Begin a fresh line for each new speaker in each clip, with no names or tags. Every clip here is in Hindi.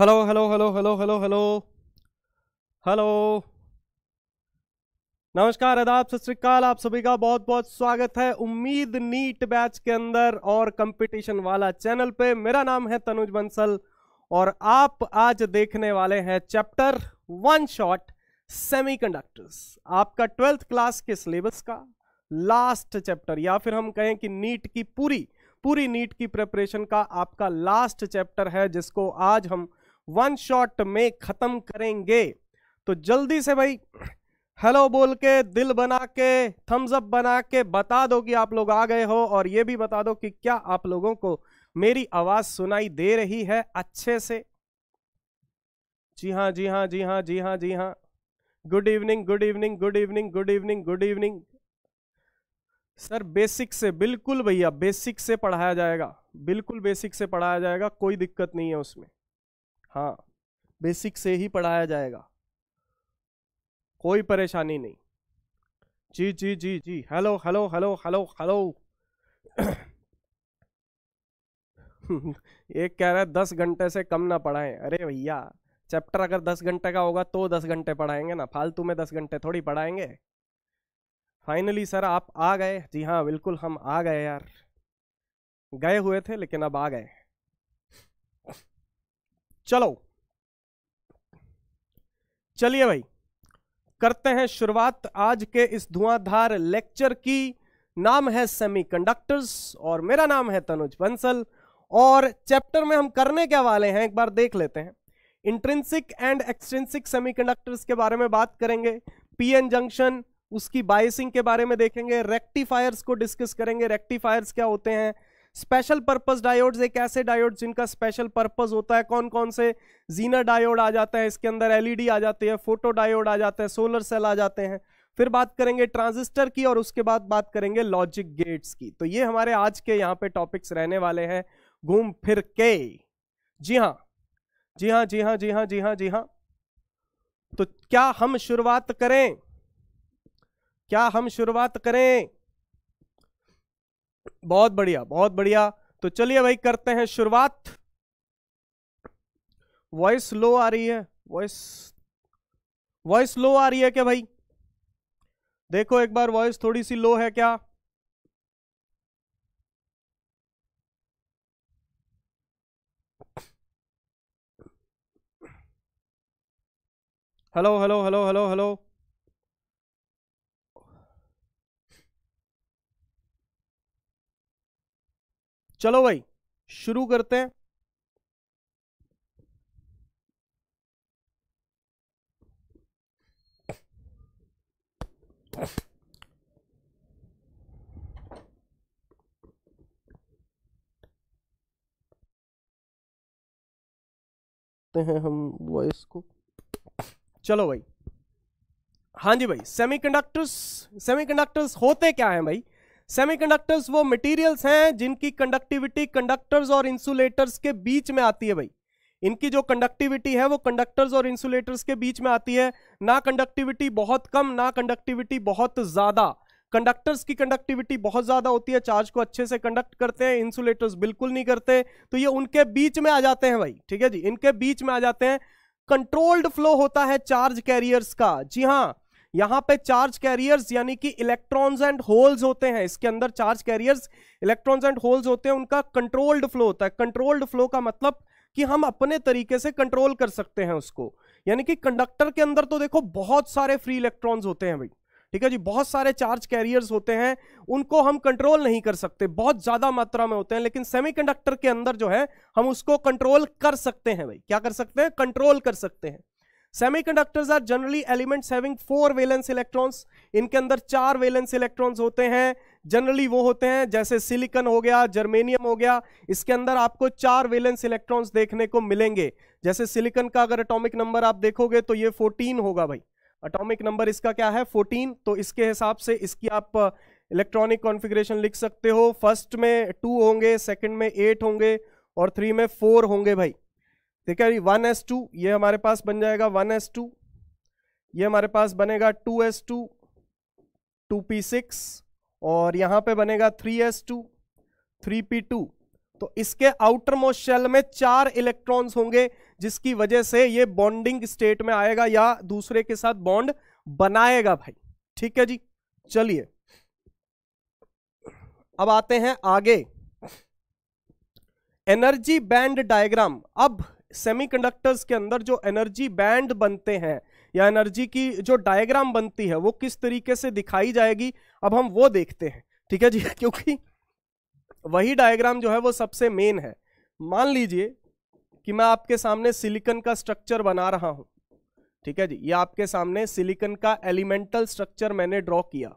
Hello hello hello hello hello hello hello नमस्कार आदाब सत श्रीकाल आप सभी का बहुत बहुत स्वागत है उम्मीद नीट बैच के अंदर और कंपटीशन वाला चैनल पे मेरा नाम है तनुज बंसल और आप आज देखने वाले हैं चैप्टर वन शॉट सेमीकंडक्टर्स आपका ट्वेल्थ क्लास के सिलेबस का लास्ट चैप्टर या फिर हम कहें कि नीट की पूरी पूरी नीट की प्रिपरेशन का आपका लास्ट चैप्टर है जिसको आज हम वन शॉट में ख़त्म करेंगे तो जल्दी से भाई हेलो बोल के दिल बना के थम्स अप बना के बता दो कि आप लोग आ गए हो और ये भी बता दो कि क्या आप लोगों को मेरी आवाज़ सुनाई दे रही है अच्छे से जी हाँ जी हाँ जी हाँ जी हाँ जी हाँ good evening good evening good evening good evening good evening sir basic से बिल्कुल भैया बेसिक से पढ़ाया जाएगा बिल्कुल बेसिक से पढ़ाया जाएगा कोई दिक्कत नहीं है उसमें हाँ बेसिक से ही पढ़ाया जाएगा कोई परेशानी नहीं जी जी जी जी hello hello hello hello hello एक कह रहा है दस घंटे से कम ना पढ़ाएं अरे भैया चैप्टर अगर दस घंटे का होगा तो दस घंटे पढ़ाएंगे ना फालतू में दस घंटे थोड़ी पढ़ाएंगे फाइनली सर आप आ गए जी हाँ बिल्कुल हम आ गए यार गए हुए थे लेकिन अब आ गए चलो चलिए भाई करते हैं शुरुआत आज के इस धुआंधार लेक्चर की नाम है सेमीकंडक्टर्स और मेरा नाम है तनुज बंसल और चैप्टर में हम करने क्या वाले हैं एक बार देख लेते हैं इंट्रेंसिक एंड एक्सट्रेंसिक सेमीकंडक्टर्स के बारे में बात करेंगे पीएन जंक्शन उसकी बायसिंग के बारे में देखेंगे रेक्टिफायर्स को डिस्कस करेंगे रेक्टिफायर्स क्या होते हैं स्पेशल पर्पज डायोड एक ऐसे डायोड जिनका स्पेशल पर्पज होता है कौन कौन से जीना डायोड आ जाता है इसके अंदर एलईडी e आ जाती है फोटो डायोड आ जाते हैं सोलर सेल आ जाते हैं फिर बात करेंगे ट्रांजिस्टर की और उसके बाद बात करेंगे लॉजिक गेट्स की तो ये हमारे आज के यहाँ पे टॉपिक्स रहने वाले हैं घूम फिर के जी हाँ जी हाँ जी हाँ जी हाँ जी हाँ जी हाँ तो क्या हम शुरुआत करें क्या हम शुरुआत करें बहुत बढ़िया बहुत बढ़िया तो चलिए भाई करते हैं शुरुआत वॉइस लो आ रही है वॉइस वॉइस लो आ रही है क्या भाई देखो एक बार वॉइस थोड़ी सी लो है क्या hello hello hello hello hello चलो भाई शुरू करते हैं हैं हम वॉइस को चलो भाई हाँ जी भाई सेमीकंडक्टर्स सेमीकंडक्टर्स होते क्या हैं भाई सेमीकंडक्टर्स वो मटेरियल्स हैं जिनकी कंडक्टिविटी कंडक्टर्स और इंसुलेटर्स के बीच में आती है भाई इनकी जो कंडक्टिविटी है वो कंडक्टर्स और इंसुलेटर्स के बीच में आती है ना कंडक्टिविटी बहुत कम ना कंडक्टिविटी बहुत ज़्यादा कंडक्टर्स की कंडक्टिविटी बहुत ज़्यादा होती है चार्ज को अच्छे से कंडक्ट करते हैं इंसुलेटर्स बिल्कुल नहीं करते तो ये उनके बीच में आ जाते हैं भाई ठीक है जी इनके बीच में आ जाते हैं कंट्रोल्ड फ्लो होता है चार्ज कैरियर्स का जी हाँ यहां पे चार्ज कैरियर्स यानी कि इलेक्ट्रॉन्स एंड होल्स होते हैं इसके अंदर charge carriers electrons and holes होते हैं उनका कंट्रोल्ड फ्लो होता है कंट्रोल्ड फ्लो का मतलब कि हम अपने तरीके से कंट्रोल कर सकते हैं उसको यानी कि कंडक्टर के अंदर तो देखो बहुत सारे फ्री इलेक्ट्रॉन्स होते हैं भाई ठीक है जी बहुत सारे चार्ज कैरियर्स होते हैं उनको हम कंट्रोल नहीं कर सकते बहुत ज्यादा मात्रा में होते हैं लेकिन सेमीकंडक्टर के अंदर जो है हम उसको कंट्रोल कर सकते हैं भाई क्या कर सकते हैं कंट्रोल कर सकते हैं semiconductors are generally elements having four valence electrons इनके अंदर चार वेलेंस इलेक्ट्रॉन्स होते हैं जनरली वो होते हैं जैसे सिलिकन हो गया जर्मेनियम हो गया इसके अंदर आपको चार वेलेंस इलेक्ट्रॉन्स देखने को मिलेंगे जैसे सिलिकन का अगर अटोमिक नंबर आप देखोगे तो ये 14 होगा भाई अटोमिक नंबर इसका क्या है 14 तो इसके हिसाब से इसकी आप इलेक्ट्रॉनिक uh, कॉन्फ़िगरेशन लिख सकते हो फर्स्ट में टू होंगे सेकेंड में एट होंगे और थ्री में फोर होंगे भाई देखा जी वन एस टू ये हमारे पास बन जाएगा वन एस टू ये हमारे पास बनेगा two S two two P six और यहाँ पे बनेगा three S two three P two तो इसके आउटर मोस्ट शेल में चार इलेक्ट्रॉन्स होंगे जिसकी वजह से ये बॉन्डिंग स्टेट में आएगा या दूसरे के साथ बॉन्ड बनाएगा भाई ठीक है जी चलिए अब आते हैं आगे एनर्जी बैंड डायग्राम अब सेमीकंडक्टर्स के अंदर जो एनर्जी बैंड बनते हैं या एनर्जी की जो डायग्राम बनती है वो किस तरीके से दिखाई जाएगी अब हम वो देखते हैं ठीक है जी क्योंकि वही डायग्राम जो है वो सबसे मेन है मान लीजिए कि मैं आपके सामने सिलिकन का स्ट्रक्चर बना रहा हूं ठीक है जी ये आपके सामने सिलिकन का एलिमेंटल स्ट्रक्चर मैंने ड्रॉ किया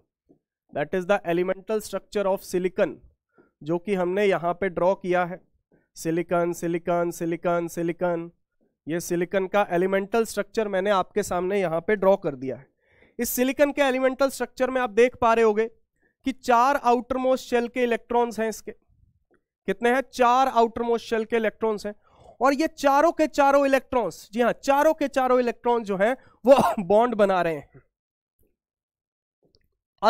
that is the elemental structure of silicon जो कि हमने यहां पे ड्रॉ किया है सिलिकन सिलिकन सिलिकन सिलिकन ये सिलिकन का एलिमेंटल स्ट्रक्चर मैंने आपके सामने यहाँ पे ड्रॉ कर दिया है इस सिलिकन के एलिमेंटल स्ट्रक्चर में आप देख पा रहे हो कि चार आउटर मोस्ट शेल के इलेक्ट्रॉन्स हैं इसके कितने हैं चार आउटर मोस्ट शेल के इलेक्ट्रॉन्स हैं और ये चारों के चारों इलेक्ट्रॉन्स जी हाँ चारों के चारों इलेक्ट्रॉन जो हैं वो बॉन्ड बना रहे हैं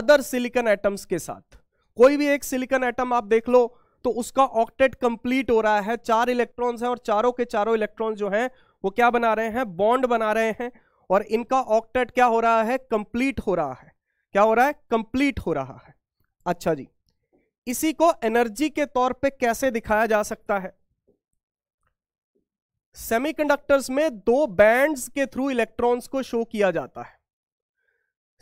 अदर सिलिकन एटम्स के साथ कोई भी एक सिलिकन एटम आप देख लो तो उसका ऑक्टेट कंप्लीट हो रहा है चार इलेक्ट्रॉन्स हैं और चारों के चारों इलेक्ट्रॉन्स जो हैं वो क्या बना रहे हैं बॉन्ड बना रहे हैं और इनका ऑक्टेट क्या हो रहा है कंप्लीट हो रहा है क्या हो रहा है कंप्लीट हो रहा है अच्छा जी इसी को एनर्जी के तौर पर कैसे दिखाया जा सकता है सेमीकंडक्टर्स में दो बैंड्स के थ्रू इलेक्ट्रॉन्स को शो किया जाता है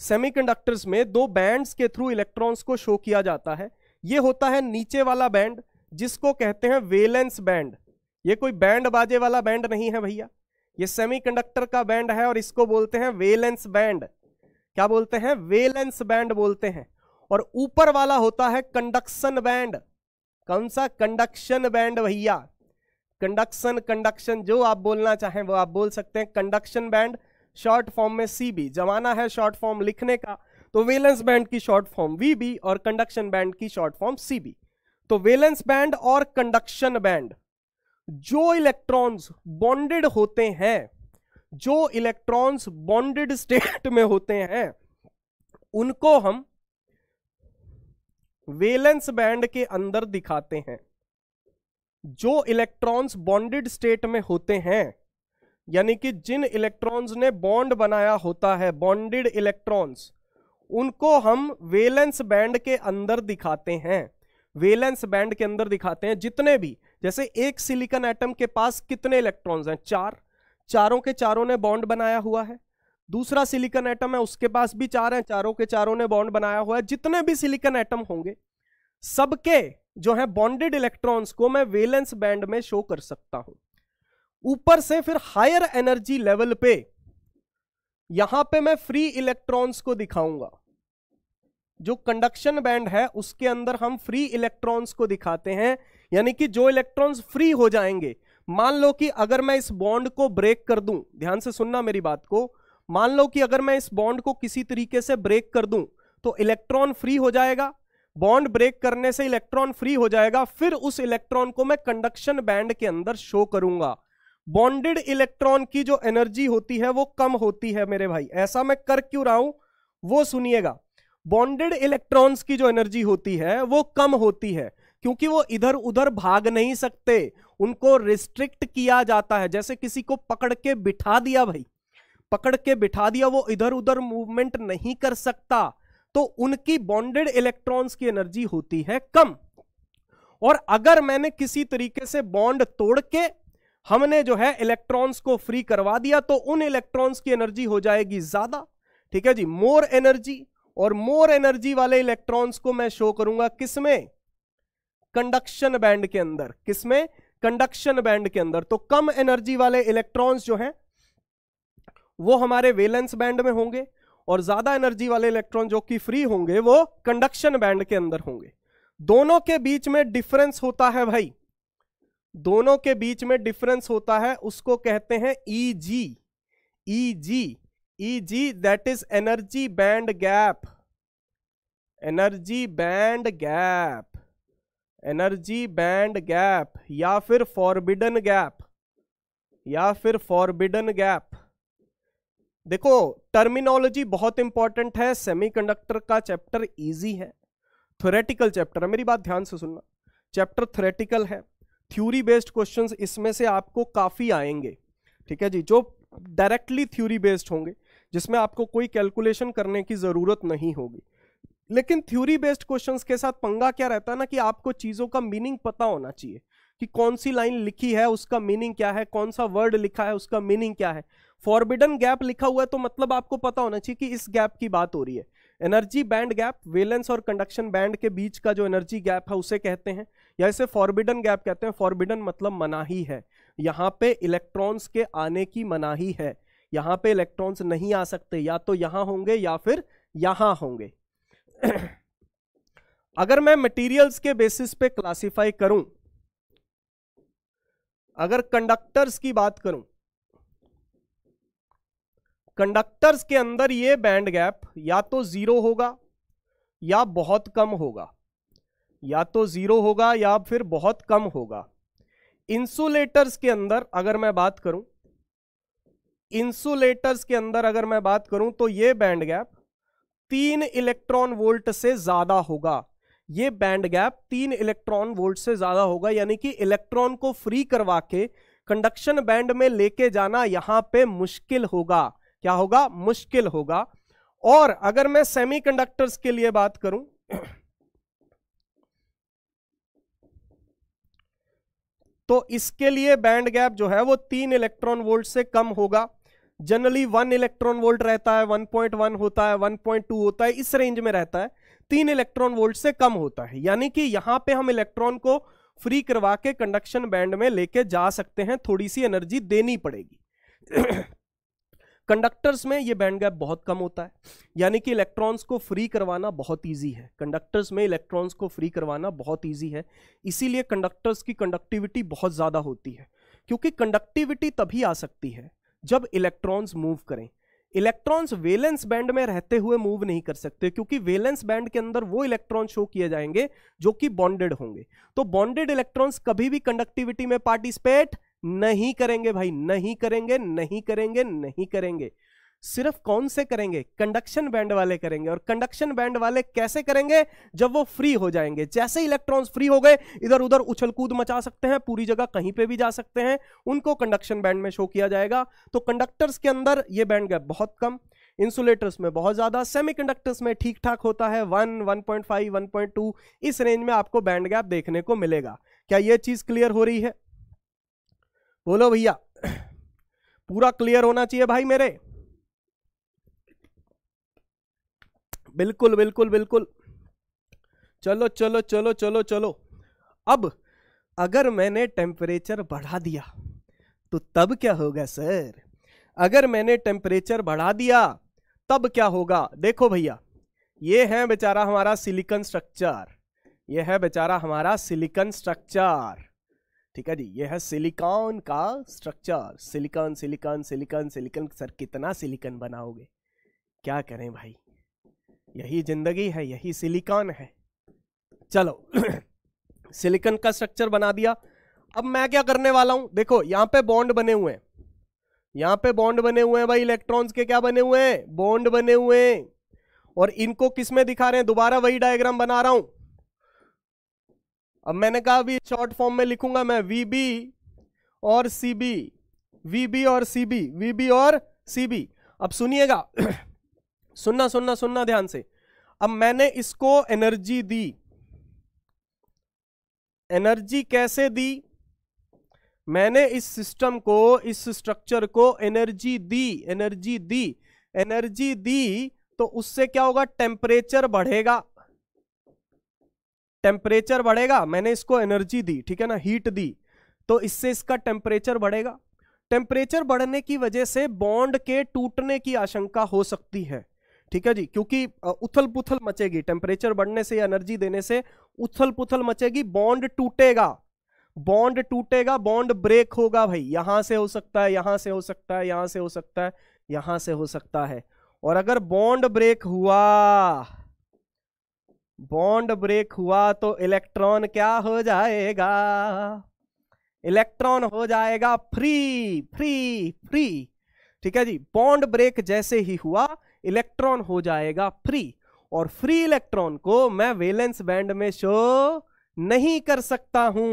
सेमीकंडक्टर्स में दो बैंड्स के थ्रू इलेक्ट्रॉन्स को शो किया जाता है ये होता है नीचे वाला बैंड जिसको कहते हैं वेलेंस बैंड ये कोई बैंड बाजे वाला बैंड नहीं है भैया ये सेमीकंडक्टर का बैंड है और इसको बोलते हैं वेलेंस बैंड क्या बोलते हैं वेलेंस बैंड बोलते हैं और ऊपर वाला होता है कंडक्शन बैंड कौन सा कंडक्शन बैंड भैया कंडक्शन कंडक्शन जो आप बोलना चाहें वो आप बोल सकते हैं कंडक्शन बैंड शॉर्ट फॉर्म में सीबी जमाना है शॉर्ट फॉर्म लिखने का तो वेलेंस बैंड की शॉर्ट फॉर्म वी और कंडक्शन बैंड की शॉर्ट फॉर्म सी तो वेलेंस बैंड और कंडक्शन बैंड जो इलेक्ट्रॉन्स बॉन्डेड होते हैं जो इलेक्ट्रॉन्स बॉन्डेड स्टेट में होते हैं उनको हम वेलेंस बैंड के अंदर दिखाते हैं जो इलेक्ट्रॉन्स बॉन्डेड स्टेट में होते हैं यानी कि जिन इलेक्ट्रॉन्स ने बॉन्ड बनाया होता है बॉन्डेड इलेक्ट्रॉन्स उनको हम वेलेंस बैंड के अंदर दिखाते हैं वेलेंस बैंड के अंदर दिखाते हैं जितने भी जैसे एक सिलिकन एटम के पास कितने इलेक्ट्रॉन्स हैं चार चारों के चारों ने बॉन्ड बनाया हुआ है दूसरा सिलिकन एटम है उसके पास भी चार हैं चारों के चारों ने बॉन्ड बनाया हुआ है जितने भी सिलिकन एटम होंगे सबके जो है बॉन्डेड इलेक्ट्रॉन्स को मैं वेलेंस बैंड में शो कर सकता हूं ऊपर से फिर हायर एनर्जी लेवल पे यहां पे मैं फ्री इलेक्ट्रॉन्स को दिखाऊंगा जो कंडक्शन बैंड है उसके अंदर हम फ्री इलेक्ट्रॉन्स को दिखाते हैं यानी कि जो इलेक्ट्रॉन्स फ्री हो जाएंगे मान लो कि अगर मैं इस बॉन्ड को ब्रेक कर दूं ध्यान से सुनना मेरी बात को मान लो कि अगर मैं इस बॉन्ड को किसी तरीके से ब्रेक कर दूं तो इलेक्ट्रॉन फ्री हो जाएगा बॉन्ड ब्रेक करने से इलेक्ट्रॉन फ्री हो जाएगा फिर उस इलेक्ट्रॉन को मैं कंडक्शन बैंड के अंदर शो करूंगा बॉन्डेड इलेक्ट्रॉन की जो एनर्जी होती है वो कम होती है मेरे भाई ऐसा मैं कर क्यों रहा हूं वो सुनिएगा बॉन्डेड इलेक्ट्रॉन्स की जो एनर्जी होती है वो कम होती है क्योंकि वो इधर उधर भाग नहीं सकते उनको रिस्ट्रिक्ट किया जाता है जैसे किसी को पकड़ के बिठा दिया भाई पकड़ के बिठा दिया वो इधर उधर मूवमेंट नहीं कर सकता तो उनकी बॉन्डेड इलेक्ट्रॉन्स की एनर्जी होती है कम और अगर मैंने किसी तरीके से बॉन्ड तोड़ के हमने जो है इलेक्ट्रॉन्स को फ्री करवा दिया तो उन इलेक्ट्रॉन्स की एनर्जी हो जाएगी ज्यादा ठीक है जी मोर एनर्जी और मोर एनर्जी वाले इलेक्ट्रॉन्स को मैं शो करूंगा किसमें कंडक्शन बैंड के अंदर किसमें कंडक्शन बैंड के अंदर तो कम एनर्जी वाले इलेक्ट्रॉन्स जो हैं वो हमारे वेलेंस बैंड में होंगे और ज्यादा एनर्जी वाले इलेक्ट्रॉन जो कि फ्री होंगे वो कंडक्शन बैंड के अंदर होंगे दोनों के बीच में डिफरेंस होता है भाई दोनों के बीच में डिफरेंस होता है उसको कहते हैं E G E G E G that is energy band gap energy band gap energy band gap या फिर फॉरबिडन गैप या फिर फॉरबिडन गैप देखो टर्मिनोलॉजी बहुत इंपॉर्टेंट है सेमीकंडक्टर का चैप्टर इजी है थोरेटिकल चैप्टर है मेरी बात ध्यान से सुनना चैप्टर थोरेटिकल है थ्योरी बेस्ड क्वेश्चंस इसमें से आपको काफ़ी आएंगे ठीक है जी जो डायरेक्टली थ्योरी बेस्ड होंगे जिसमें आपको कोई कैलकुलेशन करने की ज़रूरत नहीं होगी लेकिन थ्योरी बेस्ड क्वेश्चंस के साथ पंगा क्या रहता है ना कि आपको चीज़ों का मीनिंग पता होना चाहिए कि कौन सी लाइन लिखी है उसका मीनिंग क्या है कौन सा वर्ड लिखा है उसका मीनिंग क्या है फॉरबिडन गैप लिखा हुआ है तो मतलब आपको पता होना चाहिए कि इस गैप की बात हो रही है एनर्जी बैंड गैप वेलेंस और कंडक्शन बैंड के बीच का जो एनर्जी गैप है उसे कहते हैं या इसे फॉरबिडन गैप कहते हैं फॉरबिडन मतलब मनाही है यहाँ पे इलेक्ट्रॉन्स के आने की मनाही है यहाँ पे इलेक्ट्रॉन्स नहीं आ सकते या तो यहाँ होंगे या फिर यहाँ होंगे अगर मैं मटेरियल्स के बेसिस पे क्लासिफाई करूं अगर कंडक्टर्स की बात करूं कंडक्टर्स के अंदर ये बैंड गैप या तो जीरो होगा या बहुत कम होगा या तो ज़ीरो होगा या फिर बहुत कम होगा इंसुलेटर्स के अंदर अगर मैं बात करूं इंसुलेटर्स के अंदर अगर मैं बात करूं तो ये बैंड गैप तीन इलेक्ट्रॉन वोल्ट से ज़्यादा होगा ये बैंड गैप तीन इलेक्ट्रॉन वोल्ट से ज़्यादा होगा यानी कि इलेक्ट्रॉन को फ्री करवा के कंडक्शन बैंड में लेके जाना यहां पे मुश्किल होगा क्या होगा मुश्किल होगा और अगर मैं सेमीकंडक्टर्स के लिए बात करूं तो इसके लिए बैंड गैप जो है वो तीन इलेक्ट्रॉन वोल्ट से कम होगा जनरली वन इलेक्ट्रॉन वोल्ट रहता है 1.1 होता है 1.2 होता है इस रेंज में रहता है तीन इलेक्ट्रॉन वोल्ट से कम होता है यानी कि यहां पे हम इलेक्ट्रॉन को फ्री करवा के कंडक्शन बैंड में लेके जा सकते हैं थोड़ी सी एनर्जी देनी पड़ेगी कंडक्टर्स में ये बैंड गैप बहुत कम होता है यानी कि इलेक्ट्रॉन्स को फ्री करवाना बहुत ईजी है कंडक्टर्स में इलेक्ट्रॉन्स को फ्री करवाना बहुत ईजी है इसीलिए कंडक्टर्स की कंडक्टिविटी बहुत ज़्यादा होती है क्योंकि कंडक्टिविटी तभी आ सकती है जब इलेक्ट्रॉन्स मूव करें इलेक्ट्रॉन्स वेलेंस बैंड में रहते हुए मूव नहीं कर सकते क्योंकि वेलेंस बैंड के अंदर वो इलेक्ट्रॉन शो किए जाएंगे जो कि बॉन्डेड होंगे तो बॉन्डेड इलेक्ट्रॉन्स कभी भी कंडक्टिविटी में पार्टिसिपेट नहीं करेंगे भाई नहीं करेंगे नहीं करेंगे नहीं करेंगे सिर्फ कौन से करेंगे कंडक्शन बैंड वाले करेंगे और कंडक्शन बैंड वाले कैसे करेंगे जब वो फ्री हो जाएंगे जैसे इलेक्ट्रॉन्स फ्री हो गए इधर उधर उछल कूद मचा सकते हैं पूरी जगह कहीं पे भी जा सकते हैं उनको कंडक्शन बैंड में शो किया जाएगा तो कंडक्टर्स के अंदर ये बैंड गैप बहुत कम इंसुलेटर्स में बहुत ज़्यादा कंडक्टर्स में ठीक ठाक होता है one one point five one point two इस रेंज में आपको बैंड गैप देखने को मिलेगा क्या ये चीज़ क्लियर हो रही है बोलो भैया पूरा क्लियर होना चाहिए भाई मेरे बिल्कुल बिल्कुल बिल्कुल चलो चलो चलो चलो चलो अब अगर मैंने टेम्परेचर बढ़ा दिया तो तब क्या होगा सर अगर मैंने टेम्परेचर बढ़ा दिया तब क्या होगा देखो भैया ये है बेचारा हमारा सिलिकन स्ट्रक्चर ये है बेचारा हमारा सिलिकन स्ट्रक्चर ठीक है जी ये है सिलिकॉन का structure silicon silicon silicon silicon sir कितना सिलिकॉन बनाओगे क्या करें भाई यही जिंदगी है यही सिलिकॉन है चलो सिलिकॉन का स्ट्रक्चर बना दिया अब मैं क्या करने वाला हूं देखो यहां पे बॉन्ड बने हुए हैं यहां पे बॉन्ड बने हुए हैं भाई इलेक्ट्रॉन्स के क्या बने हुए हैं बॉन्ड बने हुए हैं और इनको किसमें दिखा रहे हैं दोबारा वही डायग्राम बना रहा हूं अब मैंने कहा अभी शॉर्ट फॉर्म में लिखूंगा मैं वी बी और सी बी वी बी और सी बी वी बी और सी बी अब सुनिएगा सुनना सुनना सुनना ध्यान से अब मैंने इसको एनर्जी दी एनर्जी कैसे दी मैंने इस सिस्टम को इस स्ट्रक्चर को एनर्जी दी एनर्जी दी एनर्जी दी तो उससे क्या होगा टेम्परेचर बढ़ेगा टेम्परेचर बढ़ेगा मैंने इसको एनर्जी दी ठीक है ना हीट दी तो इससे इसका टेम्परेचर बढ़ेगा टेम्परेचर बढ़ने की वजह से बॉन्ड के टूटने की आशंका हो सकती है ठीक है जी क्योंकि उथल पुथल मचेगी टेम्परेचर बढ़ने से या एनर्जी देने से उथल पुथल मचेगी बॉन्ड टूटेगा बॉन्ड टूटेगा बॉन्ड ब्रेक होगा भाई यहां से हो सकता है यहां से हो सकता है यहां से हो सकता है यहां से हो सकता है और अगर बॉन्ड ब्रेक हुआ बॉन्ड ब्रेक हुआ तो इलेक्ट्रॉन क्या हो जाएगा इलेक्ट्रॉन हो जाएगा फ्री फ्री फ्री ठीक है जी बॉन्ड ब्रेक जैसे ही हुआ इलेक्ट्रॉन हो जाएगा फ्री और फ्री इलेक्ट्रॉन को मैं वेलेंस बैंड में शो नहीं कर सकता हूं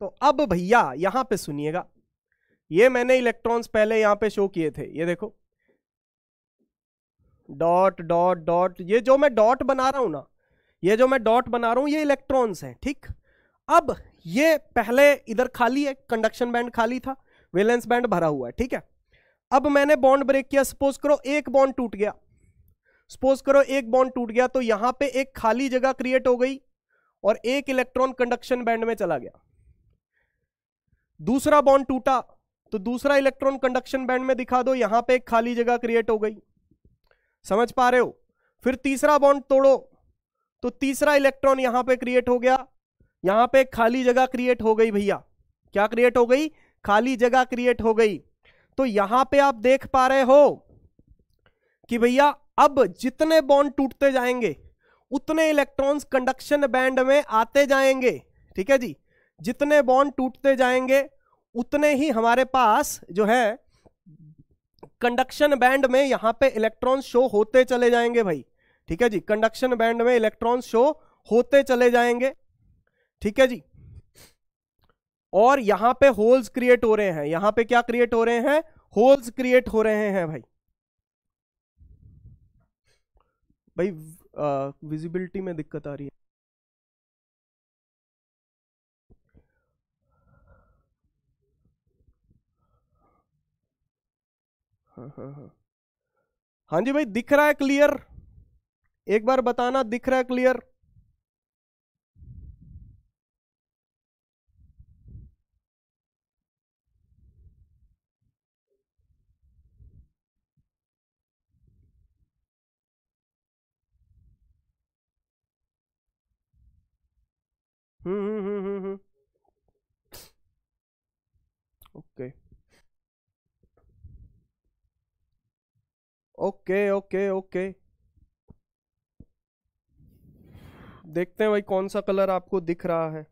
तो अब भैया यहां पे सुनिएगा ये मैंने इलेक्ट्रॉन्स पहले यहां पे शो किए थे ये देखो डॉट डॉट डॉट ये जो मैं डॉट बना रहा हूं ना ये जो मैं डॉट बना रहा हूं ये इलेक्ट्रॉन्स हैं ठीक अब ये पहले इधर खाली है कंडक्शन बैंड खाली था वेलेंस बैंड भरा हुआ है ठीक है अब मैंने बॉन्ड ब्रेक किया सपोज करो एक बॉन्ड टूट गया सपोज करो एक बॉन्ड टूट गया तो यहां पे एक खाली जगह क्रिएट हो गई और एक इलेक्ट्रॉन कंडक्शन बैंड में चला गया दूसरा बॉन्ड टूटा तो दूसरा इलेक्ट्रॉन कंडक्शन बैंड में दिखा दो यहां पे एक खाली जगह क्रिएट हो गई समझ पा रहे हो फिर तीसरा बॉन्ड तोड़ो तो तीसरा इलेक्ट्रॉन यहां पे क्रिएट हो गया यहां पे खाली जगह क्रिएट हो गई भैया क्या क्रिएट हो गई खाली जगह क्रिएट हो गई तो यहां पे आप देख पा रहे हो कि भैया अब जितने बॉन्ड टूटते जाएंगे उतने इलेक्ट्रॉन्स कंडक्शन बैंड में आते जाएंगे ठीक है जी जितने बॉन्ड टूटते जाएंगे उतने ही हमारे पास जो है कंडक्शन बैंड में यहां पे इलेक्ट्रॉन शो होते चले जाएंगे भाई ठीक है जी कंडक्शन बैंड में इलेक्ट्रॉन शो होते चले जाएंगे ठीक है जी और यहां पे होल्स क्रिएट हो रहे हैं यहां पे क्या क्रिएट हो रहे हैं होल्स क्रिएट हो रहे हैं भाई भाई विजिबिलिटी में दिक्कत आ रही है हाँ हाँ, हाँ।, हाँ जी भाई दिख रहा है क्लियर एक बार बताना दिख रहा है clear hmm, hmm hmm hmm hmm okay okay okay okay देखते हैं भाई कौन सा कलर आपको दिख रहा है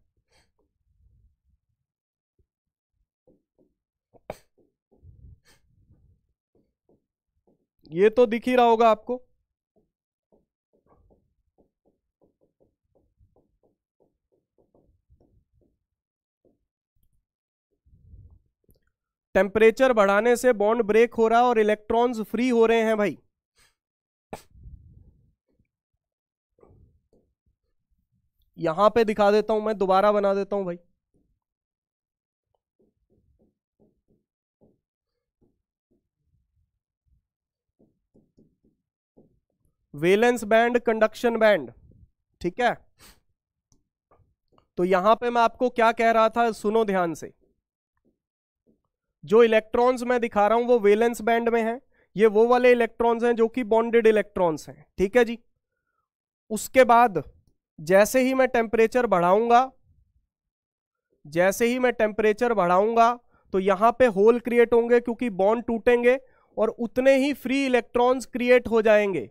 ये तो दिख ही रहा होगा आपको टेम्परेचर बढ़ाने से बॉन्ड ब्रेक हो रहा है और इलेक्ट्रॉन्स फ्री हो रहे हैं भाई यहां पे दिखा देता हूं मैं दोबारा बना देता हूं भाई वेलेंस बैंड कंडक्शन बैंड ठीक है तो यहां पे मैं आपको क्या कह रहा था सुनो ध्यान से जो इलेक्ट्रॉन्स मैं दिखा रहा हूं वो वेलेंस बैंड में हैं ये वो वाले इलेक्ट्रॉन्स हैं जो कि बॉन्डेड इलेक्ट्रॉन्स हैं ठीक है जी उसके बाद जैसे ही मैं टेम्परेचर बढ़ाऊंगा जैसे ही मैं टेम्परेचर बढ़ाऊंगा तो यहां पे होल क्रिएट होंगे क्योंकि बॉन्ड टूटेंगे और उतने ही फ्री इलेक्ट्रॉन्स क्रिएट हो जाएंगे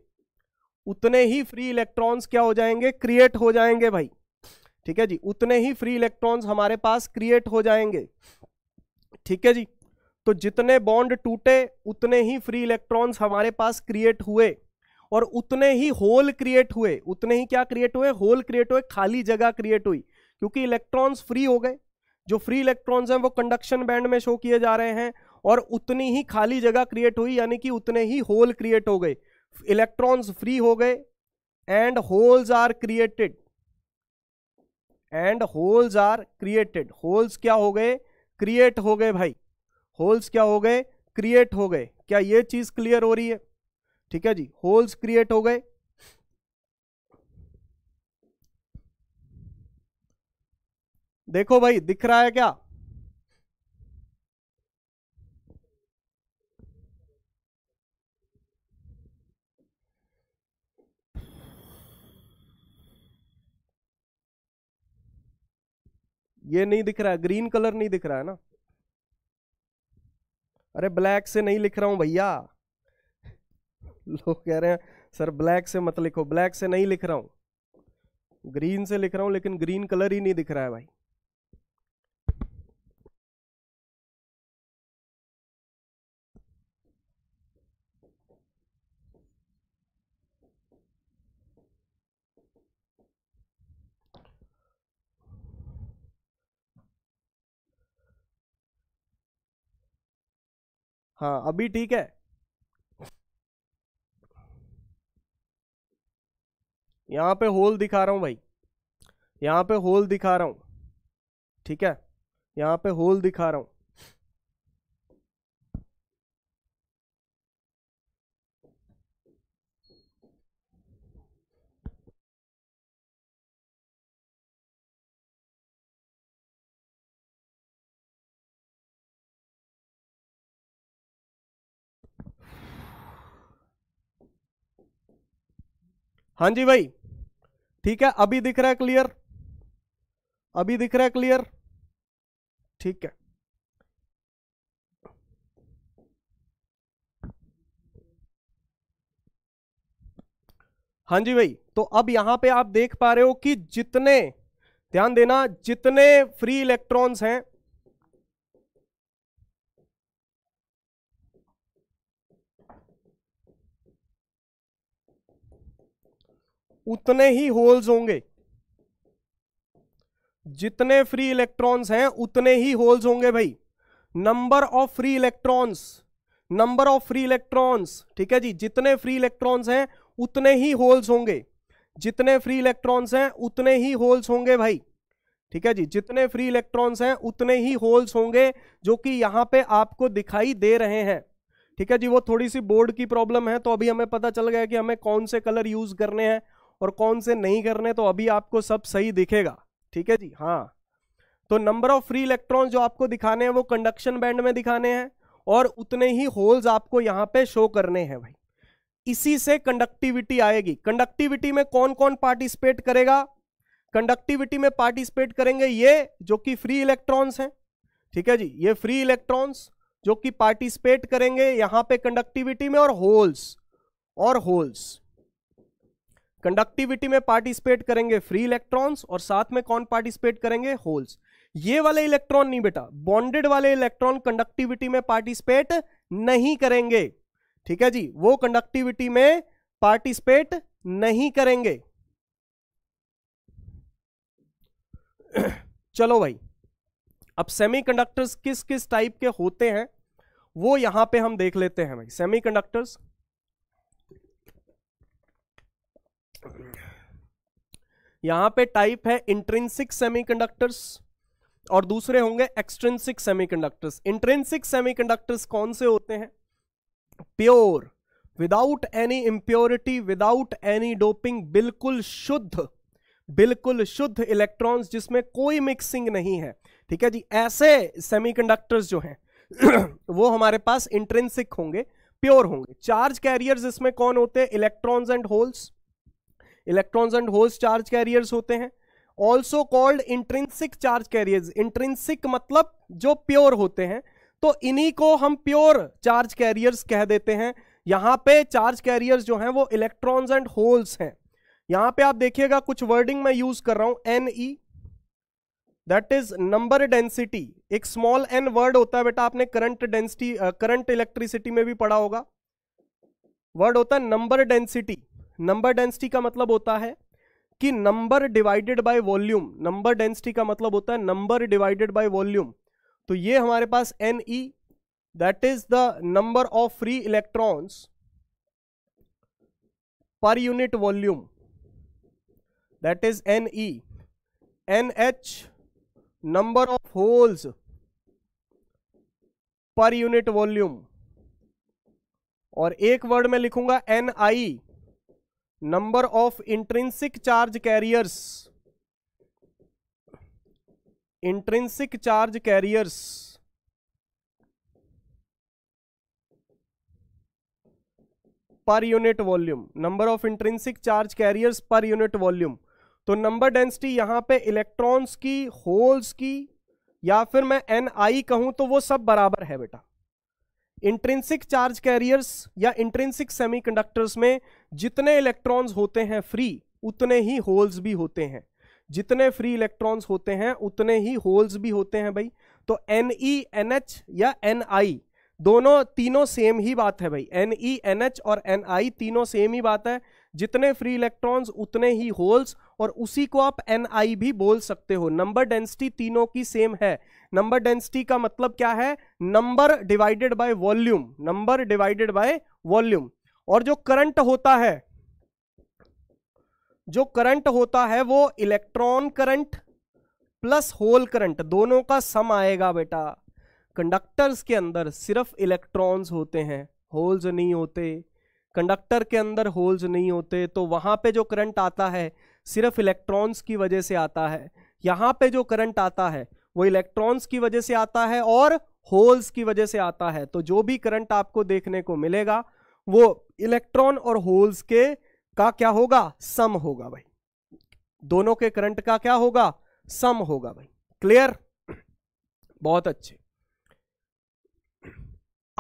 उतने ही फ्री इलेक्ट्रॉन्स क्या हो जाएंगे क्रिएट हो जाएंगे भाई ठीक है जी उतने ही फ्री इलेक्ट्रॉन्स हमारे पास क्रिएट हो जाएंगे ठीक है जी तो जितने बॉन्ड टूटे उतने ही फ्री इलेक्ट्रॉन्स हमारे पास क्रिएट हुए और उतने ही होल क्रिएट हुए उतने ही क्या क्रिएट हुए होल क्रिएट हुए खाली जगह क्रिएट हुई क्योंकि इलेक्ट्रॉन्स फ्री हो गए जो फ्री इलेक्ट्रॉन्स हैं वो कंडक्शन बैंड में शो किए जा रहे हैं और उतनी ही खाली जगह क्रिएट हुई यानी कि उतने ही होल क्रिएट हो गए इलेक्ट्रॉन्स फ्री हो गए and holes are created and holes are created holes क्या हो गए क्रिएट हो गए भाई होल्स क्या हो गए क्रिएट हो गए क्या ये चीज क्लियर हो रही है ठीक है जी होल्स क्रिएट हो गए देखो भाई दिख रहा है क्या ये नहीं दिख रहा है ग्रीन कलर नहीं दिख रहा है ना अरे ब्लैक से नहीं लिख रहा हूं भैया लोग कह रहे हैं सर ब्लैक से मत लिखो ब्लैक से नहीं लिख रहा हूं ग्रीन से लिख रहा हूं लेकिन ग्रीन कलर ही नहीं दिख रहा है भाई हाँ अभी ठीक है यहाँ पे होल दिखा रहा हूँ भाई यहाँ पे होल दिखा रहा हूँ ठीक है यहाँ पे होल दिखा रहा हूँ हाँ जी भाई ठीक है अभी दिख रहा है क्लियर अभी दिख रहा है क्लियर ठीक है हाँ जी भाई तो अब यहां पे आप देख पा रहे हो कि जितने ध्यान देना जितने फ्री इलेक्ट्रॉन्स हैं उतने ही होल्स होंगे जितने फ्री इलेक्ट्रॉन्स हैं उतने ही होल्स होंगे भाई number of free electrons number of free electrons ठीक है जी जितने फ्री इलेक्ट्रॉन्स हैं उतने ही होल्स होंगे जितने फ्री इलेक्ट्रॉन्स हैं उतने ही होल्स होंगे भाई ठीक है जी जितने फ्री इलेक्ट्रॉन्स हैं उतने ही होल्स होंगे जो कि यहां पे आपको दिखाई दे रहे हैं ठीक है जी वो थोड़ी सी बोर्ड की प्रॉब्लम है तो अभी हमें पता चल गया कि हमें कौन से कलर यूज करने हैं और कौन से नहीं करने तो अभी आपको सब सही दिखेगा ठीक है जी हाँ तो नंबर ऑफ फ्री इलेक्ट्रॉन जो आपको दिखाने हैं वो कंडक्शन बैंड में दिखाने हैं और उतने ही होल्स आपको यहाँ पे शो करने हैं भाई इसी से कंडक्टिविटी आएगी कंडक्टिविटी में कौन कौन पार्टिसिपेट करेगा कंडक्टिविटी में पार्टिसिपेट करेंगे ये जो कि फ्री इलेक्ट्रॉन्स हैं ठीक है जी ये फ्री इलेक्ट्रॉन्स जो कि पार्टिसिपेट करेंगे यहाँ पे कंडक्टिविटी में और होल्स और होल्स कंडक्टिविटी में पार्टिसिपेट करेंगे फ्री इलेक्ट्रॉन्स और साथ में कौन पार्टिसिपेट करेंगे होल्स ये वाले इलेक्ट्रॉन नहीं बेटा बॉन्डेड वाले इलेक्ट्रॉन कंडक्टिविटी में पार्टिसिपेट नहीं करेंगे ठीक है जी वो कंडक्टिविटी में पार्टिसिपेट नहीं करेंगे चलो भाई अब सेमीकंडक्टर्स किस किस टाइप के होते हैं वो यहां पे हम देख लेते हैं भाई सेमीकंडक्टर्स कंडक्टर्स यहां पे टाइप है इंट्रेंसिक सेमीकंडक्टर्स और दूसरे होंगे एक्सट्रेंसिक सेमीकंडक्टर्स इंट्रेंसिक सेमीकंडक्टर्स कौन से होते हैं pure without any impurity without any doping बिल्कुल शुद्ध बिल्कुल शुद्ध इलेक्ट्रॉन्स जिसमें कोई मिक्सिंग नहीं है ठीक है जी ऐसे सेमीकंडक्टर्स जो हैं वो हमारे पास इंट्रेंसिक होंगे प्योर होंगे चार्ज कैरियर्स इसमें कौन होते हैं electrons and holes electrons and holes charge carriers होते हैं also called intrinsic charge carriers intrinsic मतलब जो प्योर होते हैं तो इन्हीं को हम प्योर चार्ज कैरियर्स कह देते हैं यहां पे चार्ज कैरियर्स जो हैं वो इलेक्ट्रॉन्स एंड होल्स हैं यहाँ पे आप देखिएगा कुछ वर्डिंग मैं यूज कर रहा हूं N E that is number density एक स्मॉल एन वर्ड होता है बेटा आपने करंट डेंसिटी करंट इलेक्ट्रिसिटी में भी पढ़ा होगा वर्ड होता है नंबर डेंसिटी नंबर डेंसिटी का मतलब होता है कि number divided by volume number density का मतलब होता है नंबर डिवाइडेड बाय वॉल्यूम तो ये हमारे पास N E that is the number of free electrons per unit volume that is N E N H number of holes per unit volume और एक वर्ड में लिखूंगा N I number of intrinsic charge carriers intrinsic charge carriers per unit volume number of intrinsic charge carriers per unit volume तो नंबर डेंसिटी यहां पे इलेक्ट्रॉन्स की होल्स की या फिर मैं एन आई कहूं तो वो सब बराबर है बेटा इंट्रेंसिक चार्ज कैरियर्स या इंट्रेंसिक सेमीकंडक्टर्स में जितने इलेक्ट्रॉन्स होते हैं फ्री उतने ही होल्स भी होते हैं जितने फ्री इलेक्ट्रॉन्स होते हैं उतने ही होल्स भी होते हैं भाई तो एन ई एन एच या एन आई दोनों तीनों सेम ही बात है भाई एन ई एन एच और एन आई तीनों सेम ही बात है जितने फ्री इलेक्ट्रॉन्स उतने ही होल्स और उसी को आप एन आई भी बोल सकते हो नंबर डेंसिटी तीनों की सेम है नंबर डेंसिटी का मतलब क्या है number divided by volume number divided by volume और जो करंट होता है जो करंट होता है वो electron current plus hole current दोनों का सम आएगा बेटा कंडक्टर्स के अंदर सिर्फ इलेक्ट्रॉन्स होते हैं होल्स नहीं होते कंडक्टर के अंदर होल्स नहीं होते तो वहां पे जो करंट आता है सिर्फ इलेक्ट्रॉन्स की वजह से आता है यहां पे जो करंट आता है वो इलेक्ट्रॉन्स की वजह से आता है और होल्स की वजह से आता है तो जो भी करंट आपको देखने को मिलेगा वो इलेक्ट्रॉन और होल्स के का क्या होगा सम होगा भाई दोनों के करंट का क्या होगा सम होगा भाई क्लियर बहुत अच्छे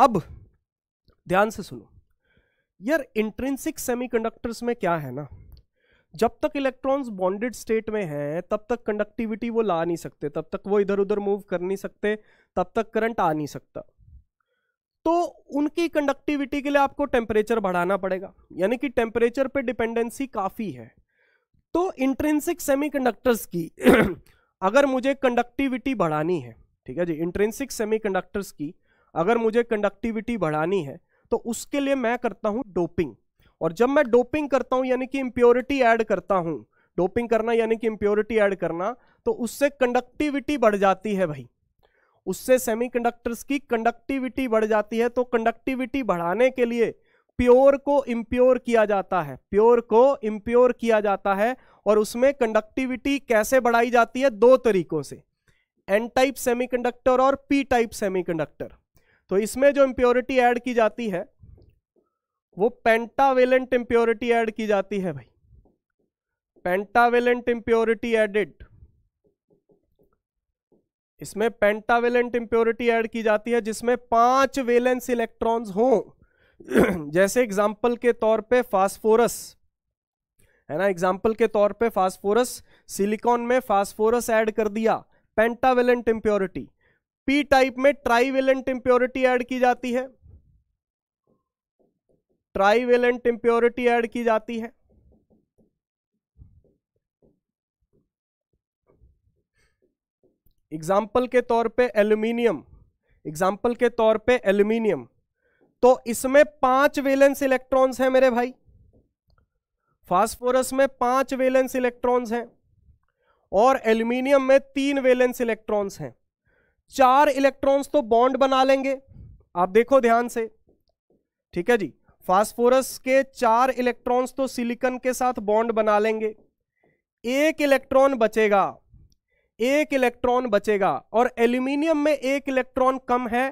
अब ध्यान से सुनो यार इंट्रेंसिक सेमीकंडक्टर्स में क्या है ना जब तक इलेक्ट्रॉन्स बॉन्डेड स्टेट में हैं तब तक कंडक्टिविटी वो ला नहीं सकते तब तक वो इधर उधर मूव कर नहीं सकते तब तक करंट आ नहीं सकता तो उनकी कंडक्टिविटी के लिए आपको टेम्परेचर बढ़ाना पड़ेगा यानी कि टेम्परेचर पे डिपेंडेंसी काफ़ी है तो इंट्रेंसिक सेमीकंडक्टर्स की अगर मुझे कंडक्टिविटी बढ़ानी है ठीक है जी इंट्रेंसिक सेमीकंडक्टर्स की अगर मुझे कंडक्टिविटी बढ़ानी है तो उसके लिए मैं करता हूँ डोपिंग और जब मैं डोपिंग करता हूं यानी कि इंप्योरिटी ऐड करता हूँ डोपिंग करना यानी कि इंप्योरिटी ऐड करना तो उससे कंडक्टिविटी बढ़ जाती है भाई उससे सेमीकंडक्टर्स की कंडक्टिविटी बढ़ जाती है तो कंडक्टिविटी बढ़ाने के लिए प्योर को इम्प्योर किया जाता है प्योर को इम्प्योर किया जाता है और उसमें कंडक्टिविटी कैसे बढ़ाई जाती है दो तरीकों से एन टाइप सेमीकंडक्टर और पी टाइप सेमीकंडक्टर तो इसमें जो इम्प्योरिटी ऐड की जाती है वो पेंटावेलेंट इंप्योरिटी ऐड की जाती है भाई पेंटावेलेंट इंप्योरिटी एडिड इसमें पेंटावेलेंट इंप्योरिटी ऐड की जाती है जिसमें पांच वेलेंस इलेक्ट्रॉन्स हो जैसे एग्जाम्पल के तौर पे फास्फोरस है ना एग्जाम्पल के तौर पे फास्फोरस सिलिकॉन में फास्फोरस ऐड कर दिया पेंटावेलेंट इंप्योरिटी पी टाइप में ट्राईवेलेंट इंप्योरिटी ऐड की जाती है ट्राइवेलेंट इंप्योरिटी ऐड की जाती है एग्जाम्पल के तौर पे एल्यूमिनियम एग्जाम्पल के तौर पे एल्यूमिनियम तो इसमें पांच वेलेंस इलेक्ट्रॉन्स हैं मेरे भाई फास्फोरस में पांच वेलेंस इलेक्ट्रॉन्स हैं और एल्यूमिनियम में तीन वेलेंस इलेक्ट्रॉन्स हैं चार इलेक्ट्रॉन्स तो बॉन्ड बना लेंगे आप देखो ध्यान से ठीक है जी फास्फोरस के चार इलेक्ट्रॉन्स तो सिलिकन के साथ बॉन्ड बना लेंगे एक इलेक्ट्रॉन बचेगा एक इलेक्ट्रॉन बचेगा और एल्यूमिनियम में एक इलेक्ट्रॉन कम है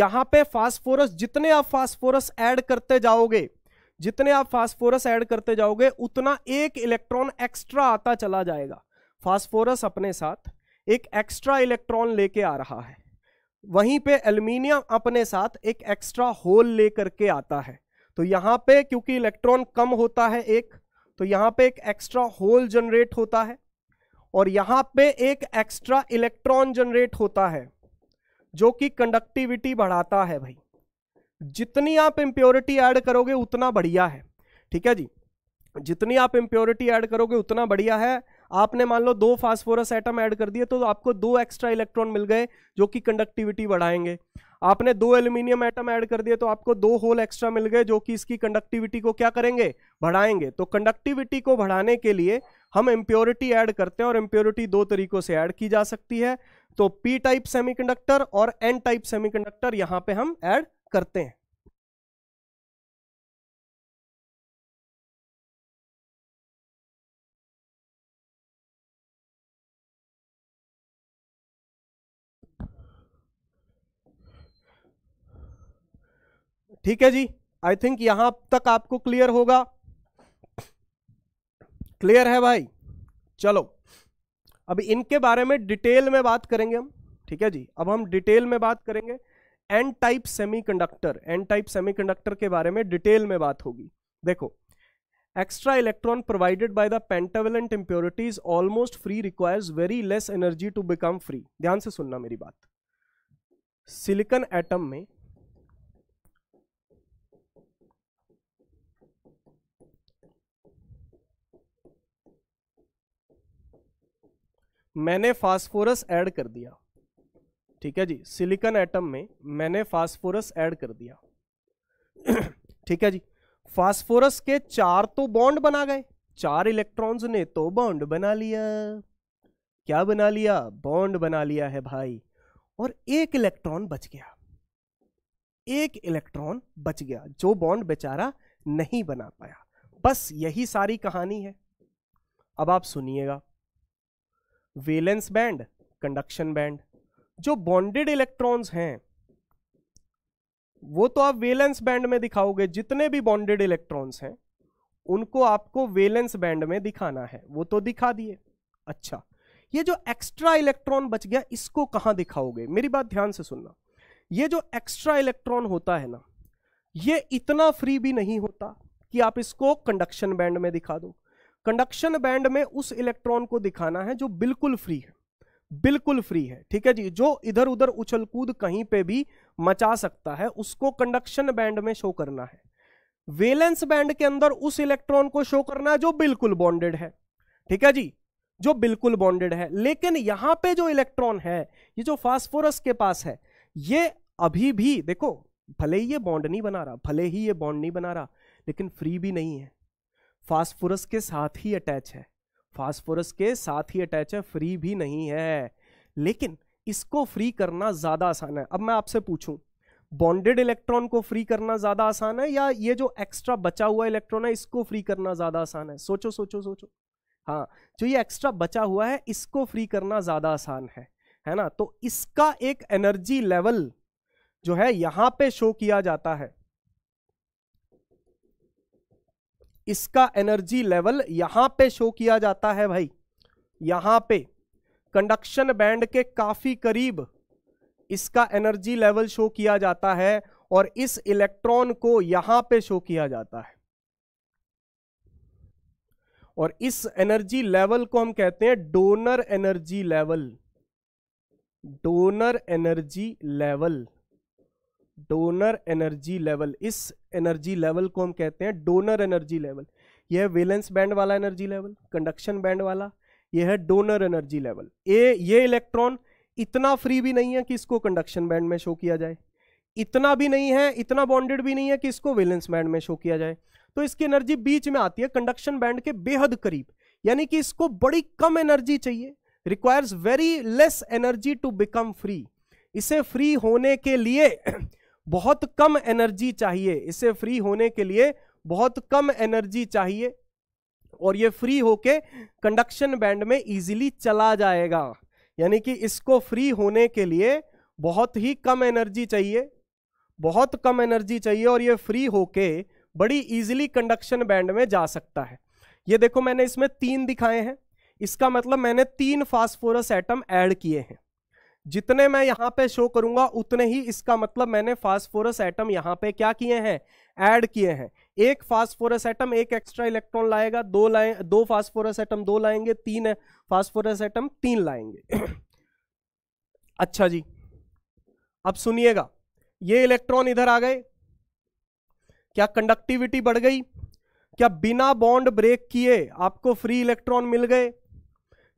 यहां पे फास्फोरस जितने आप फास्फोरस ऐड करते जाओगे जितने आप फास्फोरस ऐड करते जाओगे उतना एक इलेक्ट्रॉन एक्स्ट्रा आता चला जाएगा फास्फोरस अपने साथ एक एक्स्ट्रा इलेक्ट्रॉन लेके आ रहा है वहीं पे एल्यूमिनियम अपने साथ एक एक्स्ट्रा होल लेकर के आता है तो यहां पे क्योंकि इलेक्ट्रॉन कम होता है एक तो यहाँ पे एक एक्स्ट्रा होल जनरेट होता है और यहां पे एक एक्स्ट्रा इलेक्ट्रॉन जनरेट होता है जो कि कंडक्टिविटी बढ़ाता है भाई जितनी आप इम्प्योरिटी ऐड करोगे उतना बढ़िया है ठीक है जी जितनी आप इंप्योरिटी ऐड करोगे उतना बढ़िया है आपने मान लो दो फास्फोरस एटम ऐड कर दिए तो आपको दो एक्स्ट्रा इलेक्ट्रॉन मिल गए जो कि कंडक्टिविटी बढ़ाएंगे आपने दो एल्यूमिनियम एटम ऐड कर दिए तो आपको दो होल एक्स्ट्रा मिल गए जो कि इसकी कंडक्टिविटी को क्या करेंगे बढ़ाएंगे तो कंडक्टिविटी को बढ़ाने के लिए हम इम्प्योरिटी ऐड करते हैं और इम्प्योरिटी दो तरीकों से ऐड की जा सकती है तो पी टाइप सेमीकंडक्टर और एन टाइप सेमीकंडक्टर यहां पे हम ऐड करते हैं ठीक है जी आई थिंक यहां तक आपको क्लियर होगा क्लियर है भाई चलो अब इनके बारे में डिटेल में बात करेंगे हम ठीक है जी अब हम डिटेल में बात करेंगे N type semiconductor N type semiconductor के बारे में डिटेल में बात होगी देखो extra electron provided by the pentavalent impurities almost free requires very less energy to become free ध्यान से सुनना मेरी बात सिलिकन एटम में मैंने फास्फोरस ऐड कर दिया ठीक है जी सिलिकन एटम में मैंने फास्फोरस ऐड कर दिया ठीक है जी फास्फोरस के चार तो बॉन्ड बना गए चार इलेक्ट्रॉन्स ने तो बॉन्ड बना लिया क्या बना लिया बॉन्ड बना लिया है भाई और एक इलेक्ट्रॉन बच गया एक इलेक्ट्रॉन बच गया जो बॉन्ड बेचारा नहीं बना पाया बस यही सारी कहानी है अब आप सुनिएगा वेलेंस बैंड कंडक्शन बैंड जो बॉन्डेड इलेक्ट्रॉन्स हैं वो तो आप वेलेंस बैंड में दिखाओगे जितने भी बॉन्डेड इलेक्ट्रॉन्स हैं उनको आपको वेलेंस बैंड में दिखाना है वो तो दिखा दिए अच्छा ये जो एक्स्ट्रा इलेक्ट्रॉन बच गया इसको कहां दिखाओगे मेरी बात ध्यान से सुनना ये जो एक्स्ट्रा इलेक्ट्रॉन होता है ना ये इतना फ्री भी नहीं होता कि आप इसको कंडक्शन बैंड में दिखा दो कंडक्शन बैंड में उस इलेक्ट्रॉन को दिखाना है जो बिल्कुल फ्री है बिल्कुल फ्री है ठीक है जी जो इधर उधर उछल कूद कहीं पे भी मचा सकता है उसको कंडक्शन बैंड में शो करना है वेलेंस बैंड के अंदर उस इलेक्ट्रॉन को शो करना है जो बिल्कुल बॉन्डेड है ठीक है जी जो बिल्कुल बॉन्डेड है लेकिन यहां पे जो इलेक्ट्रॉन है ये जो फास्फोरस के पास है ये अभी भी देखो भले ही ये बॉन्ड नहीं बना रहा भले ही ये बॉन्ड नहीं बना रहा लेकिन फ्री भी नहीं है फास्फोरस के साथ ही अटैच है फास्फोरस के साथ ही अटैच है फ्री भी नहीं है लेकिन इसको फ्री करना ज़्यादा आसान है अब मैं आपसे पूछूं बॉन्डेड इलेक्ट्रॉन को फ्री करना ज़्यादा आसान है या ये जो एक्स्ट्रा बचा हुआ इलेक्ट्रॉन है इसको फ्री करना ज़्यादा आसान है सोचो सोचो सोचो हाँ जो ये एक्स्ट्रा बचा हुआ है इसको फ्री करना ज़्यादा आसान है है ना तो इसका एक एनर्जी लेवल जो है यहाँ पे शो किया जाता है इसका एनर्जी लेवल यहां पे शो किया जाता है भाई यहां पे कंडक्शन बैंड के काफी करीब इसका एनर्जी लेवल शो किया जाता है और इस इलेक्ट्रॉन को यहां पे शो किया जाता है और इस एनर्जी लेवल को हम कहते हैं donor energy level donor energy level donor energy level इस एनर्जी लेवल को हम कहते हैं डोनर एनर्जी लेवल यह है वेलेंस बैंड वाला एनर्जी लेवल कंडक्शन बैंड वाला यह है डोनर एनर्जी लेवल ए ये इलेक्ट्रॉन इतना फ्री भी नहीं है कि इसको कंडक्शन बैंड में शो किया जाए इतना भी नहीं है इतना बॉन्डेड भी नहीं है कि इसको वेलेंस बैंड में शो किया जाए तो इसकी एनर्जी बीच में आती है कंडक्शन बैंड के बेहद करीब यानी कि इसको बड़ी कम एनर्जी चाहिए requires very less energy to become free इसे फ्री होने के लिए बहुत कम एनर्जी चाहिए इसे फ्री होने के लिए बहुत कम एनर्जी चाहिए और ये फ्री होके कंडक्शन बैंड में इजीली चला जाएगा यानी कि इसको फ्री होने के लिए बहुत ही कम एनर्जी चाहिए बहुत कम एनर्जी चाहिए और ये फ्री होके बड़ी इजीली कंडक्शन बैंड में जा सकता है ये देखो मैंने इसमें तीन दिखाए हैं इसका मतलब मैंने तीन फास्फोरस एटम ऐड किए हैं जितने मैं यहां पे शो करूंगा उतने ही इसका मतलब मैंने फास्फोरस एटम यहां पे क्या किए हैं ऐड किए हैं एक फास्फोरस एटम एक एक्स्ट्रा इलेक्ट्रॉन लाएगा दो लाए दो फास्फोरस एटम दो लाएंगे तीन फास्फोरस एटम तीन लाएंगे अच्छा जी अब सुनिएगा ये इलेक्ट्रॉन इधर आ गए क्या कंडक्टिविटी बढ़ गई क्या बिना बॉन्ड ब्रेक किए आपको फ्री इलेक्ट्रॉन मिल गए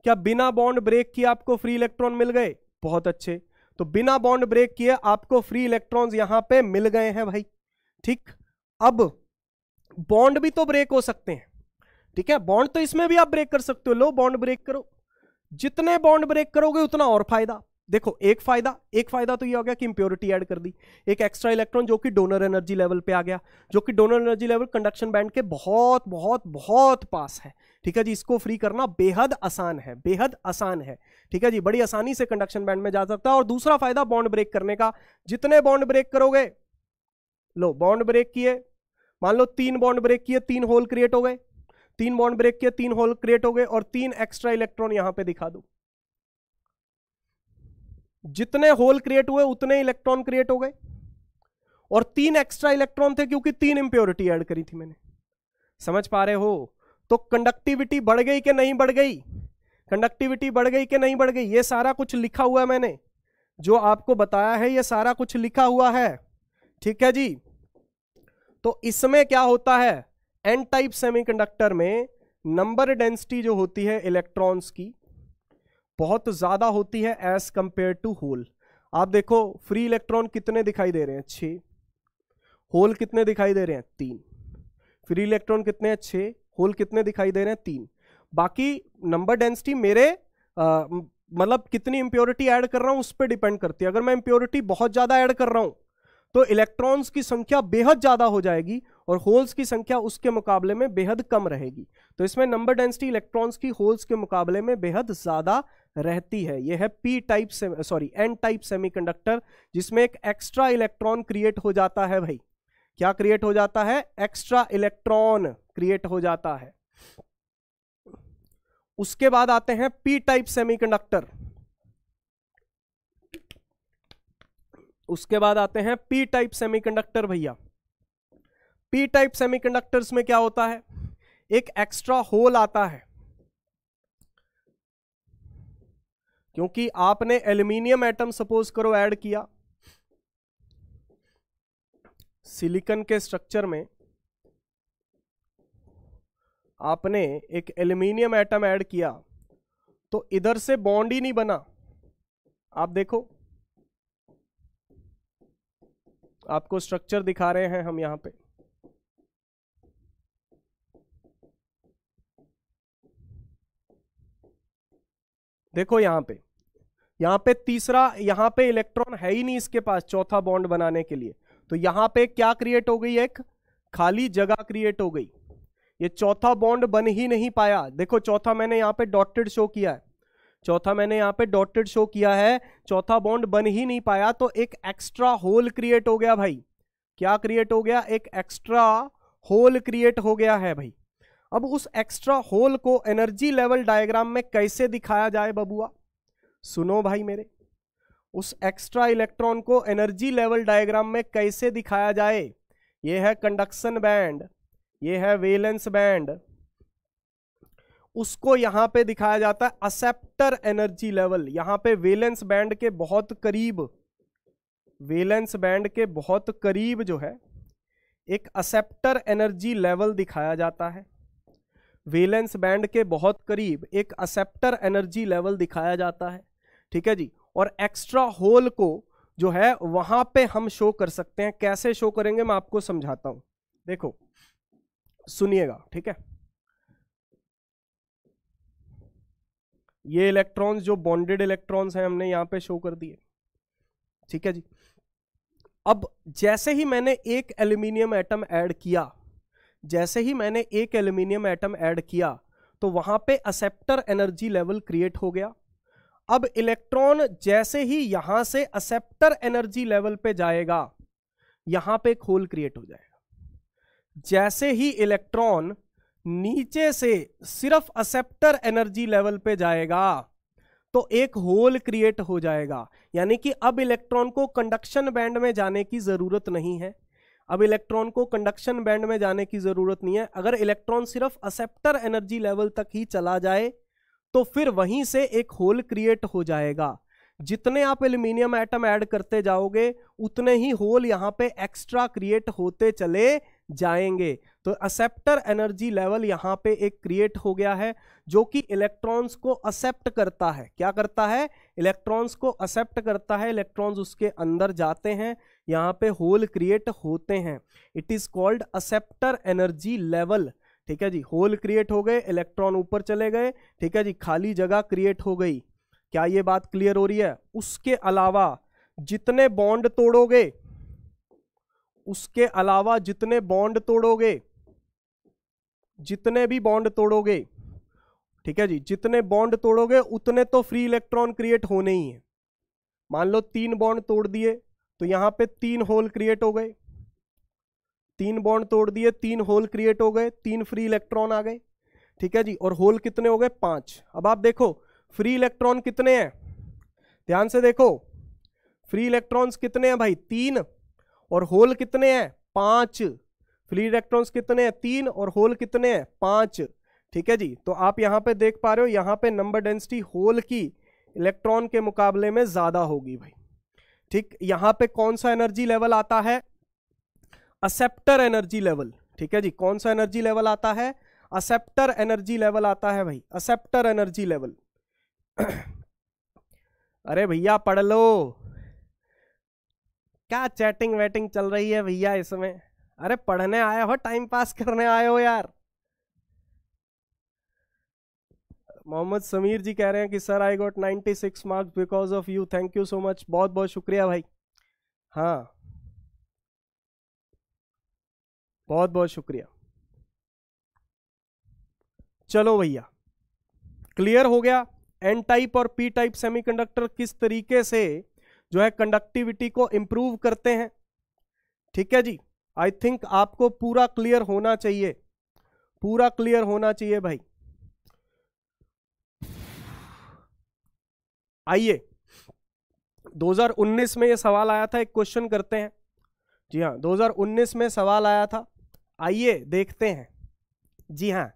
क्या बिना बॉन्ड ब्रेक किए आपको फ्री इलेक्ट्रॉन मिल गए बहुत अच्छे तो बिना बॉन्ड ब्रेक किए आपको फ्री इलेक्ट्रॉन्स यहां पे मिल गए हैं भाई ठीक अब बॉन्ड भी तो ब्रेक हो सकते हैं ठीक है बॉन्ड तो इसमें भी आप ब्रेक कर सकते हो लो बॉन्ड ब्रेक करो जितने बॉन्ड ब्रेक करोगे उतना और फायदा देखो एक फायदा एक फायदा तो ये हो गया कि इंप्योरिटी ऐड कर दी एक एक्स्ट्रा इलेक्ट्रॉन जो कि डोनर एनर्जी लेवल पे आ गया जो कि donor energy level conduction band के बहुत बहुत बहुत पास है ठीक है जी इसको फ्री करना बेहद आसान है बेहद आसान है ठीक है जी बड़ी आसानी से कंडक्शन बैंड में जा सकता है और दूसरा फायदा बॉन्ड ब्रेक करने का जितने बॉन्ड ब्रेक करोगे लो बॉन्ड ब्रेक किए मान लो तीन बॉन्ड ब्रेक किए तीन होल क्रिएट हो गए तीन बॉन्ड ब्रेक किए तीन होल क्रिएट हो गए और तीन एक्स्ट्रा इलेक्ट्रॉन यहां पर दिखा दो जितने होल क्रिएट हुए उतने इलेक्ट्रॉन क्रिएट हो गए और तीन एक्स्ट्रा इलेक्ट्रॉन थे क्योंकि तीन इंप्योरिटी ऐड करी थी मैंने समझ पा रहे हो तो कंडक्टिविटी बढ़ गई कि नहीं बढ़ गई कंडक्टिविटी बढ़ गई कि नहीं बढ़ गई ये सारा कुछ लिखा हुआ है मैंने जो आपको बताया है ये सारा कुछ लिखा हुआ है ठीक है जी तो इसमें क्या होता है एन टाइप सेमीकंडक्टर में नंबर डेंसिटी जो होती है इलेक्ट्रॉन्स की बहुत ज़्यादा होती है एज कंपेयर टू होल आप देखो फ्री इलेक्ट्रॉन कितने दिखाई दे रहे हैं छः होल कितने दिखाई दे रहे हैं तीन फ्री इलेक्ट्रॉन कितने हैं छः होल कितने दिखाई दे रहे हैं तीन बाकी नंबर डेंसिटी मेरे मतलब कितनी इम्प्योरिटी ऐड कर रहा हूँ उस पर डिपेंड करती है अगर मैं इम्प्योरिटी बहुत ज़्यादा ऐड कर रहा हूँ तो इलेक्ट्रॉन्स की संख्या बेहद ज़्यादा हो जाएगी और होल्स की संख्या उसके मुकाबले में बेहद कम रहेगी तो इसमें नंबर डेंसिटी इलेक्ट्रॉन्स की होल्स के मुकाबले में बेहद ज़्यादा रहती है यह है पी टाइप से सॉरी एन टाइप सेमीकंडक्टर जिसमें एक एक्स्ट्रा इलेक्ट्रॉन क्रिएट हो जाता है भाई क्या क्रिएट हो जाता है एक्स्ट्रा इलेक्ट्रॉन क्रिएट हो जाता है उसके बाद आते हैं पी टाइप सेमीकंडक्टर उसके बाद आते हैं पी टाइप सेमीकंडक्टर भैया पी टाइप सेमीकंडक्टर्स में क्या होता है एक एक्स्ट्रा होल आता है क्योंकि आपने एल्यूमिनियम एटम सपोज करो ऐड किया सिलिकन के स्ट्रक्चर में आपने एक एल्यूमिनियम एटम ऐड किया तो इधर से बॉन्ड ही नहीं बना आप देखो आपको स्ट्रक्चर दिखा रहे हैं हम यहां पे देखो यहाँ पे यहाँ पे तीसरा यहाँ पे इलेक्ट्रॉन है ही नहीं इसके पास चौथा बॉन्ड बनाने के लिए तो यहां पे क्या क्रिएट हो गई एक खाली जगह क्रिएट हो गई ये चौथा बॉन्ड बन ही नहीं पाया देखो चौथा मैंने यहां पे डॉटेड शो किया है चौथा मैंने यहाँ पे डॉटेड शो किया है चौथा बॉन्ड बन ही नहीं पाया तो एक एक्स्ट्रा होल क्रिएट हो गया भाई क्या क्रिएट हो गया एक एक्स्ट्रा होल क्रिएट हो गया है भाई अब उस एक्स्ट्रा होल को एनर्जी लेवल डायग्राम में कैसे दिखाया जाए बबुआ सुनो भाई मेरे उस एक्स्ट्रा इलेक्ट्रॉन को एनर्जी लेवल डायग्राम में कैसे दिखाया जाए ये है कंडक्शन बैंड ये है वेलेंस बैंड उसको यहां पे दिखाया जाता है असेप्टर एनर्जी लेवल यहां पे वेलेंस बैंड के बहुत करीब वेलेंस बैंड के बहुत करीब जो है एक असेप्टर एनर्जी लेवल दिखाया जाता है वेलेंस बैंड के बहुत करीब एक असेप्टर एनर्जी लेवल दिखाया जाता है ठीक है जी और एक्स्ट्रा होल को जो है वहां पे हम शो कर सकते हैं कैसे शो करेंगे मैं आपको समझाता हूं देखो सुनिएगा ठीक है ये इलेक्ट्रॉन्स जो बॉन्डेड इलेक्ट्रॉन्स हैं हमने यहां पे शो कर दिए ठीक है जी अब जैसे ही मैंने एक एल्यूमिनियम एटम ऐड किया जैसे ही मैंने एक एल्यूमिनियम एटम ऐड किया तो वहां पे असेप्टर एनर्जी लेवल क्रिएट हो गया अब इलेक्ट्रॉन जैसे ही यहां से असेप्टर एनर्जी लेवल पे जाएगा यहां पे एक होल क्रिएट हो जाएगा जैसे ही इलेक्ट्रॉन नीचे से सिर्फ असेप्टर एनर्जी लेवल पे जाएगा तो एक होल क्रिएट हो जाएगा यानी कि अब इलेक्ट्रॉन को कंडक्शन बैंड में जाने की जरूरत नहीं है अब इलेक्ट्रॉन को कंडक्शन बैंड में जाने की ज़रूरत नहीं है अगर इलेक्ट्रॉन सिर्फ असेप्टर एनर्जी लेवल तक ही चला जाए तो फिर वहीं से एक होल क्रिएट हो जाएगा जितने आप एल्यूमिनियम एटम ऐड करते जाओगे उतने ही होल यहाँ पे एक्स्ट्रा क्रिएट होते चले जाएंगे तो असेप्टर एनर्जी लेवल यहाँ पे एक क्रिएट हो गया है जो कि इलेक्ट्रॉन्स को असेप्ट करता है क्या करता है इलेक्ट्रॉन्स को असेप्ट करता है इलेक्ट्रॉन्स उसके अंदर जाते हैं यहाँ पे होल क्रिएट होते हैं it is called acceptor energy level ठीक है जी होल क्रिएट हो गए इलेक्ट्रॉन ऊपर चले गए ठीक है जी खाली जगह क्रिएट हो गई क्या ये बात क्लियर हो रही है उसके अलावा जितने बॉन्ड तोड़ोगे उसके अलावा जितने बॉन्ड तोड़ोगे जितने भी बॉन्ड तोड़ोगे ठीक है जी जितने बॉन्ड तोड़ोगे उतने तो फ्री इलेक्ट्रॉन क्रिएट होने ही है मान लो तीन बॉन्ड तोड़ दिए तो यहां पे तीन होल क्रिएट हो गए तीन बॉन्ड तोड़ दिए तीन होल क्रिएट हो गए तीन फ्री इलेक्ट्रॉन आ गए ठीक है जी और होल कितने हो गए पांच अब आप देखो फ्री इलेक्ट्रॉन कितने हैं ध्यान से देखो फ्री इलेक्ट्रॉन्स कितने हैं भाई तीन और होल कितने हैं पांच फ्री इलेक्ट्रॉन्स कितने हैं तीन और होल कितने हैं पांच ठीक है जी तो आप यहां पे देख पा रहे हो यहां पे नंबर डेंसिटी होल की इलेक्ट्रॉन के मुकाबले में ज़्यादा होगी भाई ठीक यहां पे कौन सा एनर्जी लेवल आता है असेप्टर एनर्जी लेवल ठीक है जी कौन सा एनर्जी लेवल आता है असेप्टर एनर्जी लेवल आता है भाई असेप्टर एनर्जी लेवल अरे भैया पढ़ लो क्या चैटिंग वैटिंग चल रही है भैया इसमें अरे पढ़ने आए हो टाइम पास करने आए हो यार मोहम्मद समीर जी कह रहे हैं कि sir I got 96 marks because of you thank you so much बहुत बहुत शुक्रिया भाई हाँ बहुत बहुत शुक्रिया चलो भैया क्लियर हो गया एन टाइप और पी टाइप सेमीकंडक्टर किस तरीके से जो है कंडक्टिविटी को इम्प्रूव करते हैं ठीक है जी आई थिंक आपको पूरा क्लियर होना चाहिए पूरा क्लियर होना चाहिए भाई आइए 2019 में ये सवाल आया था एक क्वेश्चन करते हैं जी हाँ 2019 में सवाल आया था आइए देखते हैं जी हाँ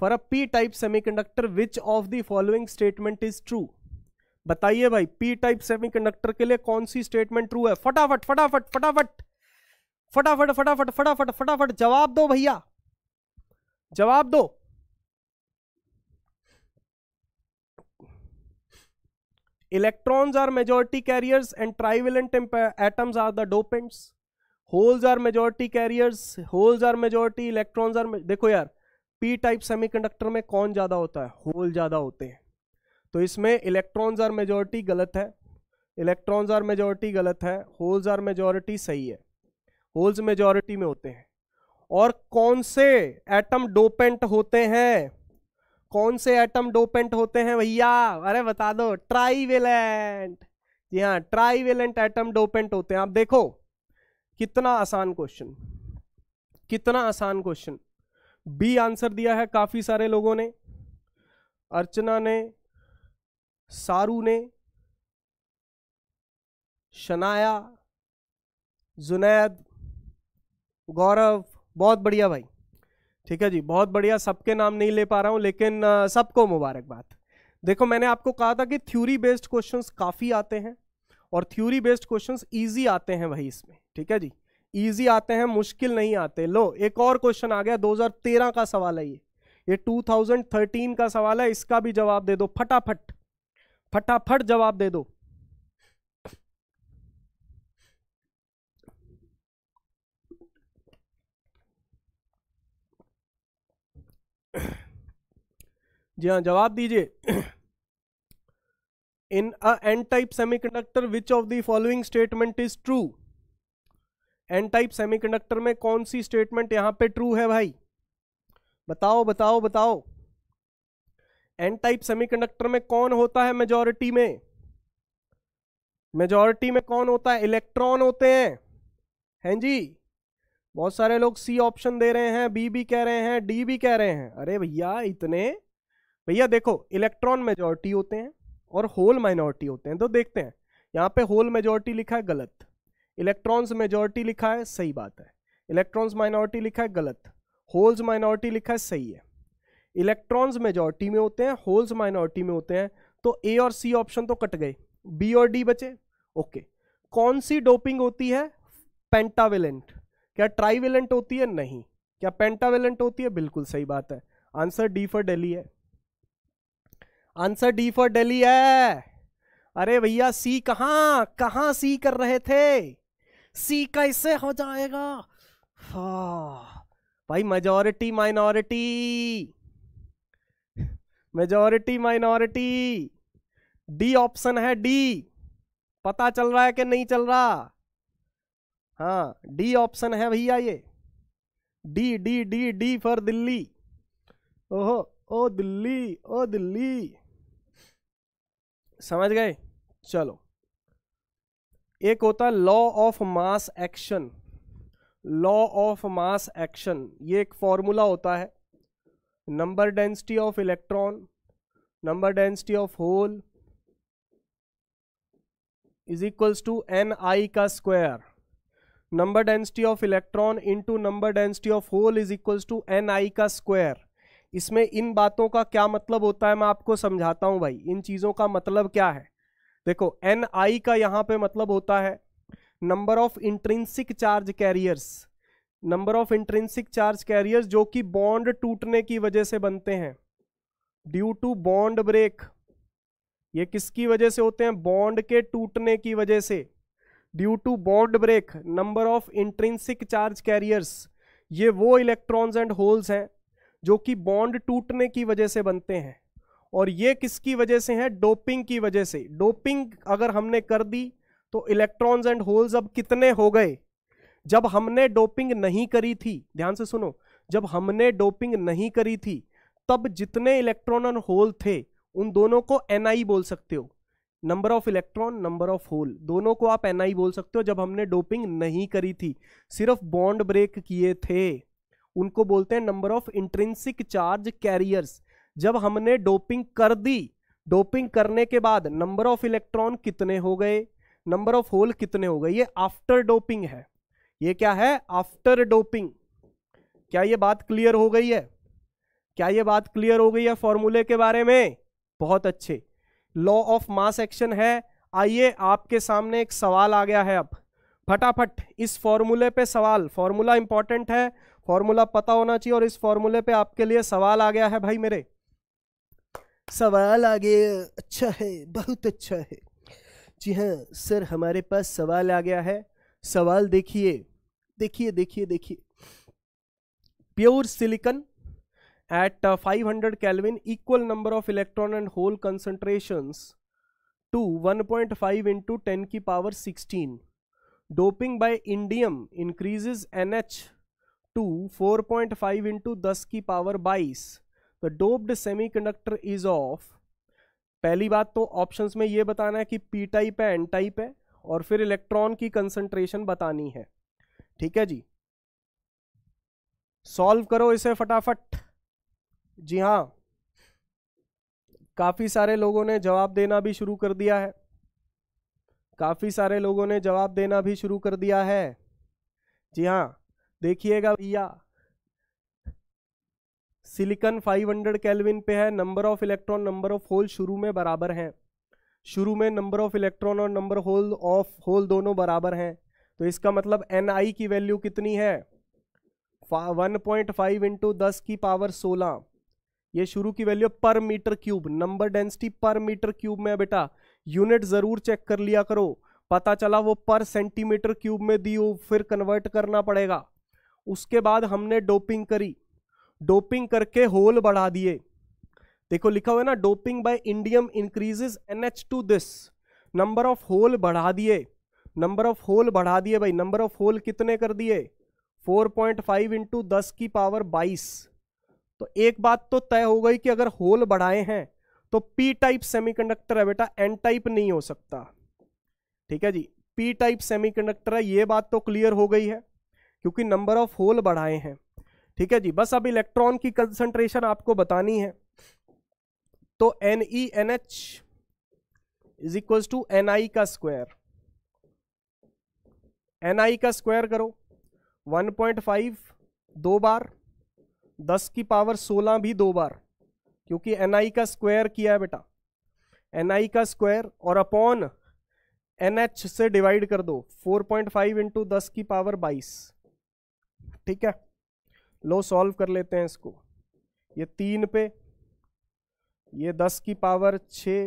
for a p type semiconductor which of the following statement is true बताइए भाई पी टाइप सेमीकंडक्टर के लिए कौन सी स्टेटमेंट ट्रू है फटाफट फटाफट फटाफट फटाफट फटाफट फटाफट फटाफट जवाब दो भैया जवाब दो electrons are majority carriers and trivalent atoms are the dopants holes are majority carriers holes are majority electrons are देखो यार पी टाइप सेमीकंडक्टर में कौन ज्यादा होता है होल ज्यादा होते हैं तो इसमें इलेक्ट्रॉन्स आर मेजोरिटी गलत है इलेक्ट्रॉन्स आर मेजोरिटी गलत है होल्स आर मेजोरिटी सही है होल्स मेजोरिटी में होते हैं और कौन से एटम डोपेंट होते हैं कौन से एटम डोपेंट होते हैं भैया अरे बता दो ट्राईवेलेंट जी हाँ ट्राइवेलेंट एटम डोपेंट होते हैं आप देखो कितना आसान क्वेश्चन कितना आसान क्वेश्चन बी आंसर दिया है काफ़ी सारे लोगों ने अर्चना ने सारू ने शनाया जुनैद गौरव बहुत बढ़िया भाई ठीक है जी बहुत बढ़िया सबके नाम नहीं ले पा रहा हूँ लेकिन सबको मुबारकबाद देखो मैंने आपको कहा था कि थ्योरी बेस्ड क्वेश्चंस काफ़ी आते हैं और थ्योरी बेस्ड क्वेश्चंस इजी आते हैं वही इसमें ठीक है जी इजी आते हैं मुश्किल नहीं आते लो एक और क्वेश्चन आ गया 2013 का सवाल है ये ये 2013 का सवाल है इसका भी जवाब दे दो फटाफट फटाफट जवाब दे दो जी हाँ जवाब दीजिए in a n type semiconductor which of the following statement is true n type semiconductor में कौन सी स्टेटमेंट यहां पे ट्रू है भाई बताओ बताओ बताओ एन टाइप सेमीकंडक्टर में कौन होता है मेजॉरिटी में मेजोरिटी में कौन होता है इलेक्ट्रॉन होते हैं हैं जी बहुत सारे लोग सी ऑप्शन दे रहे हैं बी भी कह रहे हैं डी भी कह रहे हैं अरे भैया इतने भैया देखो इलेक्ट्रॉन मेजोरिटी होते हैं और होल माइनॉरिटी होते हैं तो देखते हैं यहाँ पे होल मेजोरिटी लिखा है गलत इलेक्ट्रॉन्स मेजोरिटी लिखा है सही बात है इलेक्ट्रॉन्स माइनॉरिटी लिखा है गलत होल्स माइनॉरिटी लिखा है सही है इलेक्ट्रॉन्स मेजोरिटी में होते हैं होल्स माइनॉरिटी में होते हैं तो ए और सी ऑप्शन तो कट गए बी और डी बचे ओके कौन सी डोपिंग होती है पेंटाविलेंट क्या ट्राईवेलेंट होती है नहीं क्या पेंटावेलेंट होती है बिल्कुल सही बात है आंसर डी फॉर डेली है आंसर डी फॉर डेली है अरे भैया सी कहा कहा सी कर रहे थे सी कैसे हो जाएगा भाई majority minority majority minority D option है डी पता चल रहा है कि नहीं चल रहा हाँ डी ऑप्शन है भैया ये D D D D for Delhi ओहो ओ दिल्ली ओ दिल्ली समझ गए चलो एक होता है law of mass action law of mass action ये एक फॉर्मूला होता है number density of electron number density of hole is equals to n i का square number density of electron into number density of hole is equals to n i का स्क्वायर इसमें इन बातों का क्या मतलब होता है मैं आपको समझाता हूँ भाई इन चीज़ों का मतलब क्या है देखो एन आई का यहाँ पे मतलब होता है number of intrinsic charge carriers number of intrinsic charge carriers जो कि बॉन्ड टूटने की वजह से बनते हैं ड्यू टू बॉन्ड ब्रेक ये किसकी वजह से होते हैं बॉन्ड के टूटने की वजह से due to bond break number of intrinsic charge carriers ये वो इलेक्ट्रॉन्स एंड होल्स हैं जो कि बॉन्ड टूटने की वजह से बनते हैं और ये किसकी वजह से हैं डोपिंग की वजह से डोपिंग अगर हमने कर दी तो इलेक्ट्रॉन्स एंड होल्स अब कितने हो गए जब हमने डोपिंग नहीं करी थी ध्यान से सुनो जब हमने डोपिंग नहीं करी थी तब जितने इलेक्ट्रॉन एंड होल थे उन दोनों को एनआई बोल सकते हो number of electron number of hole दोनों को आप एनआई बोल सकते हो जब हमने डोपिंग नहीं करी थी सिर्फ बॉन्ड ब्रेक किए थे उनको बोलते हैं number of intrinsic charge carriers जब हमने डोपिंग कर दी डोपिंग करने के बाद नंबर ऑफ इलेक्ट्रॉन कितने हो गए नंबर ऑफ होल कितने हो गए ये आफ्टर डोपिंग है ये क्या है आफ्टर डोपिंग क्या ये बात क्लियर हो गई है क्या ये बात क्लियर हो गई है फॉर्मूले के बारे में बहुत अच्छे लॉ ऑफ मास एक्शन है आइए आपके सामने एक सवाल आ गया है अब फटाफट इस फॉर्मूले पे सवाल फॉर्मूला इंपॉर्टेंट है फॉर्मूला पता होना चाहिए और इस फॉर्मूले पे आपके लिए सवाल आ गया है भाई मेरे सवाल आ गया अच्छा है बहुत अच्छा है जी हाँ सर हमारे पास सवाल आ गया है सवाल देखिए देखिए देखिए देखिए pure silicon at uh, 500 Kelvin equal number of electron and hole concentrations to 1.5 into 10 की power 16. Doping by indium increases NH to 4.5 into 10 की power 22. The doped semiconductor is of पहली बात तो ऑप्शंस में ये बताना है कि पी टाइप है एन टाइप है और फिर इलेक्ट्रॉन की कंसंट्रेशन बतानी है ठीक है जी सॉल्व करो इसे फटाफट जी हाँ काफ़ी सारे लोगों ने जवाब देना भी शुरू कर दिया है काफ़ी सारे लोगों ने जवाब देना भी शुरू कर दिया है जी हाँ देखिएगा भैया सिलिकन 500 कैलविन पे है number of electron number of hole शुरू में बराबर हैं शुरू में नंबर ऑफ इलेक्ट्रॉन और नंबर होल ऑफ होल दोनों बराबर हैं तो इसका मतलब एन आई की वैल्यू कितनी है वन पॉइंट फाइव इंटू दस की पावर सोलह ये शुरू की value per metre cube number density per metre cube में है बेटा यूनिट ज़रूर चेक कर लिया करो पता चला वो पर सेंटीमीटर क्यूब में दी हो फिर कन्वर्ट करना पड़ेगा उसके बाद हमने डोपिंग करी डोपिंग करके होल बढ़ा दिए देखो लिखा हुआ है ना doping by indium increases n h to this number of hole बढ़ा दिए नंबर ऑफ होल बढ़ा दिए भाई नंबर ऑफ होल कितने कर दिए 4.5 पॉइंट फाइव इंटू दस की पावर बाईस तो एक बात तो तय हो गई कि अगर होल बढ़ाए हैं तो पी टाइप सेमीकंडक्टर है बेटा एन टाइप नहीं हो सकता ठीक है जी पी टाइप सेमीकंडक्टर है ये बात तो क्लियर हो गई है क्योंकि नंबर ऑफ होल बढ़ाए हैं ठीक है जी बस अब इलेक्ट्रॉन की कंसंट्रेशन आपको बतानी है तो N E N h is equal to n i का स्क्वायर एन आई का स्क्वायर करो 1.5 दो बार दस की पावर सोलह भी दो बार क्योंकि एन आई का स्क्वायर किया है बेटा एन आई का स्क्वायर और अपॉन एन एच से डिवाइड कर दो फोर पॉइंट फाइव इंटू दस की पावर बाईस ठीक है लो सॉल्व कर लेते हैं इसको ये तीन पे ये दस की पावर छ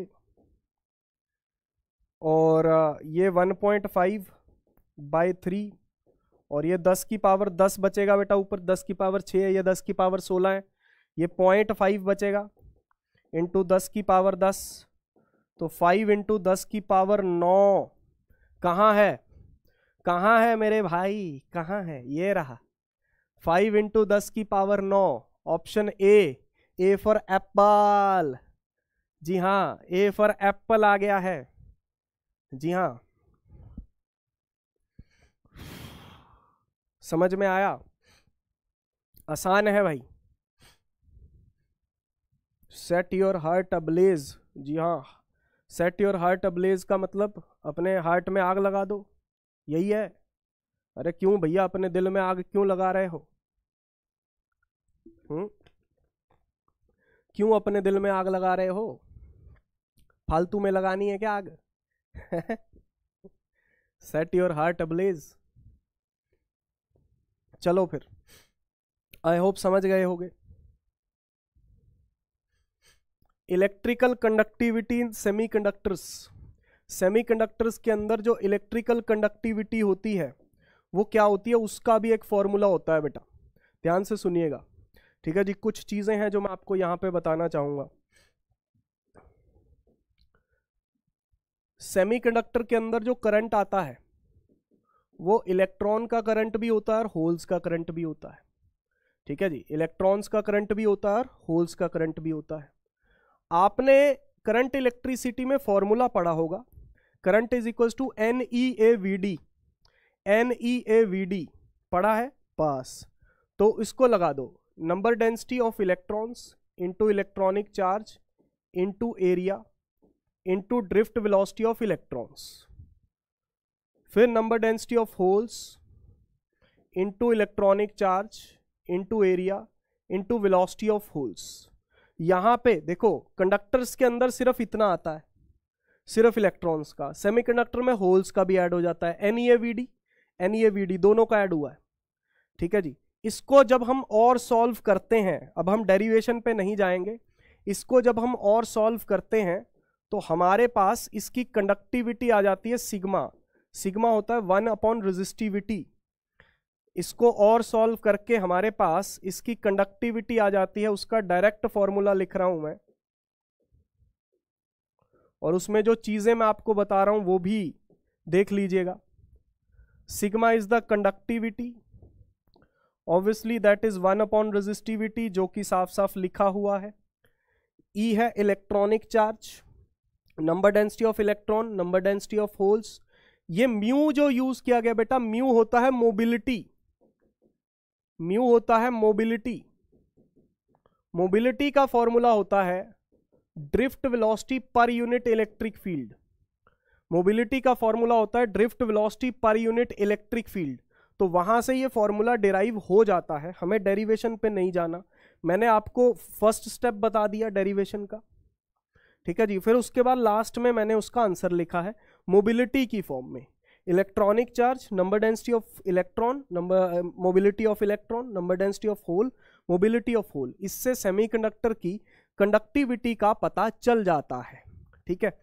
और ये one point five by three और ये दस की पावर दस बचेगा बेटा ऊपर दस की पावर छः है ये दस की पावर सोलह है ये पॉइंट फाइव बचेगा इंटू दस की पावर दस तो फाइव इंटू दस की पावर नौ कहाँ है कहाँ है मेरे भाई कहाँ है ये रहा फाइव इंटू दस की पावर नौ option A A for apple जी हाँ ए फॉर एप्पल आ गया है जी हाँ समझ में आया आसान है भाई सेट योर हार्ट अब्लेज जी हाँ सेट योर हार्ट अब्लेज का मतलब अपने हार्ट में आग लगा दो यही है अरे क्यों भैया अपने दिल में आग क्यों लगा रहे हो हुँ? क्यों अपने दिल में आग लगा रहे हो फालतू में लगानी है क्या आग सेट योर हार्ट अब्लेज चलो फिर आई होप समझ गए होगे electrical conductivity in semiconductors semiconductors के अंदर जो इलेक्ट्रिकल कंडक्टिविटी होती है वो क्या होती है उसका भी एक फॉर्मूला होता है बेटा ध्यान से सुनिएगा ठीक है जी कुछ चीज़ें हैं जो मैं आपको यहां पे बताना चाहूंगा सेमीकंडक्टर के अंदर जो करंट आता है वो इलेक्ट्रॉन का करंट भी होता है और होल्स का करंट भी होता है ठीक है जी इलेक्ट्रॉन्स का करंट भी होता है और होल्स का करंट भी होता है आपने करंट इलेक्ट्रिसिटी में फॉर्मूला पढ़ा होगा current is equals to n e A v d n e A v d पढ़ा है पास तो इसको लगा दो number density of electrons into electronic charge into area into drift velocity of electrons फिर number density of holes into electronic charge into area into velocity of holes यहाँ पे देखो कंडक्टर्स के अंदर सिर्फ इतना आता है सिर्फ इलेक्ट्रॉन्स का सेमीकंडक्टर में होल्स का भी ऐड हो जाता है n e A v d n e A v d दोनों का ऐड हुआ है ठीक है जी इसको जब हम और सॉल्व करते हैं अब हम डेरिवेशन पे नहीं जाएंगे इसको जब हम और सॉल्व करते हैं तो हमारे पास इसकी कंडक्टिविटी आ जाती है सिग्मा सिग्मा होता है वन अपॉन रेजिस्टिविटी इसको और सॉल्व करके हमारे पास इसकी कंडक्टिविटी आ जाती है उसका डायरेक्ट फॉर्मूला लिख रहा हूं मैं और उसमें जो चीज़ें मैं आपको बता रहा हूं वो भी देख लीजिएगा sigma is the conductivity obviously that is one upon resistivity जो कि साफ साफ लिखा हुआ है ई e है electronic charge number density of electron number density of holes ये म्यू जो यूज किया गया बेटा म्यू होता है मोबिलिटी म्यू होता है मोबिलिटी मोबिलिटी का फॉर्मूला होता है drift velocity per unit electric field mobility का फॉर्मूला होता है drift velocity per unit electric field तो वहां से ये फॉर्मूला डिराइव हो जाता है हमें डेरिवेशन पे नहीं जाना मैंने आपको फर्स्ट स्टेप बता दिया डेरिवेशन का ठीक है जी फिर उसके बाद लास्ट में मैंने उसका आंसर लिखा है मोबिलिटी की फॉर्म में electronic charge number density of electron number mobility of electron number density of hole mobility of hole इससे सेमीकंडक्टर की कंडक्टिविटी का पता चल जाता है ठीक है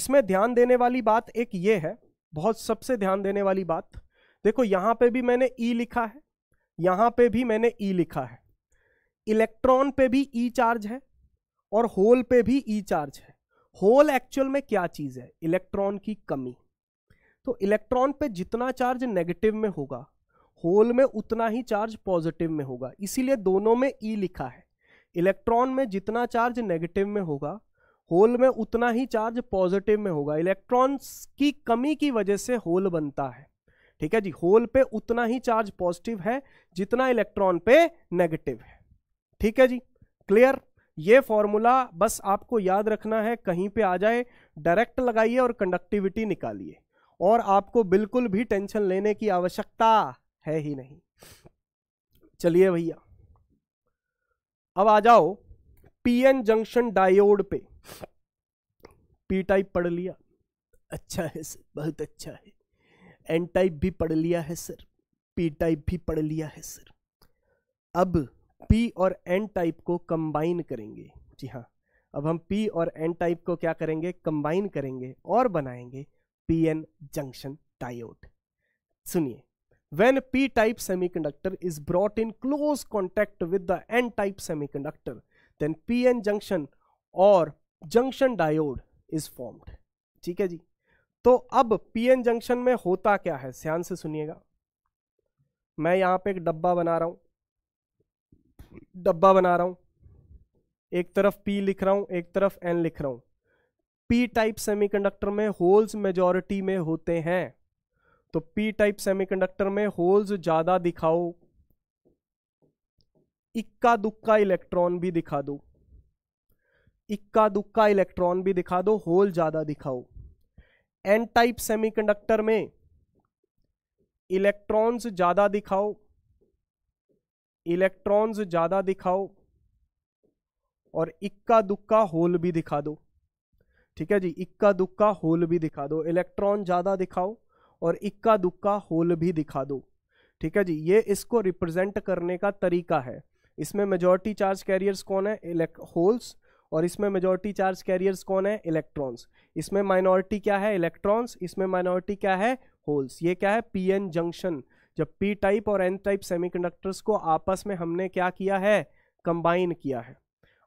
इसमें ध्यान देने वाली बात एक ये है बहुत सबसे ध्यान देने वाली बात देखो यहाँ पे भी मैंने ई e लिखा है यहाँ पे भी मैंने ई e लिखा है इलेक्ट्रॉन पे भी ई e चार्ज है और होल पे भी ई चार्ज है होल एक्चुअल में क्या चीज़ है इलेक्ट्रॉन की कमी तो इलेक्ट्रॉन पे जितना चार्ज नेगेटिव में होगा होल में उतना ही चार्ज पॉजिटिव में होगा इसीलिए दोनों में ई e लिखा है इलेक्ट्रॉन में जितना चार्ज नेगेटिव में होगा होल में उतना ही चार्ज पॉजिटिव में होगा इलेक्ट्रॉन्स की कमी की वजह से होल बनता है ठीक है जी होल पे उतना ही चार्ज पॉजिटिव है जितना इलेक्ट्रॉन पे नेगेटिव है ठीक है जी क्लियर ये फॉर्मूला बस आपको याद रखना है कहीं पे आ जाए डायरेक्ट लगाइए और कंडक्टिविटी निकालिए और आपको बिल्कुल भी टेंशन लेने की आवश्यकता है ही नहीं चलिए भैया अब आ जाओ पीएन जंक्शन डायोड पे पी टाइप पढ़ लिया अच्छा है सर बहुत अच्छा है एन टाइप भी पढ़ लिया है सर पी टाइप भी पढ़ लिया है सर अब पी और एन टाइप को कंबाइन करेंगे जी हाँ अब हम पी और एन टाइप को क्या करेंगे कंबाइन करेंगे और बनाएंगे पी एन जंक्शन डायोड सुनिए when p type semiconductor is brought in close contact with the n type semiconductor then p N junction और जंक्शन डायोड इज फॉर्म्ड ठीक है जी तो अब पी एन जंक्शन में होता क्या है ध्यान से सुनिएगा मैं यहां पर एक डब्बा बना रहा हूं डब्बा बना रहा हूँ एक तरफ पी लिख रहा हूँ एक तरफ एन लिख रहा हूँ पी टाइप सेमीकंडक्टर में होल्स मेजॉरिटी में होते हैं तो पी टाइप सेमीकंडक्टर में होल्स ज़्यादा दिखाओ इक्का दुक्का इलेक्ट्रॉन भी दिखा दो इक्का दुक्का इलेक्ट्रॉन भी दिखा दो होल ज़्यादा दिखाओ एन टाइप सेमीकंडक्टर में इलेक्ट्रॉन्स ज़्यादा दिखाओ इलेक्ट्रॉन्स ज़्यादा दिखाओ और इक्का दुक्का होल भी दिखा दो ठीक है जी इक्का दुक्का होल भी दिखा दो इलेक्ट्रॉन ज़्यादा दिखाओ और इक्का दुक्का होल भी दिखा दो ठीक है जी ये इसको रिप्रेजेंट करने का तरीका है इसमें मेजॉरिटी चार्ज कैरियर्स कौन है होल्स और इसमें मेजॉरिटी चार्ज कैरियर्स कौन है इलेक्ट्रॉन्स इसमें माइनॉरिटी क्या है इलेक्ट्रॉन्स इसमें माइनॉरिटी क्या है होल्स ये क्या है पीएन जंक्शन जब पी टाइप और एन टाइप सेमीकंडक्टर्स को आपस में हमने क्या किया है कंबाइन किया है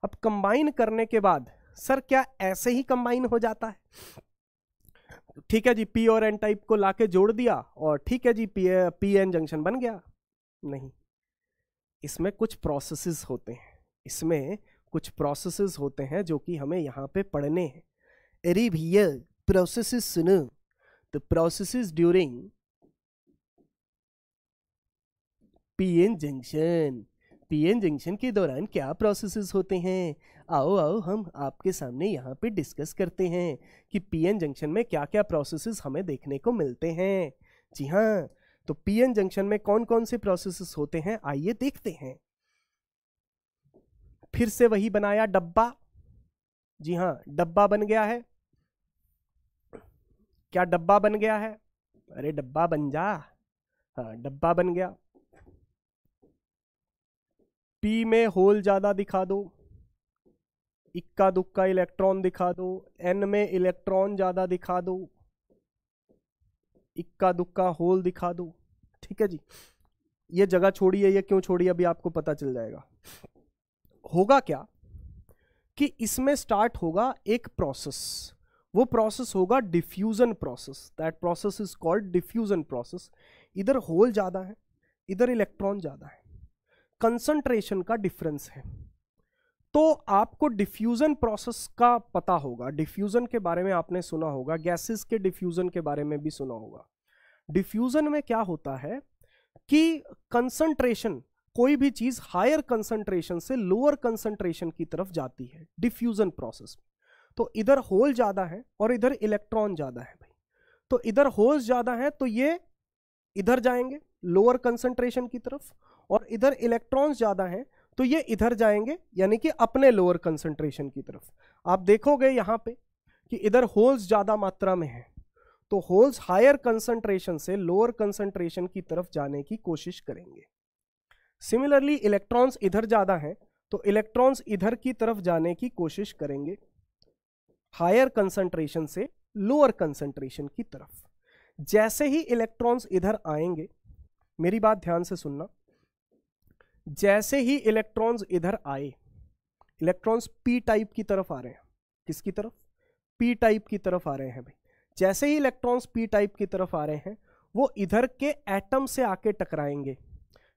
अब कंबाइन करने के बाद सर क्या ऐसे ही कंबाइन हो जाता है ठीक है जी पी और एन टाइप को लाके जोड़ दिया और ठीक है जी पी पी एन जंक्शन बन गया नहीं इसमें कुछ प्रोसेसेस होते हैं इसमें कुछ प्रोसेसेस होते हैं जो कि हमें यहाँ पे पढ़ने हैं अरे भैया प्रोसेसेस सुनो the processes during PN junction PN junction के दौरान क्या प्रोसेसेस होते हैं आओ आओ हम आपके सामने यहाँ पे डिस्कस करते हैं कि पीएन जंक्शन में क्या क्या प्रोसेसेस हमें देखने को मिलते हैं जी हाँ तो पीएन जंक्शन में कौन कौन से प्रोसेसेस होते हैं आइए देखते हैं फिर से वही बनाया डब्बा जी हाँ डब्बा बन गया है क्या डब्बा बन गया है अरे डब्बा बन जा हाँ डब्बा बन गया पी में होल ज़्यादा दिखा दो इक्का दुक्का इलेक्ट्रॉन दिखा दो एन में इलेक्ट्रॉन ज़्यादा दिखा दो इक्का दुक्का होल दिखा दो ठीक है जी ये जगह छोड़ी है ये क्यों छोड़ी है अभी आपको पता चल जाएगा होगा क्या कि इसमें स्टार्ट होगा एक प्रोसेस वो प्रोसेस होगा diffusion process that process is called diffusion process इधर होल ज़्यादा है इधर इलेक्ट्रॉन ज़्यादा है कंसंट्रेशन का डिफरेंस है तो आपको डिफ्यूज़न प्रोसेस का पता होगा डिफ्यूज़न के बारे में आपने सुना होगा गैसेस के डिफ्यूज़न के बारे में भी सुना होगा डिफ्यूज़न में क्या होता है कि कंसंट्रेशन कोई भी चीज़ हायर कंसंट्रेशन से लोअर कंसंट्रेशन की तरफ जाती है डिफ्यूज़न प्रोसेस में तो इधर होल ज़्यादा है और इधर इलेक्ट्रॉन ज़्यादा है भाई तो इधर होल्स ज़्यादा है तो ये इधर जाएंगे लोअर कंसंट्रेशन की तरफ और इधर इलेक्ट्रॉन्स ज़्यादा हैं तो ये इधर जाएंगे यानी कि अपने लोअर कंसंट्रेशन की तरफ आप देखोगे यहाँ पे कि इधर होल्स ज़्यादा मात्रा में हैं तो होल्स हायर कंसंट्रेशन से लोअर कंसंट्रेशन की तरफ जाने की कोशिश करेंगे सिमिलरली इलेक्ट्रॉन्स इधर ज़्यादा हैं तो इलेक्ट्रॉन्स इधर की तरफ जाने की कोशिश करेंगे हायर कंसंट्रेशन से लोअर कंसंट्रेशन की तरफ जैसे ही इलेक्ट्रॉन्स इधर आएंगे मेरी बात ध्यान से सुनना जैसे ही इलेक्ट्रॉन्स इधर आए इलेक्ट्रॉन्स पी टाइप की तरफ आ रहे हैं किसकी तरफ पी टाइप की तरफ आ रहे हैं भाई जैसे ही इलेक्ट्रॉन्स पी टाइप की तरफ आ रहे हैं वो इधर के एटम से आके टकराएंगे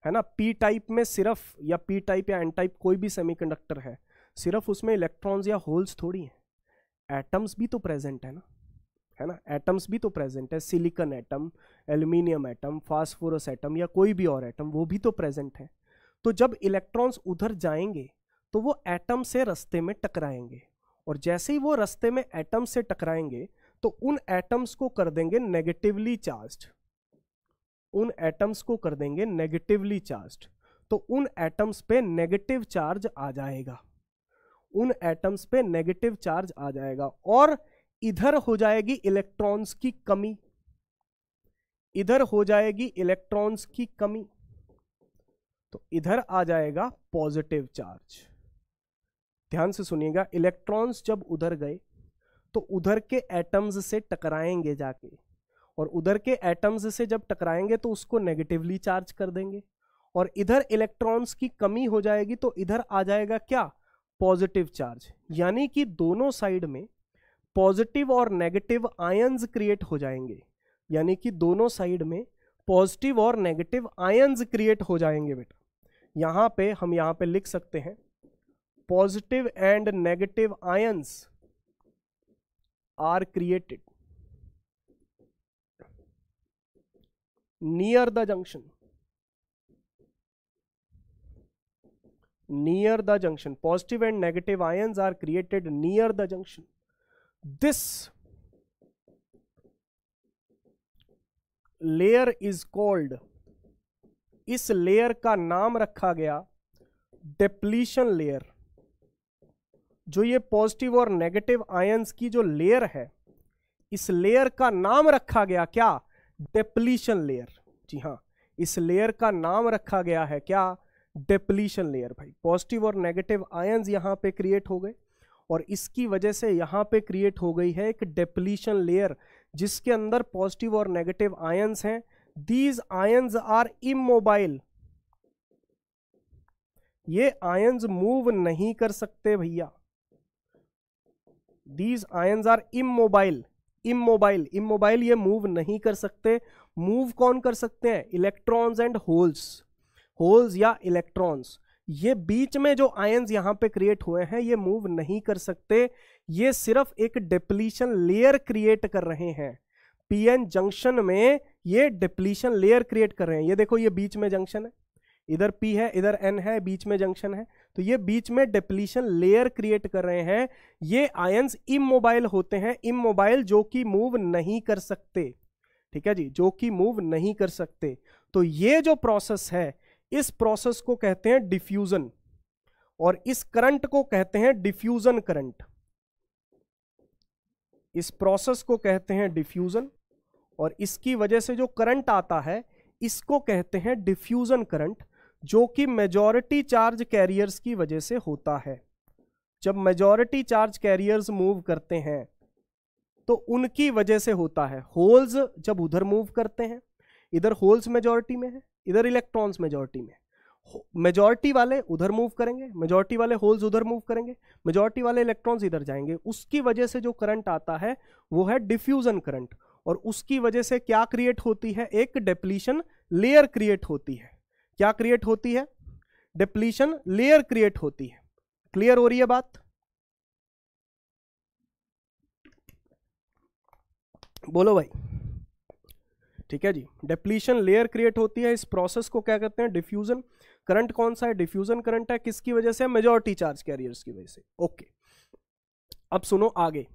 है ना पी टाइप में सिर्फ या पी टाइप या एन टाइप कोई भी सेमीकंडक्टर है सिर्फ उसमें इलेक्ट्रॉन्स या होल्स थोड़ी हैं एटम्स भी तो प्रेजेंट है ना है ना एटम्स भी तो प्रेजेंट है silicon atom aluminium atom phosphorus atom या कोई भी और एटम वो भी तो प्रेजेंट है तो जब इलेक्ट्रॉन्स उधर जाएंगे तो वो एटम से रस्ते में टकराएंगे और जैसे ही वो रस्ते में एटम से टकराएंगे तो उन एटम्स को कर देंगे नेगेटिवली चार्ज उन एटम्स को कर देंगे नेगेटिवली चार्ज तो उन एटम्स पे नेगेटिव चार्ज आ जाएगा उन एटम्स पे नेगेटिव चार्ज आ जाएगा और इधर हो जाएगी इलेक्ट्रॉन्स की कमी इधर हो जाएगी इलेक्ट्रॉन्स की कमी तो इधर आ जाएगा पॉजिटिव चार्ज ध्यान से सुनिएगा इलेक्ट्रॉन्स जब उधर गए तो उधर के एटम्स से टकराएंगे जाके और उधर के एटम्स से जब टकराएंगे तो उसको नेगेटिवली चार्ज कर देंगे और इधर इलेक्ट्रॉन्स की कमी हो जाएगी तो इधर आ जाएगा क्या पॉजिटिव चार्ज यानी कि दोनों साइड में पॉजिटिव और नेगेटिव आयन्स क्रिएट हो जाएंगे यानी कि दोनों साइड में पॉजिटिव और नेगेटिव आयन्स क्रिएट हो जाएंगे बेटा यहां पे हम यहां पे लिख सकते हैं positive and negative ions are created near the junction near the junction positive and negative ions are created near the junction this layer is called इस लेयर का नाम रखा गया डेप्लीशन लेयर जो ये पॉजिटिव और नेगेटिव आयंस की जो लेयर है इस लेयर का नाम रखा गया क्या डेप्लीशन लेयर जी हाँ इस लेयर का नाम रखा गया है क्या डेप्लीशन लेयर भाई पॉजिटिव और नेगेटिव आयंस यहां पे क्रिएट हो गए और इसकी वजह से यहां पे क्रिएट हो गई है एक डेप्लीशन लेयर जिसके अंदर पॉजिटिव और नेगेटिव आयंस हैं दीज आयन्स आर इमोबाइल ये आयन्स मूव नहीं कर सकते भैया these ions are immobile immobile immobile ये मूव नहीं कर सकते मूव कौन कर सकते हैं इलेक्ट्रॉन्स एंड होल्स होल्स या इलेक्ट्रॉन्स ये बीच में जो आयन्स यहां पे क्रिएट हुए हैं ये मूव नहीं कर सकते ये सिर्फ एक डिप्लीशन लेयर क्रिएट कर रहे हैं पीएन जंक्शन में ये डिप्लीशन लेयर क्रिएट कर रहे हैं ये देखो ये बीच में जंक्शन है इधर पी है इधर एन है बीच में जंक्शन है तो ये बीच में डिप्लीशन लेयर क्रिएट कर रहे हैं ये आयंस इमोबाइल होते हैं इमोबाइल जो कि मूव नहीं कर सकते ठीक है जी जो कि मूव नहीं कर सकते तो ये जो प्रोसेस है इस प्रोसेस को कहते हैं डिफ्यूजन और इस करंट को कहते हैं डिफ्यूजन करंट इस प्रोसेस को कहते हैं डिफ्यूजन और इसकी वजह से जो करंट आता है इसको कहते हैं डिफ्यूज़न करंट जो कि मेजॉरिटी चार्ज कैरियर्स की वजह से होता है जब मेजॉरिटी चार्ज कैरियर्स मूव करते हैं तो उनकी वजह से होता है होल्स जब उधर मूव करते हैं इधर होल्स मेजॉरिटी में है इधर इलेक्ट्रॉन्स मेजॉरिटी में मेजॉरिटी वाले उधर मूव करेंगे मेजॉरिटी वाले होल्स उधर मूव करेंगे मेजॉरिटी वाले इलेक्ट्रॉन्स इधर जाएंगे उसकी वजह से जो करंट आता है वो है डिफ्यूज़न करंट और उसकी वजह से क्या क्रिएट होती है एक डेप्लीशन लेयर क्रिएट होती है क्या क्रिएट होती है डेप्लीशन लेयर क्रिएट होती है क्लियर हो रही है बात बोलो भाई ठीक है जी डेप्लीशन लेयर क्रिएट होती है इस प्रोसेस को क्या कहते हैं डिफ्यूजन करंट कौन सा है डिफ्यूजन करंट है किसकी वजह से मेजोरिटी चार्ज कैरियर्स की वजह से ओके okay. अब सुनो आगे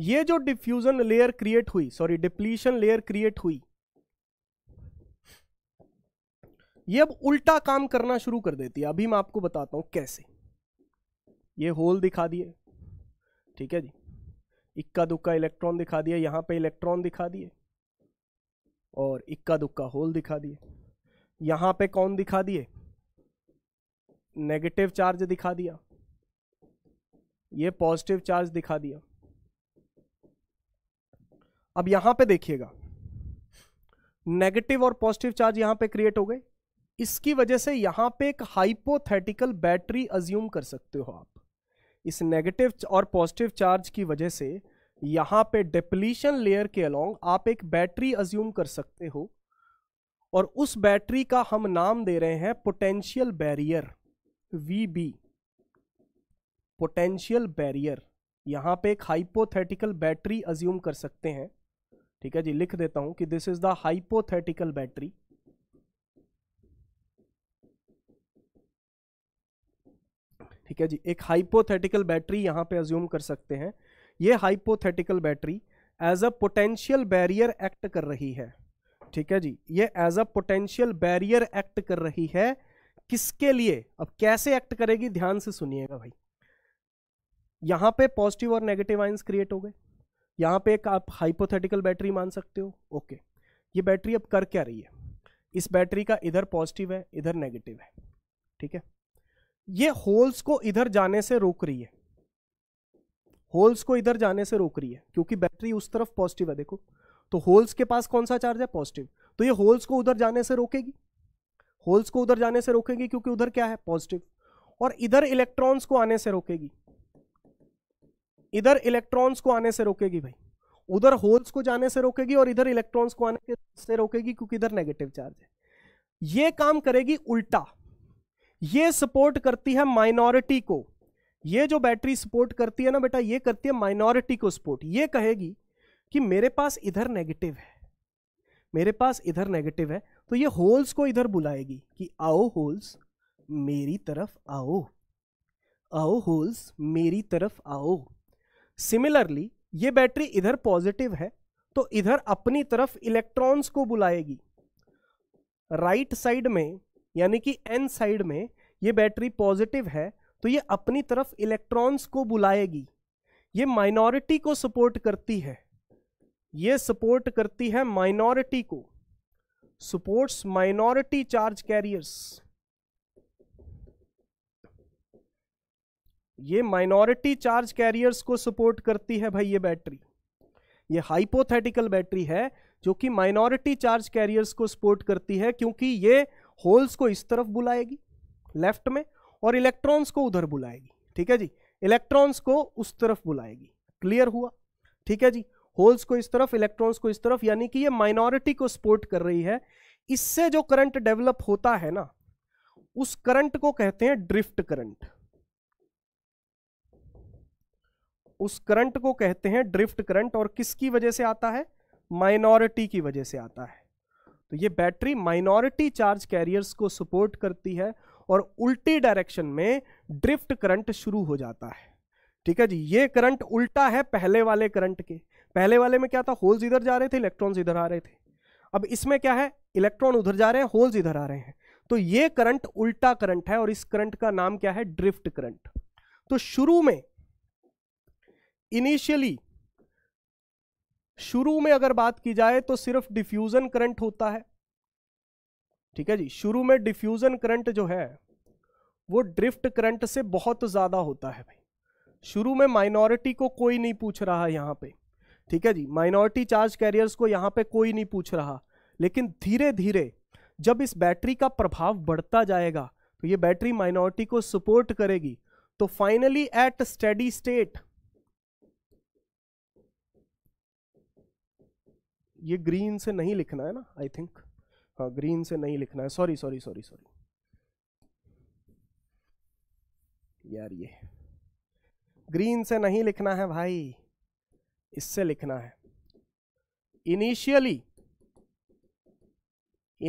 ये जो डिफ्यूजन लेयर क्रिएट हुई सॉरी डिप्लीशन लेयर क्रिएट हुई ये अब उल्टा काम करना शुरू कर देती है अभी मैं आपको बताता हूं कैसे ये होल दिखा दिए ठीक है जी इक्का दुक्का इलेक्ट्रॉन दिखा दिया यहां पे इलेक्ट्रॉन दिखा दिए और इक्का दुक्का होल दिखा दिए यहां पे कौन दिखा दिए नेगेटिव चार्ज दिखा दिया ये पॉजिटिव चार्ज दिखा दिया अब यहां पे देखिएगा नेगेटिव और पॉजिटिव चार्ज यहां पे क्रिएट हो गए इसकी वजह से यहां पे एक हाइपोथेटिकल बैटरी अज्यूम कर सकते हो आप इस नेगेटिव और पॉजिटिव चार्ज की वजह से यहां पे डिप्लीशन लेयर के अलोंग आप एक बैटरी अज्यूम कर सकते हो और उस बैटरी का हम नाम दे रहे हैं potential barrier we b potential barrier यहां पे एक हाइपोथेटिकल बैटरी अज्यूम कर सकते हैं ठीक है जी लिख देता हूं कि this is the hypothetical battery ठीक है जी एक हाइपोथेटिकल बैटरी यहां पे अज्यूम कर सकते हैं ये hypothetical battery as a potential barrier act कर रही है ठीक है जी ये as a potential barrier act कर रही है किसके लिए अब कैसे एक्ट करेगी ध्यान से सुनिएगा भाई यहां पे पॉजिटिव और नेगेटिव आइंस क्रिएट हो गए यहाँ पे एक आप हाइपोथेटिकल बैटरी मान सकते हो ओके ये बैटरी अब कर क्या रही है इस बैटरी का इधर पॉजिटिव है इधर नेगेटिव है ठीक है ये होल्स को इधर जाने से रोक रही है होल्स को इधर जाने से रोक रही है क्योंकि बैटरी उस तरफ पॉजिटिव है देखो तो होल्स के पास कौन सा चार्ज है पॉजिटिव तो ये होल्स को उधर जाने से रोकेगी होल्स को उधर जाने से रोकेगी क्योंकि उधर क्या है पॉजिटिव और इधर इलेक्ट्रॉन्स को आने से रोकेगी इधर इलेक्ट्रॉन्स को आने से रोकेगी भाई उधर होल्स को जाने से रोकेगी और इधर इलेक्ट्रॉन्स को आने से रोकेगी क्योंकि इधर नेगेटिव चार्ज है ये काम करेगी उल्टा ये सपोर्ट करती है माइनॉरिटी को ये जो बैटरी सपोर्ट करती है ना बेटा ये करती है माइनॉरिटी को सपोर्ट ये कहेगी कि मेरे पास इधर नेगेटिव है मेरे पास इधर नेगेटिव है तो ये होल्स को इधर बुलाएगी कि आओ होल्स मेरी तरफ आओ आओ होल्स मेरी तरफ आओ सिमिलरली ये बैटरी इधर पॉजिटिव है तो इधर अपनी तरफ इलेक्ट्रॉन्स को बुलाएगी राइट right साइड में यानी कि एन साइड में ये बैटरी पॉजिटिव है तो ये अपनी तरफ इलेक्ट्रॉन्स को बुलाएगी ये माइनॉरिटी को सपोर्ट करती है ये सपोर्ट करती है माइनॉरिटी को सपोर्ट्स माइनॉरिटी चार्ज कैरियर्स ये माइनॉरिटी चार्ज कैरियर्स को सपोर्ट करती है भाई ये बैटरी ये हाइपोथेटिकल बैटरी है जो कि माइनॉरिटी चार्ज कैरियर्स को सपोर्ट करती है क्योंकि ये होल्स को इस तरफ बुलाएगी लेफ्ट में और इलेक्ट्रॉन्स को उधर बुलाएगी ठीक है जी इलेक्ट्रॉन्स को उस तरफ बुलाएगी क्लियर हुआ ठीक है जी होल्स को इस तरफ इलेक्ट्रॉन्स को इस तरफ यानी कि ये माइनॉरिटी को सपोर्ट कर रही है इससे जो करंट डेवलप होता है ना उस करंट को कहते हैं ड्रिफ्ट करंट उस करंट को कहते हैं ड्रिफ्ट करंट और किसकी वजह से आता है माइनॉरिटी की वजह से आता है तो ये बैटरी माइनॉरिटी चार्ज कैरियर्स को सपोर्ट करती है और उल्टी डायरेक्शन में ड्रिफ्ट करंट शुरू हो जाता है ठीक है जी ये करंट उल्टा है पहले वाले करंट के पहले वाले में क्या था होल्स इधर जा रहे थे इलेक्ट्रॉन्स इधर आ रहे थे अब इसमें क्या है इलेक्ट्रॉन उधर जा रहे हैं होल्स इधर आ रहे हैं तो ये करंट उल्टा करंट है और इस करंट का नाम क्या है ड्रिफ्ट करंट तो शुरू में इनिशियली शुरू में अगर बात की जाए तो सिर्फ डिफ्यूजन करंट होता है ठीक है जी शुरू में डिफ्यूजन करंट जो है वो ड्रिफ्ट करंट से बहुत ज़्यादा होता है भाई शुरू में माइनॉरिटी को कोई नहीं पूछ रहा यहां पे ठीक है जी माइनॉरिटी चार्ज कैरियर्स को यहां पे कोई नहीं पूछ रहा लेकिन धीरे धीरे जब इस बैटरी का प्रभाव बढ़ता जाएगा तो ये बैटरी माइनॉरिटी को सपोर्ट करेगी तो फाइनली एट स्टडी स्टेट ये ग्रीन से नहीं लिखना है ना आई थिंक हाँ ग्रीन से नहीं लिखना है सॉरी सॉरी सॉरी सॉरी यार ये ग्रीन से नहीं लिखना है भाई इससे लिखना है initially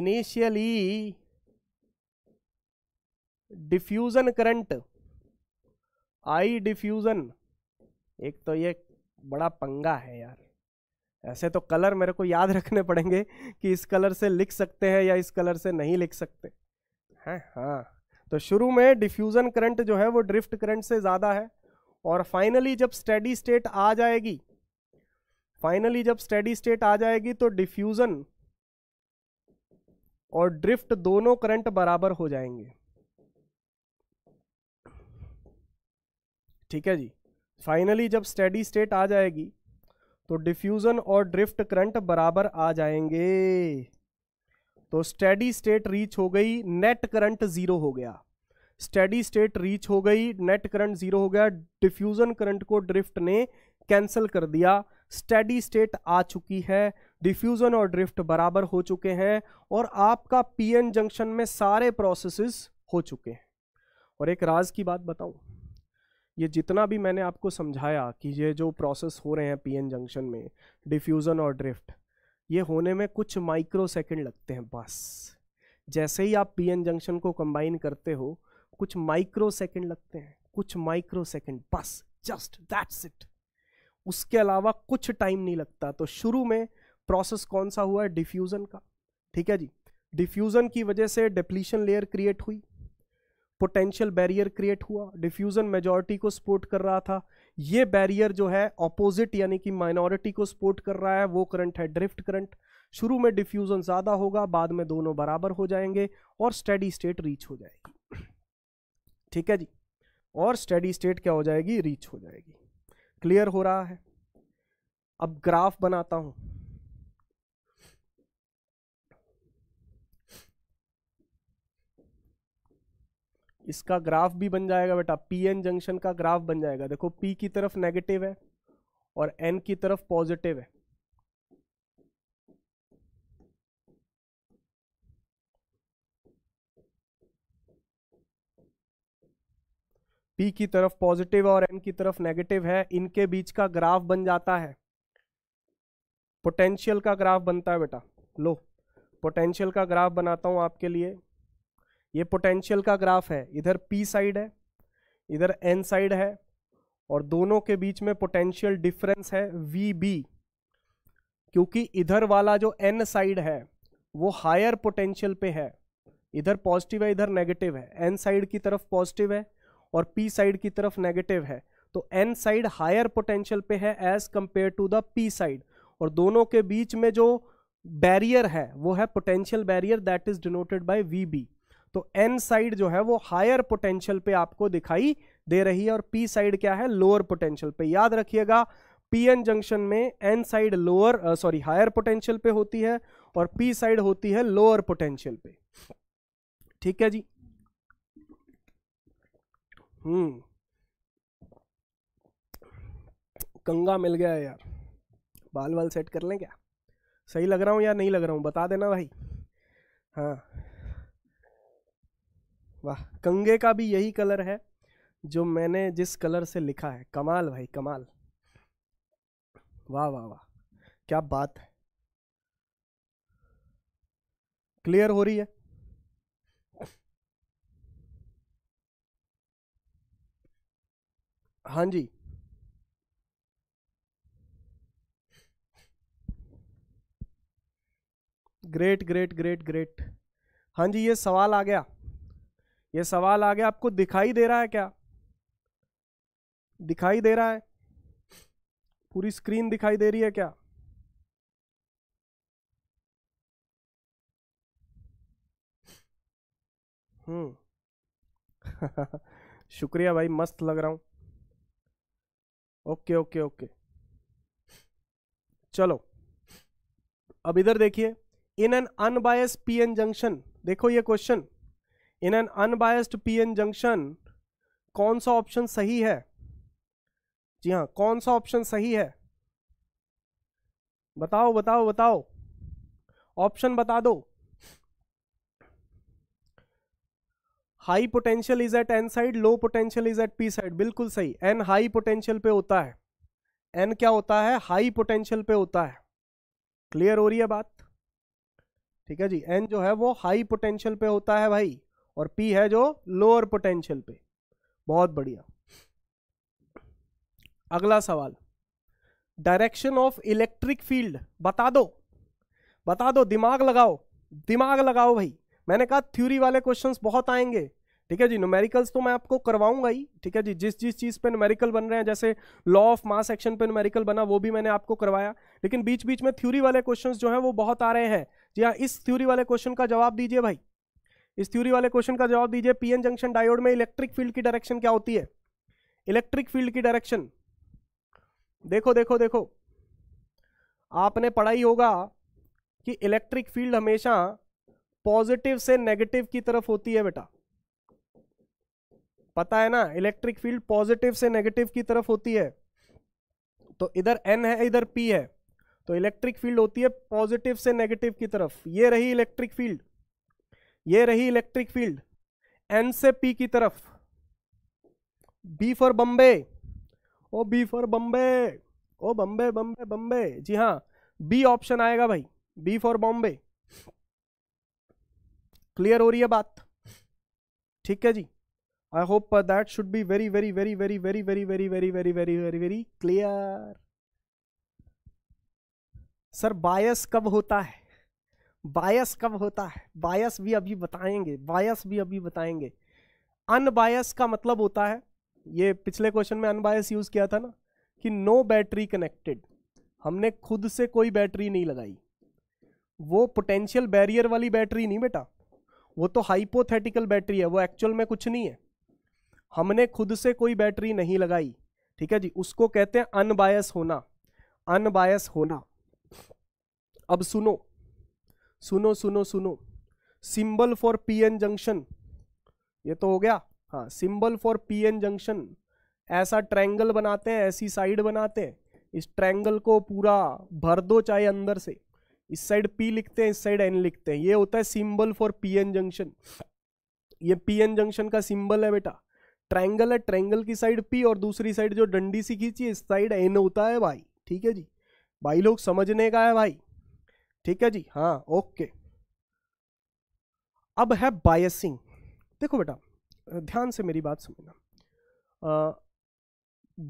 initially diffusion current I diffusion एक तो ये बड़ा पंगा है यार ऐसे तो कलर मेरे को याद रखने पड़ेंगे कि इस कलर से लिख सकते हैं या इस कलर से नहीं लिख सकते हैं हाँ तो शुरू में डिफ्यूज़न करंट जो है वो ड्रिफ्ट करंट से ज़्यादा है और फाइनली जब स्टडी स्टेट आ जाएगी फाइनली जब स्टडी स्टेट आ जाएगी तो डिफ्यूज़न और ड्रिफ्ट दोनों करंट बराबर हो जाएंगे ठीक है जी फाइनली जब स्टडी स्टेट आ जाएगी तो डिफ्यूज़न और ड्रिफ्ट करंट बराबर आ जाएंगे तो स्टेडी स्टेट रीच हो गई नेट करंट ज़ीरो हो गया स्टेडी स्टेट रीच हो गई नेट करंट ज़ीरो हो गया डिफ्यूज़न करंट को ड्रिफ्ट ने कैंसिल कर दिया स्टेडी स्टेट आ चुकी है डिफ्यूज़न और ड्रिफ्ट बराबर हो चुके हैं और आपका पीएन जंक्शन में सारे प्रोसेसेस हो चुके हैं और एक राज की बात बताऊं ये जितना भी मैंने आपको समझाया कि ये जो प्रोसेस हो रहे हैं पीएन जंक्शन में डिफ्यूज़न और ड्रिफ्ट ये होने में कुछ माइक्रो सेकेंड लगते हैं बस जैसे ही आप पीएन जंक्शन को कंबाइन करते हो कुछ माइक्रो सेकेंड लगते हैं कुछ माइक्रो सेकेंड बस जस्ट दैट्स इट उसके अलावा कुछ टाइम नहीं लगता तो शुरू में प्रोसेस कौन सा हुआ है डिफ्यूज़न का ठीक है जी डिफ्यूज़न की वजह से डिप्लीशन लेयर क्रिएट हुई पोटेंशियल बैरियर क्रिएट हुआ डिफ्यूजन मेजॉरिटी को सपोर्ट कर रहा था ये बैरियर जो है ऑपोजिट यानी कि माइनॉरिटी को सपोर्ट कर रहा है वो करंट है ड्रिफ्ट करंट शुरू में डिफ्यूजन ज़्यादा होगा बाद में दोनों बराबर हो जाएंगे और स्टडी स्टेट रीच हो जाएगी ठीक है जी और स्टडी स्टेट क्या हो जाएगी रीच हो जाएगी क्लियर हो रहा है अब ग्राफ बनाता हूं इसका ग्राफ भी बन जाएगा बेटा पी एन जंक्शन का ग्राफ बन जाएगा देखो पी की तरफ नेगेटिव है और एन की तरफ पॉजिटिव है पी की तरफ पॉजिटिव और एन की तरफ नेगेटिव है इनके बीच का ग्राफ बन जाता है पोटेंशियल का ग्राफ बनता है बेटा लो पोटेंशियल का ग्राफ बनाता हूं आपके लिए ये पोटेंशियल का ग्राफ है इधर पी साइड है इधर एन साइड है और दोनों के बीच में पोटेंशियल डिफरेंस है वी बी क्योंकि इधर वाला जो एन साइड है वो हायर पोटेंशियल पे है इधर पॉजिटिव है इधर नेगेटिव है एन साइड की तरफ पॉजिटिव है और पी साइड की तरफ नेगेटिव है तो एन साइड हायर पोटेंशियल पे है as compare to the P side और दोनों के बीच में जो बैरियर है वो है potential barrier that is denoted by V B तो एन साइड जो है वो हायर पोटेंशियल पे आपको दिखाई दे रही है और पी साइड क्या है लोअर पोटेंशियल पे याद रखिएगा पीएन जंक्शन में N side lower sorry higher potential पे होती है और पी साइड होती है लोअर पोटेंशियल पे ठीक है जी हम्म कंगा मिल गया यार बाल वाल सेट कर लें क्या सही लग रहा हूं या नहीं लग रहा हूं बता देना भाई हाँ वाह कंगे का भी यही कलर है जो मैंने जिस कलर से लिखा है कमाल भाई कमाल वाह वाह वाह क्या बात है क्लियर हो रही है हाँ जी ग्रेट ग्रेट ग्रेट ग्रेट हाँ जी ये सवाल आ गया ये सवाल आ गया आपको दिखाई दे रहा है क्या दिखाई दे रहा है पूरी स्क्रीन दिखाई दे रही है क्या हम्म शुक्रिया भाई मस्त लग रहा हूं ओके ओके ओके चलो अब इधर देखिए in an unbias PN junction देखो ये question in an unbiased P N junction कौन सा ऑप्शन सही है जी हाँ कौन सा ऑप्शन सही है बताओ बताओ बताओ ऑप्शन बता दो high potential is at N side low potential is at P side बिल्कुल सही एन हाई पोटेंशियल पे होता है एन क्या होता है हाई पोटेंशियल पे होता है क्लियर हो रही है बात ठीक है जी एन जो है वो हाई पोटेंशियल पे होता है भाई और पी है जो लोअर पोटेंशियल पे बहुत बढ़िया अगला सवाल डायरेक्शन ऑफ इलेक्ट्रिक फील्ड बता दो बता दो दिमाग लगाओ दिमाग लगाओ भाई मैंने कहा थ्योरी वाले क्वेश्चंस बहुत आएंगे ठीक है जी न्यूमेरिकल्स तो मैं आपको करवाऊंगा ही ठीक है जी जिस जिस चीज़ पे न्यूमेरिकल बन रहे हैं जैसे लॉ ऑफ मास एक्शन पे न्यूमेरिकल बना वो भी मैंने आपको करवाया लेकिन बीच बीच में थ्योरी वाले क्वेश्चंस जो हैं वो बहुत आ रहे हैं जी हाँ इस थ्योरी वाले क्वेश्चन का जवाब दीजिए भाई इस थ्यूरी वाले क्वेश्चन का जवाब दीजिए पीएन जंक्शन डायोड में इलेक्ट्रिक फील्ड की डायरेक्शन क्या होती है इलेक्ट्रिक फील्ड की डायरेक्शन देखो देखो देखो आपने पढ़ाई होगा कि इलेक्ट्रिक फील्ड हमेशा पॉजिटिव से नेगेटिव की तरफ होती है बेटा पता है ना इलेक्ट्रिक फील्ड पॉजिटिव से नेगेटिव की तरफ होती है तो इधर एन है इधर पी है तो इलेक्ट्रिक फील्ड होती है पॉजिटिव से नेगेटिव की तरफ ये रही इलेक्ट्रिक फील्ड ये रही इलेक्ट्रिक फील्ड एन से पी की तरफ B for Bombay oh B for Bombay oh Bombay Bombay Bombay जी हाँ बी ऑप्शन आएगा भाई बी फॉर बॉम्बे क्लियर हो रही है बात ठीक है जी I hope that should be very very very very very very very very very very very very clear sir bias कब होता है बायस कब होता है बायस भी अभी बताएंगे बायस भी अभी बताएंगे अनबायस का मतलब होता है ये पिछले क्वेश्चन में अनबायस यूज़ किया था ना कि नो बैटरी कनेक्टेड हमने खुद से कोई बैटरी नहीं लगाई वो पोटेंशियल बैरियर वाली बैटरी नहीं बेटा वो तो हाइपोथेटिकल बैटरी है वो एक्चुअल में कुछ नहीं है हमने खुद से कोई बैटरी नहीं लगाई ठीक है जी उसको कहते हैं अनबायस होना अनबायस होना अब सुनो सुनो सुनो सुनो सिंबल फॉर पीएन जंक्शन ये तो हो गया हाँ सिंबल फॉर पीएन जंक्शन ऐसा ट्रैंगल बनाते हैं ऐसी साइड बनाते हैं इस ट्रैंगल को पूरा भर दो चाहे अंदर से इस साइड पी लिखते हैं इस साइड एन लिखते हैं ये होता है सिंबल फॉर पीएन जंक्शन ये पीएन जंक्शन का सिंबल है बेटा ट्रैंगल है ट्रैंगल की साइड पी और दूसरी साइड जो डंडी सी खींची इस साइड एन होता है भाई ठीक है जी भाई लोग समझने का है भाई ठीक है जी हाँ ओके अब है बायसिंग देखो बेटा ध्यान से मेरी बात समझना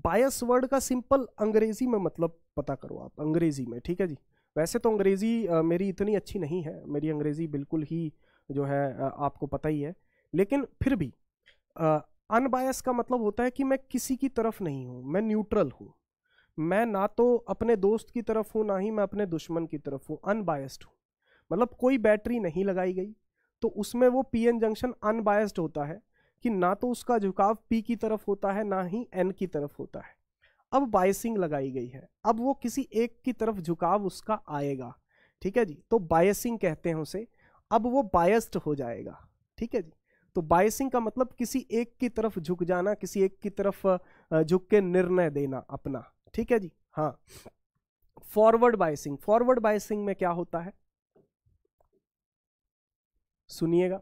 बायस वर्ड का सिंपल अंग्रेजी में मतलब पता करो आप अंग्रेजी में ठीक है जी वैसे तो अंग्रेजी आ, मेरी इतनी अच्छी नहीं है मेरी अंग्रेजी बिल्कुल ही जो है आ, आपको पता ही है लेकिन फिर भी अनबायस का मतलब होता है कि मैं किसी की तरफ नहीं हूँ मैं न्यूट्रल हूँ मैं ना तो अपने दोस्त की तरफ हूँ ना ही मैं अपने दुश्मन की तरफ हूँ अनबायस्ड हूँ मतलब कोई बैटरी नहीं लगाई गई तो उसमें वो पी एन जंक्शन अनबायस्ड होता है कि ना तो उसका झुकाव पी की तरफ होता है ना ही एन की तरफ होता है अब बायसिंग लगाई गई है अब वो किसी एक की तरफ झुकाव उसका आएगा ठीक है जी तो बायसिंग कहते हैं उसे अब वो बायस्ड हो जाएगा ठीक है जी तो बायसिंग का मतलब किसी एक की तरफ झुक जाना किसी एक की तरफ झुक के निर्णय देना अपना ठीक है जी हाँ फॉरवर्ड बायसिंग फॉरवर्ड बायसिंग में क्या होता है सुनिएगा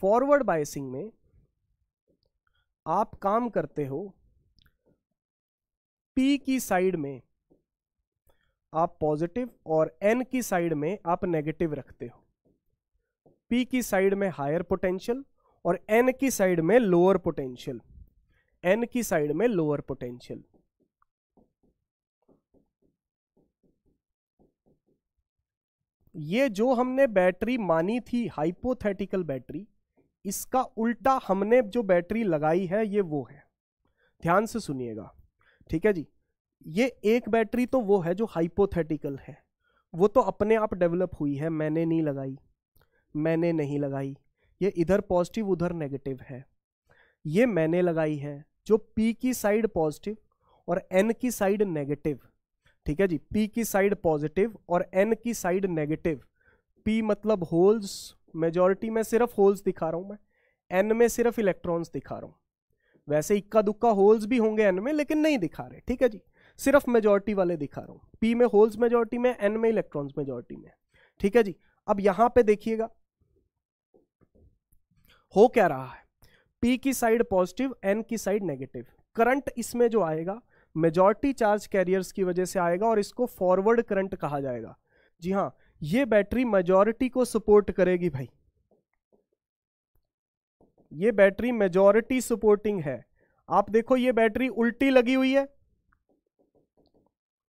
फॉरवर्ड बायसिंग में आप काम करते हो पी की साइड में आप पॉजिटिव और एन की साइड में आप नेगेटिव रखते हो पी की साइड में हायर पोटेंशियल और एन की साइड में लोअर पोटेंशियल एन की साइड में लोअर पोटेंशियल ये जो हमने बैटरी मानी थी हाइपोथेटिकल बैटरी इसका उल्टा हमने जो बैटरी लगाई है ये वो है ध्यान से सुनिएगा ठीक है जी ये एक बैटरी तो वो है जो हाइपोथेटिकल है वो तो अपने आप डेवलप हुई है मैंने नहीं लगाई मैंने नहीं लगाई ये इधर पॉजिटिव उधर नेगेटिव है ये मैंने लगाई है जो पी की साइड पॉजिटिव और एन की साइड नेगेटिव ठीक है जी पी की साइड पॉजिटिव और एन की साइड नेगेटिव पी मतलब होल्स मेजोरिटी में सिर्फ होल्स दिखा रहा हूं मैं एन में सिर्फ इलेक्ट्रॉन्स दिखा रहा हूं वैसे इक्का दुक्का होल्स भी होंगे एन में लेकिन नहीं दिखा रहे ठीक है जी सिर्फ मेजोरिटी वाले दिखा रहा हूं पी में होल्स मेजोरिटी में एन में इलेक्ट्रॉन्स मेजोरिटी में ठीक है जी अब यहां पे देखिएगा हो क्या रहा है पी की साइड पॉजिटिव एन की साइड नेगेटिव करंट इसमें जो आएगा मेजॉरिटी चार्ज कैरियर्स की वजह से आएगा और इसको फॉरवर्ड करंट कहा जाएगा जी हाँ ये बैटरी मेजॉरिटी को सपोर्ट करेगी भाई ये बैटरी मेजॉरिटी सपोर्टिंग है आप देखो ये बैटरी उल्टी लगी हुई है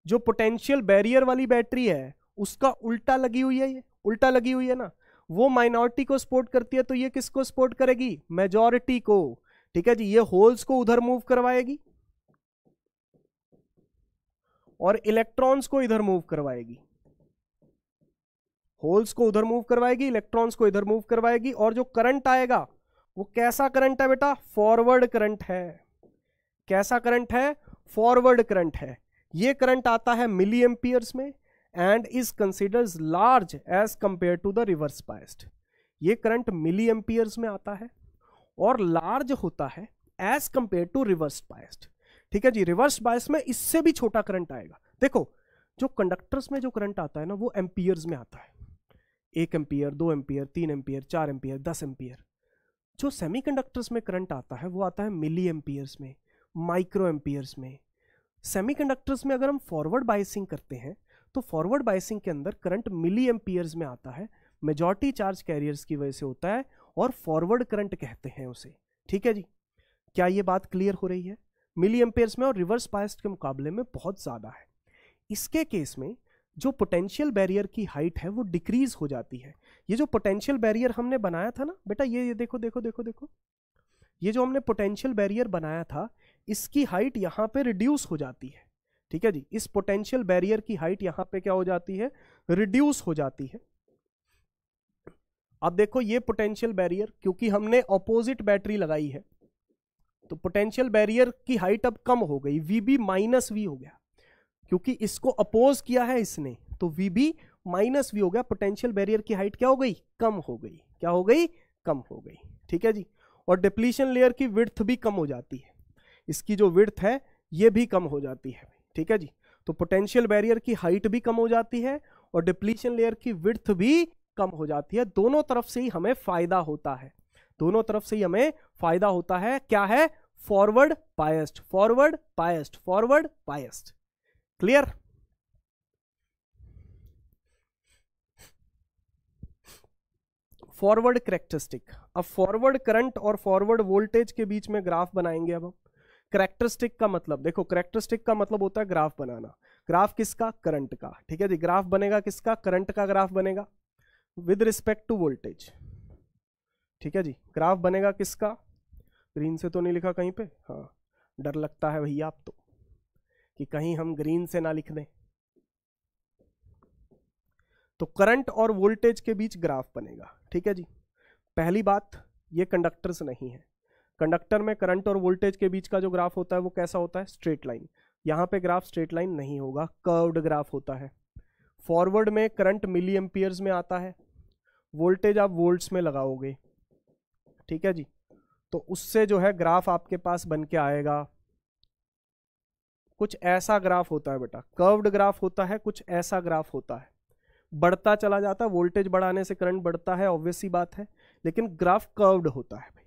जो पोटेंशियल बैरियर वाली बैटरी है उसका उल्टा लगी हुई है ये उल्टा लगी हुई है ना वो माइनॉरिटी को सपोर्ट करती है तो ये किसको सपोर्ट करेगी मेजॉरिटी को ठीक है जी ये होल्स को उधर मूव करवाएगी और इलेक्ट्रॉन्स को इधर मूव करवाएगी होल्स को उधर मूव करवाएगी इलेक्ट्रॉन्स को इधर मूव करवाएगी और जो करंट आएगा वो कैसा करंट है बेटा फॉरवर्ड करंट है कैसा करंट है फॉरवर्ड करंट है ये करंट आता है मिली एम्पियर्स में and is considers large as compare to the reverse past ये करंट मिली एम्पियर्स में आता है और लार्ज होता है as compare to reverse past ठीक है जी रिवर्स बायस में इससे भी छोटा करंट आएगा देखो जो कंडक्टर्स में जो करंट आता है ना वो एम्पियर्स में आता है एक एम्पियर दो एम्पियर तीन एम्पियर चार एम्पियर दस एम्पियर जो सेमीकंडक्टर्स में करंट आता है वो आता है मिली एम्पियर्स में माइक्रो एम्पियर्स में सेमीकंडक्टर्स में अगर हम फॉरवर्ड बायसिंग करते हैं तो फॉरवर्ड बायसिंग के अंदर करंट मिली एम्पियर्स में आता है मेजॉरिटी चार्ज कैरियर्स की वजह से होता है और फॉरवर्ड करंट कहते हैं उसे ठीक है जी क्या ये बात क्लियर हो रही है मिली एम्पेयर्स में और रिवर्स बायस्ड के मुकाबले में बहुत ज़्यादा है इसके केस में जो पोटेंशियल बैरियर की हाइट है वो डिक्रीज हो जाती है ये जो पोटेंशियल बैरियर हमने बनाया था ना बेटा ये ये देखो देखो देखो देखो ये जो हमने पोटेंशियल बैरियर बनाया था इसकी हाइट यहाँ पे रिड्यूस हो जाती है ठीक है जी इस पोटेंशियल बैरियर की हाइट यहाँ पे क्या हो जाती है रिड्यूस हो जाती है अब देखो ये पोटेंशियल बैरियर क्योंकि हमने अपोजिट बैटरी लगाई है तो पोटेंशियल बैरियर की हाइट अब कम हो गई वी बी माइनस वी हो गया क्योंकि इसको अपोज किया है इसने तो वी बी माइनस वी हो गया पोटेंशियल बैरियर की हाइट क्या हो गई कम हो गई क्या हो गई कम हो गई ठीक है जी और डिप्लीशन लेयर की विर्थ भी कम हो जाती है इसकी जो विर्थ है ये भी कम हो जाती है ठीक है जी तो पोटेंशियल बैरियर की हाइट भी कम हो जाती है और डिप्लीशन लेयर की विर्थ भी कम हो जाती है दोनों तरफ से ही हमें फायदा होता है दोनों तरफ से ही हमें फायदा होता है क्या है forward biased forward biased forward biased clear forward characteristic अब फॉरवर्ड करंट और फॉरवर्ड वोल्टेज के बीच में ग्राफ बनाएंगे अब हम करेक्टरिस्टिक का मतलब देखो करेक्टरिस्टिक का मतलब होता है ग्राफ बनाना ग्राफ किसका करंट का ठीक है जी ग्राफ बनेगा किसका करंट का ग्राफ बनेगा विद रिस्पेक्ट टू वोल्टेज ठीक है जी ग्राफ बनेगा किसका ग्रीन से तो नहीं लिखा कहीं पे हाँ डर लगता है भैया आप तो कि कहीं हम ग्रीन से ना लिख दें तो करंट और वोल्टेज के बीच ग्राफ बनेगा ठीक है जी पहली बात ये कंडक्टर्स नहीं है कंडक्टर में करंट और वोल्टेज के बीच का जो ग्राफ होता है वो कैसा होता है स्ट्रेट लाइन यहाँ पे ग्राफ स्ट्रेट लाइन नहीं होगा कर्व्ड ग्राफ होता है फॉरवर्ड में करंट मिली एम्पियर्स में आता है वोल्टेज आप वोल्ट्स में लगाओगे ठीक है जी तो उससे जो है ग्राफ आपके पास बन के आएगा कुछ ऐसा ग्राफ होता है बेटा कर्व्ड ग्राफ होता है कुछ ऐसा ग्राफ होता है बढ़ता चला जाता है वोल्टेज बढ़ाने से करंट बढ़ता है ऑब्वियस सी बात है लेकिन ग्राफ कर्व्ड होता है भाई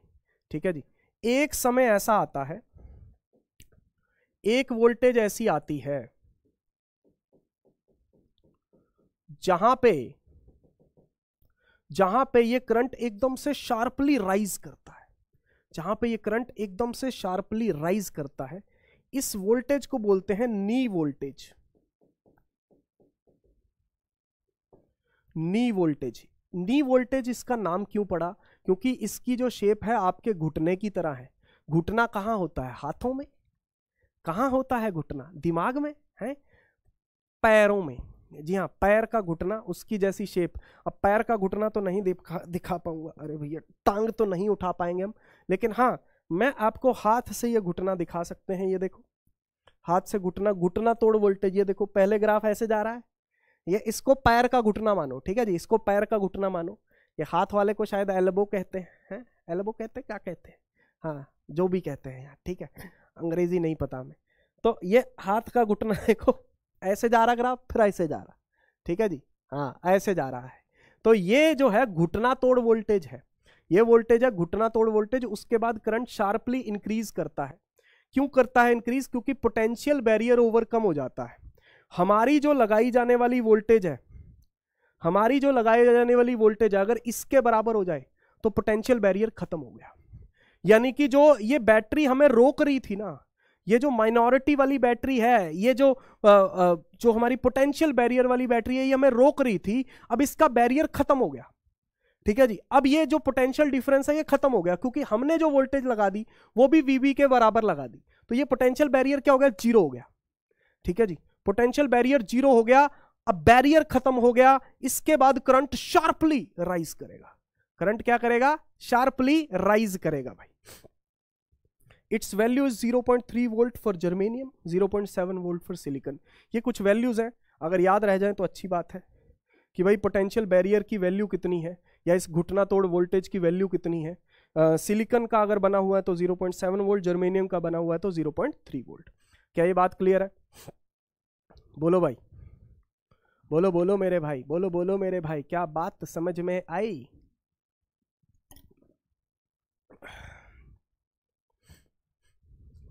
ठीक है जी एक समय ऐसा आता है एक वोल्टेज ऐसी आती है जहां पे जहां पे ये करंट एकदम से शार्पली राइज करता है जहां पे ये करंट एकदम से शार्पली राइज करता है इस वोल्टेज को बोलते हैं knee voltage knee voltage knee voltage इसका नाम क्यों पड़ा क्योंकि इसकी जो शेप है आपके घुटने की तरह है घुटना कहां होता है हाथों में कहा होता है घुटना दिमाग में है पैरों में जी हाँ पैर का घुटना उसकी जैसी शेप अब पैर का घुटना तो नहीं दिखा दिखा पाऊंगा अरे भैया टांग तो नहीं उठा पाएंगे हम लेकिन हाँ मैं आपको हाथ से ये घुटना दिखा सकते हैं ये देखो हाथ से घुटना घुटना तोड़ वोल्टेज ये देखो पहले ग्राफ ऐसे जा रहा है ये इसको पैर का घुटना मानो ठीक है जी इसको पैर का घुटना मानो ये हाथ वाले को शायद एल्बो कहते हैं है? एल्बो कहते हैं क्या कहते हैं हाँ जो भी कहते हैं यार ठीक है अंग्रेजी नहीं पता हमें तो ये हाथ का घुटना देखो ऐसे जा रहा ग्राफ फिर ऐसे जा रहा ठीक है जी हाँ ऐसे जा रहा है तो ये जो है घुटना तोड़ वोल्टेज है ये वोल्टेज है घुटना तोड़ वोल्टेज उसके बाद करंट शार्पली इंक्रीज करता है क्यों करता है इंक्रीज क्योंकि पोटेंशियल बैरियर ओवरकम हो जाता है हमारी जो लगाई जाने वाली वोल्टेज है हमारी जो लगाई जाने वाली वोल्टेज अगर इसके बराबर हो जाए तो पोटेंशियल बैरियर खत्म हो गया यानी कि जो ये बैटरी हमें रोक रही थी ना ये जो माइनॉरिटी वाली बैटरी है ये जो आ, आ, जो हमारी पोटेंशियल बैरियर वाली बैटरी है ये हमें रोक रही थी अब इसका बैरियर खत्म हो गया ठीक है जी अब ये जो पोटेंशियल डिफरेंस है ये खत्म हो गया क्योंकि हमने जो वोल्टेज लगा दी वो भी वीबी के बराबर लगा दी तो ये पोटेंशियल बैरियर क्या हो गया जीरो हो गया ठीक है जी पोटेंशियल बैरियर जीरो हो गया अब बैरियर खत्म हो गया इसके बाद करंट शार्पली राइज करेगा करंट क्या करेगा शार्पली राइज करेगा भाई its value is 0.3 volt for germanium 0.7 volt for silicon ये कुछ वैल्यूज़ हैं अगर याद रह जाए तो अच्छी बात है कि भाई पोटेंशियल बैरियर की वैल्यू कितनी है या इस घुटना तोड़ वोल्टेज की वैल्यू कितनी है सिलिकन uh, का अगर बना हुआ है तो 0.7 वोल्ट जर्मेनियम का बना हुआ है तो 0.3 वोल्ट क्या ये बात क्लियर है बोलो भाई बोलो बोलो मेरे भाई बोलो बोलो मेरे भाई क्या बात समझ में आई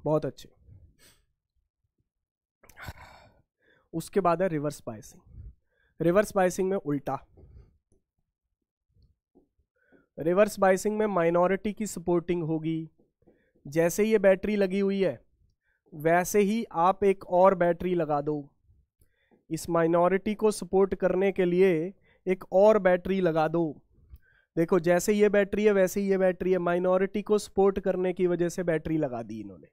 बहुत अच्छे उसके बाद है रिवर्स बाइसिंग रिवर्स बाइसिंग में उल्टा रिवर्स बाइसिंग में माइनॉरिटी की सपोर्टिंग होगी जैसे ये बैटरी लगी हुई है वैसे ही आप एक और बैटरी लगा दो इस माइनॉरिटी को सपोर्ट करने के लिए एक और बैटरी लगा दो देखो जैसे ये बैटरी है वैसे ही ये बैटरी है माइनॉरिटी को सपोर्ट करने की वजह से बैटरी लगा दी इन्होंने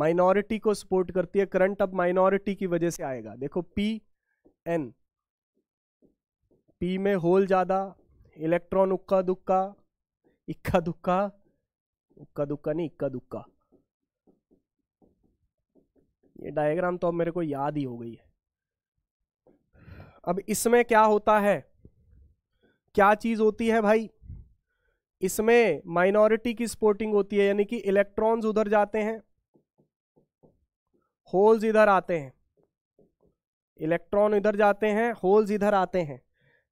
माइनॉरिटी को सपोर्ट करती है करंट अब माइनॉरिटी की वजह से आएगा देखो पी एन पी में होल ज़्यादा इलेक्ट्रॉन उक्का दुक्का इक्का दुक्का उक्का दुक्का नहीं इक्का दुक्का ये डायग्राम तो अब मेरे को याद ही हो गई है अब इसमें क्या होता है क्या चीज़ होती है भाई इसमें माइनॉरिटी की सपोर्टिंग होती है यानी कि इलेक्ट्रॉन्स उधर जाते हैं होल्स इधर आते हैं इलेक्ट्रॉन इधर जाते हैं होल्स इधर आते हैं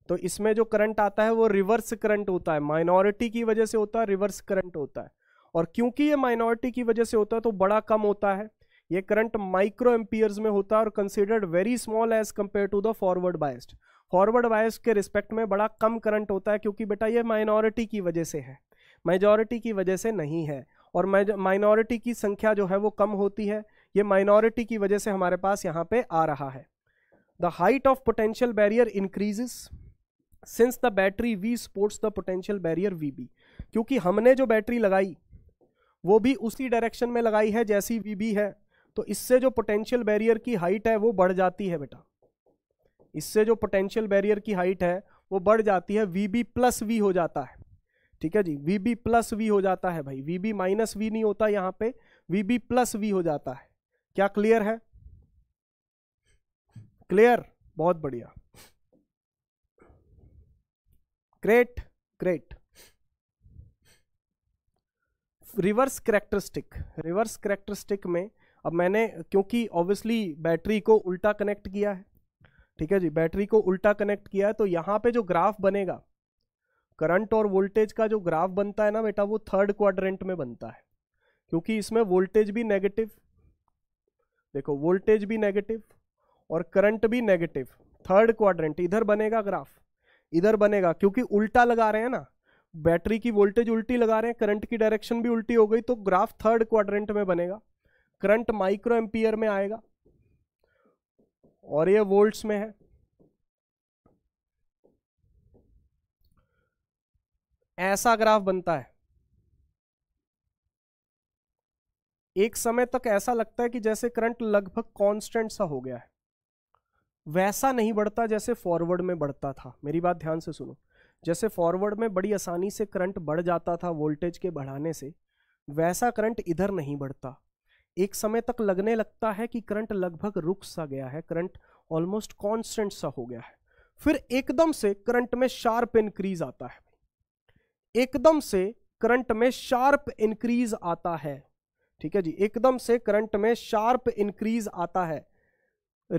तो इसमें जो करंट आता है वो रिवर्स करंट होता है माइनॉरिटी की वजह से होता है रिवर्स करंट होता है और क्योंकि ये माइनॉरिटी की वजह से होता है तो बड़ा कम होता है ये करंट माइक्रो एम्पियर्स में होता है और considered very small as compare to the forward biased forward bias के रिस्पेक्ट में बड़ा कम करंट होता है क्योंकि बेटा ये माइनॉरिटी की वजह से है मेजॉरिटी की वजह से नहीं है और माइनॉरिटी की संख्या जो है वो कम होती है ये माइनॉरिटी की वजह से हमारे पास यहाँ पे आ रहा है the height of potential barrier increases since the battery V supports the potential barrier we B क्योंकि हमने जो बैटरी लगाई वो भी उसी डायरेक्शन में लगाई है जैसी वी बी है तो इससे जो पोटेंशियल बैरियर की हाइट है वो बढ़ जाती है बेटा इससे जो पोटेंशियल बैरियर की हाइट है वो बढ़ जाती है वी बी प्लस वी हो जाता है ठीक है जी वी बी प्लस वी हो जाता है भाई वी बी माइनस वी नहीं होता यहाँ पे वी बी प्लस वी हो जाता है क्या क्लियर है क्लियर बहुत बढ़िया great great reverse characteristic reverse characteristic में अब मैंने क्योंकि ऑब्वियसली बैटरी को उल्टा कनेक्ट किया है ठीक है जी बैटरी को उल्टा कनेक्ट किया है तो यहां पे जो ग्राफ बनेगा करंट और वोल्टेज का जो ग्राफ बनता है ना बेटा वो थर्ड क्वाड्रेंट में बनता है क्योंकि इसमें वोल्टेज भी नेगेटिव देखो वोल्टेज भी नेगेटिव और करंट भी नेगेटिव थर्ड क्वाड्रेंट इधर बनेगा ग्राफ इधर बनेगा क्योंकि उल्टा लगा रहे हैं ना बैटरी की वोल्टेज उल्टी लगा रहे हैं करंट की डायरेक्शन भी उल्टी हो गई तो ग्राफ थर्ड क्वाड्रेंट में बनेगा करंट माइक्रो एम्पियर में आएगा और ये वोल्ट्स में है ऐसा ग्राफ बनता है एक समय तक ऐसा लगता है कि जैसे करंट लगभग कांस्टेंट सा हो गया है वैसा नहीं बढ़ता जैसे फॉरवर्ड में बढ़ता था मेरी बात ध्यान से सुनो जैसे फॉरवर्ड में बड़ी आसानी से करंट बढ़ जाता था वोल्टेज के बढ़ाने से वैसा करंट इधर नहीं बढ़ता एक समय तक लगने लगता है कि करंट लगभग रुक सा गया है करंट ऑलमोस्ट कॉन्स्टेंट सा हो गया है फिर एकदम से करंट में शार्प इंक्रीज आता है एकदम से करंट में शार्प इंक्रीज आता है ठीक है जी एकदम से करंट में शार्प इंक्रीज आता है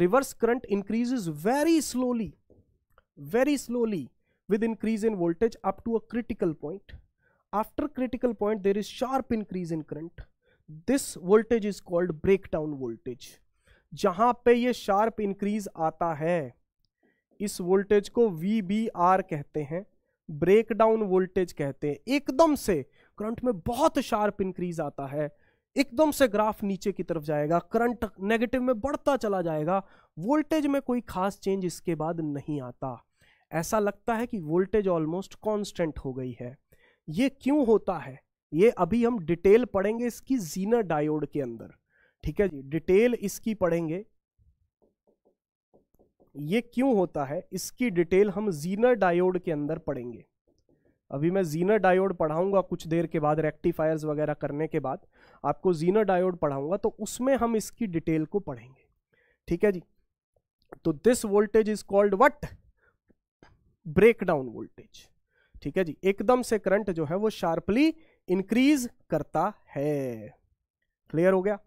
reverse current increase is very slowly very slowly with increase in voltage up to a critical point after critical point there is sharp increase in current this voltage is called breakdown voltage जहां पे ये शार्प इंक्रीज आता है इस वोल्टेज को वी कहते हैं ब्रेक डाउन वोल्टेज कहते हैं एकदम से करंट में बहुत शार्प इंक्रीज आता है एकदम से ग्राफ नीचे की तरफ जाएगा करंट नेगेटिव में बढ़ता चला जाएगा वोल्टेज में कोई खास चेंज इसके बाद नहीं आता ऐसा लगता है कि वोल्टेज ऑलमोस्ट कांस्टेंट हो गई है ये क्यों होता है ये अभी हम डिटेल पढ़ेंगे इसकी जीना डायोड के अंदर ठीक है जी डिटेल इसकी पढ़ेंगे ये क्यों होता है इसकी डिटेल हम जीनर डायोड के अंदर पढ़ेंगे अभी मैं जीनर डायोड पढ़ाऊंगा कुछ देर के बाद रेक्टिफायर्स वगैरह करने के बाद आपको जीनर डायोड पढ़ाऊंगा तो उसमें हम इसकी डिटेल को पढ़ेंगे ठीक है जी तो this voltage is called what breakdown voltage ठीक है जी एकदम से करंट जो है वो शार्पली इंक्रीज करता है क्लियर हो गया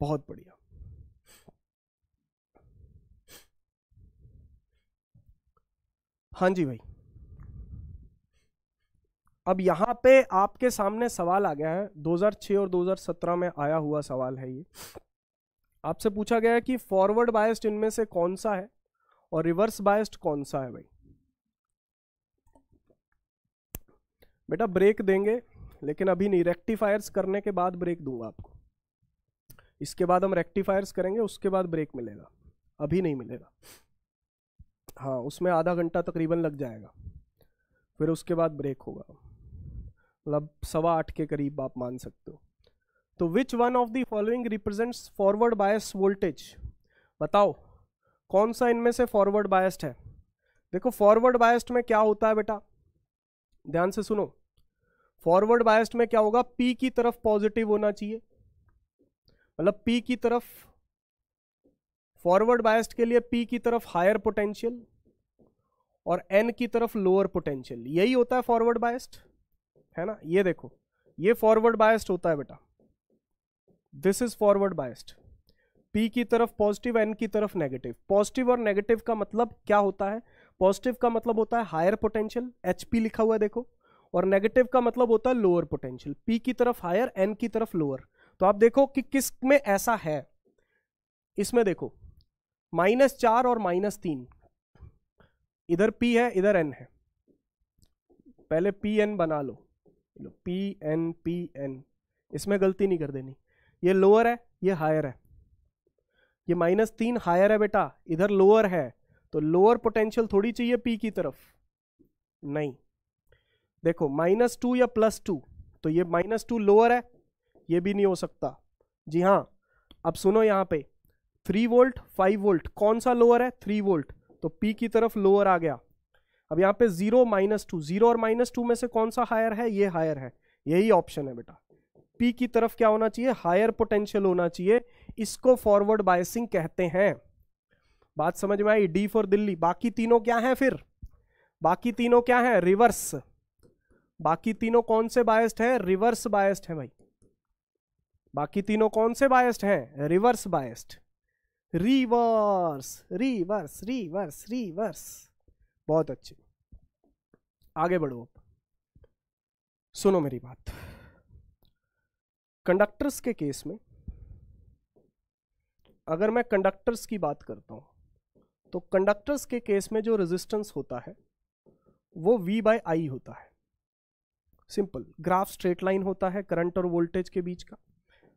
बहुत बढ़िया हाँ जी भाई अब यहाँ पे आपके सामने सवाल आ गया है 2006 और 2017 में आया हुआ सवाल है ये आपसे पूछा गया है कि फॉरवर्ड बायस्ड इनमें से कौन सा है और रिवर्स बायस्ड कौन सा है भाई बेटा ब्रेक देंगे लेकिन अभी नहीं रेक्टिफायर्स करने के बाद ब्रेक दूंगा आपको इसके बाद हम रेक्टिफायर्स करेंगे उसके बाद ब्रेक मिलेगा अभी नहीं मिलेगा हाँ उसमें आधा घंटा तकरीबन लग जाएगा फिर उसके बाद ब्रेक होगा मतलब सवा आठ के करीब आप मान सकते हो तो which one of the following represents forward bias voltage बताओ कौन सा इनमें से फॉरवर्ड बायस्ड है देखो फॉरवर्ड बायस्ड में क्या होता है बेटा ध्यान से सुनो फॉरवर्ड बायस्ड में क्या होगा पी की तरफ पॉजिटिव होना चाहिए मतलब पी की तरफ फॉरवर्ड बायस्ड के लिए पी की तरफ हायर पोटेंशियल और एन की तरफ लोअर पोटेंशियल यही होता है फॉरवर्ड बायस्ड है ना ये देखो ये फॉरवर्ड बायस्ड होता है बेटा this is forward biased P की तरफ पॉजिटिव एन की तरफ नेगेटिव पॉजिटिव और नेगेटिव का मतलब क्या होता है पॉजिटिव का मतलब होता है हायर पोटेंशियल एच लिखा हुआ है देखो और नेगेटिव का मतलब होता है लोअर पोटेंशियल पी की तरफ हायर एन की तरफ लोअर तो आप देखो कि किस में ऐसा है इसमें देखो माइनस चार और माइनस तीन इधर पी है इधर एन है पहले पी एन बना लो लो पी एन पी एन इसमें गलती नहीं कर देनी ये लोअर है ये हायर है ये माइनस तीन हायर है बेटा इधर लोअर है तो लोअर पोटेंशियल थोड़ी चाहिए पी की तरफ नहीं देखो माइनस टू या प्लस टू तो ये माइनस टू लोअर है ये भी नहीं हो सकता जी हाँ अब सुनो यहाँ पे थ्री वोल्ट फाइव वोल्ट कौन सा लोअर है थ्री वोल्ट तो पी की तरफ लोअर आ गया अब यहाँ पे जीरो माइनस टू जीरो और माइनस टू में से कौन सा हायर है ये हायर है यही ऑप्शन है बेटा पी की तरफ क्या होना चाहिए हायर पोटेंशियल होना चाहिए इसको फॉरवर्ड बायसिंग कहते हैं बात समझ में आई डी फॉर दिल्ली बाकी तीनों क्या है फिर बाकी तीनों क्या है रिवर्स बाकी तीनों कौन से बायस्ड है रिवर्स बायस्ड है भाई बाकी तीनों कौन से बायस्ड हैं reverse biased reverse reverse reverse reverse बहुत अच्छी आगे बढ़ो आप सुनो मेरी बात कंडक्टर्स के केस में अगर मैं कंडक्टर्स की बात करता हूं तो कंडक्टर्स के केस में जो रेजिस्टेंस होता है वो V बाय आई होता है सिंपल ग्राफ स्ट्रेट लाइन होता है करंट और वोल्टेज के बीच का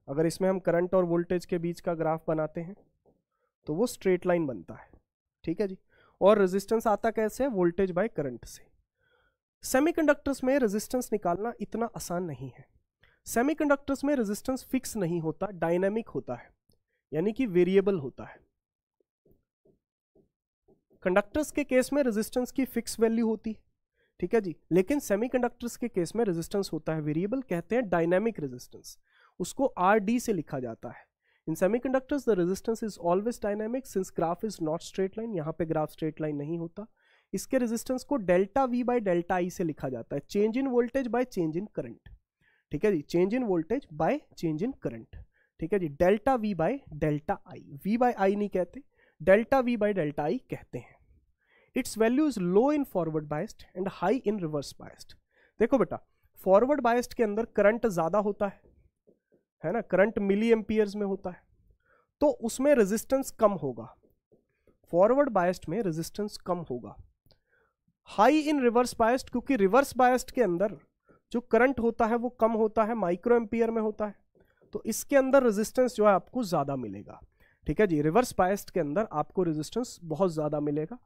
अगर इसमें हम करंट और वोल्टेज के बीच का ग्राफ बनाते हैं तो वो स्ट्रेट लाइन बनता है ठीक है जी और रेजिस्टेंस आता कैसे वोल्टेज बाय करंट से सेमीकंडक्टर्स में रेजिस्टेंस निकालना इतना आसान नहीं है सेमीकंडक्टर्स में रेजिस्टेंस फिक्स नहीं होता डायनेमिक होता है यानी कि वेरिएबल होता है कंडक्टर्स के केस में रेजिस्टेंस की फिक्स वैल्यू होती है ठीक है जी लेकिन सेमीकंडक्टर्स के केस में रेजिस्टेंस होता है वेरिएबल कहते हैं डायनेमिक रेजिस्टेंस उसको आर डी से लिखा जाता है in semiconductors the resistance is always dynamic since graph is not straight line यहाँ पे ग्राफ स्ट्रेट लाइन नहीं होता इसके रेजिस्टेंस को delta V by delta I से लिखा जाता है change in voltage by change in current ठीक है जी change in voltage by change in current ठीक है जी delta V by delta I V by I नहीं कहते delta V by delta I कहते हैं its value is low in forward biased and high in reverse biased देखो बेटा फॉरवर्ड बायस्ड के अंदर करंट ज़्यादा होता है है ना करंट मिली एम्पियर्स में होता है तो उसमें रेजिस्टेंस कम होगा फॉरवर्ड बायस्ड में रेजिस्टेंस कम होगा हाई इन रिवर्स बायस्ड क्योंकि रिवर्स बायस्ड के अंदर जो करंट होता है वो कम होता है माइक्रो एम्पियर में होता है तो इसके अंदर रेजिस्टेंस जो है आपको ज़्यादा मिलेगा ठीक है जी रिवर्स बायस्ड के अंदर आपको रेजिस्टेंस बहुत ज़्यादा मिलेगा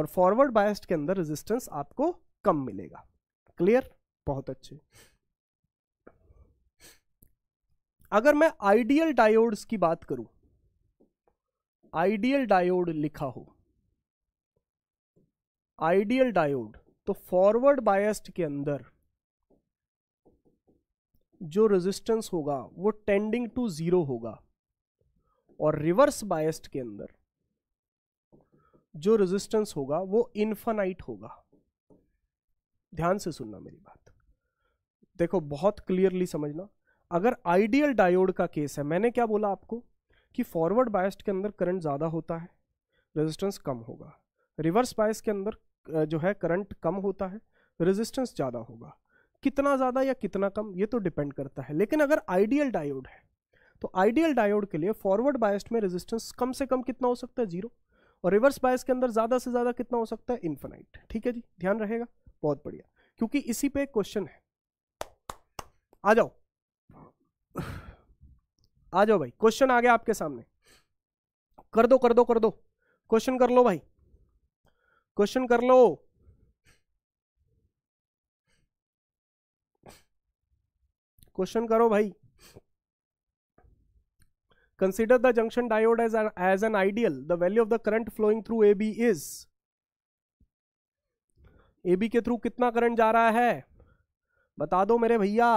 और फॉरवर्ड बायस्ड के अंदर रेजिस्टेंस आपको कम मिलेगा क्लियर बहुत अच्छे अगर मैं आइडियल डायोड्स की बात करूं आइडियल डायोड लिखा हो आइडियल डायोड तो फॉरवर्ड बायस्ड के अंदर जो रेजिस्टेंस होगा वो टेंडिंग टू जीरो होगा और रिवर्स बायस्ड के अंदर जो रेजिस्टेंस होगा वो इन्फानाइट होगा ध्यान से सुनना मेरी बात देखो बहुत क्लियरली समझना अगर आइडियल डायोड का केस है मैंने क्या बोला आपको कि फॉरवर्ड बायस्ड के अंदर करंट ज़्यादा होता है रेजिस्टेंस कम होगा रिवर्स बायस के अंदर जो है करंट कम होता है रेजिस्टेंस ज़्यादा होगा कितना ज़्यादा या कितना कम ये तो डिपेंड करता है लेकिन अगर आइडियल डायोड है तो आइडियल डायोड के लिए फॉरवर्ड बायस्ड में रेजिस्टेंस कम से कम कितना हो सकता है जीरो और रिवर्स बायस के अंदर ज़्यादा से ज़्यादा कितना हो सकता है इन्फेनाइट ठीक है जी ध्यान रहेगा बहुत बढ़िया क्योंकि इसी पे एक क्वेश्चन है आ जाओ आ जाओ भाई क्वेश्चन आ गया आपके सामने कर दो कर दो कर दो क्वेश्चन कर लो भाई क्वेश्चन कर लो क्वेश्चन करो भाई the junction diode as as an ideal the value of the current flowing through A B is A B के थ्रू कितना करंट जा रहा है बता दो मेरे भैया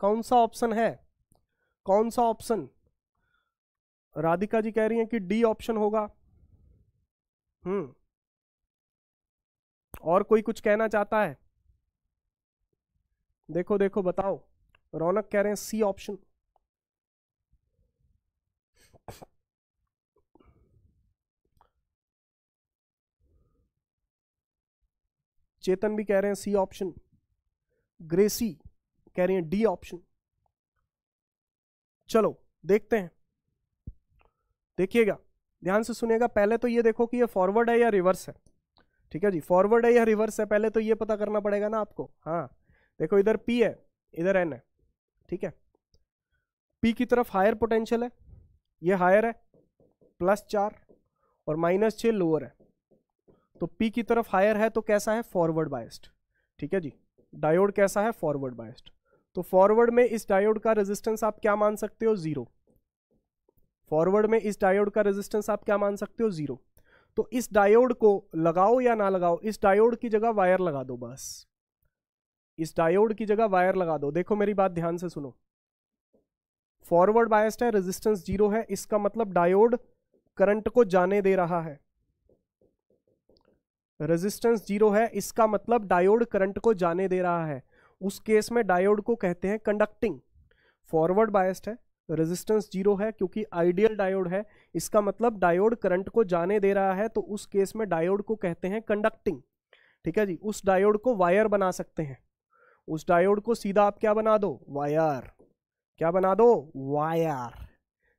कौन सा ऑप्शन है कौन सा ऑप्शन राधिका जी कह रही हैं कि डी ऑप्शन होगा हम्म और कोई कुछ कहना चाहता है देखो देखो बताओ रौनक कह रहे हैं सी ऑप्शन चेतन भी कह रहे हैं सी ऑप्शन ग्रेसी कह रही हैं डी ऑप्शन चलो देखते हैं देखिएगा ध्यान से सुनिएगा पहले तो ये देखो कि ये फॉरवर्ड है या रिवर्स है ठीक है जी फॉरवर्ड है या रिवर्स है पहले तो ये पता करना पड़ेगा ना आपको हाँ देखो इधर पी है इधर एन है ठीक है पी की तरफ हायर पोटेंशियल है ये हायर है प्लस चार और माइनस छ लोअर है तो पी की तरफ हायर है तो कैसा है फॉरवर्ड बायस्ड ठीक है जी डायोड कैसा है फॉरवर्ड बायस्ड तो फॉरवर्ड में इस डायोड का रेजिस्टेंस आप क्या मान सकते हो ज़ीरो फॉरवर्ड में इस डायोड का रेजिस्टेंस आप क्या मान सकते हो ज़ीरो तो इस डायोड को लगाओ या ना लगाओ इस डायोड की जगह वायर लगा दो बस इस डायोड की जगह वायर लगा दो देखो मेरी बात ध्यान से सुनो फॉरवर्ड बायस्ड है रेजिस्टेंस जीरो है इसका मतलब डायोड करंट को जाने दे रहा है रेजिस्टेंस जीरो है इसका मतलब डायोड करंट को जाने दे रहा है उस केस में डायोड को कहते हैं कंडक्टिंग फॉरवर्ड बायस्ड है रेजिस्टेंस जीरो है क्योंकि आइडियल डायोड है इसका मतलब डायोड करंट को जाने दे रहा है तो उस केस में डायोड को कहते हैं कंडक्टिंग ठीक है जी उस डायोड को वायर बना सकते हैं उस डायोड को सीधा आप क्या बना दो वायर क्या बना दो वायर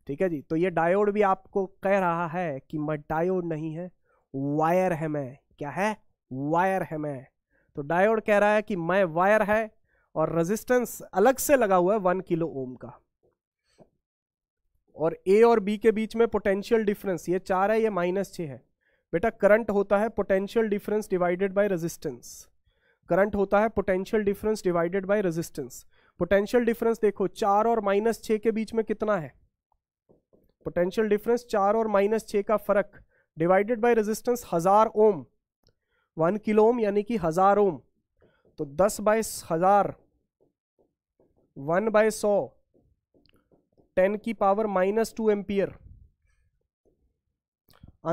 ठीक है जी तो ये डायोड भी आपको कह रहा है कि मैं डायोड नहीं है वायर है मैं क्या है वायर है मैं तो डायोड कह रहा है कि मैं वायर है और रेजिस्टेंस अलग से लगा हुआ है वन किलो ओम का और ए और बी के बीच में पोटेंशियल डिफरेंस ये चार है ये माइनस छ है बेटा करंट होता है potential difference divided by resistance current होता है potential difference divided by resistance potential difference देखो चार और माइनस छ के बीच में कितना है पोटेंशियल डिफरेंस चार और माइनस छ का फर्क डिवाइडेड बाय रेजिस्टेंस हजार ओम वन किलो ओम यानी कि हजार ओम तो दस बाय हजार वन बाय सौ टेन की power minus two ampere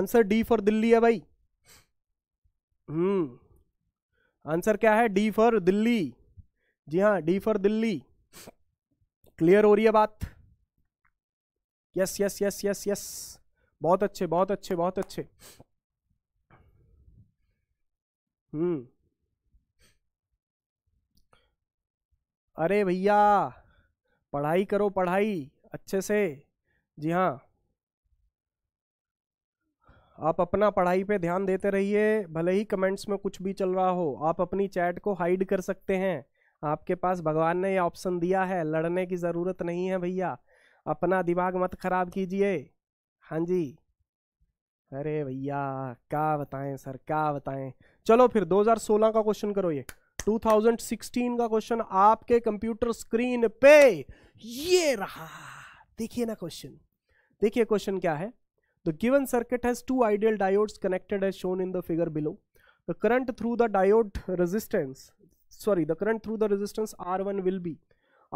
answer D for Delhi है भाई हम्म आंसर क्या है डी फॉर दिल्ली जी हाँ डी फॉर दिल्ली क्लियर हो रही है बात yes yes yes yes yes बहुत अच्छे बहुत अच्छे बहुत अच्छे हम्म अरे भैया पढ़ाई करो पढ़ाई अच्छे से जी हाँ आप अपना पढ़ाई पे ध्यान देते रहिए भले ही कमेंट्स में कुछ भी चल रहा हो आप अपनी चैट को हाइड कर सकते हैं आपके पास भगवान ने ये ऑप्शन दिया है लड़ने की ज़रूरत नहीं है भैया अपना दिमाग मत ख़राब कीजिए हाँ जी अरे भैया क्या बताएं सर क्या बताएं चलो फिर 2016 का क्वेश्चन करो ये 2016 का क्वेश्चन आपके कंप्यूटर स्क्रीन पे ये रहा देखिए ना क्वेश्चन देखिए क्वेश्चन क्या है the given circuit has two ideal diodes connected as shown in the figure below the current through the diode resistance sorry the current through the resistance R1 will be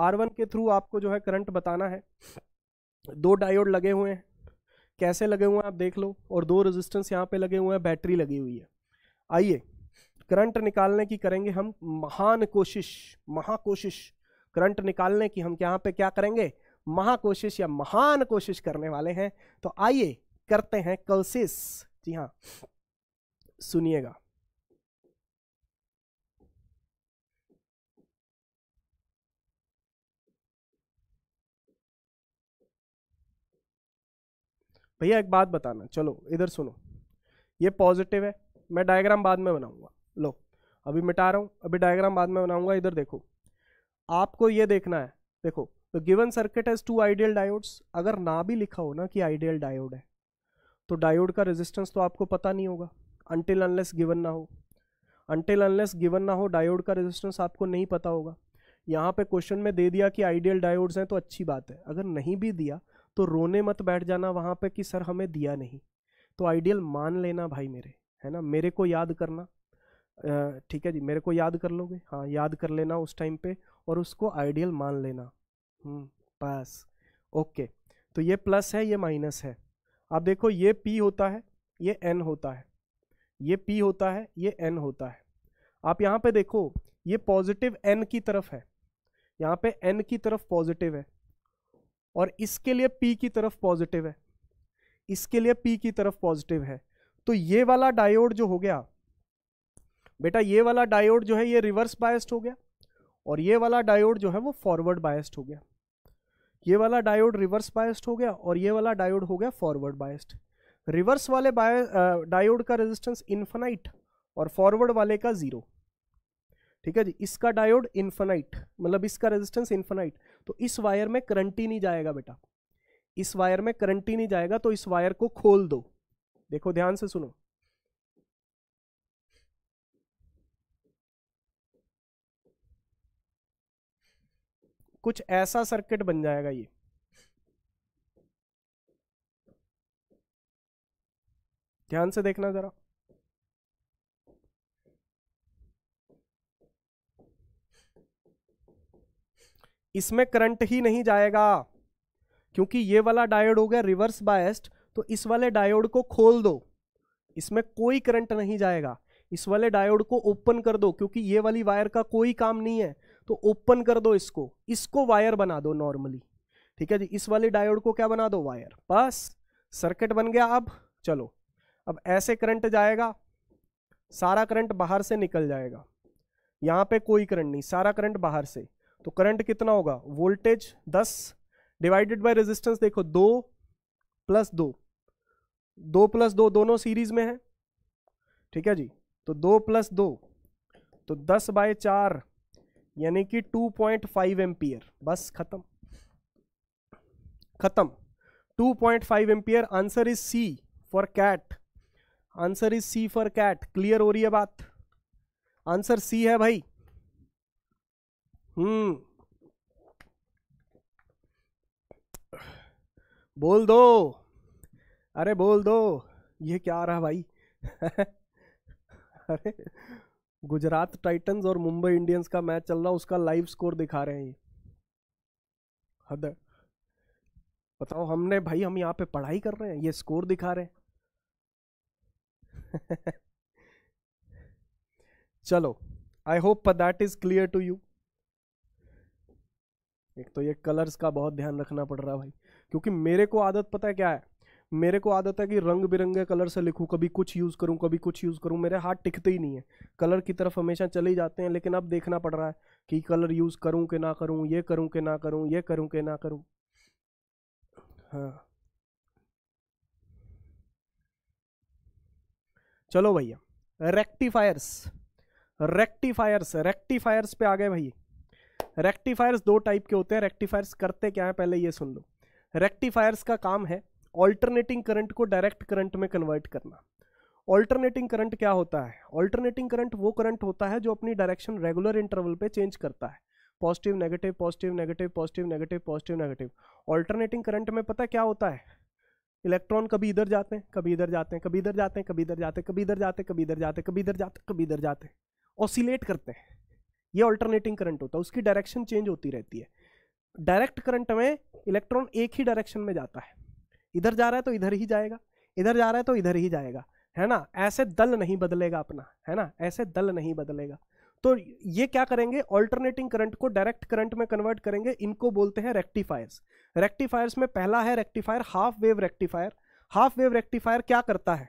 R1 के थ्रू आपको जो है करंट बताना है दो डायोड लगे हुए हैं कैसे लगे हुए हैं आप देख लो और दो रेजिस्टेंस यहाँ पे लगे हुए हैं बैटरी लगी हुई है आइए करंट निकालने की करेंगे हम महान कोशिश महा कोशिश करंट निकालने की हम यहाँ पे क्या करेंगे महाकोशिश या महान कोशिश करने वाले हैं तो आइए करते हैं कलसिस जी हाँ सुनिएगा भैया एक बात बताना चलो इधर सुनो ये पॉजिटिव है मैं डायग्राम बाद में बनाऊंगा लो अभी मिटा रहा हूँ अभी डायग्राम बाद में बनाऊंगा इधर देखो आपको ये देखना है देखो the given circuit has two ideal diodes अगर ना भी लिखा हो ना कि आइडियल डायोड है तो डायोड का रेजिस्टेंस तो आपको पता नहीं होगा अनटिल अनलेस गिवन ना हो अनटिल अनलेस गिवन ना हो डायोड का रेजिस्टेंस आपको नहीं पता होगा यहाँ पे क्वेश्चन में दे दिया कि आइडियल डायोड्स हैं तो अच्छी बात है अगर नहीं भी दिया तो रोने मत बैठ जाना वहाँ पर कि सर हमें दिया नहीं तो आइडियल मान लेना भाई मेरे है ना मेरे को याद करना ठीक है जी मेरे को याद कर लोगे हाँ याद कर लेना उस टाइम पे और उसको आइडियल मान लेना हम्म, बस ओके तो ये प्लस है ये माइनस है आप देखो ये पी होता है ये एन होता है ये पी होता है ये एन होता है आप यहाँ पे देखो ये पॉजिटिव एन की तरफ है यहाँ पे एन की तरफ पॉजिटिव है और इसके लिए पी की तरफ पॉजिटिव है इसके लिए पी की तरफ पॉजिटिव है तो ये वाला डायोड जो हो गया बेटा ये वाला डायोड जो है ये रिवर्स बायस्ड हो गया और ये वाला डायोड जो है वो फॉरवर्ड बायस्ड हो गया ये वाला डायोड रिवर्स बायस्ड हो गया और ये वाला डायोड हो गया फॉरवर्ड बायस्ड रिवर्स वाले बाय डायोड का रेजिस्टेंस इन्फेनाइट और फॉरवर्ड वाले का ज़ीरो ठीक है जी इसका डायोड इन्फेनाइट मतलब इसका रेजिस्टेंस इन्फेनाइट तो इस वायर में करंट ही नहीं जाएगा बेटा इस वायर में करंट ही नहीं जाएगा तो इस वायर को खोल दो देखो ध्यान से सुनो कुछ ऐसा सर्किट बन जाएगा ये ध्यान से देखना जरा इसमें करंट ही नहीं जाएगा क्योंकि ये वाला डायोड हो गया रिवर्स बायस्ड तो इस वाले डायोड को खोल दो इसमें कोई करंट नहीं जाएगा इस वाले डायोड को ओपन कर दो क्योंकि ये वाली वायर का कोई काम नहीं है तो ओपन कर दो इसको इसको वायर बना दो नॉर्मली ठीक है जी इस वाले डायोड को क्या बना दो वायर बस सर्किट बन गया अब चलो अब ऐसे करंट जाएगा सारा करंट बाहर से निकल जाएगा यहाँ पे कोई करंट नहीं सारा करंट बाहर से तो करंट कितना होगा वोल्टेज 10 डिवाइडेड बाय रेजिस्टेंस देखो दो प्लस दो दो प्लस दो दोनों सीरीज में है ठीक है जी तो दो प्लस दो तो दस बाय चार यानी कि टू पॉइंट फाइव एम्पियर बस खत्म खत्म two point five ampere answer is C for cat answer is C for cat clear हो रही है बात आंसर सी है भाई हम्म बोल दो अरे बोल दो ये क्या आ रहा भाई अरे गुजरात टाइटंस और मुंबई इंडियंस का मैच चल रहा उसका लाइव स्कोर दिखा रहे हैं ये हद बताओ हमने भाई हम यहाँ पे पढ़ाई कर रहे हैं ये स्कोर दिखा रहे हैं चलो I hope that is clear to you एक तो ये कलर्स का बहुत ध्यान रखना पड़ रहा भाई क्योंकि मेरे को आदत पता है क्या है मेरे को आदत है कि रंग बिरंगे कलर से लिखूँ कभी कुछ यूज़ करूँ कभी कुछ यूज़ करूँ मेरे हाथ टिकते ही नहीं है कलर की तरफ हमेशा चले जाते हैं लेकिन अब देखना पड़ रहा है कि कलर यूज़ करूँ कि ना करूँ ये करूँ कि ना करूँ ये करूँ कि ना करूँ हाँ चलो भैया रेक्टिफायर्स रेक्टिफायर्स रेक्टिफायर्स पे आ गए भाई रेक्टिफायर्स दो टाइप के होते हैं रेक्टिफायर्स करते क्या है पहले ये सुन लो रेक्टिफायर्स का काम है ऑल्टरनेटिंग करंट को डायरेक्ट करंट में कन्वर्ट करना ऑल्टरनेटिंग करंट क्या होता है ऑल्टरनेटिंग करंट वो करंट होता है जो अपनी डायरेक्शन रेगुलर इंटरवल पे चेंज करता है positive negative positive negative positive negative positive negative alternating current में पता क्या होता है इलेक्ट्रॉन कभी इधर जाते हैं कभी इधर जाते हैं कभी इधर जाते हैं कभी इधर जाते हैं कभी इधर जाते हैं कभी इधर जाते हैं कभी इधर जाते हैं कभी इधर जाते हैं ऑसिलेट करते हैं ये ऑल्टरनेटिंग करंट होता है उसकी डायरेक्शन चेंज होती रहती है डायरेक्ट करंट में इलेक्ट्रॉन एक ही डायरेक्शन में जाता है इधर जा रहा है तो इधर ही जाएगा इधर जा रहा है तो इधर ही जाएगा है ना ऐसे दल नहीं बदलेगा अपना है ना ऐसे दल नहीं बदलेगा तो ये क्या करेंगे ऑल्टरनेटिंग करंट को डायरेक्ट करंट में कन्वर्ट करेंगे इनको बोलते हैं रेक्टिफायर्स रेक्टिफायर्स में पहला है rectifier half wave rectifier half wave rectifier क्या करता है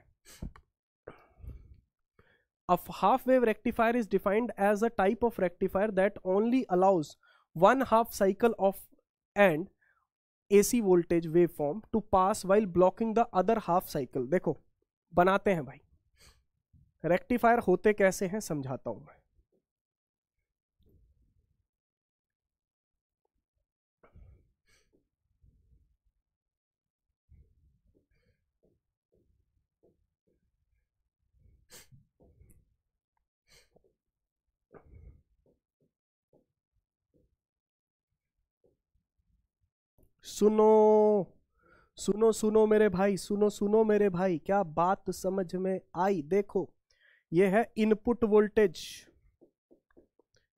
half wave rectifier is defined as a type of rectifier that only allows one half cycle of and AC voltage waveform to pass while blocking the other half cycle देखो बनाते हैं भाई रेक्टिफायर होते कैसे हैं समझाता हूं मैं सुनो सुनो सुनो मेरे भाई सुनो सुनो मेरे भाई क्या बात समझ में आई देखो यह है इनपुट वोल्टेज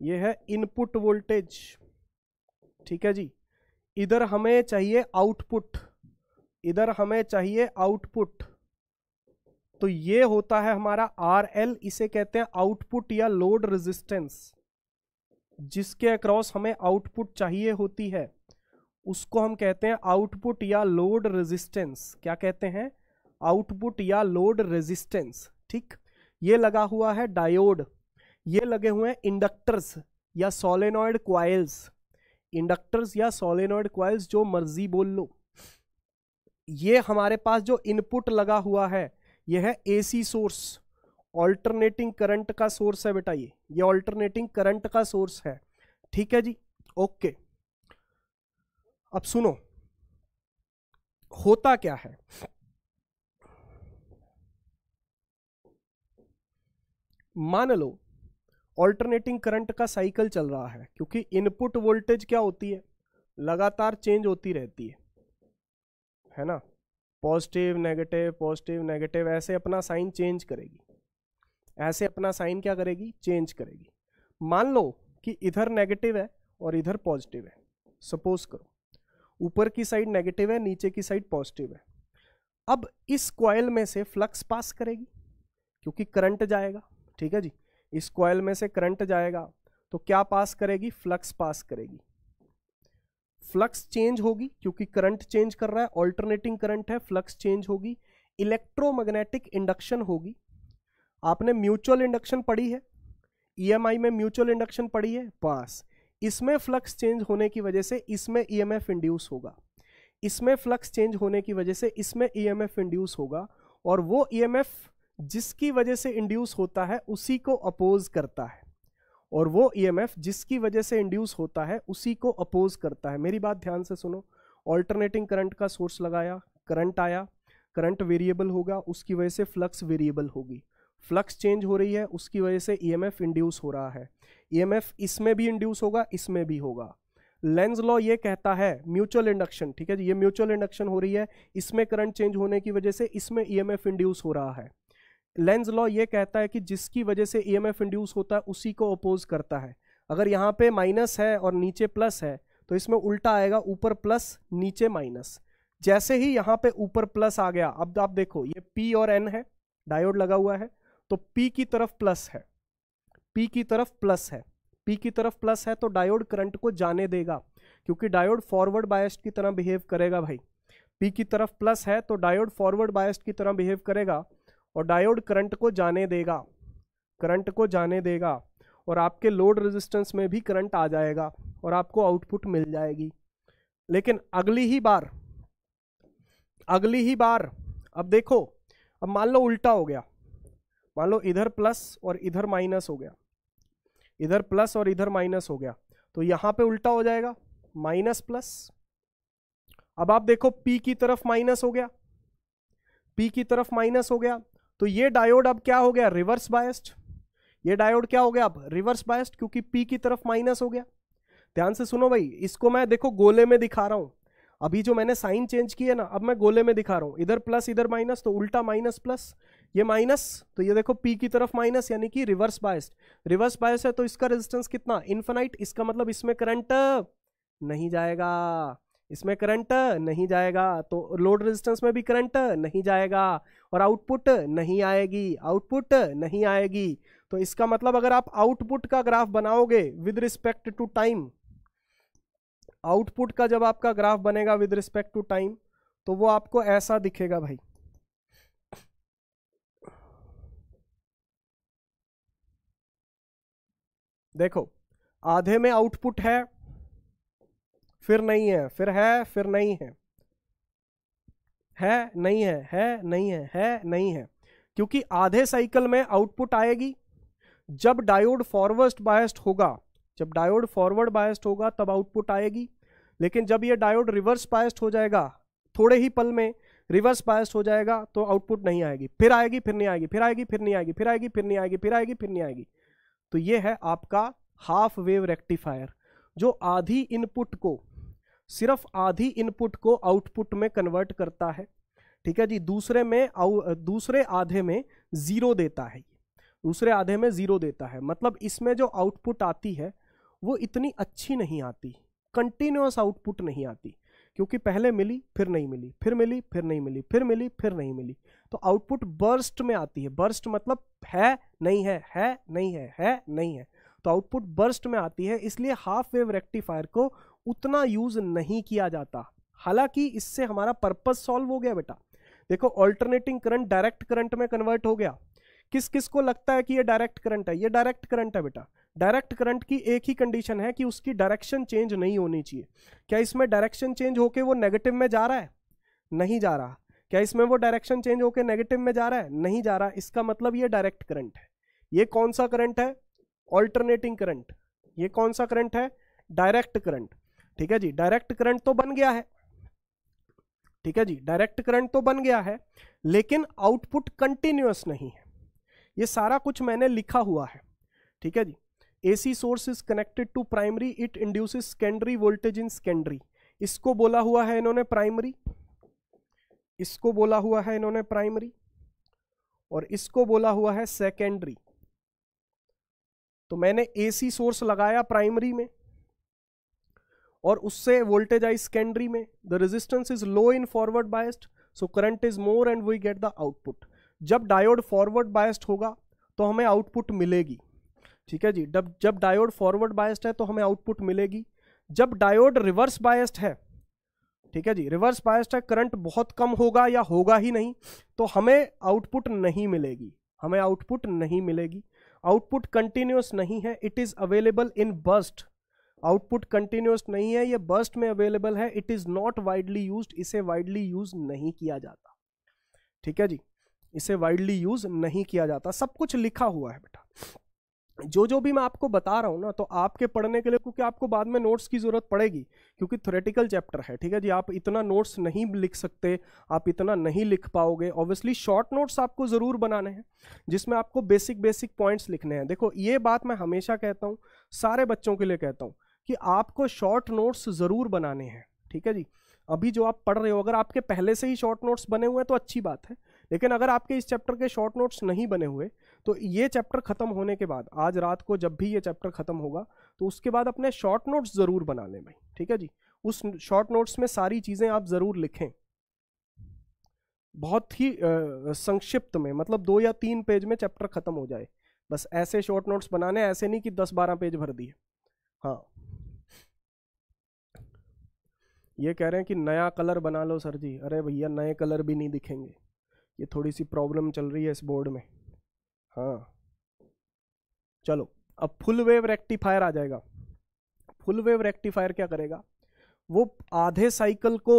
यह है इनपुट वोल्टेज ठीक है जी इधर हमें चाहिए आउटपुट इधर हमें चाहिए आउटपुट तो ये होता है हमारा आर एल इसे कहते हैं आउटपुट या लोड रेजिस्टेंस जिसके अक्रॉस हमें आउटपुट चाहिए होती है उसको हम कहते हैं आउटपुट या लोड रेजिस्टेंस क्या कहते हैं आउटपुट या लोड रेजिस्टेंस ठीक ये लगा हुआ है डायोड ये लगे हुए हैं इंडक्टर्स या सोलेनॉइड क्वाइल्स इंडक्टर्स या सोलेनॉइड क्वाइल्स जो मर्जी बोल लो ये हमारे पास जो इनपुट लगा हुआ है ये है एसी सोर्स ऑल्टरनेटिंग करंट का सोर्स है बेटा ये ये ऑल्टरनेटिंग करंट का सोर्स है ठीक है जी ओके अब सुनो होता क्या है मान लो ऑल्टरनेटिंग करंट का साइकिल चल रहा है क्योंकि इनपुट वोल्टेज क्या होती है लगातार चेंज होती रहती है है ना पॉजिटिव नेगेटिव पॉजिटिव नेगेटिव ऐसे अपना साइन चेंज करेगी ऐसे अपना साइन क्या करेगी चेंज करेगी मान लो कि इधर नेगेटिव है और इधर पॉजिटिव है सपोज करो ऊपर की साइड नेगेटिव है नीचे की साइड पॉजिटिव है अब इस क्वाइल में से फ्लक्स पास करेगी क्योंकि करंट जाएगा ठीक है जी इस क्वाइल में से करंट जाएगा तो क्या पास करेगी फ्लक्स पास करेगी फ्लक्स चेंज होगी क्योंकि करंट चेंज कर रहा है ऑल्टरनेटिंग करंट है फ्लक्स चेंज होगी इलेक्ट्रोमैग्नेटिक इंडक्शन होगी आपने म्यूचुअल इंडक्शन पढ़ी है ईएमआई e में म्यूचुअल इंडक्शन पढ़ी है पास इसमें फ्लक्स चेंज होने की वजह से इसमें ईएमएफ e इंड्यूस होगा इसमें फ्लक्स चेंज होने की वजह से इसमें ईएमएफ e इंड्यूस होगा और वो ईएमएफ e जिसकी वजह से इंड्यूस होता है उसी को अपोज करता है और वो ईएमएफ जिसकी वजह से इंड्यूस होता है उसी को अपोज करता है मेरी बात ध्यान से सुनो ऑल्टरनेटिंग करंट का सोर्स लगाया करंट आया करंट वेरिएबल होगा उसकी वजह से फ्लक्स वेरिएबल होगी फ्लक्स चेंज हो रही है उसकी वजह से ईएमएफ e इंड्यूस हो रहा है ईएमएफ e इसमें भी इंड्यूस होगा इसमें भी होगा लेंस लॉ ये कहता है म्यूचुअल इंडक्शन ठीक है जी ये म्यूचुअल इंडक्शन हो रही है इसमें करंट चेंज होने की वजह से इसमें ईएमएफ e इंड्यूस हो रहा है लेंस लॉ ये कहता है कि जिसकी वजह से ई इंड्यूस होता है उसी को अपोज करता है अगर यहाँ पे माइनस है और नीचे प्लस है तो इसमें उल्टा आएगा ऊपर प्लस नीचे माइनस जैसे ही यहाँ पे ऊपर प्लस आ गया अब आप देखो ये पी और एन है डायोड लगा हुआ है तो पी की तरफ प्लस है पी की तरफ प्लस है पी की तरफ प्लस है तो डायोड करंट को जाने देगा क्योंकि डायोड फॉरवर्ड बायस्ड की तरह बिहेव करेगा भाई पी की तरफ प्लस है तो डायोड फॉरवर्ड बायस्ड की तरह बिहेव करेगा और डायोड करंट को जाने देगा करंट को जाने देगा और आपके लोड रेजिस्टेंस में भी करंट आ जाएगा और आपको आउटपुट मिल जाएगी लेकिन अगली ही बार अगली ही बार अब देखो अब मान लो उल्टा हो गया मान लो इधर प्लस और इधर माइनस हो गया इधर प्लस और इधर माइनस हो गया तो यहां पे उल्टा हो जाएगा माइनस प्लस अब आप देखो पी की तरफ माइनस हो गया पी की तरफ माइनस हो गया तो ये डायोड अब क्या हो गया रिवर्स बायस्ड ये डायोड क्या हो गया अब रिवर्स बायस्ड क्योंकि पी की तरफ माइनस हो गया ध्यान से सुनो भाई इसको मैं देखो गोले में दिखा रहा हूं अभी जो मैंने साइन चेंज किया ना अब मैं गोले में दिखा रहा हूं इधर प्लस इधर माइनस तो उल्टा माइनस प्लस ये माइनस तो ये देखो पी की तरफ माइनस यानी कि रिवर्स बायस्ड रिवर्स बायस है तो इसका रेजिस्टेंस कितना इन्फेनाइट इसका मतलब इसमें करंट नहीं जाएगा इसमें करंट नहीं जाएगा तो लोड रेजिस्टेंस में भी करंट नहीं जाएगा और आउटपुट नहीं आएगी आउटपुट नहीं आएगी तो इसका मतलब अगर आप आउटपुट का ग्राफ बनाओगे with respect to time output का जब आपका ग्राफ बनेगा विद रिस्पेक्ट टू टाइम तो वो आपको ऐसा दिखेगा भाई देखो आधे में आउटपुट है फिर नहीं है फिर है फिर नहीं है है नहीं है है नहीं है है नहीं है क्योंकि आधे साइकिल में आउटपुट आएगी जब डायोड फॉरवर्ड बायस्ड होगा जब डायोड फॉरवर्ड बायस्ड होगा तब आउटपुट आएगी लेकिन जब ये डायोड रिवर्स बायस्ड हो जाएगा थोड़े ही पल में रिवर्स बायस्ड हो जाएगा तो आउटपुट नहीं आएगी फिर आएगी फिर नहीं आएगी फिर आएगी फिर नहीं आएगी फिर आएगी फिर नहीं आएगी फिर आएगी फिर नहीं आएगी तो ये है आपका हाफ वेव रेक्टिफायर जो आधी इनपुट को सिर्फ आधी इनपुट को आउटपुट में कन्वर्ट करता है ठीक है जी दूसरे में दूसरे आधे में ज़ीरो देता है दूसरे आधे में ज़ीरो देता है मतलब इसमें जो आउटपुट आती है वो इतनी अच्छी नहीं आती कंटिन्यूस आउटपुट नहीं आती क्योंकि पहले मिली फिर नहीं मिली फिर मिली फिर नहीं मिली फिर मिली फिर नहीं मिली तो आउटपुट बर्स्ट में आती है बर्स्ट मतलब है नहीं है है नहीं है है नहीं है तो आउटपुट बर्स्ट में आती है इसलिए हाफ वेव रेक्टिफायर को उतना यूज़ नहीं किया जाता हालांकि इससे हमारा पर्पज सॉल्व हो गया बेटा देखो ऑल्टरनेटिंग करंट डायरेक्ट करंट में कन्वर्ट हो गया किस किस को लगता है कि ये डायरेक्ट करंट है ये डायरेक्ट करंट है बेटा डायरेक्ट करंट की एक ही कंडीशन है कि उसकी डायरेक्शन चेंज नहीं होनी चाहिए क्या इसमें डायरेक्शन चेंज होके वो नेगेटिव में जा रहा है नहीं जा रहा क्या इसमें वो डायरेक्शन चेंज होके नेगेटिव में जा रहा है नहीं जा रहा इसका मतलब ये डायरेक्ट करंट है ये कौन सा करंट है ऑल्टरनेटिंग करंट ये कौन सा करंट है डायरेक्ट करंट ठीक है जी डायरेक्ट करंट तो बन गया है ठीक है जी डायरेक्ट करंट तो बन गया है लेकिन आउटपुट कंटिन्यूस नहीं है ये सारा कुछ मैंने लिखा हुआ है ठीक है जी AC source is connected to primary it induce secondary voltage in secondary इसको बोला हुआ है इन्होंने प्राइमरी इसको बोला हुआ है इन्होंने प्राइमरी और इसको बोला हुआ है सेकेंडरी तो मैंने एसी सोर्स लगाया प्राइमरी में और उससे वोल्टेज आई सेकेंडरी में the resistance is low in forward biased so current is more and we get the output जब डायोड फॉरवर्ड बायस्ड होगा तो हमें आउटपुट मिलेगी ठीक है जी जब जब डायोड फॉरवर्ड बायस्ड है तो हमें आउटपुट मिलेगी जब डायोड रिवर्स बायस्ड है ठीक है जी रिवर्स बायस्ड है करंट बहुत कम होगा या होगा ही नहीं तो हमें आउटपुट नहीं मिलेगी हमें आउटपुट नहीं मिलेगी आउटपुट कंटिन्यूस नहीं है it is available in burst output continuous नहीं है ये बस्ट में अवेलेबल है it is not widely use इसे वाइडली यूज़ नहीं किया जाता ठीक है जी इसे वाइडली यूज़ नहीं किया जाता सब कुछ लिखा हुआ है बेटा जो जो भी मैं आपको बता रहा हूँ ना तो आपके पढ़ने के लिए क्योंकि आपको बाद में नोट्स की ज़रूरत पड़ेगी क्योंकि थोरेटिकल चैप्टर है ठीक है जी आप इतना नोट्स नहीं लिख सकते आप इतना नहीं लिख पाओगे ऑब्वियसली शॉर्ट नोट्स आपको ज़रूर बनाने हैं जिसमें आपको बेसिक बेसिक पॉइंट्स लिखने हैं देखो ये बात मैं हमेशा कहता हूँ सारे बच्चों के लिए कहता हूँ कि आपको शॉर्ट नोट्स ज़रूर बनाने हैं ठीक है जी अभी जो आप पढ़ रहे हो अगर आपके पहले से ही शॉर्ट नोट्स बने हुए हैं तो अच्छी बात है लेकिन अगर आपके इस चैप्टर के शॉर्ट नोट्स नहीं बने हुए तो ये चैप्टर ख़त्म होने के बाद आज रात को जब भी ये चैप्टर ख़त्म होगा तो उसके बाद अपने शॉर्ट नोट्स ज़रूर बना लें भाई ठीक है जी उस शॉर्ट नोट्स में सारी चीज़ें आप ज़रूर लिखें बहुत ही संक्षिप्त में मतलब दो या तीन पेज में चैप्टर ख़त्म हो जाए बस ऐसे शॉर्ट नोट्स बनाने ऐसे नहीं कि दस बारह पेज भर दिए हाँ ये कह रहे हैं कि नया कलर बना लो सर जी अरे भैया नए कलर भी नहीं दिखेंगे ये थोड़ी सी प्रॉब्लम चल रही है इस बोर्ड में हाँ चलो अब फुल वेव रेक्टिफायर आ जाएगा फुल वेव रेक्टिफायर क्या करेगा वो आधे साइकिल को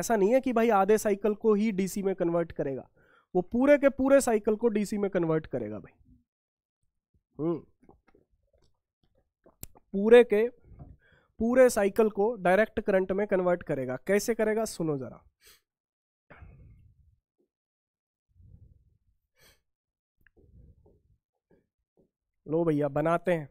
ऐसा नहीं है कि भाई आधे साइकिल को ही डीसी में कन्वर्ट करेगा वो पूरे के पूरे साइकिल को डीसी में कन्वर्ट करेगा भाई हम्म पूरे के पूरे साइकिल को डायरेक्ट करंट में कन्वर्ट करेगा कैसे करेगा सुनो जरा लो भैया बनाते हैं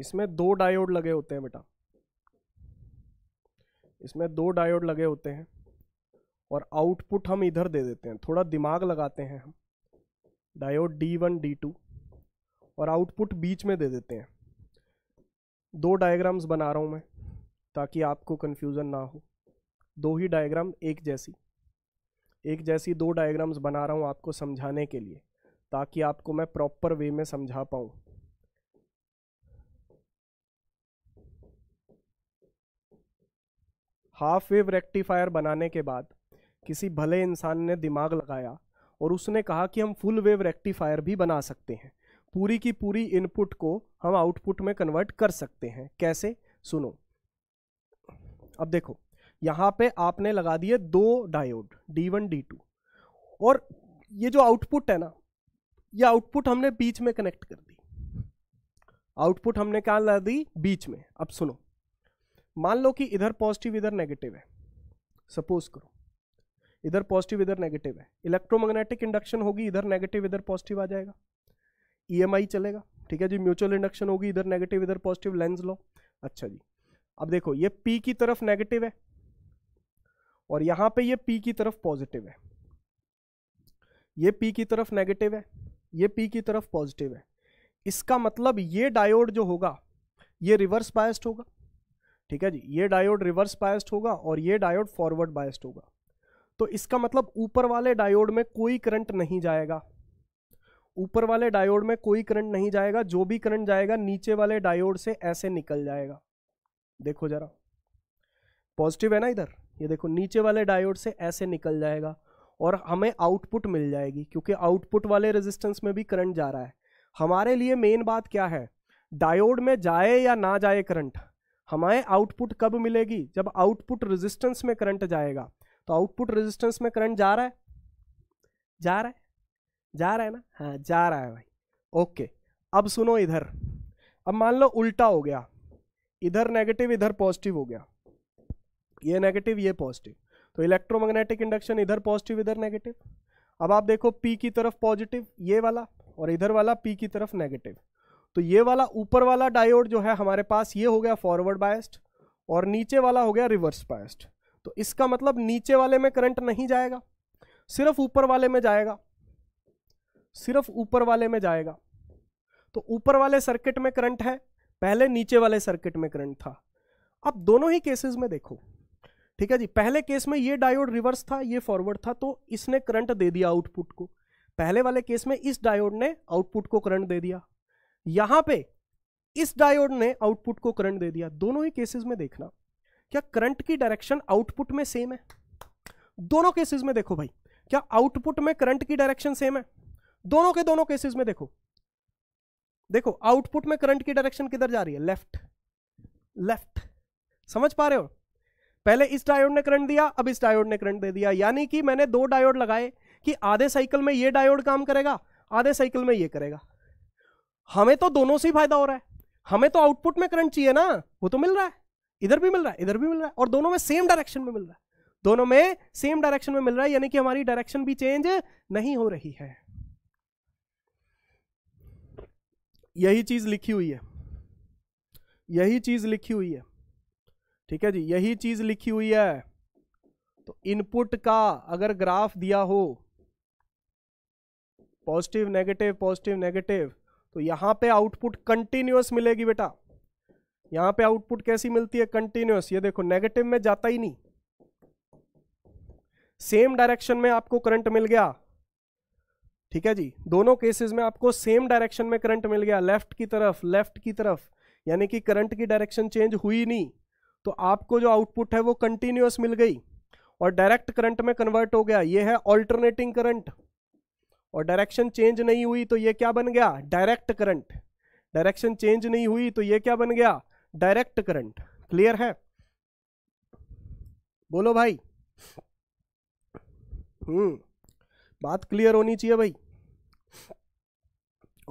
इसमें दो डायोड लगे होते हैं बेटा इसमें दो डायोड लगे होते हैं और आउटपुट हम इधर दे देते हैं थोड़ा दिमाग लगाते हैं हम diode D one D two और आउटपुट बीच में दे देते हैं दो डायग्राम्स बना रहा हूं मैं ताकि आपको कन्फ्यूज़न ना हो दो ही डायग्राम एक जैसी एक जैसी दो डायग्राम्स बना रहा हूँ आपको समझाने के लिए ताकि आपको मैं प्रॉपर वे में समझा पाऊँ हाफ वेव रेक्टिफायर बनाने के बाद किसी भले इंसान ने दिमाग लगाया और उसने कहा कि हम फुल वेव रेक्टिफायर भी बना सकते हैं पूरी की पूरी इनपुट को हम आउटपुट में कन्वर्ट कर सकते हैं कैसे सुनो अब देखो यहाँ पे आपने लगा दिए दो diode D one D two और ये जो आउटपुट है ना ये आउटपुट हमने बीच में कनेक्ट कर दी आउटपुट हमने क्या लगा दी बीच में अब सुनो मान लो कि इधर पॉजिटिव इधर नेगेटिव है सपोज करो इधर पॉजिटिव इधर नेगेटिव है इलेक्ट्रोमैग्नेटिक इंडक्शन होगी इधर नेगेटिव इधर पॉजिटिव आ जाएगा ईएमआई e चलेगा ठीक है जी म्यूचुअल इंडक्शन होगी इधर नेगेटिव इधर पॉजिटिव लेंस लो अच्छा जी अब देखो ये पी की तरफ नेगेटिव है और यहां पे ये पी की तरफ पॉजिटिव है ये पी की तरफ नेगेटिव है ये पी की तरफ पॉजिटिव है इसका मतलब ये डायोड जो होगा ये रिवर्स बायस्ड होगा ठीक है जी ये डायोड रिवर्स बायस्ड होगा और ये डायोड फॉरवर्ड बायस्ड होगा तो इसका मतलब ऊपर वाले डायोड में कोई करंट नहीं जाएगा ऊपर वाले डायोड में कोई करंट नहीं जाएगा जो भी करंट जाएगा नीचे वाले डायोड से ऐसे निकल जाएगा देखो जरा पॉजिटिव है ना इधर ये देखो नीचे वाले डायोड से ऐसे निकल जाएगा और हमें आउटपुट मिल जाएगी क्योंकि आउटपुट वाले रेजिस्टेंस में भी करंट जा रहा है हमारे लिए मेन बात क्या है डायोड में जाए या ना जाए करंट हमारे आउटपुट कब मिलेगी जब आउटपुट रेजिस्टेंस में करंट जाएगा तो आउटपुट रेजिस्टेंस में करंट जा रहा है जा रहा है जा रहा है ना हाँ जा रहा है भाई ओके अब सुनो इधर अब मान लो उल्टा हो गया इधर नेगेटिव इधर पॉजिटिव हो गया ये नेगेटिव ये पॉजिटिव तो इलेक्ट्रोमैग्नेटिक इंडक्शन इधर पॉजिटिव इधर नेगेटिव अब आप देखो पी की तरफ पॉजिटिव ये वाला और इधर वाला पी की तरफ नेगेटिव तो ये वाला ऊपर वाला डायोड जो है हमारे पास ये हो गया फॉरवर्ड बायस्ड और नीचे वाला हो गया रिवर्स बायस्ड तो इसका मतलब नीचे वाले में करंट नहीं जाएगा सिर्फ ऊपर वाले में जाएगा सिर्फ ऊपर वाले में जाएगा तो ऊपर वाले सर्किट में करंट है पहले नीचे वाले सर्किट में करंट था अब दोनों ही केसेस में देखो ठीक है जी पहले केस में ये डायोड रिवर्स था ये फॉरवर्ड था तो इसने करंट दे दिया आउटपुट को पहले वाले केस में इस डायोड ने आउटपुट को करंट दे दिया यहां पे इस डायोड ने आउटपुट को करंट दे दिया दोनों ही केसेस में देखना क्या करंट की डायरेक्शन आउटपुट में सेम है दोनों केसेस में देखो भाई क्या आउटपुट में करंट की डायरेक्शन सेम है दोनों के दोनों केसेस में देखो देखो आउटपुट में करंट की डायरेक्शन किधर जा रही है लेफ्ट लेफ्ट समझ पा रहे हो पहले इस डायोड ने करंट दिया अब इस डायोड ने करंट दे दिया यानी कि मैंने दो डायोड लगाए कि आधे साइकिल में ये डायोड काम करेगा आधे साइकिल में ये करेगा हमें तो दोनों से ही फायदा हो रहा है हमें तो आउटपुट में करंट चाहिए ना वो तो मिल रहा है इधर भी मिल रहा है इधर भी मिल रहा है और दोनों में सेम डायरेक्शन में मिल रहा है दोनों में सेम डायरेक्शन में मिल रहा है यानी कि हमारी डायरेक्शन भी चेंज नहीं हो रही है यही चीज लिखी हुई है यही चीज लिखी हुई है ठीक है जी यही चीज लिखी हुई है तो इनपुट का अगर ग्राफ दिया हो पॉजिटिव नेगेटिव पॉजिटिव नेगेटिव तो यहां पे आउटपुट कंटिन्यूस मिलेगी बेटा यहां पे आउटपुट कैसी मिलती है कंटिन्यूस ये देखो नेगेटिव में जाता ही नहीं सेम डायरेक्शन में आपको करंट मिल गया ठीक है जी दोनों केसेस में आपको सेम डायरेक्शन में करंट मिल गया लेफ्ट की तरफ लेफ्ट की तरफ यानी कि करंट की डायरेक्शन चेंज हुई नहीं तो आपको जो आउटपुट है वो कंटिन्यूस मिल गई और डायरेक्ट करंट में कन्वर्ट हो गया ये है ऑल्टरनेटिंग करंट और डायरेक्शन चेंज नहीं हुई तो ये क्या बन गया डायरेक्ट करंट डायरेक्शन चेंज नहीं हुई तो ये क्या बन गया डायरेक्ट करंट क्लियर है बोलो भाई हम्म बात क्लियर होनी चाहिए भाई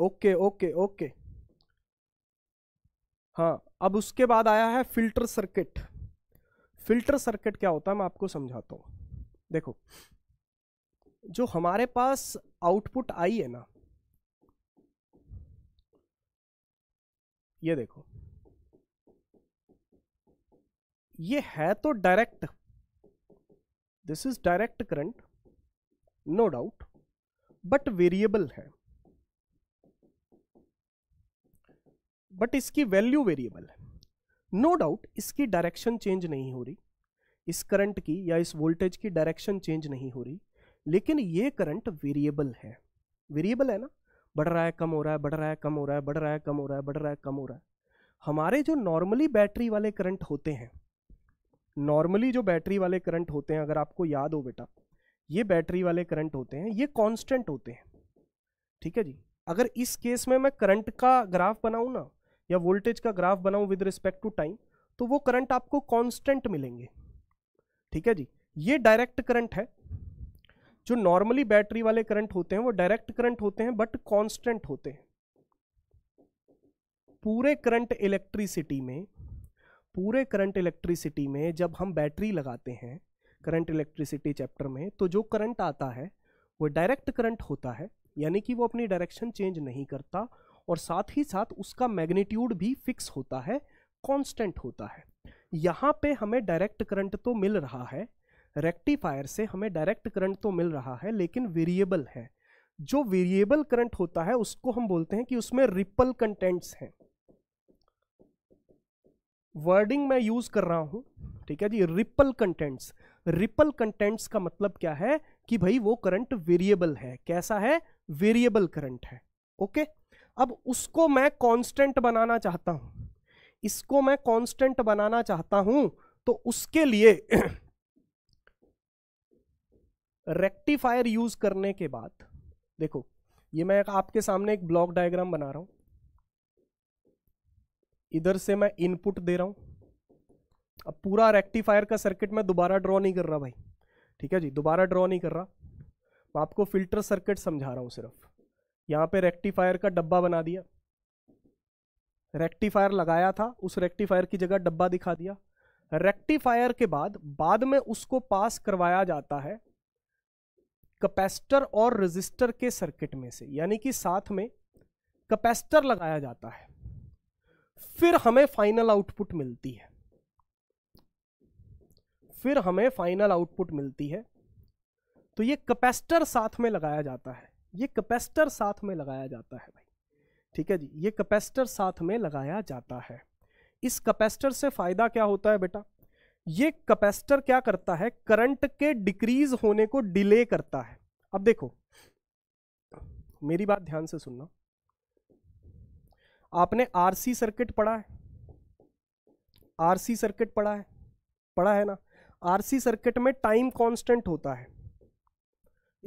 ओके ओके ओके हाँ अब उसके बाद आया है फिल्टर सर्किट फिल्टर सर्किट क्या होता है मैं आपको समझाता हूँ देखो जो हमारे पास आउटपुट आई है ना ये देखो ये है तो direct this is direct current no doubt but variable है बट इसकी वैल्यू वेरिएबल है नो no डाउट इसकी डायरेक्शन चेंज नहीं हो रही इस करंट की या इस वोल्टेज की डायरेक्शन चेंज नहीं हो रही लेकिन ये करंट वेरिएबल है वेरिएबल है ना बढ़ रहा है कम हो रहा है बढ़ रहा है कम हो रहा है बढ़ रहा है कम हो रहा है बढ़ रहा है कम हो रहा है हमारे जो नॉर्मली बैटरी वाले करंट होते हैं नॉर्मली जो बैटरी वाले करंट होते हैं अगर आपको याद हो बेटा ये बैटरी वाले करंट होते हैं ये कांस्टेंट होते हैं ठीक है जी अगर इस केस में मैं करंट का ग्राफ बनाऊँ ना या वोल्टेज का ग्राफ बनाऊं विद रिस्पेक्ट टू टाइम तो वो करंट आपको कॉन्स्टेंट मिलेंगे ठीक है जी ये डायरेक्ट करंट है जो नॉर्मली बैटरी वाले करंट होते हैं वो डायरेक्ट करंट होते हैं बट कांस्टेंट होते हैं पूरे करंट इलेक्ट्रिसिटी में पूरे करंट इलेक्ट्रिसिटी में जब हम बैटरी लगाते हैं करंट इलेक्ट्रिसिटी चैप्टर में तो जो करंट आता है वो डायरेक्ट करंट होता है यानी कि वो अपनी डायरेक्शन चेंज नहीं करता और साथ ही साथ उसका मैग्नीट्यूड भी फिक्स होता है कांस्टेंट होता है यहाँ पे हमें डायरेक्ट करंट तो मिल रहा है रेक्टिफायर से हमें डायरेक्ट करंट तो मिल रहा है लेकिन वेरिएबल है जो वेरिएबल करंट होता है उसको हम बोलते हैं कि उसमें रिपल कंटेंट्स हैं वर्डिंग मैं यूज कर रहा हूं ठीक है जी रिपल कंटेंट्स रिपल कंटेंट्स का मतलब क्या है कि भाई वो करंट वेरिएबल है कैसा है वेरिएबल करंट है ओके okay? अब उसको मैं कांस्टेंट बनाना चाहता हूं इसको मैं कांस्टेंट बनाना चाहता हूं तो उसके लिए रेक्टिफायर यूज करने के बाद देखो ये मैं आपके सामने एक ब्लॉक डायग्राम बना रहा हूं इधर से मैं इनपुट दे रहा हूं अब पूरा रेक्टिफायर का सर्किट मैं दोबारा ड्रॉ नहीं कर रहा भाई ठीक है जी दोबारा ड्रॉ नहीं कर रहा मैं आपको फिल्टर सर्किट समझा रहा हूं सिर्फ यहाँ पे रेक्टिफायर का डब्बा बना दिया रेक्टिफायर लगाया था उस रेक्टिफायर की जगह डब्बा दिखा दिया रेक्टिफायर के बाद बाद में उसको पास करवाया जाता है कैपेसिटर और रजिस्टर के सर्किट में से यानी कि साथ में कैपेसिटर लगाया जाता है फिर हमें फाइनल आउटपुट मिलती है फिर हमें फाइनल आउटपुट मिलती है तो ये कैपेसिटर साथ में लगाया जाता है ये कैपेसिटर साथ में लगाया जाता है भाई ठीक है जी ये कैपेसिटर साथ में लगाया जाता है इस कैपेसिटर से फ़ायदा क्या होता है बेटा ये कैपेसिटर क्या करता है करंट के डिक्रीज होने को डिले करता है अब देखो मेरी बात ध्यान से सुनना आपने आरसी सर्किट पढ़ा है आरसी सर्किट पढ़ा है पढ़ा है ना आरसी सर्किट में टाइम कांस्टेंट होता है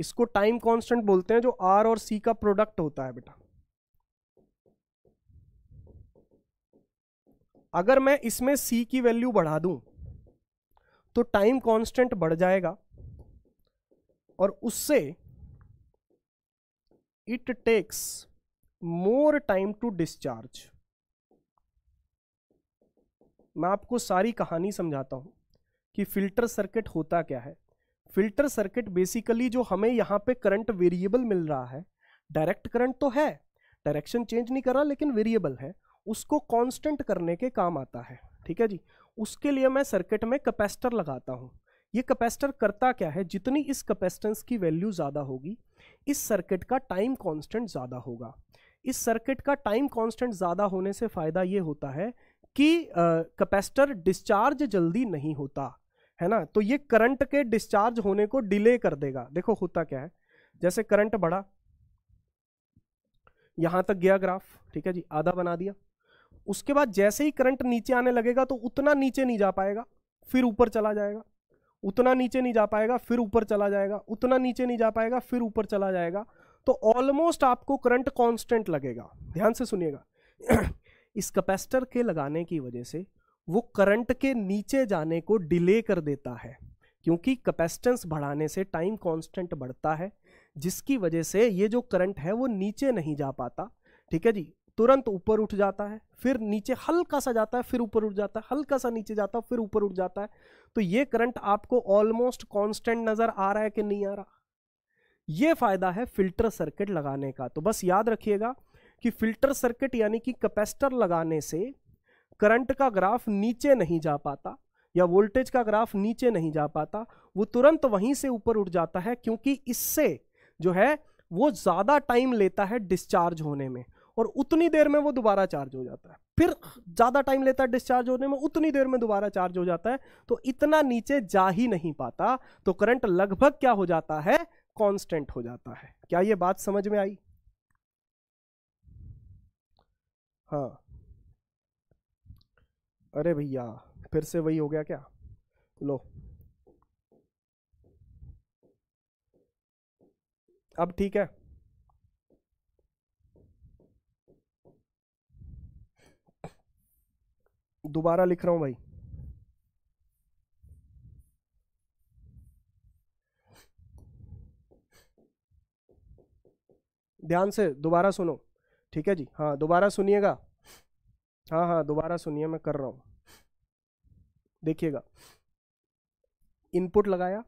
इसको टाइम कांस्टेंट बोलते हैं जो आर और सी का प्रोडक्ट होता है बेटा अगर मैं इसमें सी की वैल्यू बढ़ा दूं तो टाइम कांस्टेंट बढ़ जाएगा और उससे it takes more time to discharge मैं आपको सारी कहानी समझाता हूं कि फिल्टर सर्किट होता क्या है फिल्टर सर्किट बेसिकली जो हमें यहाँ पे करंट वेरिएबल मिल रहा है डायरेक्ट करंट तो है डायरेक्शन चेंज नहीं कर रहा लेकिन वेरिएबल है उसको कांस्टेंट करने के काम आता है ठीक है जी उसके लिए मैं सर्किट में कैपेसिटर लगाता हूँ ये कैपेसिटर करता क्या है जितनी इस कैपेसिटेंस की वैल्यू ज़्यादा होगी इस सर्किट का टाइम कॉन्स्टेंट ज़्यादा होगा इस सर्किट का टाइम कॉन्स्टेंट ज़्यादा होने से फ़ायदा ये होता है कि कैपेसिटर डिस्चार्ज जल्दी नहीं होता है ना तो ये करंट के डिस्चार्ज होने को डिले कर देगा देखो होता क्या है जैसे करंट बढ़ा यहां तक गया ग्राफ ठीक है जी आधा बना दिया उसके बाद जैसे ही करंट नीचे आने लगेगा तो उतना नीचे नहीं जा पाएगा फिर ऊपर चला जाएगा उतना नीचे नहीं जा पाएगा फिर ऊपर चला जाएगा उतना नीचे नहीं जा पाएगा फिर ऊपर चला जाएगा तो ऑलमोस्ट आपको करंट कांस्टेंट लगेगा ध्यान से सुनिएगा इस कैपेसिटर के लगाने की वजह से वो करंट के नीचे जाने को डिले कर देता है क्योंकि कैपेसिटेंस बढ़ाने से टाइम कांस्टेंट बढ़ता है जिसकी वजह से ये जो करंट है वो नीचे नहीं जा पाता ठीक है जी तुरंत ऊपर उठ जाता है फिर नीचे हल्का सा जाता है फिर ऊपर उठ जाता है हल्का सा नीचे जाता है फिर ऊपर उठ जाता है तो ये करंट आपको ऑलमोस्ट कांस्टेंट नज़र आ रहा है कि नहीं आ रहा ये फ़ायदा है फिल्टर सर्किट लगाने का तो बस याद रखिएगा कि फिल्टर सर्किट यानी कि कैपेसिटर लगाने से करंट का ग्राफ नीचे नहीं जा पाता या वोल्टेज का ग्राफ नीचे नहीं जा पाता वो तुरंत वहीं से ऊपर उठ जाता है क्योंकि इससे जो है वो ज़्यादा टाइम लेता है डिस्चार्ज होने में और उतनी देर में वो दोबारा चार्ज हो जाता है फिर ज़्यादा टाइम लेता है डिस्चार्ज होने में उतनी देर में दोबारा चार्ज हो जाता है तो इतना नीचे जा ही नहीं पाता तो करंट लगभग क्या हो जाता है कॉन्स्टेंट हो जाता है क्या ये बात समझ में आई हाँ अरे भैया फिर से वही हो गया क्या लो अब ठीक है दोबारा लिख रहा हूं भाई ध्यान से दोबारा सुनो ठीक है जी हाँ दोबारा सुनिएगा हाँ हाँ दोबारा सुनिए मैं कर रहा हूँ देखिएगा इनपुट लगाया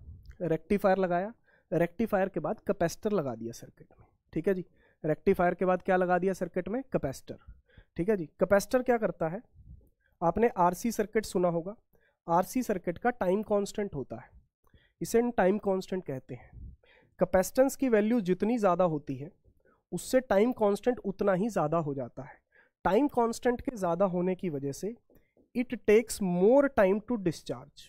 रेक्टिफायर लगाया रेक्टिफायर के बाद कैपेसिटर लगा दिया सर्किट में ठीक है जी रेक्टिफायर के बाद क्या लगा दिया सर्किट में कैपेसिटर ठीक है जी कैपेसिटर क्या करता है आपने आरसी सर्किट सुना होगा आरसी सर्किट का टाइम कांस्टेंट होता है इसे टाइम कांस्टेंट कहते हैं कैपेसिटेंस की वैल्यू जितनी ज़्यादा होती है उससे टाइम कांस्टेंट उतना ही ज़्यादा हो जाता है टाइम कांस्टेंट के ज़्यादा होने की वजह से it takes more time to discharge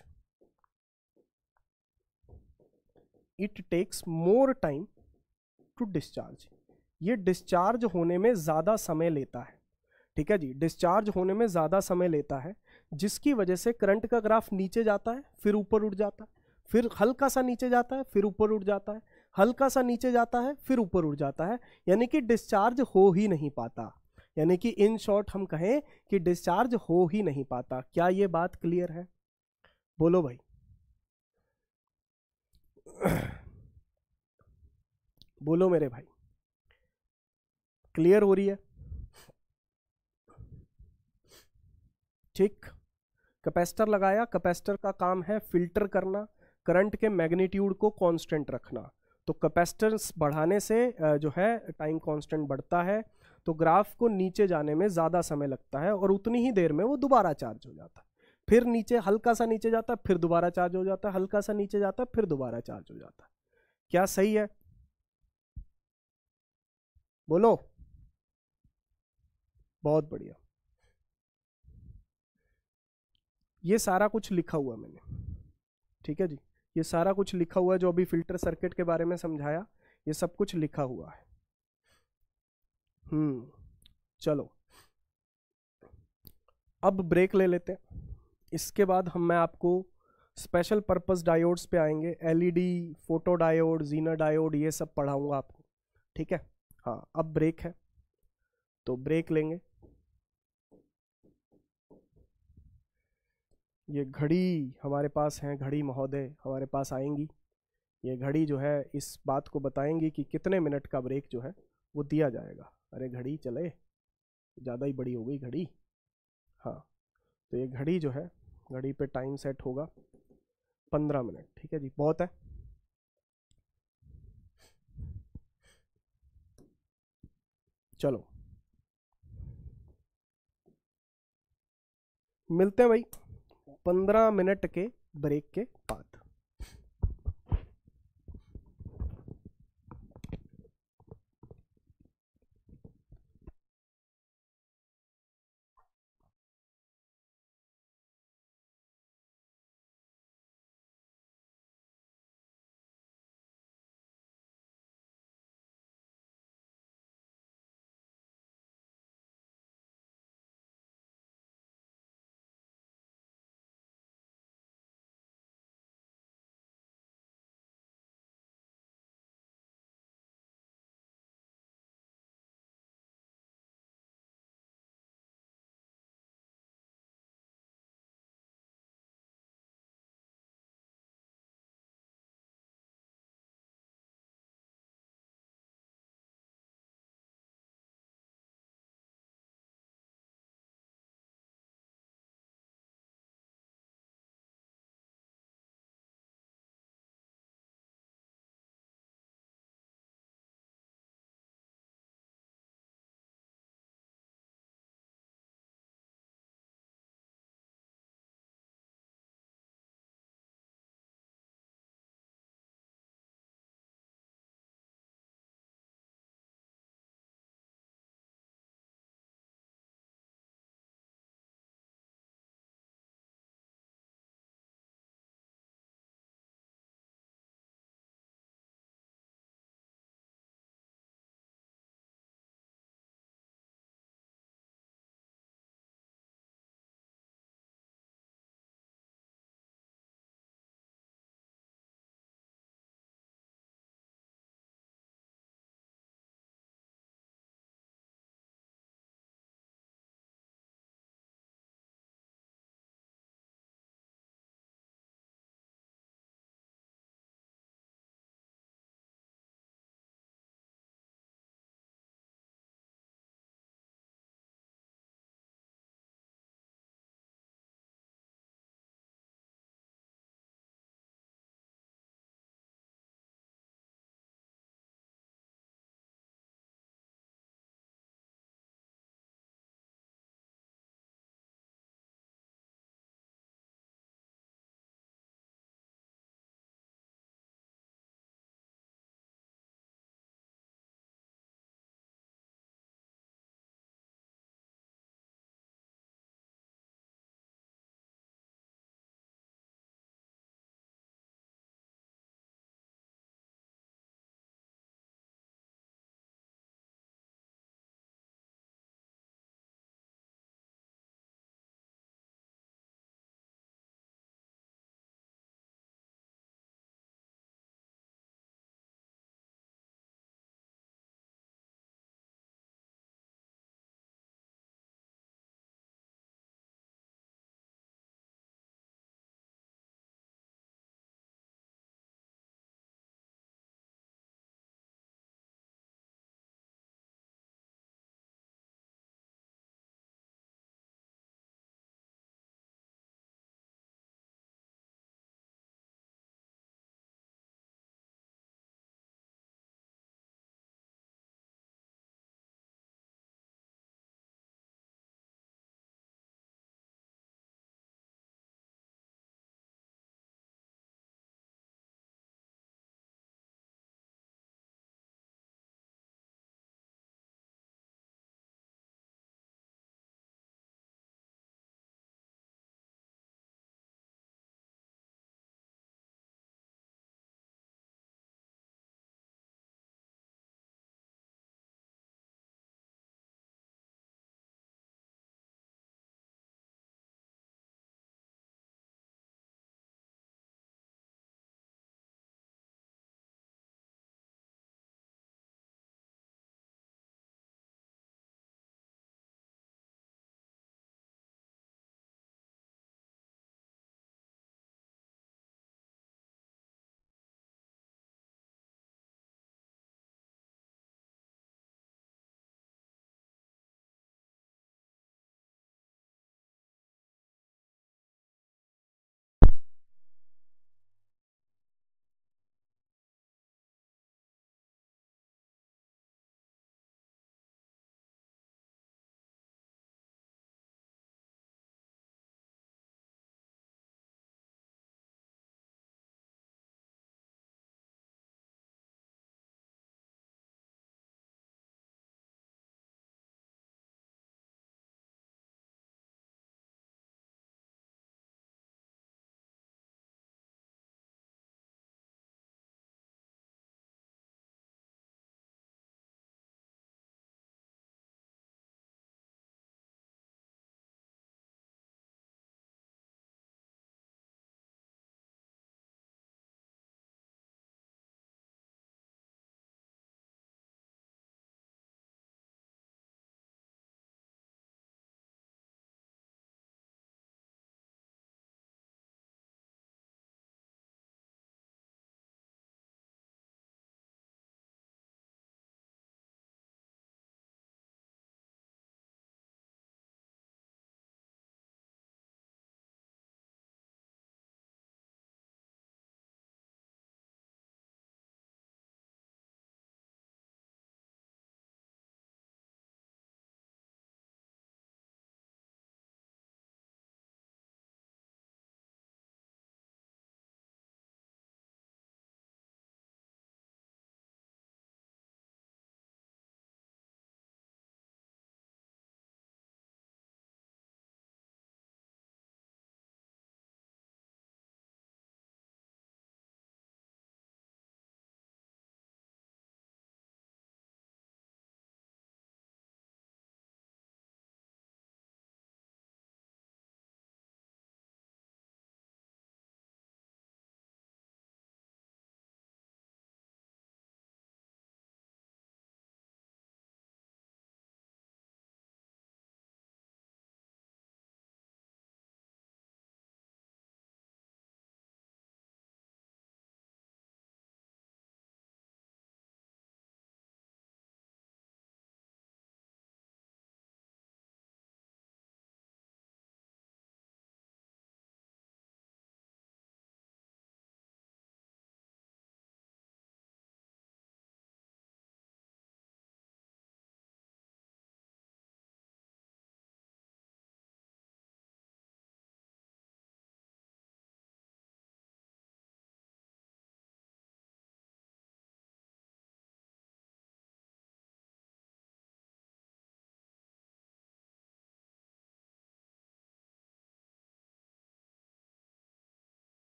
it takes more time to discharge ये डिस्चार्ज होने में ज़्यादा समय लेता है ठीक है जी डिस्चार्ज होने में ज़्यादा समय लेता है जिसकी वजह से करंट का ग्राफ नीचे जाता है फिर ऊपर उठ जाता है फिर हल्का सा नीचे जाता है फिर ऊपर उठ जाता है हल्का सा नीचे जाता है फिर ऊपर उठ जाता है यानी कि डिस्चार्ज हो ही नहीं पाता यानी कि इन शॉर्ट हम कहें कि डिस्चार्ज हो ही नहीं पाता क्या ये बात क्लियर है बोलो भाई बोलो मेरे भाई क्लियर हो रही है ठीक कैपेसिटर लगाया कैपेसिटर का काम है फिल्टर करना करंट के मैग्नीट्यूड को कांस्टेंट रखना तो कैपेसिटर्स बढ़ाने से जो है टाइम कांस्टेंट बढ़ता है तो ग्राफ को नीचे जाने में ज़्यादा समय लगता है और उतनी ही देर में वो दोबारा चार्ज हो जाता है फिर नीचे हल्का सा नीचे जाता है फिर दोबारा चार्ज हो जाता है हल्का सा नीचे जाता है फिर दोबारा चार्ज हो जाता है क्या सही है बोलो बहुत बढ़िया ये सारा कुछ लिखा हुआ मैंने ठीक है जी ये सारा कुछ लिखा हुआ है जो अभी फिल्टर सर्किट के बारे में समझाया ये सब कुछ लिखा हुआ है हम्म चलो अब ब्रेक ले लेते हैं इसके बाद हम मैं आपको स्पेशल पर्पस डायोड्स पे आएंगे LED photo diode zener diode ये सब पढ़ाऊंगा आपको ठीक है हाँ अब ब्रेक है तो ब्रेक लेंगे ये घड़ी हमारे पास हैं घड़ी महोदय हमारे पास आएंगी ये घड़ी जो है इस बात को बताएंगी कि कितने मिनट का ब्रेक जो है वो दिया जाएगा अरे घड़ी चले ज़्यादा ही बड़ी हो गई घड़ी हाँ तो ये घड़ी जो है घड़ी पे टाइम सेट होगा पंद्रह मिनट ठीक है जी बहुत है चलो मिलते हैं भाई पंद्रह मिनट के ब्रेक के बाद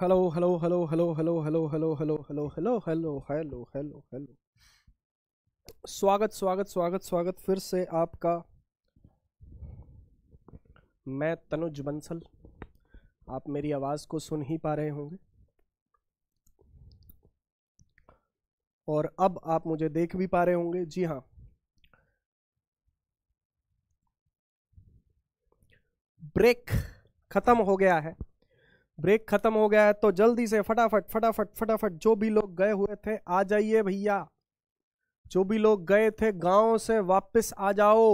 hello hello hello hello hello hello hello hello hello hello hello hello hello hello स्वागत स्वागत स्वागत स्वागत फिर से आपका मैं तनुज बंसल आप मेरी आवाज़ को सुन ही पा रहे होंगे और अब आप मुझे देख भी पा रहे होंगे जी हाँ ब्रेक ख़त्म हो गया है ब्रेक खत्म हो गया है तो जल्दी से फटाफट फटाफट फटाफट जो भी लोग गए हुए थे आ जाइए भैया जो भी लोग गए थे गांव से वापस आ जाओ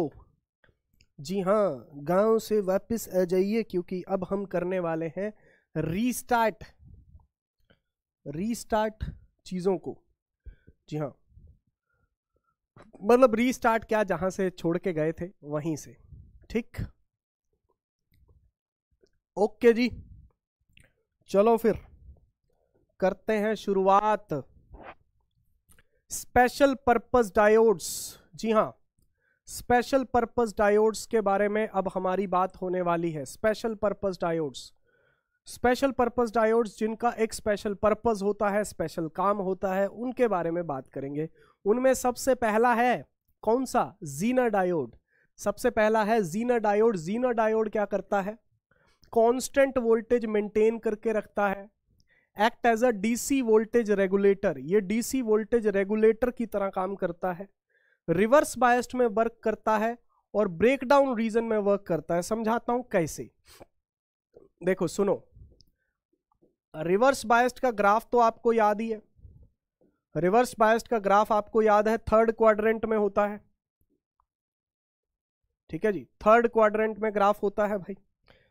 जी हाँ गांव से वापस आ जाइए क्योंकि अब हम करने वाले हैं रीस्टार्ट रीस्टार्ट चीज़ों को जी हाँ मतलब रीस्टार्ट क्या जहां से छोड़ के गए थे वहीं से ठीक ओके जी चलो फिर करते हैं शुरुआत स्पेशल पर्पस डायोड्स जी हाँ स्पेशल पर्पस डायोड्स के बारे में अब हमारी बात होने वाली है special purpose diodes special purpose diodes जिनका एक स्पेशल पर्पस होता है स्पेशल काम होता है उनके बारे में बात करेंगे उनमें सबसे पहला है कौन सा जीना डायोड सबसे पहला है जीना डायोड जीना डायोड क्या करता है कांस्टेंट वोल्टेज मेंटेन करके रखता है act as a DC voltage regulator ये डीसी वोल्टेज रेगुलेटर की तरह काम करता है रिवर्स बायस्ट में वर्क करता है और ब्रेकडाउन रीजन में वर्क करता है समझाता हूं कैसे देखो सुनो रिवर्स बायस्ट का ग्राफ तो आपको याद ही है रिवर्स बायस्ट का ग्राफ आपको याद है थर्ड क्वाड्रेंट में होता है ठीक है जी थर्ड क्वाड्रेंट में ग्राफ होता है भाई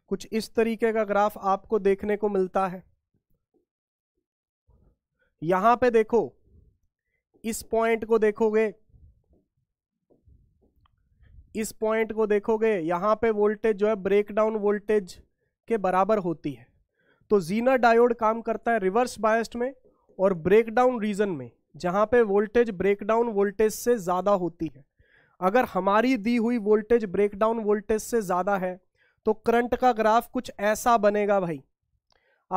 कुछ इस तरीके का ग्राफ आपको देखने को मिलता है यहां पे देखो इस पॉइंट को देखोगे इस पॉइंट को देखोगे यहां पे वोल्टेज जो है ब्रेक डाउन वोल्टेज के बराबर होती है तो जीना डायोड काम करता है रिवर्स बायस्ड में और ब्रेकडाउन रीजन में जहां पे वोल्टेज ब्रेक डाउन वोल्टेज से ज़्यादा होती है अगर हमारी दी हुई वोल्टेज ब्रेकडाउन वोल्टेज से ज़्यादा है तो करंट का ग्राफ कुछ ऐसा बनेगा भाई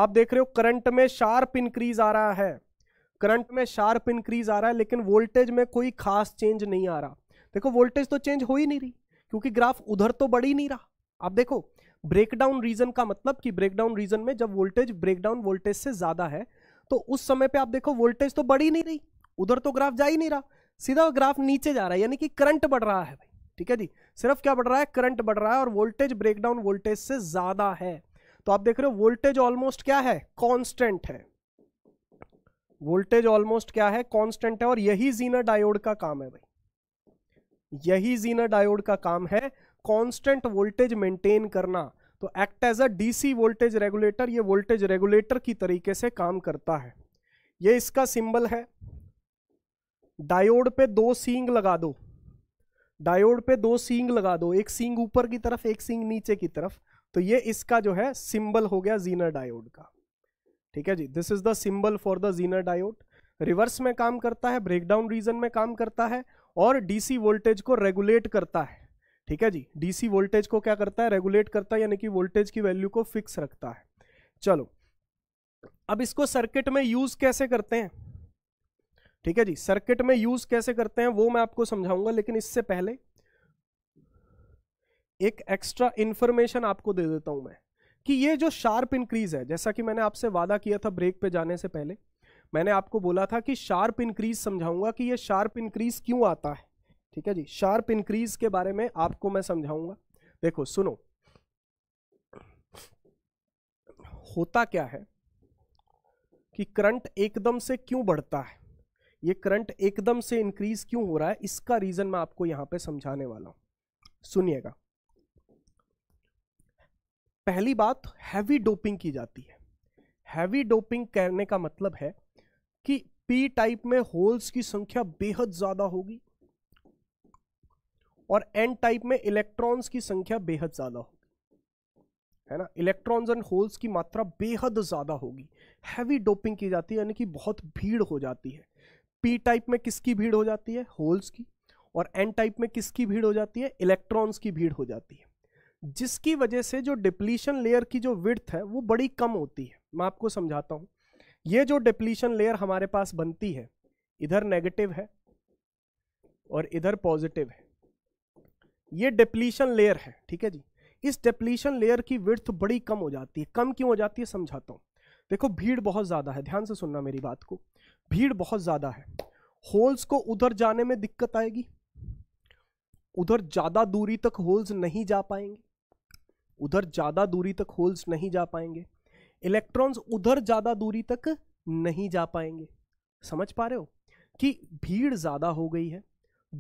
आप देख रहे हो करंट में शार्प इंक्रीज आ रहा है करंट में शार्प इंक्रीज आ रहा है लेकिन वोल्टेज में कोई खास चेंज नहीं आ रहा देखो वोल्टेज तो चेंज हो ही नहीं रही क्योंकि ग्राफ उधर तो बढ़ ही नहीं रहा आप देखो ब्रेकडाउन रीजन का मतलब कि ब्रेकडाउन रीजन में जब वोल्टेज ब्रेकडाउन वोल्टेज से ज्यादा है तो उस समय पे आप देखो वोल्टेज तो बढ़ ही नहीं रही उधर तो ग्राफ जा ही नहीं रहा सीधा ग्राफ नीचे जा रहा है यानी कि करंट बढ़ रहा है भाई ठीक है जी सिर्फ क्या बढ़ रहा है करंट बढ़ रहा है और वोल्टेज ब्रेकडाउन वोल्टेज से ज़्यादा है तो आप देख रहे हो वोल्टेज ऑलमोस्ट क्या है कांस्टेंट है वोल्टेज ऑलमोस्ट क्या है कांस्टेंट है और यही जीना डायोड का काम है भाई यही जीना डायोड का काम है कांस्टेंट वोल्टेज मेंटेन करना तो act as a DC voltage regulator ये वोल्टेज रेगुलेटर की तरीके से काम करता है ये इसका सिंबल है डायोड पे दो सींग लगा दो डायोड पे दो सींग लगा दो एक सींग ऊपर की तरफ एक सींग नीचे की तरफ तो ये इसका जो है सिंबल हो गया जीनर डायोड का ठीक है जी this is the symbol for the zener diode reverse में काम करता है ब्रेकडाउन रीजन में काम करता है और डीसी वोल्टेज को रेगुलेट करता है ठीक है जी डीसी वोल्टेज को क्या करता है रेगुलेट करता है यानी कि वोल्टेज की वैल्यू को फिक्स रखता है चलो अब इसको सर्किट में यूज कैसे करते हैं ठीक है जी सर्किट में यूज कैसे करते हैं वो मैं आपको समझाऊंगा लेकिन इससे पहले एक एक्स्ट्रा इंफॉर्मेशन आपको दे देता हूं मैं कि ये जो शार्प इंक्रीज है जैसा कि मैंने आपसे वादा किया था ब्रेक पे जाने से पहले मैंने आपको बोला था कि शार्प इंक्रीज समझाऊंगा कि ये शार्प इंक्रीज क्यों आता है ठीक है जी शार्प इंक्रीज के बारे में आपको मैं समझाऊंगा देखो सुनो होता क्या है कि करंट एकदम से क्यों बढ़ता है ये करंट एकदम से इंक्रीज क्यों हो रहा है इसका रीज़न मैं आपको यहां पे समझाने वाला हूं सुनिएगा पहली बात हैवी डोपिंग की जाती है हैवी डोपिंग करने का मतलब है कि पी टाइप में होल्स की संख्या बेहद ज़्यादा होगी और एन टाइप में इलेक्ट्रॉन्स की संख्या बेहद ज़्यादा होगी है ना इलेक्ट्रॉन्स एंड होल्स की मात्रा बेहद ज़्यादा होगी हैवी डोपिंग की जाती है यानी कि बहुत भीड़ हो जाती है पी टाइप में किसकी भीड़ हो जाती है होल्स की और एन टाइप में किसकी भीड़ हो जाती है इलेक्ट्रॉन्स की भीड़ हो जाती है जिसकी वजह से जो डिप्लीशन लेयर की जो विड्थ है वो बड़ी कम होती है मैं आपको समझाता हूँ ये जो डिप्लीशन लेयर हमारे पास बनती है इधर नेगेटिव है और इधर पॉजिटिव है ये डिप्लीशन लेयर है ठीक है जी इस डिप्लीशन लेयर की विर्थ बड़ी कम हो जाती है कम क्यों हो जाती है समझाता हूँ देखो भीड़ बहुत ज़्यादा है ध्यान से सुनना मेरी बात को भीड़ बहुत ज़्यादा है होल्स को उधर जाने में दिक्कत आएगी उधर ज़्यादा दूरी तक होल्स नहीं जा पाएंगे उधर ज़्यादा दूरी तक होल्स नहीं जा पाएंगे इलेक्ट्रॉन्स उधर ज़्यादा दूरी तक नहीं जा पाएंगे समझ पा रहे हो कि भीड़ ज़्यादा हो गई है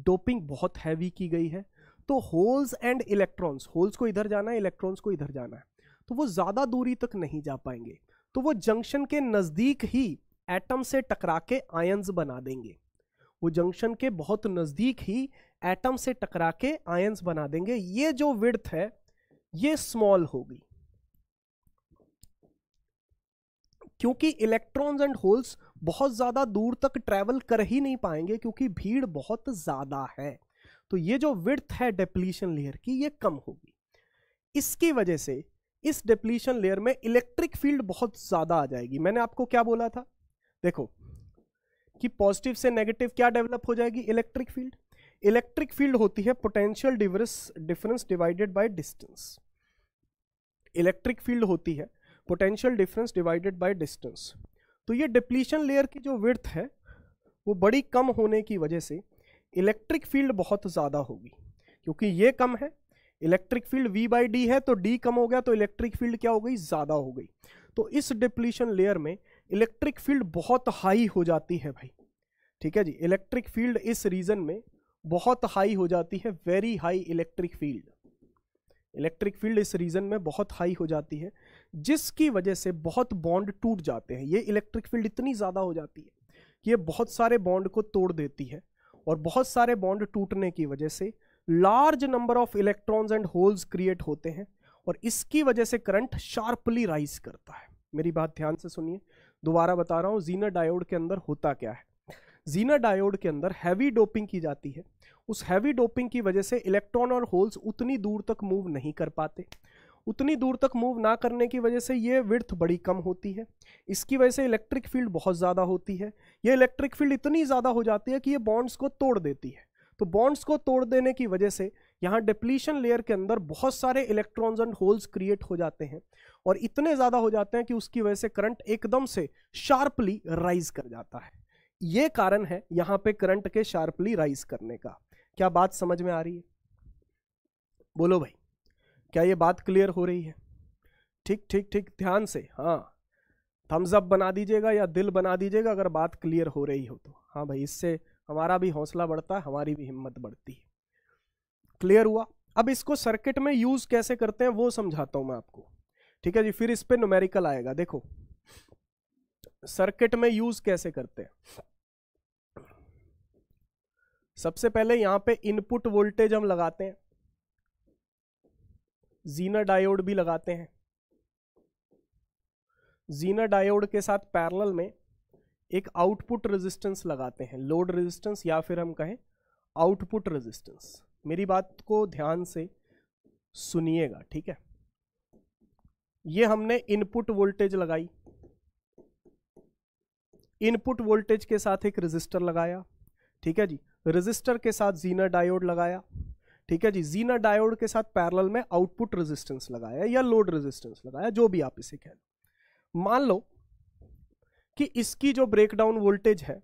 डोपिंग बहुत हैवी की गई है तो होल्स एंड इलेक्ट्रॉन्स होल्स को इधर जाना है इलेक्ट्रॉन्स को इधर जाना है तो वो ज़्यादा दूरी तक नहीं जा पाएंगे तो वो जंक्शन के नज़दीक ही एटम से टकरा के आयन्स बना देंगे वो जंक्शन के बहुत नज़दीक ही एटम से टकरा के आयन्स बना देंगे ये जो विड्थ है ये स्मॉल होगी क्योंकि इलेक्ट्रॉन्स एंड होल्स बहुत ज़्यादा दूर तक ट्रैवल कर ही नहीं पाएंगे क्योंकि भीड़ बहुत ज़्यादा है तो ये जो विड्थ है डेप्लीशन लेयर की ये कम होगी इसकी वजह से इस डेप्लीशन लेयर में इलेक्ट्रिक फील्ड बहुत ज़्यादा आ जाएगी मैंने आपको क्या बोला था देखो कि पॉजिटिव से नेगेटिव क्या डेवलप हो जाएगी इलेक्ट्रिक फील्ड इलेक्ट्रिक फील्ड होती है potential difference divided by distance electric field होती है potential difference divided by distance तो ये डिप्लीशन लेयर की जो विर्थ है वो बड़ी कम होने की वजह से इलेक्ट्रिक फील्ड बहुत ज़्यादा होगी क्योंकि ये कम है electric field V by D है तो डी कम हो गया तो इलेक्ट्रिक फील्ड क्या हो गई ज़्यादा हो गई तो इस डिप्लीशन लेयर में इलेक्ट्रिक फील्ड बहुत हाई हो जाती है भाई ठीक है जी इलेक्ट्रिक फील्ड इस रीजन में बहुत हाई हो जाती है very high electric field electric field इस रीजन में बहुत हाई हो जाती है जिसकी वजह से बहुत बॉन्ड टूट जाते हैं ये इलेक्ट्रिक फील्ड इतनी ज़्यादा हो जाती है कि ये बहुत सारे बॉन्ड को तोड़ देती है और बहुत सारे बॉन्ड टूटने की वजह से large number of electrons and holes create होते हैं और इसकी वजह से करंट शार्पली राइज करता है मेरी बात ध्यान से सुनिए दोबारा बता रहा हूँ जीना डायोड के अंदर होता क्या है जीना डायोड के अंदर हैवी डोपिंग की जाती है उस हैवी डोपिंग की वजह से इलेक्ट्रॉन और होल्स उतनी दूर तक मूव नहीं कर पाते उतनी दूर तक मूव ना करने की वजह से ये विर्थ बड़ी कम होती है इसकी वजह से इलेक्ट्रिक फील्ड बहुत ज़्यादा होती है ये इलेक्ट्रिक फील्ड इतनी ज़्यादा हो जाती है कि ये बॉन्ड्स को तोड़ देती है तो बॉन्ड्स को तोड़ देने की वजह से यहाँ डिप्लीशन लेयर के अंदर बहुत सारे इलेक्ट्रॉन्स एंड होल्स क्रिएट हो जाते हैं और इतने ज़्यादा हो जाते हैं कि उसकी वजह से करंट एकदम से शार्पली राइज कर जाता है ये कारण है यहाँ पे करंट के शार्पली राइज करने का क्या बात समझ में आ रही है बोलो भाई क्या ये बात क्लियर हो रही है ठीक ठीक ठीक ध्यान से हाँ थम्स अप बना दीजिएगा या दिल बना दीजिएगा अगर बात क्लियर हो रही हो तो हाँ भाई इससे हमारा भी हौसला बढ़ता है हमारी भी हिम्मत बढ़ती है क्लियर हुआ अब इसको सर्किट में यूज कैसे करते हैं वो समझाता हूं मैं आपको ठीक है जी फिर इस पर न्यूमेरिकल आएगा देखो सर्किट में यूज कैसे करते हैं सबसे पहले यहां पे इनपुट वोल्टेज हम लगाते हैं जीना डायोड भी लगाते हैं जीना डायोड के साथ पैरेलल में एक आउटपुट रेजिस्टेंस लगाते हैं लोड रेजिस्टेंस या फिर हम कहें आउटपुट रेजिस्टेंस मेरी बात को ध्यान से सुनिएगा ठीक है ये हमने इनपुट वोल्टेज लगाई इनपुट वोल्टेज के साथ एक रजिस्टर लगाया ठीक है जी रेजिस्टर के साथ जीना डायोड लगाया ठीक है जी जीना डायोड के साथ पैरेलल में आउटपुट रेजिस्टेंस लगाया या लोड रेजिस्टेंस लगाया जो भी आप इसे कह लो मान लो कि इसकी जो ब्रेकडाउन वोल्टेज है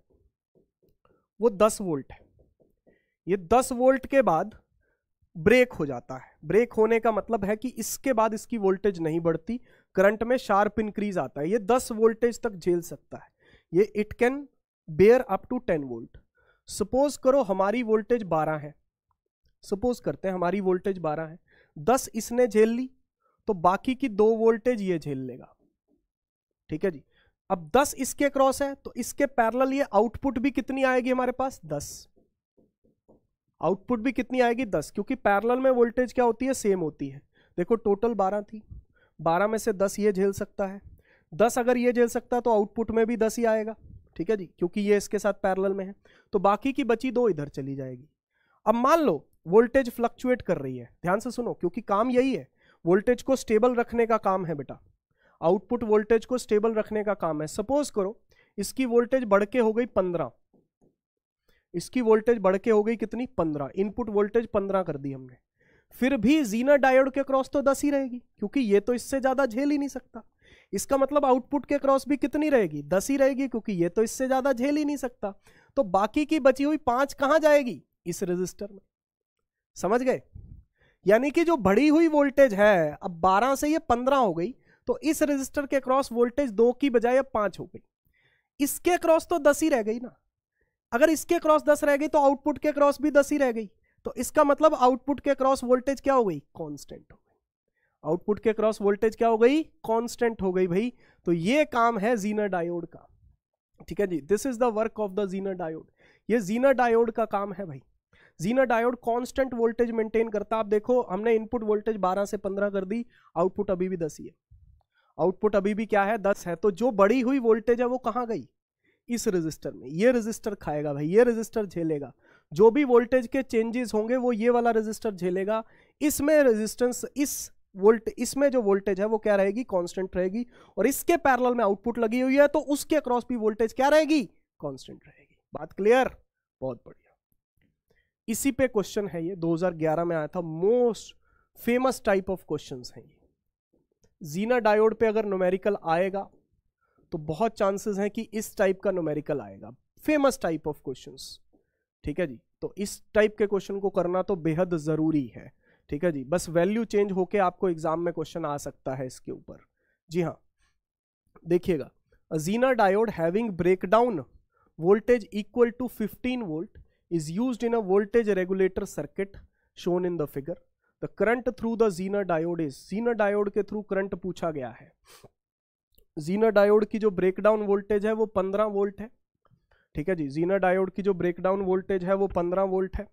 वो 10 वोल्ट है ये 10 वोल्ट के बाद ब्रेक हो जाता है ब्रेक होने का मतलब है कि इसके बाद इसकी वोल्टेज नहीं बढ़ती करंट में शार्प इंक्रीज आता है ये 10 वोल्टेज तक झेल सकता है ये it can bear up to 10 volt suppose करो हमारी वोल्टेज 12 है सपोज करते हैं हमारी वोल्टेज 12 है 10 इसने झेल ली तो बाकी की दो वोल्टेज ये झेल लेगा ठीक है जी अब दस इसके क्रॉस है तो इसके पैरल ये आउटपुट भी कितनी आएगी हमारे पास दस आउटपुट भी कितनी आएगी दस क्योंकि पैरल में वोल्टेज क्या होती है सेम होती है देखो टोटल बारह थी बारह में से दस ये झेल सकता है दस अगर ये झेल सकता है तो आउटपुट में भी दस ही आएगा ठीक है जी क्योंकि ये इसके साथ पैरल में है तो बाकी की बची दो इधर चली जाएगी अब मान लो वोल्टेज फ्लक्चुएट कर रही है ध्यान से सुनो क्योंकि काम यही है वोल्टेज को स्टेबल रखने का काम है बेटा आउटपुट वोल्टेज को स्टेबल रखने का काम है सपोज करो इसकी वोल्टेज बढ़ के हो गई पंद्रह इसकी वोल्टेज बढ़ के हो गई कितनी पंद्रह इनपुट वोल्टेज पंद्रह कर दी हमने फिर भी जीना डायोड के क्रॉस तो दस ही रहेगी क्योंकि ये तो इससे ज़्यादा झेल ही नहीं सकता इसका मतलब आउटपुट के क्रॉस भी कितनी रहेगी दस ही रहेगी क्योंकि ये तो इससे ज़्यादा झेल ही नहीं सकता तो बाकी की बची हुई पांच कहां जाएगी इस रजिस्टर में समझ गए यानी कि जो बढ़ी हुई वोल्टेज है अब बारह से यह पंद्रह हो गई तो इस रजिस्टर के क्रॉस वोल्टेज दो की बजाय अब पांच हो गई इसके क्रॉस तो दस ही रह गई ना अगर इसके क्रॉस दस रह गई तो आउटपुट के क्रॉस भी दस ही रह गई तो इसका मतलब आउटपुट के क्रॉस वोल्टेज क्या हो गई कॉन्स्टेंट हो गई आउटपुट के क्रॉस वोल्टेज क्या हो गई कॉन्स्टेंट हो गई भाई तो ये काम है जीनर डायोड का ठीक है जी this is the work of the zener diode ये जीनर डायोड का काम है भाई zener diode constant voltage maintain करता है आप देखो हमने इनपुट वोल्टेज 12 से 15 कर दी आउटपुट अभी भी 10 ही है आउटपुट अभी भी क्या है 10 है तो जो बड़ी हुई वोल्टेज है वो कहाँ गई इस रजिस्टर में ये रजिस्टर खाएगा भाई ये रजिस्टर झेलेगा जो भी वोल्टेज के चेंजेस होंगे वो ये वाला रजिस्टर झेलेगा इसमें रेजिस्टेंस इस वोल्ट इसमें जो वोल्टेज है वो क्या रहेगी कांस्टेंट रहेगी और इसके पैरेलल में आउटपुट लगी हुई है तो उसके अक्रॉस भी वोल्टेज क्या रहेगी कांस्टेंट रहेगी बात क्लियर बहुत बढ़िया इसी पे क्वेश्चन है ये 2011 में आया था most famous type of question है ये जीना डायोड पे अगर न्यूमेरिकल आएगा तो बहुत चांसेस हैं कि इस टाइप का नोमेरिकल आएगा फेमस टाइप ऑफ क्वेश्चन ठीक है जी तो इस टाइप के क्वेश्चन को करना तो बेहद ज़रूरी है ठीक है जी बस वैल्यू चेंज होके आपको एग्जाम में क्वेश्चन आ सकता है इसके ऊपर जी हाँ देखिएगा a zener diode having breakdown voltage equal to 15 volt is use in a voltage regulator circuit shown in the figure the current through the zener diode is zener diode के थ्रू करंट पूछा गया है जीना डायोड की जो ब्रेकडाउन वोल्टेज है वो पंद्रह वोल्ट है ठीक है जी जीना डायोड की जो ब्रेकडाउन वोल्टेज है वो पंद्रह वोल्ट है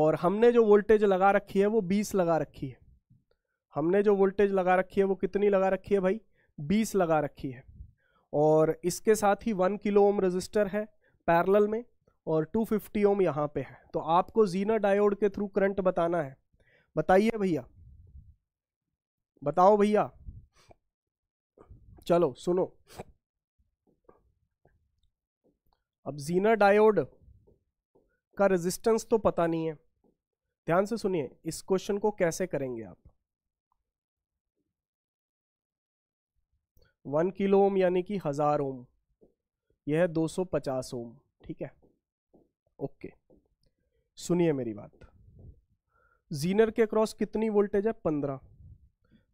और हमने जो वोल्टेज लगा रखी है वो बीस लगा रखी है हमने जो वोल्टेज लगा रखी है वो कितनी लगा रखी है भाई बीस लगा रखी है और इसके साथ ही वन किलो ओम रजिस्टर है पैरल में और 250 ओम यहाँ पे है तो आपको जीना डायोड के थ्रू करंट बताना है बताइए भैया बताओ भैया चलो सुनो अब जीना डायोड का रेजिस्टेंस तो पता नहीं है ध्यान से सुनिए इस क्वेश्चन को कैसे करेंगे आप वन किलो ओम यानी कि हजार ओम यह है दो सौ पचास ओम ठीक है ओके सुनिए मेरी बात जीनर के अक्रॉस कितनी वोल्टेज है पंद्रह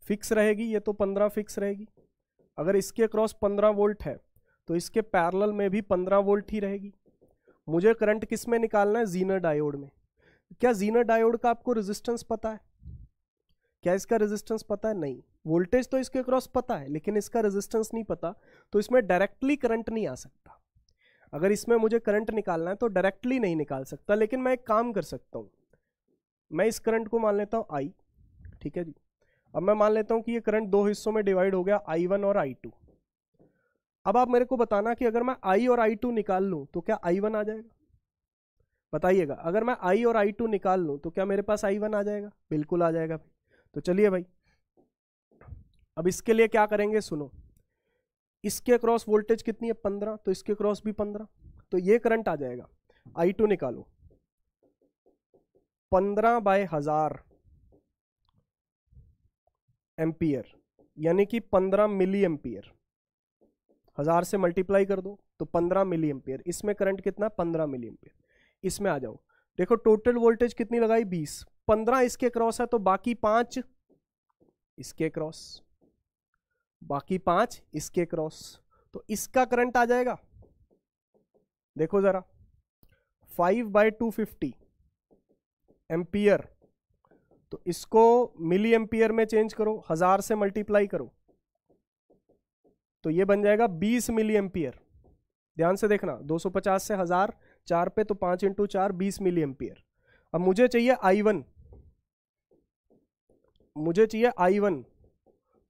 फिक्स रहेगी ये तो पंद्रह फिक्स रहेगी अगर इसके क्रॉस पंद्रह वोल्ट है तो इसके पैरेलल में भी पंद्रह वोल्ट ही रहेगी मुझे करंट किस में निकालना है जीनर डायोड में क्या जीनर डायोड का आपको रेजिस्टेंस पता है क्या इसका रेजिस्टेंस पता है नहीं वोल्टेज तो इसके क्रॉस पता है लेकिन इसका रेजिस्टेंस नहीं पता तो इसमें डायरेक्टली करंट नहीं आ सकता अगर इसमें मुझे करंट निकालना है तो डायरेक्टली नहीं निकाल सकता लेकिन मैं एक काम कर सकता हूँ मैं इस करंट को मान लेता हूँ आई ठीक है जी अब मैं मान लेता हूँ कि ये करंट दो हिस्सों में डिवाइड हो गया आई वन और आई टू अब आप मेरे को बताना कि अगर मैं आई और आई टू निकाल लू तो क्या आई वन आ जाएगा बताइएगा अगर मैं आई और आई टू निकाल लू तो क्या मेरे पास आई वन आ जाएगा बिल्कुल आ जाएगा भाई तो चलिए भाई अब इसके लिए क्या करेंगे सुनो इसके अक्रॉस वोल्टेज कितनी है पंद्रह तो इसके अक्रॉस भी पंद्रह तो ये करंट आ जाएगा आई टू निकालो पंद्रह बाय हजार एम्पियर यानी कि 15 मिली एम्पियर हज़ार से मल्टीप्लाई कर दो तो 15 मिली एम्पियर इसमें करंट कितना 15 मिली एम्पियर इसमें आ जाओ देखो टोटल वोल्टेज कितनी लगाई 20 15 इसके क्रॉस है तो बाकी पांच इसके क्रॉस बाकी पांच इसके क्रॉस तो इसका करंट आ जाएगा देखो ज़रा five by two fifty ampere तो इसको मिली एम्पियर में चेंज करो हजार से मल्टीप्लाई करो तो ये बन जाएगा बीस मिली एम्पियर ध्यान से देखना 250 से हजार चार पे तो पांच इंटू चार बीस मिली एम्पियर अब मुझे चाहिए आई वन मुझे चाहिए आई वन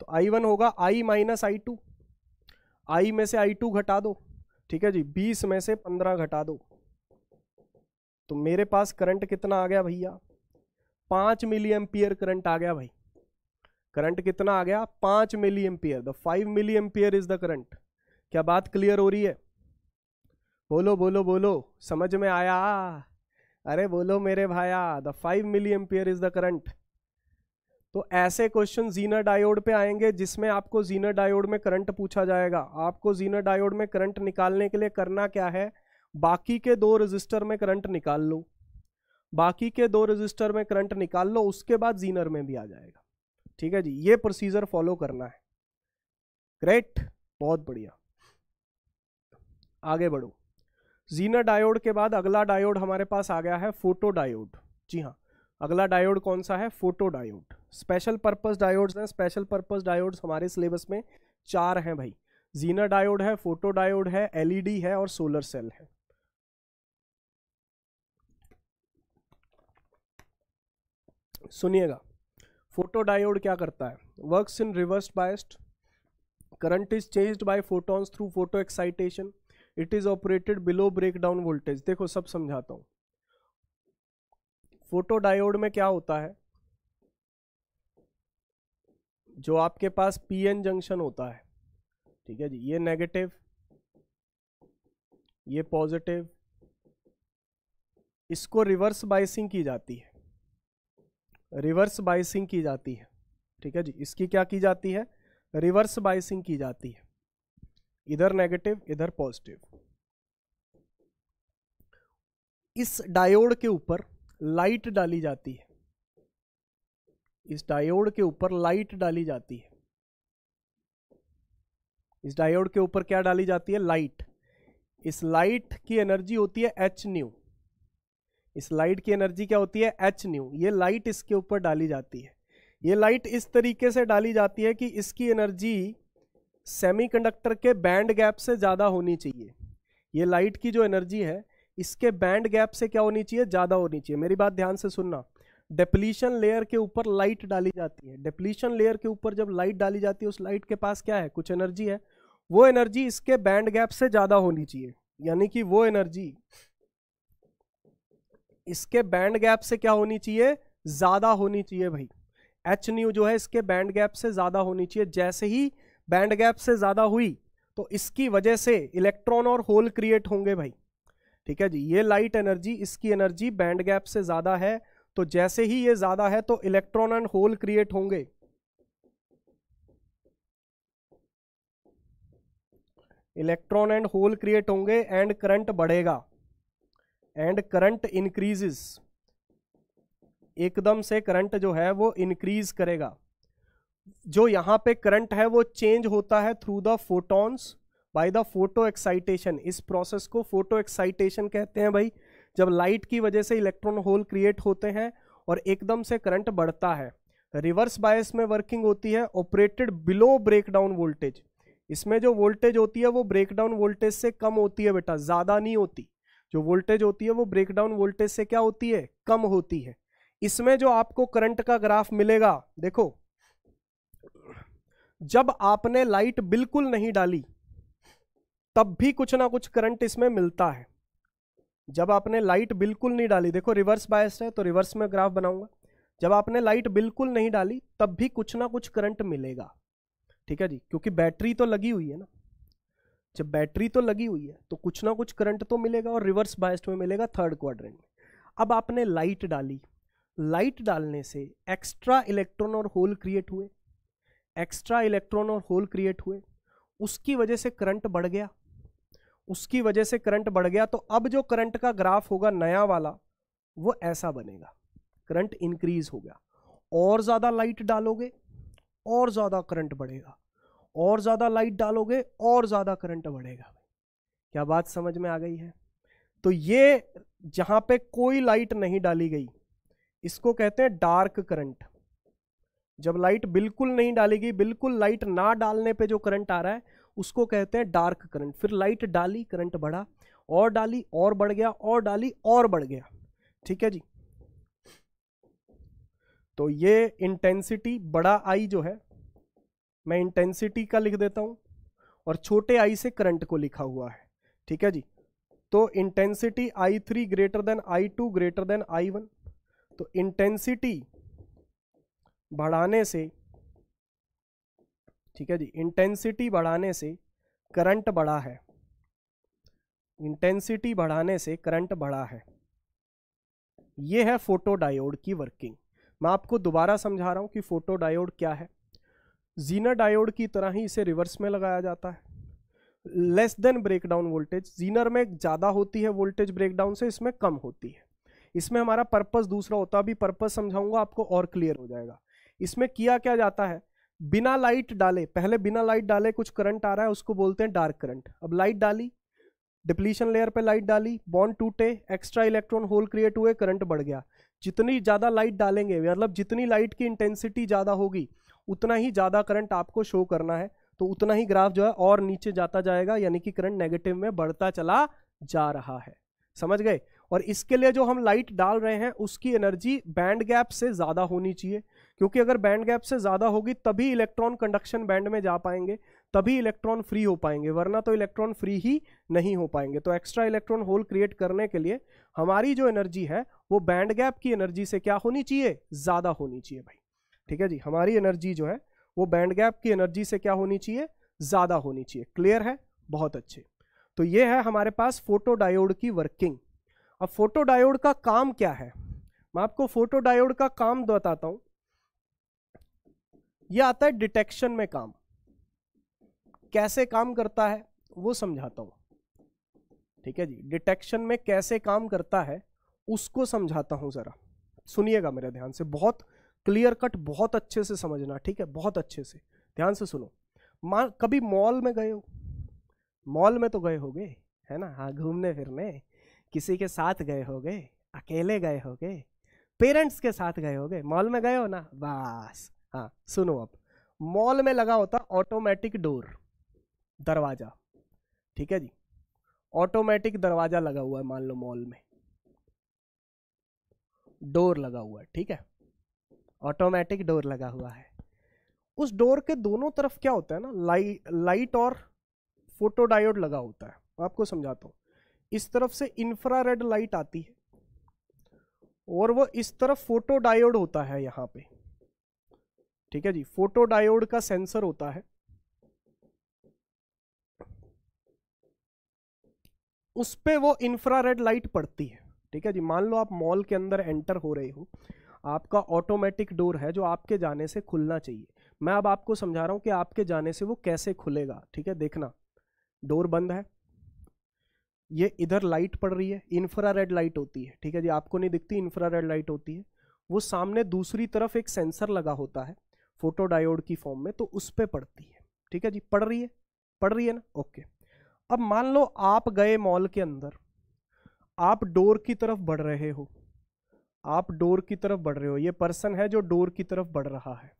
तो आई वन होगा आई माइनस आई टू आई में से आई टू घटा दो ठीक है जी बीस में से पंद्रह घटा दो तो मेरे पास करंट कितना आ गया भैया पांच मिली एम्पियर करंट आ गया भाई करंट कितना आ गया पांच milli ampere the five milli ampere is the current क्या बात क्लियर हो रही है बोलो बोलो बोलो समझ में आया अरे बोलो मेरे भाया the five milli ampere is the current तो ऐसे क्वेश्चन जीना डायोड पे आएंगे जिसमें आपको जीना डायोड में करंट पूछा जाएगा आपको जीना डायोड में करंट निकालने के लिए करना क्या है बाकी के दो रजिस्टर में करंट निकाल लो बाकी के दो रजिस्टर में करंट निकाल लो उसके बाद जीनर में भी आ जाएगा ठीक है जी ये प्रोसीजर फॉलो करना है ग्रेट बहुत बढ़िया आगे बढ़ो जीनर डायोड के बाद अगला डायोड हमारे पास आ गया है फोटो डायोड जी हाँ अगला डायोड कौन सा है photo diode special purpose diodes हैं स्पेशल पर्पज डायोड्स हमारे सिलेबस में चार हैं भाई जीनर डायोड है फोटो डायोड है एलईडी e है और सोलर सेल है सुनिएगा फोटो डायोड क्या करता है works in reverse biased current is changed by photons through photo excitation it is operated below breakdown voltage देखो सब समझाता हूँ फोटो डायोड में क्या होता है जो आपके पास पीएन जंक्शन होता है ठीक है जी ये नेगेटिव ये पॉजिटिव इसको रिवर्स बाइसिंग की जाती है रिवर्स बाइसिंग की जाती है ठीक है जी इसकी क्या की जाती है रिवर्स बाइसिंग की जाती है इधर नेगेटिव इधर पॉजिटिव इस डायोड के ऊपर लाइट डाली जाती है इस डायोड के ऊपर लाइट डाली जाती है इस डायोड के ऊपर क्या डाली जाती है लाइट इस लाइट की एनर्जी होती है एच न्यू इस लाइट की एनर्जी क्या होती है एच न्यू ये लाइट इसके ऊपर डाली जाती है ये लाइट इस तरीके से डाली जाती है कि इसकी एनर्जी सेमीकंडक्टर के बैंड गैप से ज़्यादा होनी चाहिए ये लाइट की जो एनर्जी है इसके बैंड गैप से क्या होनी चाहिए ज़्यादा होनी चाहिए मेरी बात ध्यान से सुनना डेप्लीशन लेयर के ऊपर लाइट डाली जाती है डेप्लीशन लेयर के ऊपर जब लाइट डाली जाती है उस लाइट के पास क्या है कुछ एनर्जी है वो एनर्जी इसके बैंड गैप से ज़्यादा होनी चाहिए यानी कि वो एनर्जी इसके बैंड गैप से क्या होनी चाहिए ज़्यादा होनी चाहिए भाई एच न्यू जो है इसके बैंड गैप से ज़्यादा होनी चाहिए जैसे ही बैंड गैप से ज़्यादा हुई तो इसकी वजह से इलेक्ट्रॉन और होल क्रिएट होंगे भाई ठीक है जी ये लाइट एनर्जी इसकी एनर्जी बैंड गैप से ज़्यादा है तो जैसे ही ये ज़्यादा है तो इलेक्ट्रॉन एंड होल क्रिएट होंगे इलेक्ट्रॉन एंड होल क्रिएट होंगे एंड करंट बढ़ेगा एंड करंट इंक्रीजेस एकदम से करंट जो है वो इंक्रीज करेगा जो यहाँ पे करंट है वो चेंज होता है through the photons by the photo excitation इस प्रोसेस को फोटो एक्साइटेशन कहते हैं भाई जब लाइट की वजह से इलेक्ट्रॉन होल क्रिएट होते हैं और एकदम से करंट बढ़ता है रिवर्स बायस में वर्किंग होती है ऑपरेटेड बिलो ब्रेकडाउन वोल्टेज इसमें जो वोल्टेज होती है वो ब्रेकडाउन वोल्टेज से कम होती है बेटा ज़्यादा नहीं होती जो वोल्टेज होती है वो ब्रेकडाउन वोल्टेज से क्या होती है कम होती है इसमें जो आपको करंट का ग्राफ मिलेगा देखो जब आपने लाइट बिल्कुल नहीं डाली तब भी कुछ ना कुछ करंट इसमें मिलता है जब आपने लाइट बिल्कुल नहीं डाली देखो रिवर्स बायस है तो रिवर्स में ग्राफ बनाऊंगा जब आपने लाइट बिल्कुल नहीं डाली तब भी कुछ ना कुछ करंट मिलेगा ठीक है जी क्योंकि बैटरी तो लगी हुई है ना जब बैटरी तो लगी हुई है तो कुछ ना कुछ करंट तो मिलेगा और रिवर्स बायस्ट में मिलेगा थर्ड क्वाड्रेंट में अब आपने लाइट डाली लाइट डालने से एक्स्ट्रा इलेक्ट्रॉन और होल क्रिएट हुए एक्स्ट्रा इलेक्ट्रॉन और होल क्रिएट हुए उसकी वजह से करंट बढ़ गया उसकी वजह से करंट बढ़ गया तो अब जो करंट का ग्राफ होगा नया वाला वो ऐसा बनेगा करंट इंक्रीज हो गया और ज़्यादा लाइट डालोगे और ज़्यादा करंट बढ़ेगा और ज़्यादा लाइट डालोगे और ज़्यादा करंट बढ़ेगा क्या बात समझ में आ गई है तो ये जहां पे कोई लाइट नहीं डाली गई इसको कहते हैं डार्क करंट जब लाइट बिल्कुल नहीं डाली गई बिल्कुल लाइट ना डालने पे जो करंट आ रहा है उसको कहते हैं डार्क करंट फिर लाइट डाली करंट बढ़ा और डाली और बढ़ गया और डाली और बढ़ गया ठीक है जी तो ये इंटेंसिटी बड़ा आई जो है मैं इंटेंसिटी का लिख देता हूं और छोटे आई से करंट को लिखा हुआ है ठीक है जी तो intensity I three greater than I two greater than I one तो इंटेंसिटी बढ़ाने से ठीक है जी इंटेंसिटी बढ़ाने से करंट बढ़ा है इंटेंसिटी बढ़ाने से करंट बढ़ा है यह है फोटोडायोड की वर्किंग मैं आपको दोबारा समझा रहा हूं कि फोटोडायोड क्या है जीना डायोड की तरह ही इसे रिवर्स में लगाया जाता है less than breakdown voltage zener में ज़्यादा होती है वोल्टेज ब्रेकडाउन से इसमें कम होती है इसमें हमारा पर्पस दूसरा होता है अभी पर्पस समझाऊंगा आपको और क्लियर हो जाएगा इसमें किया क्या जाता है बिना लाइट डाले पहले बिना लाइट डाले कुछ करंट आ रहा है उसको बोलते हैं डार्क करंट अब लाइट डाली डिप्लीशन लेयर पर लाइट डाली बॉन्ड टूटे एक्स्ट्रा इलेक्ट्रॉन होल क्रिएट हुए करंट बढ़ गया जितनी ज़्यादा लाइट डालेंगे मतलब जितनी लाइट की इंटेंसिटी ज़्यादा होगी उतना ही ज़्यादा करंट आपको शो करना है तो उतना ही ग्राफ जो है और नीचे जाता जाएगा यानी कि करंट नेगेटिव में बढ़ता चला जा रहा है समझ गए और इसके लिए जो हम लाइट डाल रहे हैं उसकी एनर्जी बैंड गैप से ज़्यादा होनी चाहिए क्योंकि अगर बैंड गैप से ज़्यादा होगी तभी इलेक्ट्रॉन कंडक्शन बैंड में जा पाएंगे तभी इलेक्ट्रॉन फ्री हो पाएंगे वरना तो इलेक्ट्रॉन फ्री ही नहीं हो पाएंगे तो एक्स्ट्रा इलेक्ट्रॉन होल क्रिएट करने के लिए हमारी जो एनर्जी है वो बैंड गैप की एनर्जी से क्या होनी चाहिए ज़्यादा होनी चाहिए भाई ठीक है जी हमारी एनर्जी जो है वो बैंड गैप की एनर्जी से क्या होनी चाहिए ज़्यादा होनी चाहिए क्लियर है बहुत अच्छे तो ये है हमारे पास फोटोडायोड की वर्किंग अब फोटोडायोड का काम क्या है मैं आपको फोटोडायोड का काम बताता हूं ये आता है डिटेक्शन में काम कैसे काम करता है वो समझाता हूं ठीक है जी डिटेक्शन में कैसे काम करता है उसको समझाता हूं जरा सुनिएगा मेरे ध्यान से बहुत क्लियर कट बहुत अच्छे से समझना ठीक है बहुत अच्छे से ध्यान से सुनो माँ कभी मॉल में गए हो मॉल में तो गए हो गए है ना हाँ घूमने फिरने किसी के साथ गए हो गए अकेले गए हो गए पेरेंट्स के साथ गए गए मॉल में गए हो ना बस हाँ सुनो अब मॉल में लगा होता ऑटोमेटिक डोर दरवाज़ा ठीक है जी ऑटोमेटिक दरवाज़ा लगा हुआ है मान लो मॉल में डोर लगा हुआ है ठीक है ऑटोमेटिक डोर लगा हुआ है उस डोर के दोनों तरफ क्या होता है ना लाइट लाइट और फोटो डायोड लगा होता है आपको समझाता हूँ इस तरफ से इंफ्रारेड लाइट आती है और वो इस तरफ फोटो डायोड होता है यहाँ पे ठीक है जी फोटो डायोड का सेंसर होता है उस पर वो इंफ्रारेड लाइट पड़ती है ठीक है जी मान लो आप मॉल के अंदर एंटर हो रहे हो आपका ऑटोमेटिक डोर है जो आपके जाने से खुलना चाहिए मैं अब आपको समझा रहा हूँ कि आपके जाने से वो कैसे खुलेगा ठीक है देखना डोर बंद है ये इधर लाइट पड़ रही है इंफ्रा रेड लाइट होती है ठीक है जी आपको नहीं दिखती इंफ्रा रेड लाइट होती है वो सामने दूसरी तरफ एक सेंसर लगा होता है फोटो डायोड की फॉर्म में तो उस पर पड़ती है ठीक है जी पड़ रही है पड़ रही है ना ओके अब मान लो आप गए मॉल के अंदर आप डोर की तरफ बढ़ रहे हो आप डोर की तरफ बढ़ रहे हो ये पर्सन है जो डोर की तरफ बढ़ रहा है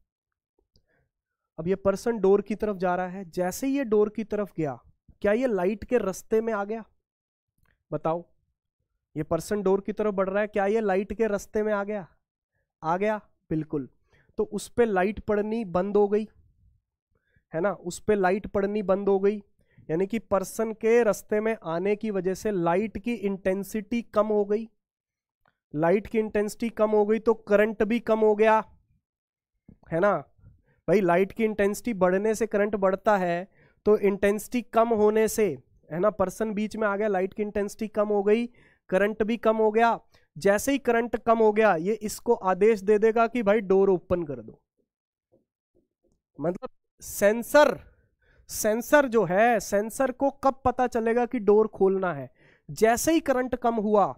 अब ये पर्सन डोर की तरफ जा रहा है जैसे ही ये डोर की तरफ गया क्या ये लाइट के रस्ते में आ गया बताओ ये पर्सन डोर की तरफ बढ़ रहा है क्या ये लाइट के रस्ते में आ गया आ गया बिल्कुल तो उस पर लाइट पड़नी बंद हो गई है ना उस पर लाइट पड़नी बंद हो गई यानी कि पर्सन के रस्ते में आने की वजह से लाइट की इंटेंसिटी कम हो गई लाइट की इंटेंसिटी कम हो गई तो करंट भी कम हो गया है ना भाई लाइट की इंटेंसिटी बढ़ने से करंट बढ़ता है तो इंटेंसिटी कम होने से है ना पर्सन बीच में आ गया लाइट की इंटेंसिटी कम हो गई करंट भी कम हो गया जैसे ही करंट कम हो गया ये इसको आदेश दे देगा कि भाई डोर ओपन कर दो मतलब सेंसर सेंसर जो है सेंसर को कब पता चलेगा कि डोर खोलना है जैसे ही करंट कम हुआ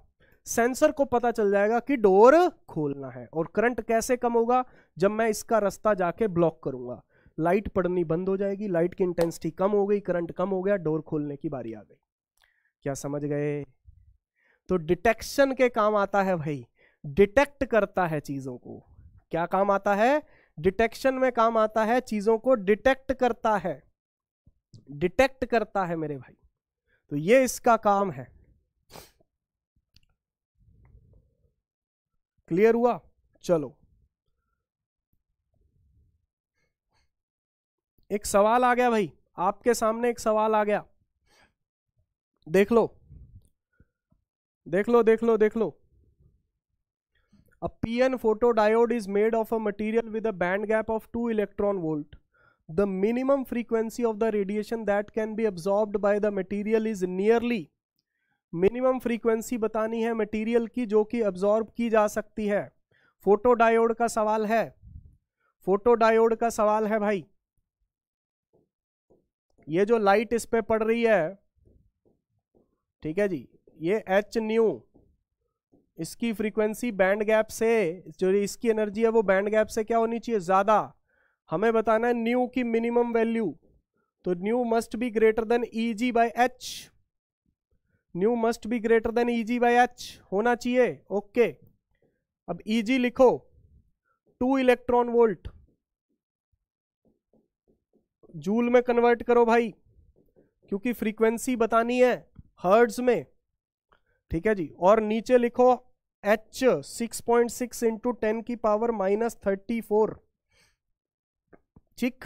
सेंसर को पता चल जाएगा कि डोर खोलना है और करंट कैसे कम होगा जब मैं इसका रास्ता जाके ब्लॉक करूंगा लाइट पड़नी बंद हो जाएगी लाइट की इंटेंसिटी कम हो गई करंट कम हो गया डोर खोलने की बारी आ गई क्या समझ गए तो डिटेक्शन के काम आता है भाई डिटेक्ट करता है चीज़ों को क्या काम आता है डिटेक्शन में काम आता है चीज़ों को डिटेक्ट करता है डिटेक्ट करता है मेरे भाई तो ये इसका काम है क्लियर हुआ चलो एक सवाल आ गया भाई आपके सामने एक सवाल आ गया देख लो देख लो देख लो देख लो a PN photodiode is made of a material with a band gap of two electron volt the minimum frequency of the radiation that can be absorbed by the material is nearly minimum frequency बतानी है मटेरियल की जो कि अब्जॉर्ब की जा सकती है फोटो डायोड का सवाल है फोटो डायोड का सवाल है भाई ये जो लाइट इस पे पड़ रही है ठीक है जी ये एच न्यू इसकी फ्रीक्वेंसी बैंड गैप से जो इसकी एनर्जी है वो बैंड गैप से क्या होनी चाहिए ज़्यादा हमें बताना है न्यू की मिनिमम वैल्यू तो nu must be greater than E g by h nu must be greater than E g by h होना चाहिए ओके अब ई जी लिखो टू इलेक्ट्रॉन वोल्ट जूल में कन्वर्ट करो भाई क्योंकि फ्रीक्वेंसी बतानी है हर्ड्स में ठीक है जी और नीचे लिखो h six point six into ten की पावर माइनस थर्टी फोर ठीक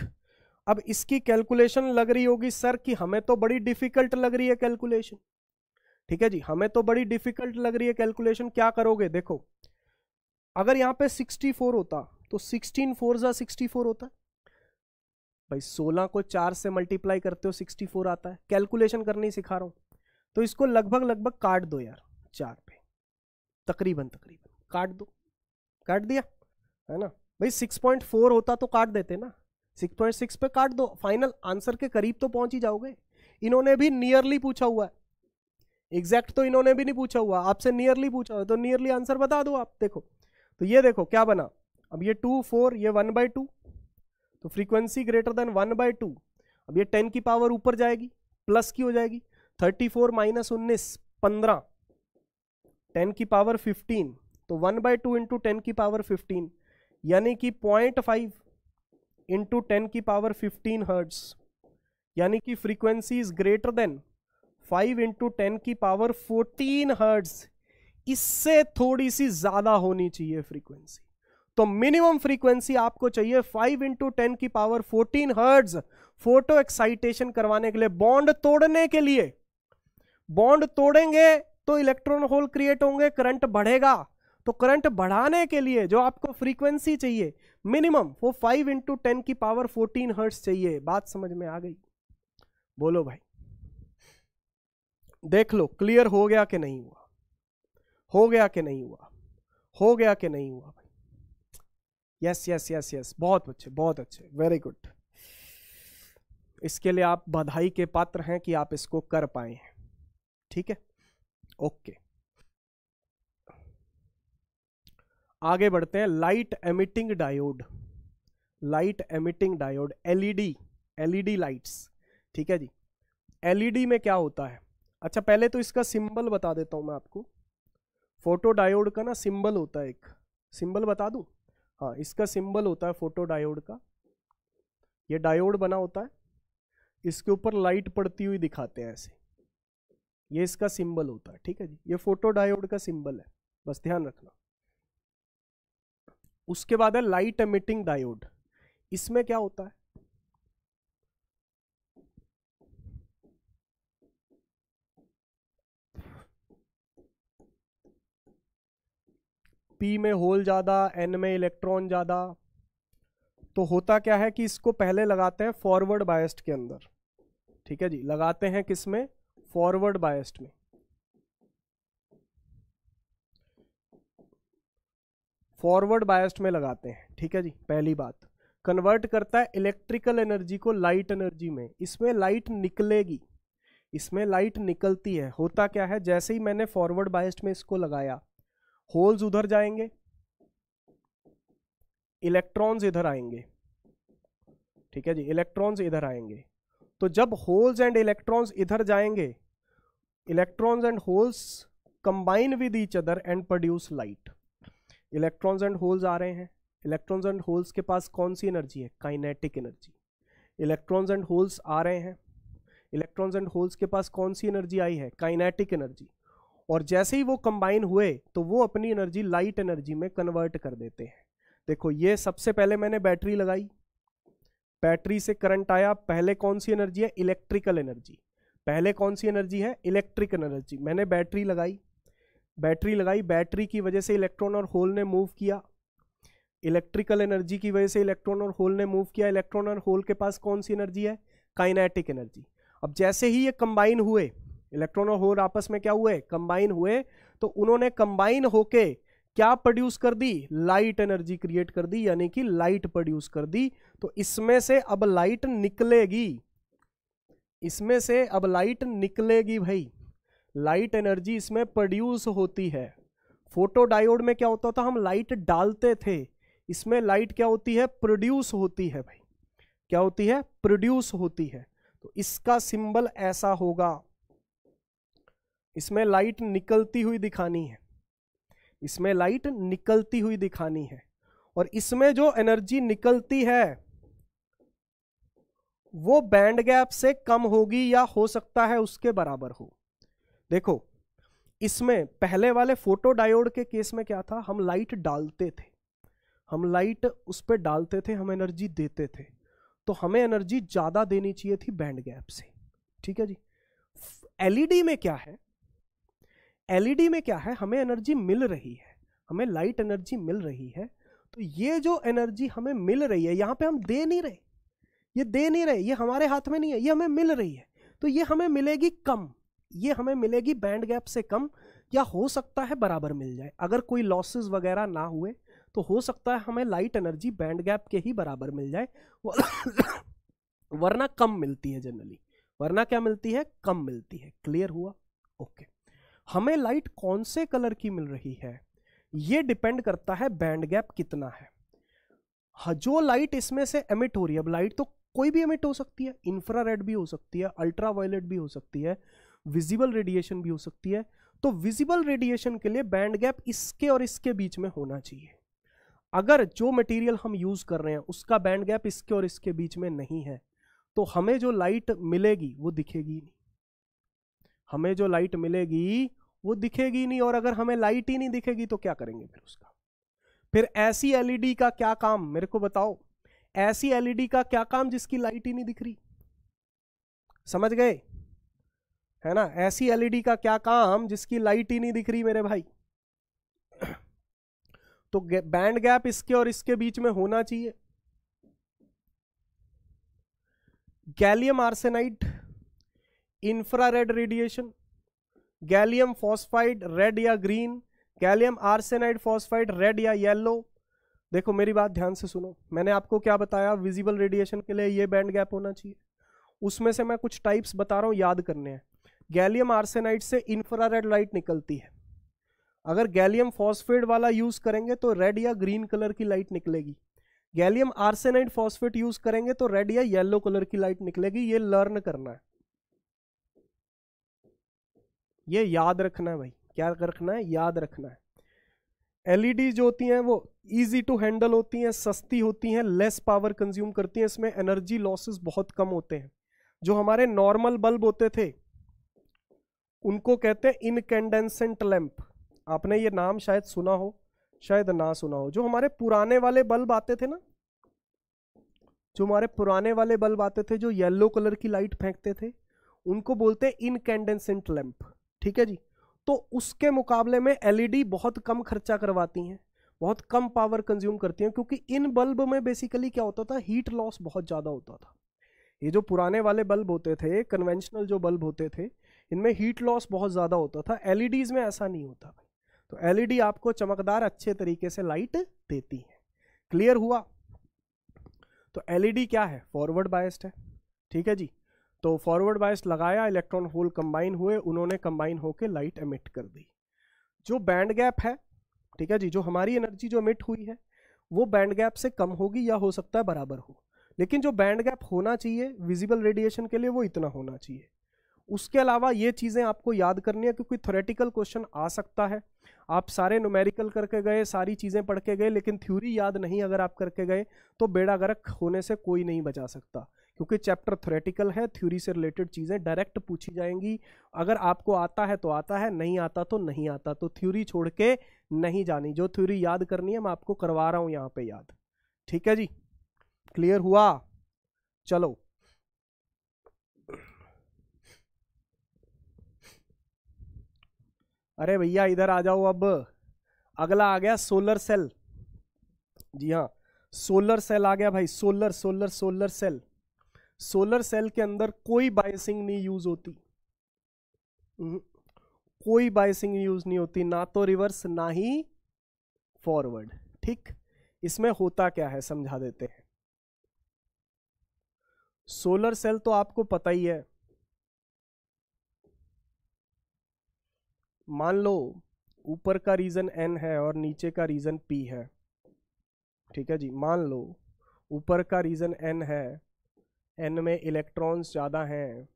अब इसकी कैलकुलेशन लग रही होगी सर कि हमें तो बड़ी डिफिकल्ट लग रही है कैलकुलेशन ठीक है जी हमें तो बड़ी डिफिकल्ट लग रही है कैलकुलेशन क्या करोगे देखो अगर यहाँ पे 64 होता तो 16 फोर ज़ा सिक्सटी होता है भाई 16 को 4 से मल्टीप्लाई करते हो 64 आता है कैलकुलेशन करनी सिखा रहा हूँ तो इसको लगभग लगभग काट दो यार चार पे तकरीबन तकरीबन काट दो काट दिया है ना भाई 6.4 होता तो काट देते ना 6.6 पे काट दो फाइनल आंसर के करीब तो पहुंच ही जाओगे इन्होंने भी नियरली पूछा हुआ है एग्जैक्ट तो इन्होंने भी नहीं पूछा हुआ आपसे नियरली पूछा हुआ तो नियरली आंसर बता दो आप देखो तो ये देखो क्या बना अब ये टू फोर ये वन बाई टू तो frequency greater than one by two अब ये टेन की पावर ऊपर जाएगी प्लस की हो जाएगी थर्टी फोर माइनस उन्नीस पंद्रह टेन की पावर फिफ्टीन तो one by two into ten की पावर फिफ्टीन यानी कि पॉइंट फाइव इंटू टेन की पावर फिफ्टीन हर्ट्स यानी कि frequency is greater than five into ten की पावर फोर्टीन हर्ट्स इससे थोड़ी सी ज़्यादा होनी चाहिए फ्रीक्वेंसी तो मिनिमम फ्रीक्वेंसी आपको चाहिए फाइव इंटू टेन की power fourteen hertz photo excitation करवाने के लिए बॉन्ड तोड़ने के लिए बॉन्ड तोड़ेंगे तो इलेक्ट्रॉन होल क्रिएट होंगे करंट बढ़ेगा तो करंट बढ़ाने के लिए जो आपको फ्रीक्वेंसी चाहिए मिनिमम वो फाइव इंटू टेन की पावर फोर्टीन हर्ट्ज चाहिए बात समझ में आ गई बोलो भाई देख लो क्लियर हो गया कि नहीं हुआ हो गया कि नहीं हुआ हो गया कि नहीं हुआ भाई यस यस यस यस बहुत अच्छे बहुत अच्छे वेरी गुड इसके लिए आप बधाई के पात्र हैं कि आप इसको कर पाए हैं ठीक है ओके आगे बढ़ते हैं light emitting diode light emitting diode LED LED lights ठीक है जी एलईडी e में क्या होता है अच्छा पहले तो इसका सिंबल बता देता हूं मैं आपको फोटो डायोड का ना सिंबल होता है एक सिंबल बता दू हाँ इसका सिंबल होता है फोटो डायोड का ये डायोड बना होता है इसके ऊपर लाइट पड़ती हुई दिखाते हैं ऐसे ये इसका सिंबल होता है ठीक है जी ये फोटो डायोड का सिंबल है बस ध्यान रखना उसके बाद है लाइट एमिटिंग डायोड इसमें क्या होता है पी में होल ज़्यादा एन में इलेक्ट्रॉन ज़्यादा तो होता क्या है कि इसको पहले लगाते हैं फॉरवर्ड बायस्ट के अंदर ठीक है जी लगाते हैं किस में फॉरवर्ड बायस्ट में फॉरवर्ड बायस्ट में लगाते हैं ठीक है जी पहली बात कन्वर्ट करता है इलेक्ट्रिकल एनर्जी को लाइट एनर्जी में इसमें लाइट निकलेगी इसमें लाइट निकलती है होता क्या है जैसे ही मैंने फॉरवर्ड बायस्ट में इसको लगाया होल्स उधर जाएंगे इलेक्ट्रॉन्स इधर आएंगे ठीक है जी इलेक्ट्रॉन्स इधर आएंगे तो जब होल्स एंड इलेक्ट्रॉन्स इधर जाएंगे electrons and holes combine with each other and produce light electrons and holes आ रहे हैं इलेक्ट्रॉन्स एंड होल्स के पास कौन सी एनर्जी है kinetic energy electrons and holes आ रहे हैं इलेक्ट्रॉन्स एंड होल्स के पास कौन सी एनर्जी आई है काइनेटिक एनर्जी और जैसे ही वो कंबाइन हुए तो वो अपनी एनर्जी लाइट एनर्जी में कन्वर्ट कर देते हैं देखो ये सबसे पहले मैंने बैटरी लगाई बैटरी से करंट आया पहले कौन सी एनर्जी है इलेक्ट्रिकल एनर्जी पहले कौन सी एनर्जी है इलेक्ट्रिकल एनर्जी मैंने बैटरी लगाई बैटरी लगाई बैटरी की वजह से इलेक्ट्रॉन और होल ने मूव किया इलेक्ट्रिकल एनर्जी की वजह से इलेक्ट्रॉन और होल ने मूव किया इलेक्ट्रॉन और होल के पास कौन सी एनर्जी है काइनेटिक एनर्जी अब जैसे ही ये कंबाइन हुए इलेक्ट्रॉन और होल आपस में क्या हुए कंबाइन हुए तो उन्होंने कंबाइन होके क्या प्रोड्यूस कर दी लाइट एनर्जी क्रिएट कर दी यानी कि लाइट प्रोड्यूस कर दी तो इसमें से अब लाइट निकलेगी इसमें से अब लाइट निकलेगी भाई लाइट एनर्जी इसमें प्रोड्यूस होती है फोटो डायोड में क्या होता था हम लाइट डालते थे इसमें लाइट क्या होती है प्रोड्यूस होती है भाई क्या होती है प्रोड्यूस होती है तो इसका सिंबल ऐसा होगा इसमें लाइट निकलती हुई दिखानी है इसमें लाइट निकलती हुई दिखानी है और इसमें जो एनर्जी निकलती है वो बैंड गैप से कम होगी या हो सकता है उसके बराबर हो देखो इसमें पहले वाले फोटो डायोड के केस में क्या था हम लाइट डालते थे हम लाइट उस पर डालते थे हम एनर्जी देते थे तो हमें एनर्जी ज़्यादा देनी चाहिए थी बैंड गैप से ठीक है जी एलईडी में क्या है एलईडी में क्या है हमें एनर्जी मिल रही है हमें लाइट एनर्जी मिल रही है तो ये जो एनर्जी हमें मिल रही है यहाँ पे हम दे नहीं रहे ये दे नहीं रहे ये हमारे हाथ में नहीं है ये हमें मिल रही है तो ये हमें मिलेगी कम ये हमें मिलेगी बैंड गैप से कम या हो सकता है बराबर मिल जाए अगर कोई लॉसेस वगैरह ना हुए तो हो सकता है हमें लाइट एनर्जी बैंड गैप के ही बराबर मिल जाए वरना कम मिलती है जनरली वरना क्या मिलती है कम मिलती है क्लियर हुआ ओके okay. हमें लाइट कौन से कलर की मिल रही है ये डिपेंड करता है बैंड गैप कितना है हाँ, जो लाइट इसमें से एमिट हो रही है अब लाइट तो कोई भी एमिट हो सकती है इंफ्रारेड भी हो सकती है अल्ट्रा भी हो सकती है विजिबल रेडिएशन भी हो सकती है तो विजिबल रेडिएशन के लिए बैंड गैप इसके और इसके बीच में होना चाहिए अगर जो मटेरियल हम यूज़ कर रहे हैं उसका बैंड गैप इसके और इसके बीच में नहीं है तो हमें जो लाइट मिलेगी वो दिखेगी नहीं हमें जो लाइट मिलेगी वो दिखेगी नहीं और अगर हमें लाइट ही नहीं दिखेगी तो क्या करेंगे फिर उसका फिर ऐसी एलईडी का क्या काम मेरे को बताओ ऐसी एलईडी का क्या काम जिसकी लाइट ही नहीं दिख रही समझ गए है ना ऐसी एलईडी का क्या काम जिसकी लाइट ही नहीं दिख रही मेरे भाई तो बैंड गैप इसके और इसके बीच में होना चाहिए gallium arsenide infrared radiation gallium phosphide red या green gallium arsenide phosphide red या येलो देखो मेरी बात ध्यान से सुनो मैंने आपको क्या बताया विजिबल रेडिएशन के लिए ये बैंड गैप होना चाहिए उसमें से मैं कुछ टाइप्स बता रहा हूँ याद करने हैं गैलियम आर्सेनाइड से इंफ्रारेड लाइट निकलती है अगर गैलियम फॉस्फेट वाला यूज़ करेंगे तो रेड या ग्रीन कलर की लाइट निकलेगी गैलियम आर्सेनाइड फॉस्फेट यूज़ करेंगे तो रेड या येलो कलर की लाइट निकलेगी ये लर्न करना है ये याद रखना है भाई क्या रखना है याद रखना है एलईडी e जो होती हैं वो इजी टू हैंडल होती हैं सस्ती होती हैं लेस पावर कंज्यूम करती हैं इसमें एनर्जी लॉसेस बहुत कम होते हैं जो हमारे नॉर्मल बल्ब होते थे उनको कहते हैं इनकेंडेंसेंट लैम्प आपने ये नाम शायद सुना हो शायद ना सुना हो जो हमारे पुराने वाले बल्ब आते थे ना जो हमारे पुराने वाले बल्ब आते थे जो येल्लो कलर की लाइट फेंकते थे उनको बोलते हैं इनकेंडेंसेंट लैम्प ठीक है जी तो उसके मुकाबले में एलईडी e बहुत कम खर्चा करवाती हैं बहुत कम पावर कंज्यूम करती हैं क्योंकि इन बल्ब में बेसिकली क्या होता था हीट लॉस बहुत ज़्यादा होता था ये जो पुराने वाले बल्ब होते थे कन्वेंशनल जो बल्ब होते थे इनमें हीट लॉस बहुत ज़्यादा होता था एल e में ऐसा नहीं होता तो एल e आपको चमकदार अच्छे तरीके से लाइट देती है क्लियर हुआ तो एल क्या है फॉरवर्ड बायस्ड है ठीक है जी तो फॉरवर्ड बायस लगाया इलेक्ट्रॉन होल कंबाइन हुए उन्होंने कंबाइन होकर लाइट एमिट कर दी जो बैंड गैप है ठीक है जी जो हमारी एनर्जी जो एमिट हुई है वो बैंड गैप से कम होगी या हो सकता है बराबर हो लेकिन जो बैंड गैप होना चाहिए विजिबल रेडिएशन के लिए वो इतना होना चाहिए उसके अलावा ये चीज़ें आपको याद करनी है क्योंकि थोरेटिकल क्वेश्चन आ सकता है आप सारे नोमेरिकल करके गए सारी चीज़ें पढ़ के गए लेकिन थ्योरी याद नहीं अगर आप करके गए तो बेड़ा गर्क होने से कोई नहीं बचा सकता क्योंकि चैप्टर थोरेटिकल है थ्योरी से रिलेटेड चीज़ें डायरेक्ट पूछी जाएंगी अगर आपको आता है तो आता है नहीं आता तो नहीं आता तो थ्योरी छोड़ के नहीं जानी जो थ्योरी याद करनी है मैं आपको करवा रहा हूँ यहाँ पे याद ठीक है जी क्लियर हुआ चलो अरे भैया इधर आ जाओ अब अगला आ गया सोलर सेल जी हाँ सोलर सेल आ गया भाई solar solar solar cell solar cell के अंदर कोई बायसिंग नहीं यूज होती हम्म, कोई बायसिंग यूज नहीं होती ना तो रिवर्स ना ही फॉरवर्ड ठीक इसमें होता क्या है समझा देते हैं सोलर सेल तो आपको पता ही है मान लो ऊपर का रीजन एन है और नीचे का रीजन पी है ठीक है जी मान लो ऊपर का रीजन एन है एन में इलेक्ट्रॉन्स ज़्यादा हैं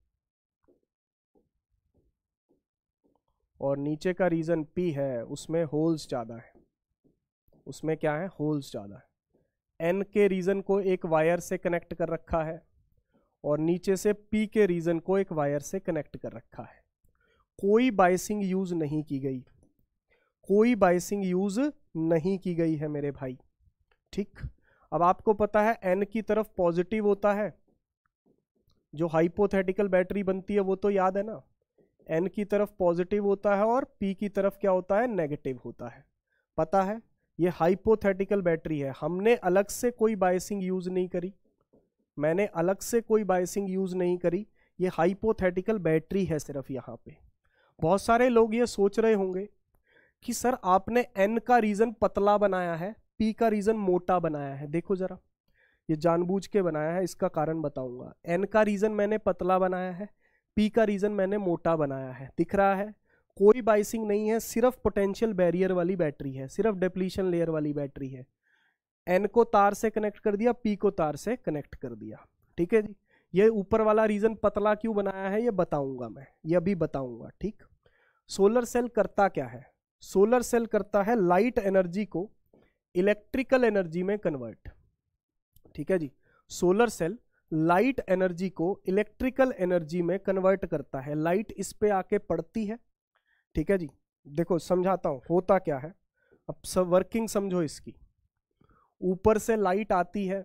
और नीचे का रीज़न पी है उसमें होल्स ज़्यादा है उसमें क्या है होल्स ज़्यादा है एन के रीज़न को एक वायर से कनेक्ट कर रखा है और नीचे से पी के रीज़न को एक वायर से कनेक्ट कर रखा है कोई बाइसिंग यूज़ नहीं की गई कोई बाइसिंग यूज़ नहीं की गई है मेरे भाई ठीक अब आपको पता है एन की तरफ पॉजिटिव होता है जो हाइपोथेटिकल बैटरी बनती है वो तो याद है ना एन की तरफ पॉजिटिव होता है और पी की तरफ क्या होता है नेगेटिव होता है पता है ये हाइपोथेटिकल बैटरी है हमने अलग से कोई बायसिंग यूज़ नहीं करी मैंने अलग से कोई बायसिंग यूज़ नहीं करी ये हाइपोथेटिकल बैटरी है सिर्फ यहाँ पे बहुत सारे लोग ये सोच रहे होंगे कि सर आपने एन का रीज़न पतला बनाया है पी का रीज़न मोटा बनाया है देखो ज़रा ये जानबूझ के बनाया है इसका कारण बताऊंगा एन का रीज़न मैंने पतला बनाया है पी का रीज़न मैंने मोटा बनाया है दिख रहा है कोई बाइसिंग नहीं है सिर्फ पोटेंशियल बैरियर वाली बैटरी है सिर्फ डेप्लीशन लेयर वाली बैटरी है एन को तार से कनेक्ट कर दिया पी को तार से कनेक्ट कर दिया ठीक है जी ये ऊपर वाला रीज़न पतला क्यों बनाया है ये बताऊंगा मैं ये अभी बताऊंगा ठीक सोलर सेल करता क्या है सोलर सेल करता है लाइट एनर्जी को इलेक्ट्रिकल एनर्जी में कन्वर्ट ठीक है जी सोलर सेल लाइट एनर्जी को इलेक्ट्रिकल एनर्जी में कन्वर्ट करता है लाइट इस पे आके पड़ती है ठीक है जी देखो समझाता हूँ होता क्या है अब सब वर्किंग समझो इसकी ऊपर से लाइट आती है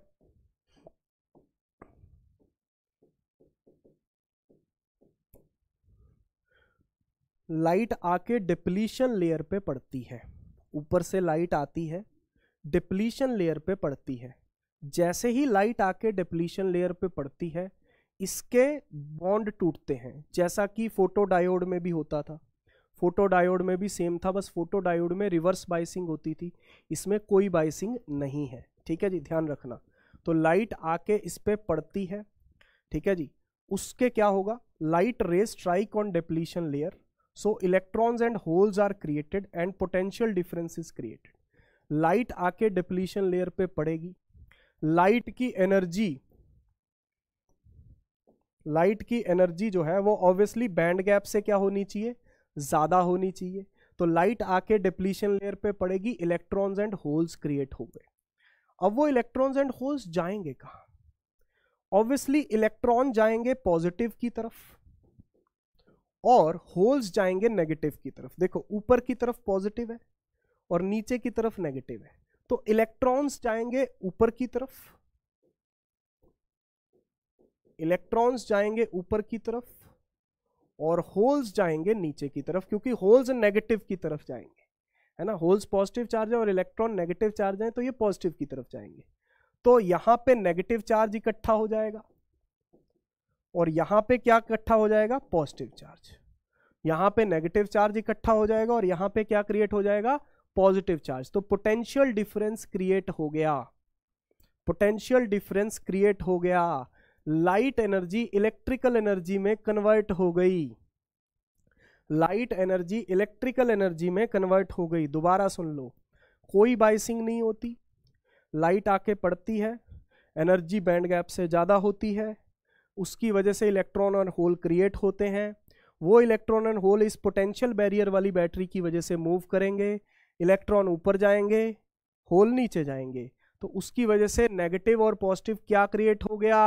लाइट आके डिप्लीशन लेयर पे पड़ती है ऊपर से लाइट आती है डिप्लीशन लेयर पे पड़ती है जैसे ही लाइट आके डिप्लीशन लेयर पे पड़ती है इसके बॉन्ड टूटते हैं जैसा कि फोटोडायोड में भी होता था फोटोडायोड में भी सेम था बस फोटोडायोड में रिवर्स बाइसिंग होती थी इसमें कोई बाइसिंग नहीं है ठीक है जी ध्यान रखना तो लाइट आके इस पर पड़ती है ठीक है जी उसके क्या होगा light rays strike on depletion layer so electrons and holes are created and potential difference is created light आके डिप्लीशन लेयर पे पड़ेगी लाइट की एनर्जी लाइट की एनर्जी जो है वो ऑब्वियसली बैंड गैप से क्या होनी चाहिए ज़्यादा होनी चाहिए तो लाइट आके डिप्लीशन लेयर पे पड़ेगी इलेक्ट्रॉन्स एंड होल्स क्रिएट हो गए अब वो इलेक्ट्रॉन्स एंड होल्स जाएंगे कहा ऑब्वियसली इलेक्ट्रॉन जाएंगे पॉजिटिव की तरफ और होल्स जाएंगे नेगेटिव की तरफ देखो ऊपर की तरफ पॉजिटिव है और नीचे की तरफ नेगेटिव है तो इलेक्ट्रॉन्स जाएंगे ऊपर की तरफ इलेक्ट्रॉन्स जाएंगे ऊपर की तरफ और होल्स जाएंगे नीचे की तरफ क्योंकि होल्स नेगेटिव की तरफ जाएंगे है ना होल्स पॉजिटिव चार्ज है और इलेक्ट्रॉन नेगेटिव चार्ज है तो ये पॉजिटिव की तरफ जाएंगे तो यहां पे नेगेटिव चार्ज इकट्ठा हो जाएगा और यहां पे क्या इकट्ठा हो जाएगा पॉजिटिव चार्ज यहां पे नेगेटिव चार्ज इकट्ठा हो जाएगा और यहां पे क्या क्रिएट हो जाएगा पॉजिटिव चार्ज तो पोटेंशियल डिफरेंस क्रिएट हो गया पोटेंशियल डिफरेंस क्रिएट हो गया लाइट एनर्जी इलेक्ट्रिकल एनर्जी में कन्वर्ट हो गई लाइट एनर्जी इलेक्ट्रिकल एनर्जी में कन्वर्ट हो गई दोबारा सुन लो कोई बाइसिंग नहीं होती लाइट आके पड़ती है एनर्जी बैंड गैप से ज़्यादा होती है उसकी वजह से इलेक्ट्रॉन और होल क्रिएट होते हैं वो इलेक्ट्रॉन एंड होल इस पोटेंशियल बैरियर वाली बैटरी की वजह से मूव करेंगे इलेक्ट्रॉन ऊपर जाएंगे होल नीचे जाएंगे तो उसकी वजह से नेगेटिव और पॉजिटिव क्या क्रिएट हो गया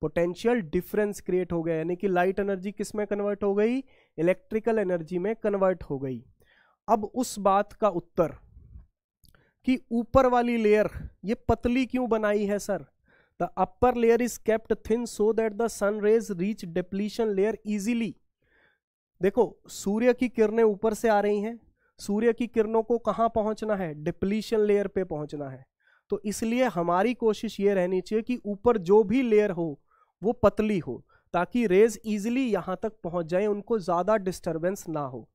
पोटेंशियल डिफरेंस क्रिएट हो गया यानी कि लाइट एनर्जी किस में कन्वर्ट हो गई इलेक्ट्रिकल एनर्जी में कन्वर्ट हो गई अब उस बात का उत्तर कि ऊपर वाली लेयर ये पतली क्यों बनाई है sir the upper layer is kept thin so that the sun rays reach depletion layer easily देखो सूर्य की किरणें ऊपर से आ रही हैं सूर्य की किरणों को कहाँ पहुँचना है डिप्लीशन लेयर पे पहुँचना है तो इसलिए हमारी कोशिश ये रहनी चाहिए कि ऊपर जो भी लेयर हो वो पतली हो ताकि रेज इजिली यहाँ तक पहुँच जाए उनको ज़्यादा डिस्टर्बेंस ना हो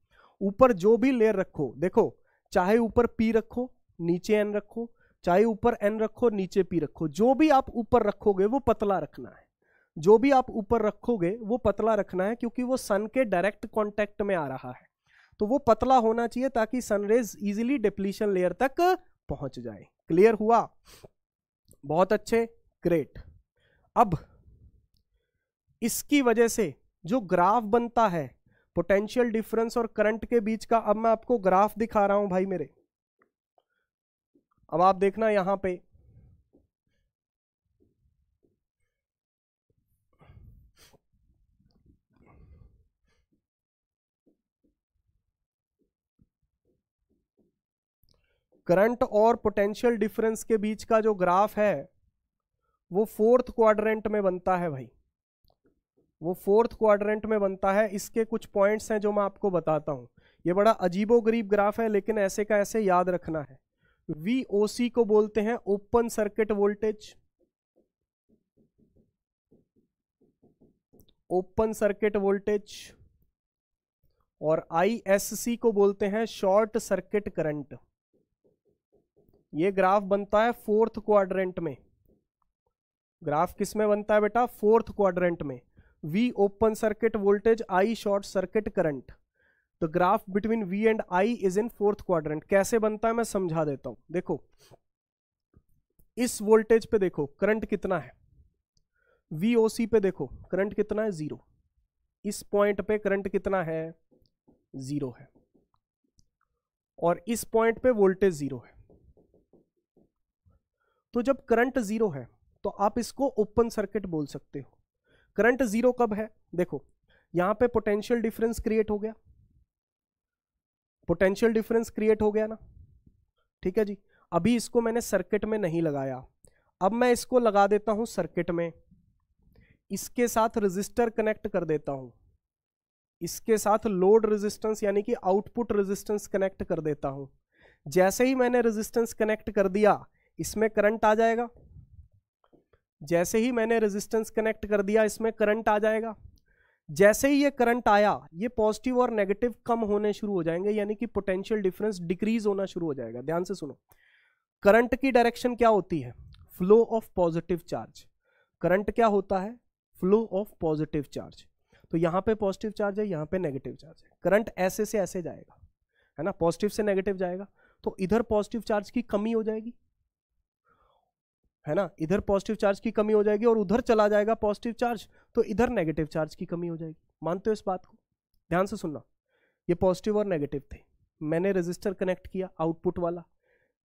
ऊपर जो भी लेयर रखो देखो चाहे ऊपर पी रखो नीचे एन रखो चाहे ऊपर एन रखो नीचे पी रखो जो भी आप ऊपर रखोगे वो पतला रखना है जो भी आप ऊपर रखोगे वो पतला रखना है क्योंकि वो सन के डायरेक्ट कॉन्टैक्ट में आ रहा है तो वो पतला होना चाहिए ताकि सनरेज इजिली डिप्लीशन लेयर तक पहुंच जाए क्लियर हुआ बहुत अच्छे ग्रेट अब इसकी वजह से जो ग्राफ बनता है पोटेंशियल डिफरेंस और करंट के बीच का अब मैं आपको ग्राफ दिखा रहा हूं भाई मेरे अब आप देखना यहां पे करंट और पोटेंशियल डिफरेंस के बीच का जो ग्राफ है वो फोर्थ क्वाड्रेंट में बनता है भाई वो फोर्थ क्वाड्रेंट में बनता है इसके कुछ पॉइंट्स हैं जो मैं आपको बताता हूँ ये बड़ा अजीबोगरीब ग्राफ है लेकिन ऐसे का ऐसे याद रखना है वी को बोलते हैं open circuit voltage open circuit voltage और आई को बोलते हैं शॉर्ट सर्किट करंट ये ग्राफ बनता है फोर्थ क्वाड्रेंट में ग्राफ किस में बनता है बेटा फोर्थ क्वाड्रेंट में V open circuit voltage I short circuit current the graph between V and I is in fourth quadrant कैसे बनता है मैं समझा देता हूं देखो इस वोल्टेज पे देखो करंट कितना है वी ओ सी पे देखो करंट कितना है जीरो इस पॉइंट पे करंट कितना है जीरो है और इस पॉइंट पे वोल्टेज जीरो है तो जब करंट ज़ीरो है तो आप इसको ओपन सर्किट बोल सकते हो करंट ज़ीरो कब है देखो यहां पे पोटेंशियल डिफरेंस क्रिएट हो गया पोटेंशियल डिफरेंस क्रिएट हो गया ना ठीक है जी अभी इसको मैंने सर्किट में नहीं लगाया अब मैं इसको लगा देता हूं सर्किट में इसके साथ रजिस्टर कनेक्ट कर देता हूं इसके साथ लोड रेजिस्टेंस यानी कि आउटपुट रेजिस्टेंस कनेक्ट कर देता हूं जैसे ही मैंने रेजिस्टेंस कनेक्ट कर दिया इसमें करंट आ जाएगा जैसे ही मैंने रेजिस्टेंस कनेक्ट कर दिया इसमें करंट आ जाएगा जैसे ही ये करंट आया ये पॉजिटिव और नेगेटिव कम होने शुरू हो जाएंगे यानी कि पोटेंशियल डिफरेंस डिक्रीज होना शुरू हो जाएगा ध्यान से सुनो करंट की डायरेक्शन क्या होती है flow of positive charge current क्या होता है फ्लो ऑफ पॉजिटिव चार्ज तो यहाँ पे पॉजिटिव चार्ज है यहाँ पे नेगेटिव चार्ज है करंट ऐसे से ऐसे जाएगा है ना पॉजिटिव से नेगेटिव जाएगा तो इधर पॉजिटिव चार्ज की कमी हो जाएगी है ना इधर पॉजिटिव चार्ज की कमी हो जाएगी और उधर चला जाएगा पॉजिटिव चार्ज तो इधर नेगेटिव चार्ज की कमी हो जाएगी मानते हो इस बात को ध्यान से सुनना ये पॉजिटिव और नेगेटिव थे मैंने रजिस्टर कनेक्ट किया आउटपुट वाला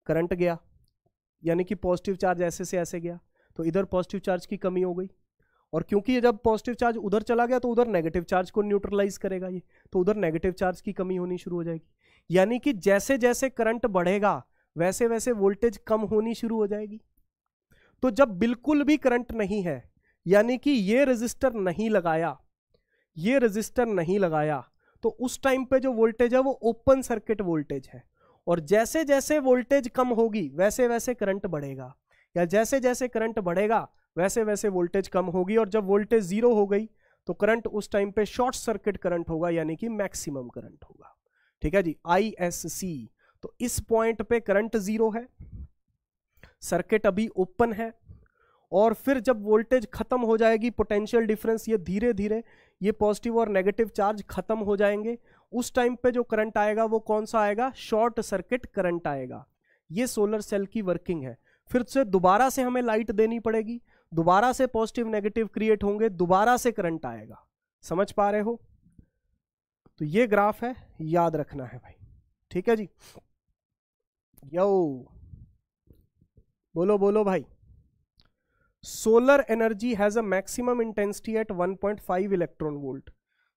करंट गया यानी कि पॉजिटिव चार्ज ऐसे से ऐसे गया तो इधर पॉजिटिव चार्ज की कमी हो गई और क्योंकि ये जब पॉजिटिव चार्ज उधर चला गया तो उधर नेगेटिव चार्ज को न्यूट्रलाइज करेगा ये तो उधर नेगेटिव चार्ज की कमी होनी शुरू हो जाएगी यानी कि जैसे जैसे करंट बढ़ेगा वैसे वैसे वोल्टेज कम होनी शुरू हो जाएगी तो जब बिल्कुल भी करंट नहीं है यानी कि ये रजिस्टर नहीं लगाया ये रजिस्टर नहीं लगाया तो उस टाइम पे जो वोल्टेज है वो ओपन सर्किट वोल्टेज है और जैसे जैसे वोल्टेज कम होगी वैसे वैसे करंट बढ़ेगा या जैसे जैसे करंट बढ़ेगा वैसे वैसे वोल्टेज कम होगी और जब वोल्टेज जीरो हो गई तो करंट उस टाइम पे शॉर्ट सर्किट करंट होगा यानी कि मैक्सिमम करंट होगा ठीक है जी आई एस सी तो इस पॉइंट पे करंट जीरो है सर्किट अभी ओपन है और फिर जब वोल्टेज ख़त्म हो जाएगी पोटेंशियल डिफरेंस ये धीरे धीरे ये पॉजिटिव और नेगेटिव चार्ज ख़त्म हो जाएंगे उस टाइम पे जो करंट आएगा वो कौन सा आएगा शॉर्ट सर्किट करंट आएगा ये सोलर सेल की वर्किंग है फिर से दोबारा से हमें लाइट देनी पड़ेगी दोबारा से पॉजिटिव नेगेटिव क्रिएट होंगे दोबारा से करंट आएगा समझ पा रहे हो तो ये ग्राफ है याद रखना है भाई ठीक है जी यो बोलो बोलो भाई solar energy has a maximum intensity at 1.5 electron volt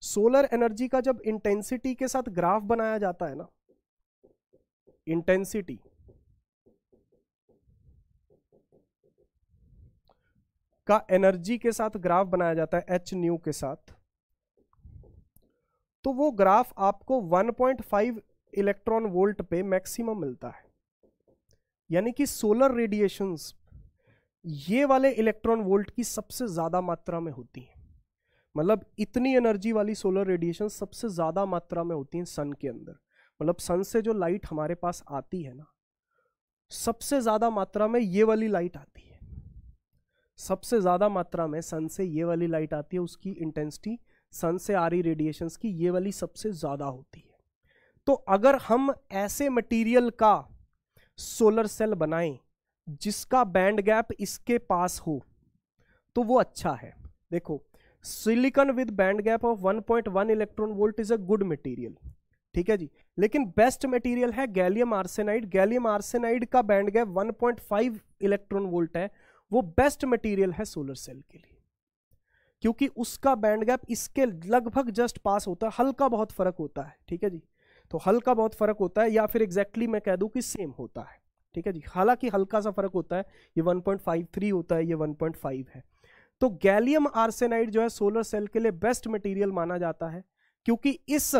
solar energy का जब इंटेंसिटी के साथ ग्राफ बनाया जाता है ना इंटेंसिटी का एनर्जी के साथ ग्राफ बनाया जाता है एच न्यू के साथ तो वो ग्राफ आपको 1.5 इलेक्ट्रॉन वोल्ट पे मैक्सिमम मिलता है यानी कि सोलर रेडिएशंस ये वाले इलेक्ट्रॉन वोल्ट की सबसे ज़्यादा मात्रा में होती हैं मतलब इतनी एनर्जी वाली सोलर रेडिएशन सबसे ज़्यादा मात्रा में होती हैं सन के अंदर मतलब सन से जो लाइट हमारे पास आती है ना सबसे ज़्यादा मात्रा में ये वाली लाइट आती है सबसे ज़्यादा मात्रा में सन से ये वाली लाइट आती है उसकी इंटेंसिटी सन से आ रही रेडिएशंस की ये वाली सबसे ज़्यादा होती है तो अगर हम ऐसे मटेरियल का सोलर सेल बनाएं जिसका बैंड गैप इसके पास हो तो वो अच्छा है देखो silicon with band gap of 1.1 electron volt is a good material ठीक है जी लेकिन बेस्ट मटेरियल है गैलियम आर्सेनाइड गैलियम आर्सेनाइड का बैंड गैप 1.5 इलेक्ट्रॉन वोल्ट है वो बेस्ट मटेरियल है सोलर सेल के लिए क्योंकि उसका बैंड गैप इसके लगभग जस्ट पास होता है हल्का बहुत फर्क होता है ठीक है जी तो हल्का बहुत फ़र्क होता है या फिर एग्जैक्टली exactly मैं कह दूं कि सेम होता है ठीक है जी हालांकि हल्का सा फ़र्क होता है ये 1.53 होता है ये 1.5 है तो गैलियम आर्सेनाइड जो है सोलर सेल के लिए बेस्ट मटेरियल माना जाता है क्योंकि इस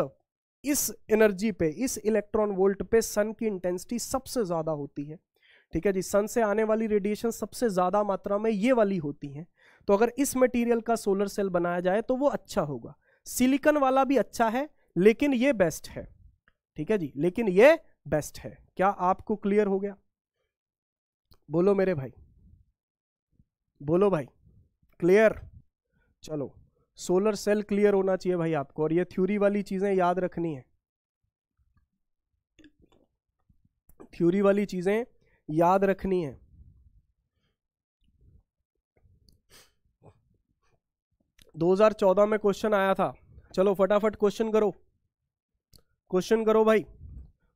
इस एनर्जी पे इस इलेक्ट्रॉन वोल्ट पे सन की इंटेंसिटी सबसे ज़्यादा होती है ठीक है जी सन से आने वाली रेडिएशन सबसे ज़्यादा मात्रा में ये वाली होती है तो अगर इस मटीरियल का सोलर सेल बनाया जाए तो वो अच्छा होगा सिलिकन वाला भी अच्छा है लेकिन ये बेस्ट है ठीक है जी लेकिन ये बेस्ट है क्या आपको क्लियर हो गया बोलो मेरे भाई बोलो भाई क्लियर चलो सोलर सेल क्लियर होना चाहिए भाई आपको और ये थ्योरी वाली चीज़ें याद रखनी है थ्योरी वाली चीज़ें याद रखनी है दो हजार चौदह में क्वेश्चन आया था चलो फटाफट क्वेश्चन करो क्वेश्चन करो भाई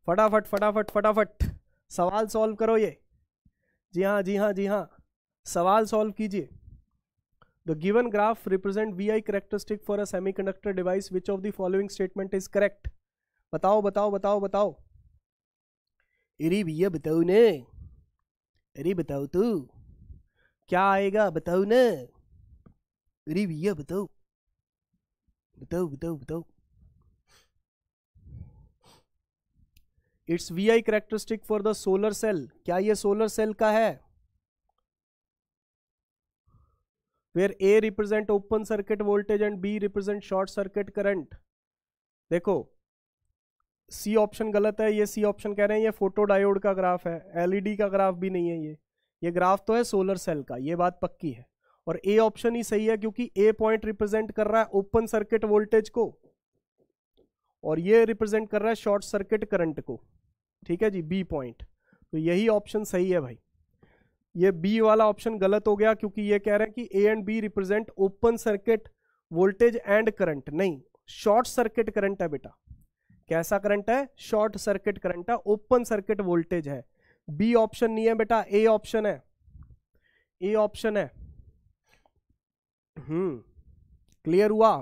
फटाफट फटाफट फटाफट सवाल सॉल्व करो ये जी हाँ जी हाँ जी हाँ सवाल सॉल्व कीजिए the given graph represent V I characteristic for a semiconductor device which of the following statement is correct बताओ बताओ बताओ बताओ अरे भैया बताओ ने अरे बताओ तू तो। क्या आएगा बताओ ने अरे भैया बताओ बताओ बताओ बताओ it's V I characteristic for the solar cell क्या ये सोलर सेल का है where A represent open circuit voltage and B represent short circuit current देखो सी ऑप्शन गलत है ये सी ऑप्शन कह रहे हैं ये फोटो डायोड का ग्राफ है एलईडी का ग्राफ भी नहीं है ये ये ग्राफ तो है सोलर सेल का ये बात पक्की है और ए ऑप्शन ही सही है क्योंकि ए पॉइंट रिप्रेजेंट कर रहा है ओपन सर्किट वोल्टेज को और ये रिप्रेजेंट कर रहा है शॉर्ट सर्किट करंट को ठीक है जी बी पॉइंट तो यही ऑप्शन सही है भाई ये बी वाला ऑप्शन गलत हो गया क्योंकि ये कह रहे हैं कि A and B represent open circuit voltage and current नहीं शॉर्ट सर्किट करंट है बेटा कैसा करंट है शॉर्ट सर्किट करंट है ओपन सर्किट वोल्टेज है बी ऑप्शन नहीं है बेटा ए ऑप्शन है ए ऑप्शन है हम्म क्लियर हुआ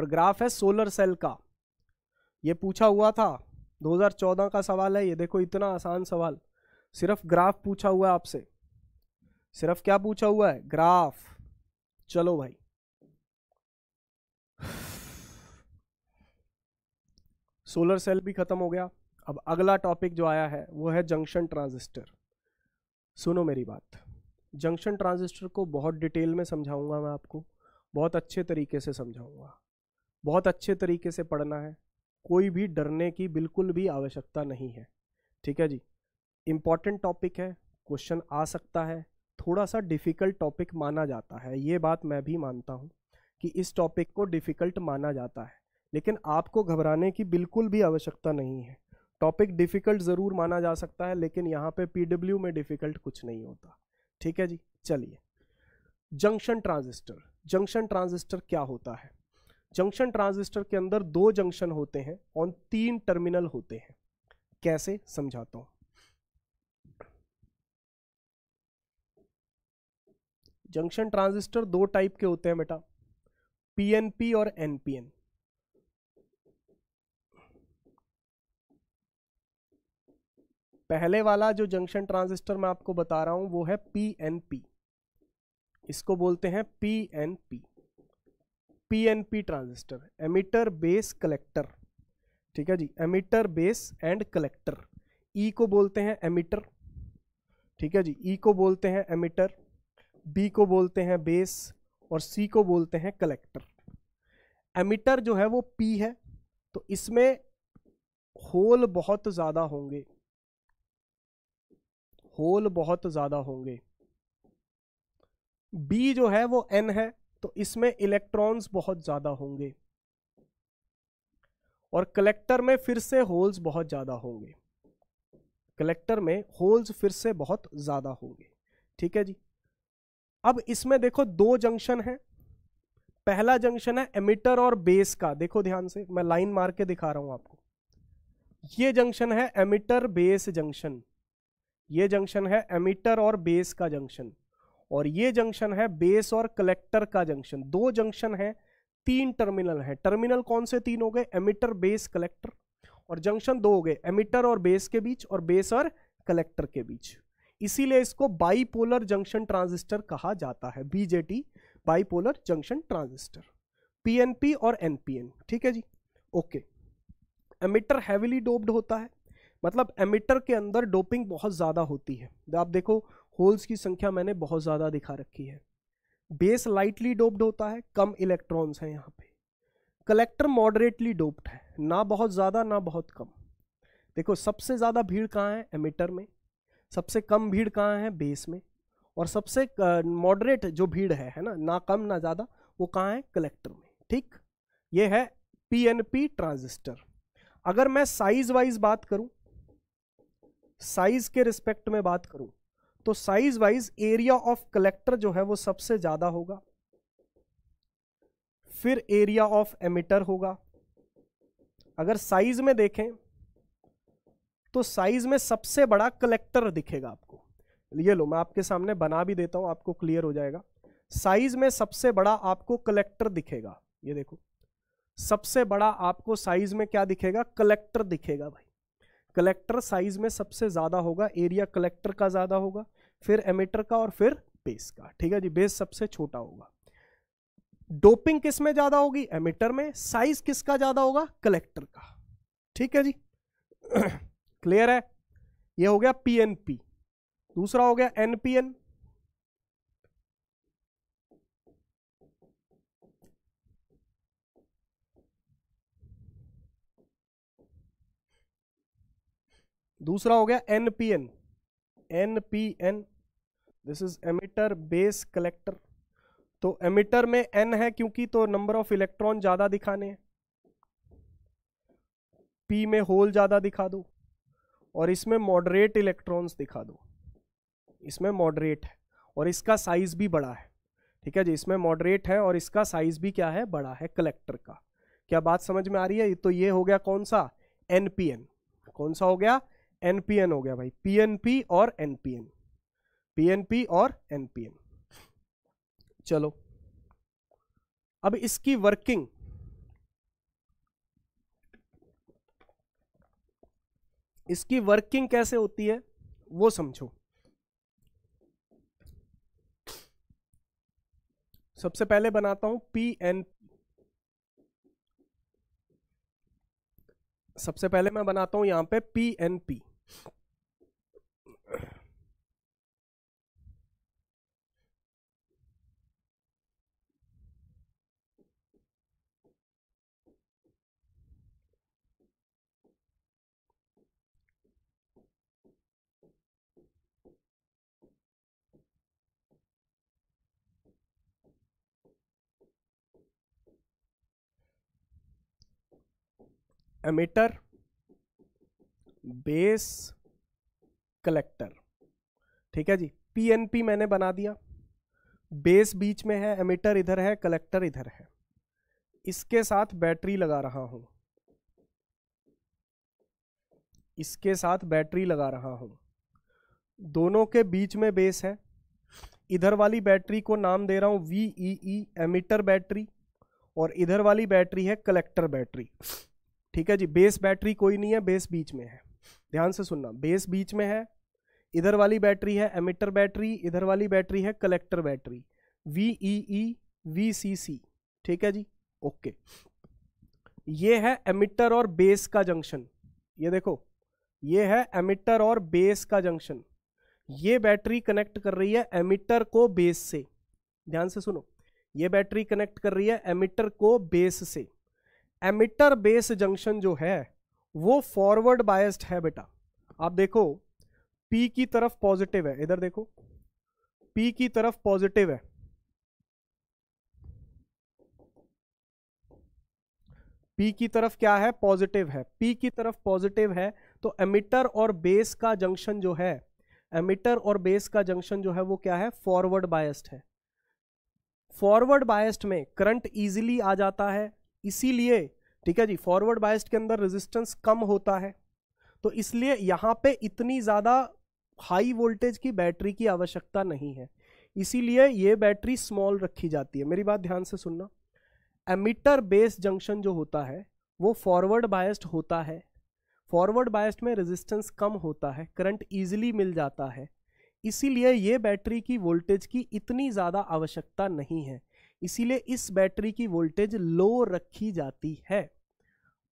और ग्राफ है सोलर सेल का ये पूछा हुआ था 2014 का सवाल है ये देखो इतना आसान सवाल सिर्फ ग्राफ पूछा हुआ है आपसे सिर्फ क्या पूछा हुआ है ग्राफ चलो भाई सोलर सेल भी खत्म हो गया अब अगला टॉपिक जो आया है वो है जंक्शन ट्रांजिस्टर सुनो मेरी बात जंक्शन ट्रांजिस्टर को बहुत डिटेल में समझाऊंगा मैं आपको बहुत अच्छे तरीके से समझाऊंगा बहुत अच्छे तरीके से पढ़ना है कोई भी डरने की बिल्कुल भी आवश्यकता नहीं है ठीक है जी इम्पॉर्टेंट टॉपिक है क्वेश्चन आ सकता है थोड़ा सा डिफ़िकल्ट टॉपिक माना जाता है ये बात मैं भी मानता हूँ कि इस टॉपिक को डिफ़िकल्ट माना जाता है लेकिन आपको घबराने की बिल्कुल भी आवश्यकता नहीं है टॉपिक डिफ़िकल्ट ज़रूर माना जा सकता है लेकिन यहाँ पे डब्ल्यू में डिफ़िकल्ट कुछ नहीं होता ठीक है जी चलिए जंक्शन ट्रांजिस्टर जंक्शन ट्रांजिस्टर क्या होता है जंक्शन ट्रांजिस्टर के अंदर दो जंक्शन होते हैं और तीन टर्मिनल होते हैं कैसे समझाता हूं जंक्शन ट्रांजिस्टर दो टाइप के होते हैं बेटा पीएनपी और एनपीएन पहले वाला जो जंक्शन ट्रांजिस्टर मैं आपको बता रहा हूं वो है पीएनपी इसको बोलते हैं PNP PNP transistor emitter base collector ठीक है जी emitter base and collector E को बोलते हैं एमिटर ठीक है जी ई e को बोलते हैं एमिटर बी को बोलते हैं बेस और सी को बोलते हैं कलेक्टर एमिटर जो है वो पी है तो इसमें होल बहुत ज़्यादा होंगे होल बहुत ज़्यादा होंगे बी जो है वो एन है तो इसमें इलेक्ट्रॉन्स बहुत ज़्यादा होंगे और कलेक्टर में फिर से होल्स बहुत ज़्यादा होंगे कलेक्टर में होल्स फिर से बहुत ज़्यादा होंगे ठीक है जी अब इसमें देखो दो जंक्शन है पहला जंक्शन है एमिटर और बेस का देखो ध्यान से मैं लाइन मार के दिखा रहा हूं आपको ये जंक्शन है एमिटर बेस जंक्शन ये जंक्शन है एमिटर और बेस का जंक्शन और ये जंक्शन है बेस और कलेक्टर का जंक्शन दो जंक्शन है तीन टर्मिनल है टर्मिनल कौन से तीन हो गए एमिटर बेस कलेक्टर और जंक्शन दो हो गए एमिटर और बेस के बीच और बेस और कलेक्टर के बीच इसीलिए इसको बाईपोलर जंक्शन ट्रांजिस्टर कहा जाता है BJT bipolar junction transistor PNP और एनपीएन ठीक है जी ओके एमिटर हैविली डोप्ड होता है मतलब एमिटर के अंदर डोपिंग बहुत ज़्यादा होती है आप देखो होल्स की संख्या मैंने बहुत ज़्यादा दिखा रखी है बेस लाइटली डोप्ड होता है कम इलेक्ट्रॉन्स हैं यहाँ पे कलेक्टर मॉडरेटली डोप्ड है ना बहुत ज़्यादा ना बहुत कम देखो सबसे ज़्यादा भीड़ कहाँ है एमिटर में सबसे कम भीड़ कहाँ है बेस में और सबसे मॉडरेट जो भीड़ है है ना ना कम ना ज़्यादा वो कहाँ है कलेक्टर में ठीक ये है पी एन पी ट्रांजिस्टर अगर मैं साइज वाइज बात करूं साइज के रिस्पेक्ट में बात करूं तो size wise area of collector जो है वो सबसे ज्यादा होगा फिर एरिया ऑफ एमिटर होगा अगर साइज में देखें तो साइज में सबसे बड़ा कलेक्टर दिखेगा आपको ये लो मैं आपके सामने बना भी देता हूं आपको क्लियर हो जाएगा साइज में सबसे बड़ा आपको कलेक्टर दिखेगा ये देखो सबसे बड़ा आपको साइज में क्या दिखेगा कलेक्टर दिखेगा भाई कलेक्टर साइज में सबसे ज़्यादा होगा एरिया कलेक्टर का ज़्यादा होगा फिर एमिटर का और फिर बेस का ठीक है जी बेस सबसे छोटा होगा डोपिंग किस में ज़्यादा होगी एमिटर में साइज किसका ज़्यादा होगा कलेक्टर का ठीक है जी क्लियर है ये हो गया पीएनपी दूसरा हो गया एनपीएन दूसरा हो गया N P N N P N this is emitter base collector तो एमिटर में एन है क्योंकि तो नंबर ऑफ इलेक्ट्रॉन ज़्यादा दिखाने हैं पी में होल ज़्यादा दिखा दो और इसमें मॉडरेट इलेक्ट्रॉन्स दिखा दो इसमें मॉडरेट है और इसका साइज़ भी बड़ा है ठीक है जी इसमें मॉडरेट है और इसका साइज़ भी क्या है बड़ा है कलेक्टर का क्या बात समझ में आ रही है तो ये हो गया कौन सा एनपीएन कौन सा हो गया एनपीएन हो गया भाई पीएनपी और एनपीएन पीएनपी और एनपीएन चलो अब इसकी वर्किंग इसकी वर्किंग कैसे होती है वो समझो सबसे पहले बनाता हूं पी एन सबसे पहले मैं बनाता हूं यहां पे P N P emitter base collector ठीक है जी पीएनपी मैंने बना दिया बेस बीच में है एमिटर इधर है कलेक्टर इधर है इसके साथ बैटरी लगा रहा हूं इसके साथ बैटरी लगा रहा हूं दोनों के बीच में बेस है इधर वाली बैटरी को नाम दे रहा हूं वीईई ई एमिटर बैटरी और इधर वाली बैटरी है कलेक्टर बैटरी ठीक है जी बेस बैटरी कोई नहीं है बेस बीच में है ध्यान से सुनना बेस बीच में है इधर वाली बैटरी है एमिटर बैटरी इधर वाली बैटरी है collector battery V E E V C C ठीक है जी ओके ये है एमिटर और बेस का जंक्शन ये देखो ये है एमिटर और बेस का जंक्शन ये बैटरी कनेक्ट कर रही है एमिटर को बेस से ध्यान से सुनो ये बैटरी कनेक्ट कर रही है एमिटर को बेस से एमिटर बेस जंक्शन जो है वो फॉरवर्ड बायस्ड है बेटा आप देखो पी की तरफ पॉजिटिव है इधर देखो पी की तरफ पॉजिटिव है पी की तरफ क्या है पॉजिटिव है पी की तरफ पॉजिटिव है तो एमिटर और बेस का जंक्शन जो है एमिटर और बेस का जंक्शन जो है वो क्या है फॉरवर्ड बायस्ड है फॉरवर्ड बायस्ड में करंट इजीली आ जाता है इसीलिए ठीक है जी फॉरवर्ड बायस्ड के अंदर रेजिस्टेंस कम होता है तो इसलिए यहाँ पे इतनी ज़्यादा हाई वोल्टेज की बैटरी की आवश्यकता नहीं है इसीलिए ये बैटरी स्मॉल रखी जाती है मेरी बात ध्यान से सुनना एमिटर बेस जंक्शन जो होता है वो फॉरवर्ड बायस्ड होता है फॉरवर्ड बायस्ड में रेजिस्टेंस कम होता है करंट ईजिली मिल जाता है इसीलिए ये बैटरी की वोल्टेज की इतनी ज़्यादा आवश्यकता नहीं है इसीलिए इस बैटरी की वोल्टेज लो रखी जाती है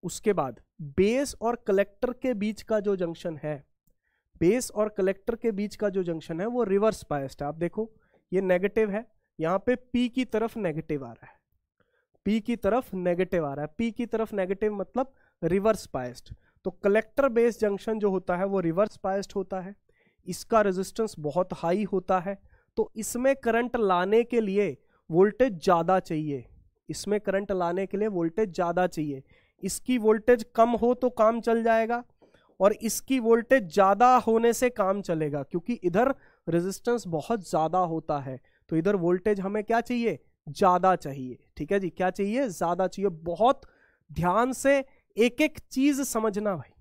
उसके बाद बेस और कलेक्टर के बीच का जो जंक्शन है बेस और कलेक्टर के बीच का जो जंक्शन है वो रिवर्स बायस्ड है आप देखो ये नेगेटिव है यहाँ पे पी की तरफ नेगेटिव आ रहा है पी की तरफ नेगेटिव आ रहा है पी की तरफ नेगेटिव मतलब रिवर्स बायस्ड तो कलेक्टर बेस जंक्शन जो होता है वो रिवर्स बायस्ड होता है इसका रेजिस्टेंस बहुत हाई होता है तो इसमें करंट लाने के लिए वोल्टेज ज़्यादा चाहिए इसमें करंट लाने के लिए वोल्टेज ज़्यादा चाहिए इसकी वोल्टेज कम हो तो काम चल जाएगा और इसकी वोल्टेज ज़्यादा होने से काम चलेगा क्योंकि इधर रेजिस्टेंस बहुत ज़्यादा होता है तो इधर वोल्टेज हमें क्या चाहिए ज़्यादा चाहिए ठीक है जी क्या चाहिए ज़्यादा चाहिए बहुत ध्यान से एक एक चीज़ समझना भाई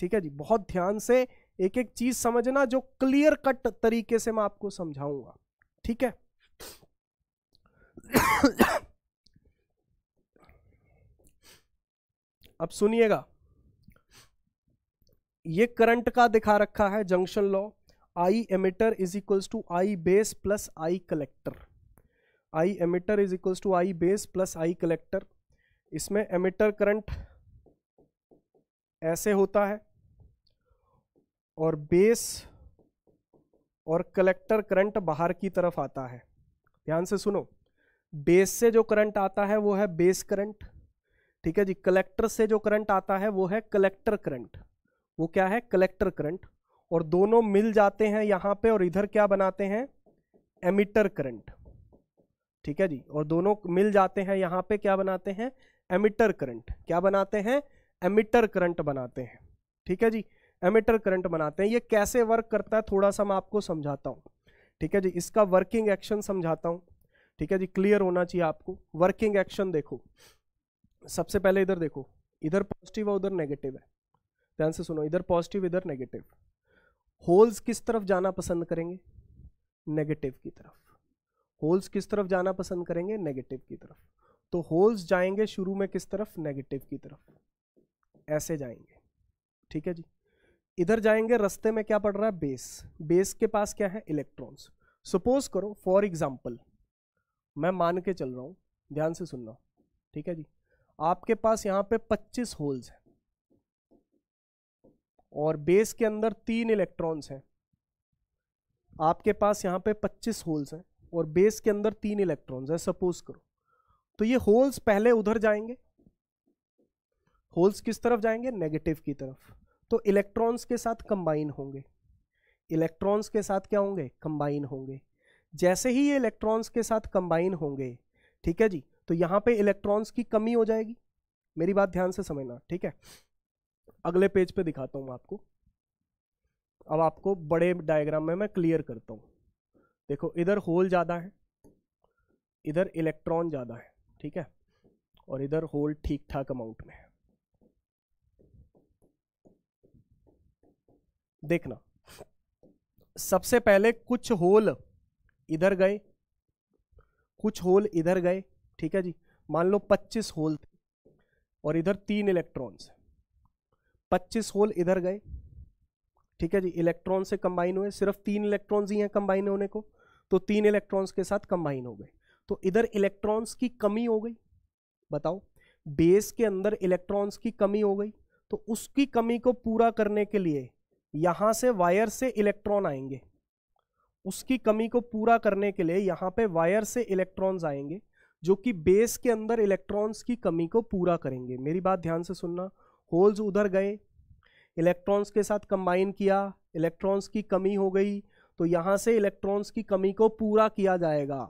ठीक है जी बहुत ध्यान से एक एक चीज़ समझना जो क्लियर कट तरीके से मैं आपको समझाऊंगा ठीक है अब सुनिएगा ये करंट का दिखा रखा है junction law I emitter is equals to I base plus I collector I emitter is equals to I base plus I collector इसमें एमिटर करंट ऐसे होता है और बेस और कलेक्टर करंट बाहर की तरफ आता है ध्यान से सुनो बेस से जो करंट आता है वो है बेस करंट ठीक है जी कलेक्टर से जो करंट आता है वो है कलेक्टर करंट वो क्या है कलेक्टर करंट और दोनों मिल जाते हैं यहां पे और इधर क्या बनाते हैं एमिटर करंट ठीक है जी और दोनों मिल जाते हैं यहां पे क्या बनाते हैं एमिटर करंट क्या बनाते हैं एमिटर करंट बनाते हैं ठीक है जी एमिटर करंट बनाते हैं ये कैसे वर्क करता है थोड़ा सा मैं आपको समझाता हूँ ठीक है जी इसका वर्किंग एक्शन समझाता हूँ ठीक है जी क्लियर होना चाहिए आपको वर्किंग एक्शन देखो सबसे पहले इधर देखो इधर पॉजिटिव है उधर नेगेटिव है ध्यान से सुनो इधर पॉजिटिव इधर नेगेटिव होल्स किस तरफ जाना पसंद करेंगे नेगेटिव की तरफ होल्स किस तरफ जाना पसंद करेंगे नेगेटिव की तरफ तो होल्स जाएंगे शुरू में किस तरफ नेगेटिव की तरफ ऐसे जाएंगे ठीक है जी इधर जाएंगे रस्ते में क्या पड़ रहा है बेस बेस के पास क्या है इलेक्ट्रॉन्स सपोज करो फॉर एग्जाम्पल मैं मान के चल रहा हूँ ध्यान से सुनना ठीक है जी आपके पास यहाँ पे 25 होल्स हैं और बेस के अंदर तीन इलेक्ट्रॉन्स हैं आपके पास यहाँ पे 25 होल्स हैं और बेस के अंदर तीन इलेक्ट्रॉन्स हैं सपोज करो तो ये होल्स पहले उधर जाएंगे होल्स किस तरफ जाएंगे नेगेटिव की तरफ तो इलेक्ट्रॉन्स के साथ कंबाइन होंगे इलेक्ट्रॉन्स के साथ क्या होंगे कंबाइन होंगे जैसे ही ये इलेक्ट्रॉन्स के साथ कंबाइन होंगे ठीक है जी तो यहाँ पे इलेक्ट्रॉन्स की कमी हो जाएगी मेरी बात ध्यान से समझना ठीक है अगले पेज पे दिखाता हूँ आपको अब आपको बड़े डायग्राम में मैं क्लियर करता हूँ देखो इधर होल ज़्यादा है इधर इलेक्ट्रॉन ज़्यादा है ठीक है और इधर होल ठीक ठाक अमाउंट में है देखना सबसे पहले कुछ होल इधर गए कुछ होल इधर गए ठीक है जी मान लो 25 होल थे और इधर तीन इलेक्ट्रॉन्स 25 होल इधर गए ठीक है जी इलेक्ट्रॉन से कंबाइन हुए सिर्फ तीन इलेक्ट्रॉन्स ही हैं कंबाइन होने को तो तीन इलेक्ट्रॉन्स के साथ कंबाइन हो गए तो इधर इलेक्ट्रॉन्स की कमी हो गई बताओ बेस के अंदर इलेक्ट्रॉन्स की कमी हो गई तो उसकी कमी को पूरा करने के लिए यहां से वायर से इलेक्ट्रॉन आएंगे उसकी कमी को पूरा करने के लिए यहाँ पे वायर से इलेक्ट्रॉन्स आएंगे जो कि बेस के अंदर इलेक्ट्रॉन्स की कमी को पूरा करेंगे मेरी बात ध्यान से सुनना होल्स उधर गए इलेक्ट्रॉन्स के साथ कंबाइन किया इलेक्ट्रॉन्स की कमी हो गई तो यहाँ से इलेक्ट्रॉन्स की कमी को पूरा किया जाएगा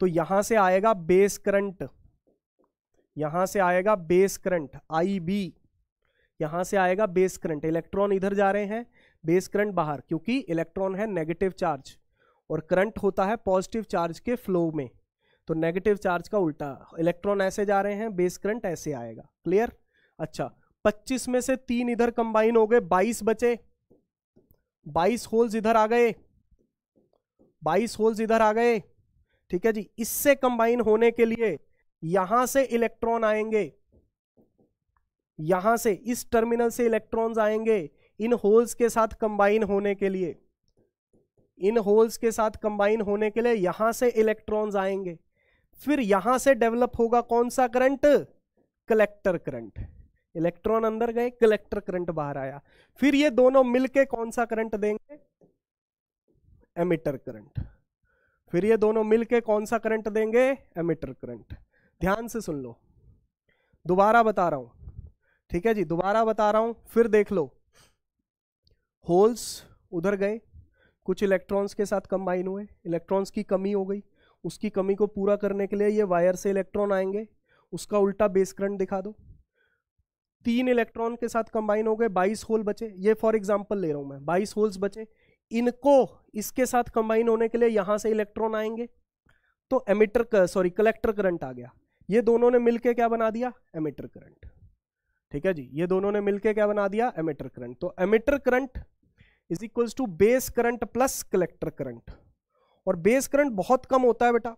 तो यहाँ से आएगा बेस करंट यहाँ से आएगा बेस करंट आई बी यहाँ से आएगा बेस करंट इलेक्ट्रॉन इधर जा रहे हैं बेस करंट बाहर क्योंकि इलेक्ट्रॉन है नेगेटिव चार्ज और करंट होता है पॉजिटिव चार्ज के फ्लो में तो नेगेटिव चार्ज का उल्टा इलेक्ट्रॉन ऐसे जा रहे हैं बेस करंट ऐसे आएगा क्लियर अच्छा 25 में से तीन इधर कंबाइन हो गए 22 बचे 22 होल्स इधर आ गए 22 होल्स इधर आ गए ठीक है जी इससे कंबाइन होने के लिए यहां से इलेक्ट्रॉन आएंगे यहां से इस टर्मिनल से इलेक्ट्रॉन्स आएंगे इन होल्स के साथ कंबाइन होने के लिए इन होल्स के साथ कंबाइन होने के लिए यहां से इलेक्ट्रॉन्स आएंगे फिर यहां से डेवलप होगा कौन सा करंट कलेक्टर करंट इलेक्ट्रॉन अंदर गए कलेक्टर करंट बाहर आया फिर ये दोनों मिलके कौन सा करंट देंगे एमिटर करंट फिर ये दोनों मिलके कौन सा करंट देंगे एमिटर करंट ध्यान से सुन लो दोबारा बता रहा हूं ठीक है जी दोबारा बता रहा हूं फिर देख लो होल्स उधर गए कुछ इलेक्ट्रॉन्स के साथ कंबाइन हुए इलेक्ट्रॉन्स की कमी हो गई उसकी कमी को पूरा करने के लिए ये वायर से इलेक्ट्रॉन आएंगे उसका उल्टा बेस करंट दिखा दो तीन इलेक्ट्रॉन के साथ कंबाइन हो गए बाईस होल बचे ये फॉर एग्जाम्पल ले रहा हूँ मैं बाईस होल्स बचे इनको इसके साथ कंबाइन होने के लिए यहाँ से इलेक्ट्रॉन आएंगे तो एमिटर सॉरी कलेक्टर करंट आ गया ये दोनों ने मिलकर क्या बना दिया एमिटर करंट ठीक है जी ये दोनों ने मिलकर क्या बना दिया एमिटर करंट तो emitter current is equals to base current plus collector current और बेस करंट बहुत कम होता है बेटा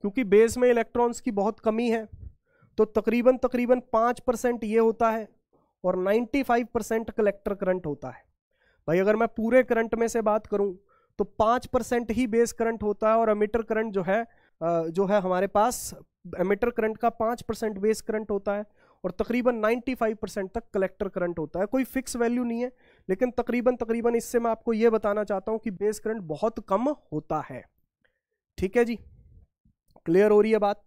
क्योंकि बेस में इलेक्ट्रॉन्स की बहुत कमी है तो तकरीबन तकरीबन पाँच परसेंट ये होता है और ninety five percent collector current होता है भाई अगर मैं पूरे करंट में से बात करूं तो पाँच परसेंट ही बेस करंट होता है और एमिटर करंट जो है जो है हमारे पास एमिटर करंट का पाँच परसेंट बेस करंट होता है और तकरीबन फाइव परसेंट तक कलेक्टर करंट होता है कोई फिक्स वैल्यू नहीं है लेकिन तकरीबन तकरीबन इससे मैं आपको यह बताना चाहता हूं कि बेस करंट बहुत कम होता है ठीक है जी क्लियर हो रही है बात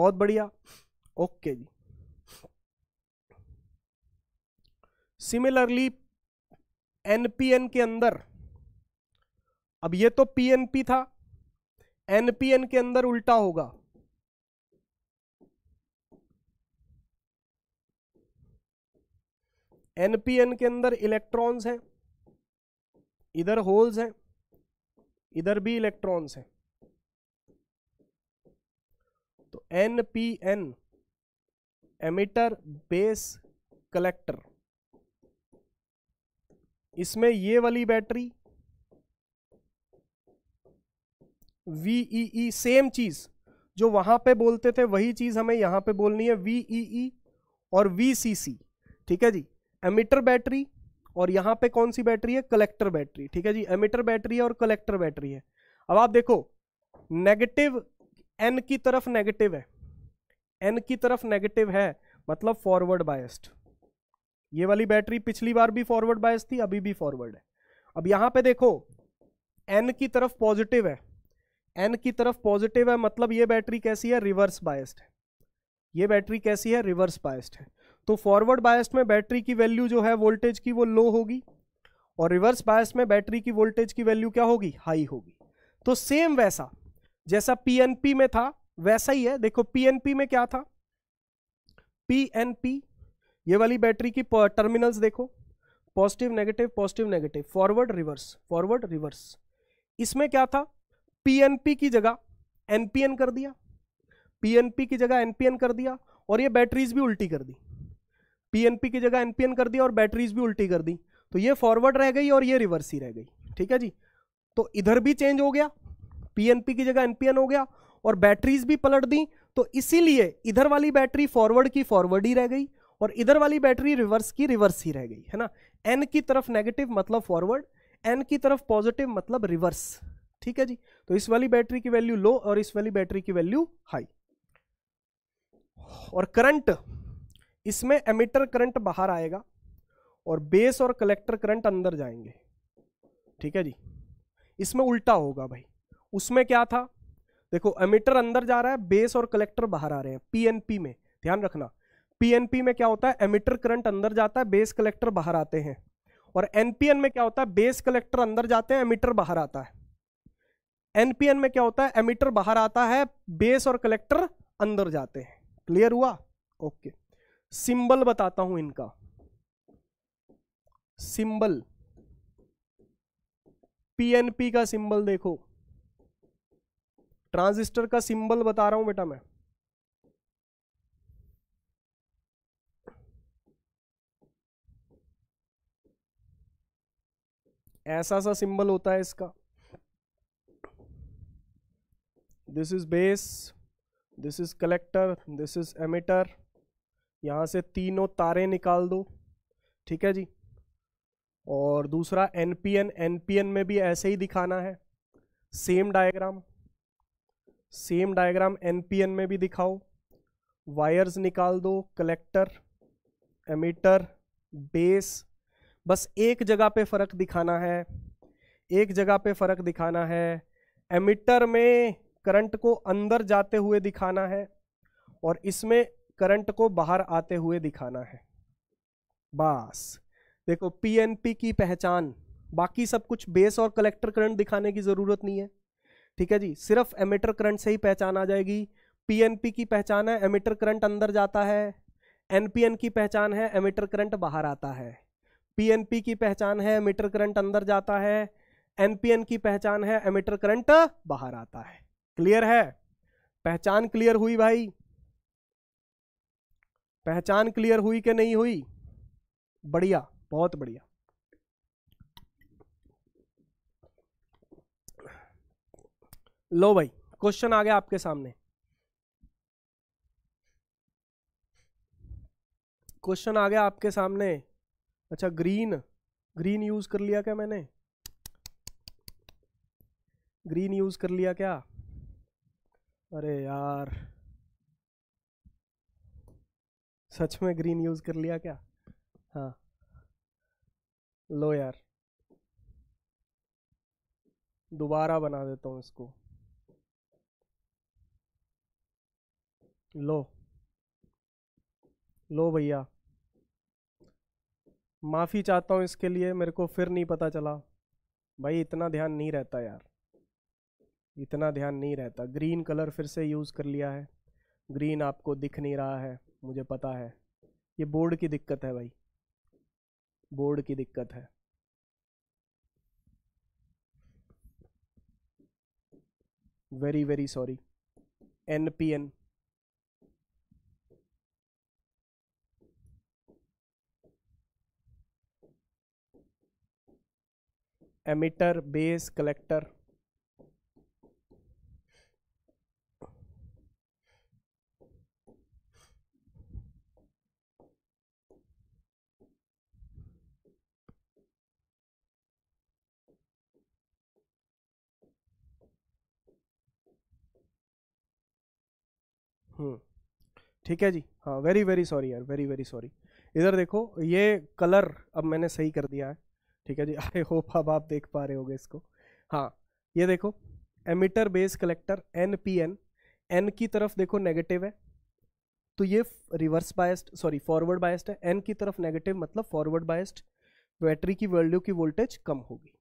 बहुत बढ़िया ओके जी सिमिलरली एनपीएन के अंदर अब ये तो पीएनपी था एनपीएन के अंदर उल्टा होगा एनपीएन के अंदर इलेक्ट्रॉन्स हैं इधर होल्स हैं इधर भी इलेक्ट्रॉन्स हैं तो N P N emitter base collector इसमें ये वाली बैटरी वीईई सेम चीज जो वहां पे बोलते थे वही चीज हमें यहां पे बोलनी है वीईई और वीसीसी ठीक है जी एमिटर बैटरी और यहाँ पे कौन सी बैटरी है कलेक्टर बैटरी ठीक है जी एमिटर बैटरी है और कलेक्टर बैटरी है अब आप देखो नेगेटिव एन की तरफ नेगेटिव है एन की तरफ नेगेटिव है मतलब फॉरवर्ड बायस्ड ये वाली बैटरी पिछली बार भी फॉरवर्ड बायस थी अभी भी फॉरवर्ड है अब यहाँ पे देखो एन की तरफ पॉजिटिव है एन की तरफ पॉजिटिव है मतलब ये बैटरी कैसी है रिवर्स बायस्ड है ये बैटरी कैसी है रिवर्स बायस्ड है तो फॉरवर्ड बायस में बैटरी की वैल्यू जो है वोल्टेज की वो लो होगी और रिवर्स बायस में बैटरी की वोल्टेज की वैल्यू क्या होगी हाई होगी तो सेम वैसा जैसा पीएनपी में था वैसा ही है देखो पीएनपी में क्या था पीएनपी ये वाली बैटरी की टर्मिनल्स देखो positive negative positive negative forward reverse forward reverse इसमें क्या था पीएनपी की जगह एनपीएन कर दिया पीएनपी की जगह एनपीएन कर दिया और ये बैटरीज भी उल्टी कर दी पीएनपी की जगह एनपीएन कर दिया और बैटरीज भी उल्टी कर दी तो ये फॉरवर्ड रह गई और ये रिवर्स ही रह गई ठीक है जी तो इधर भी चेंज हो गया पीएनपी की जगह एनपीएन हो गया और बैटरीज भी पलट दी तो इसीलिए इधर वाली बैटरी फॉरवर्ड की फॉरवर्ड ही रह गई और इधर वाली बैटरी रिवर्स की रिवर्स ही रह गई है ना एन की तरफ नेगेटिव मतलब फॉरवर्ड एन की तरफ पॉजिटिव मतलब रिवर्स ठीक है जी तो इस वाली बैटरी की वैल्यू लो और इस वाली बैटरी की वैल्यू हाई और करंट इसमें एमिटर करंट बाहर आएगा और बेस और कलेक्टर करंट अंदर जाएंगे ठीक है जी इसमें उल्टा होगा भाई उसमें क्या था देखो एमिटर अंदर जा रहा है बेस और कलेक्टर बाहर आ रहे हैं पीएनपी में ध्यान रखना पीएनपी में क्या होता है एमिटर करंट अंदर जाता है बेस कलेक्टर बाहर आते हैं और एनपीएन में क्या होता है बेस कलेक्टर अंदर जाते हैं एमिटर बाहर आता है एनपीएन में क्या होता है एमिटर बाहर आता है बेस और कलेक्टर अंदर जाते हैं क्लियर हुआ ओके okay. सिंबल बताता हूं इनका सिंबल पीएनपी का सिंबल देखो ट्रांजिस्टर का सिंबल बता रहा हूं बेटा मैं ऐसा सा सिंबल होता है इसका this is base this is collector this is emitter यहाँ से तीनों तारे निकाल दो ठीक है जी और दूसरा N P N N P N में भी ऐसे ही दिखाना है same diagram same diagram N P N में भी दिखाओ वायर्स निकाल दो कलेक्टर एमीटर बेस बस एक जगह पे फ़र्क दिखाना है एक जगह पे फ़र्क दिखाना है एमिटर में करंट को अंदर जाते हुए दिखाना है और इसमें करंट को बाहर आते हुए दिखाना है बस देखो पीएनपी की पहचान बाकी सब कुछ बेस और कलेक्टर करंट दिखाने की ज़रूरत नहीं है ठीक है जी सिर्फ एमिटर करंट से ही पहचान आ जाएगी पीएनपी की पहचान है एमिटर करंट अंदर जाता है एनपीएन की पहचान है एमिटर करंट बाहर आता है पीएनपी की पहचान है एमिटर करंट अंदर जाता है एनपीएन की पहचान है एमिटर करंट बाहर आता है क्लियर है पहचान क्लियर हुई भाई पहचान क्लियर हुई कि नहीं हुई बढ़िया बहुत बढ़िया लो भाई क्वेश्चन आ गया आपके सामने क्वेश्चन आ गया आपके सामने अच्छा ग्रीन ग्रीन यूज कर लिया क्या मैंने ग्रीन यूज कर लिया क्या अरे यार सच में ग्रीन यूज कर लिया क्या हाँ लो यार दोबारा बना देता हूँ इसको लो लो भैया माफ़ी चाहता हूँ इसके लिए मेरे को फिर नहीं पता चला भाई इतना ध्यान नहीं रहता यार इतना ध्यान नहीं रहता ग्रीन कलर फिर से यूज़ कर लिया है ग्रीन आपको दिख नहीं रहा है मुझे पता है ये बोर्ड की दिक्कत है भाई बोर्ड की दिक्कत है very very sorry N P N emitter base collector hmm. ठीक है जी हाँ वेरी वेरी सॉरी यार वेरी वेरी सॉरी इधर देखो ये कलर अब मैंने सही कर दिया है ठीक है जी आई होप अब आप देख पा रहे होगे इसको हाँ ये देखो emitter base collector N P N N की तरफ देखो नेगेटिव है तो ये reverse biased sorry forward biased है एन की तरफ नेगेटिव मतलब फॉरवर्ड बायस्ड बैटरी की वैल्यू की वोल्टेज कम होगी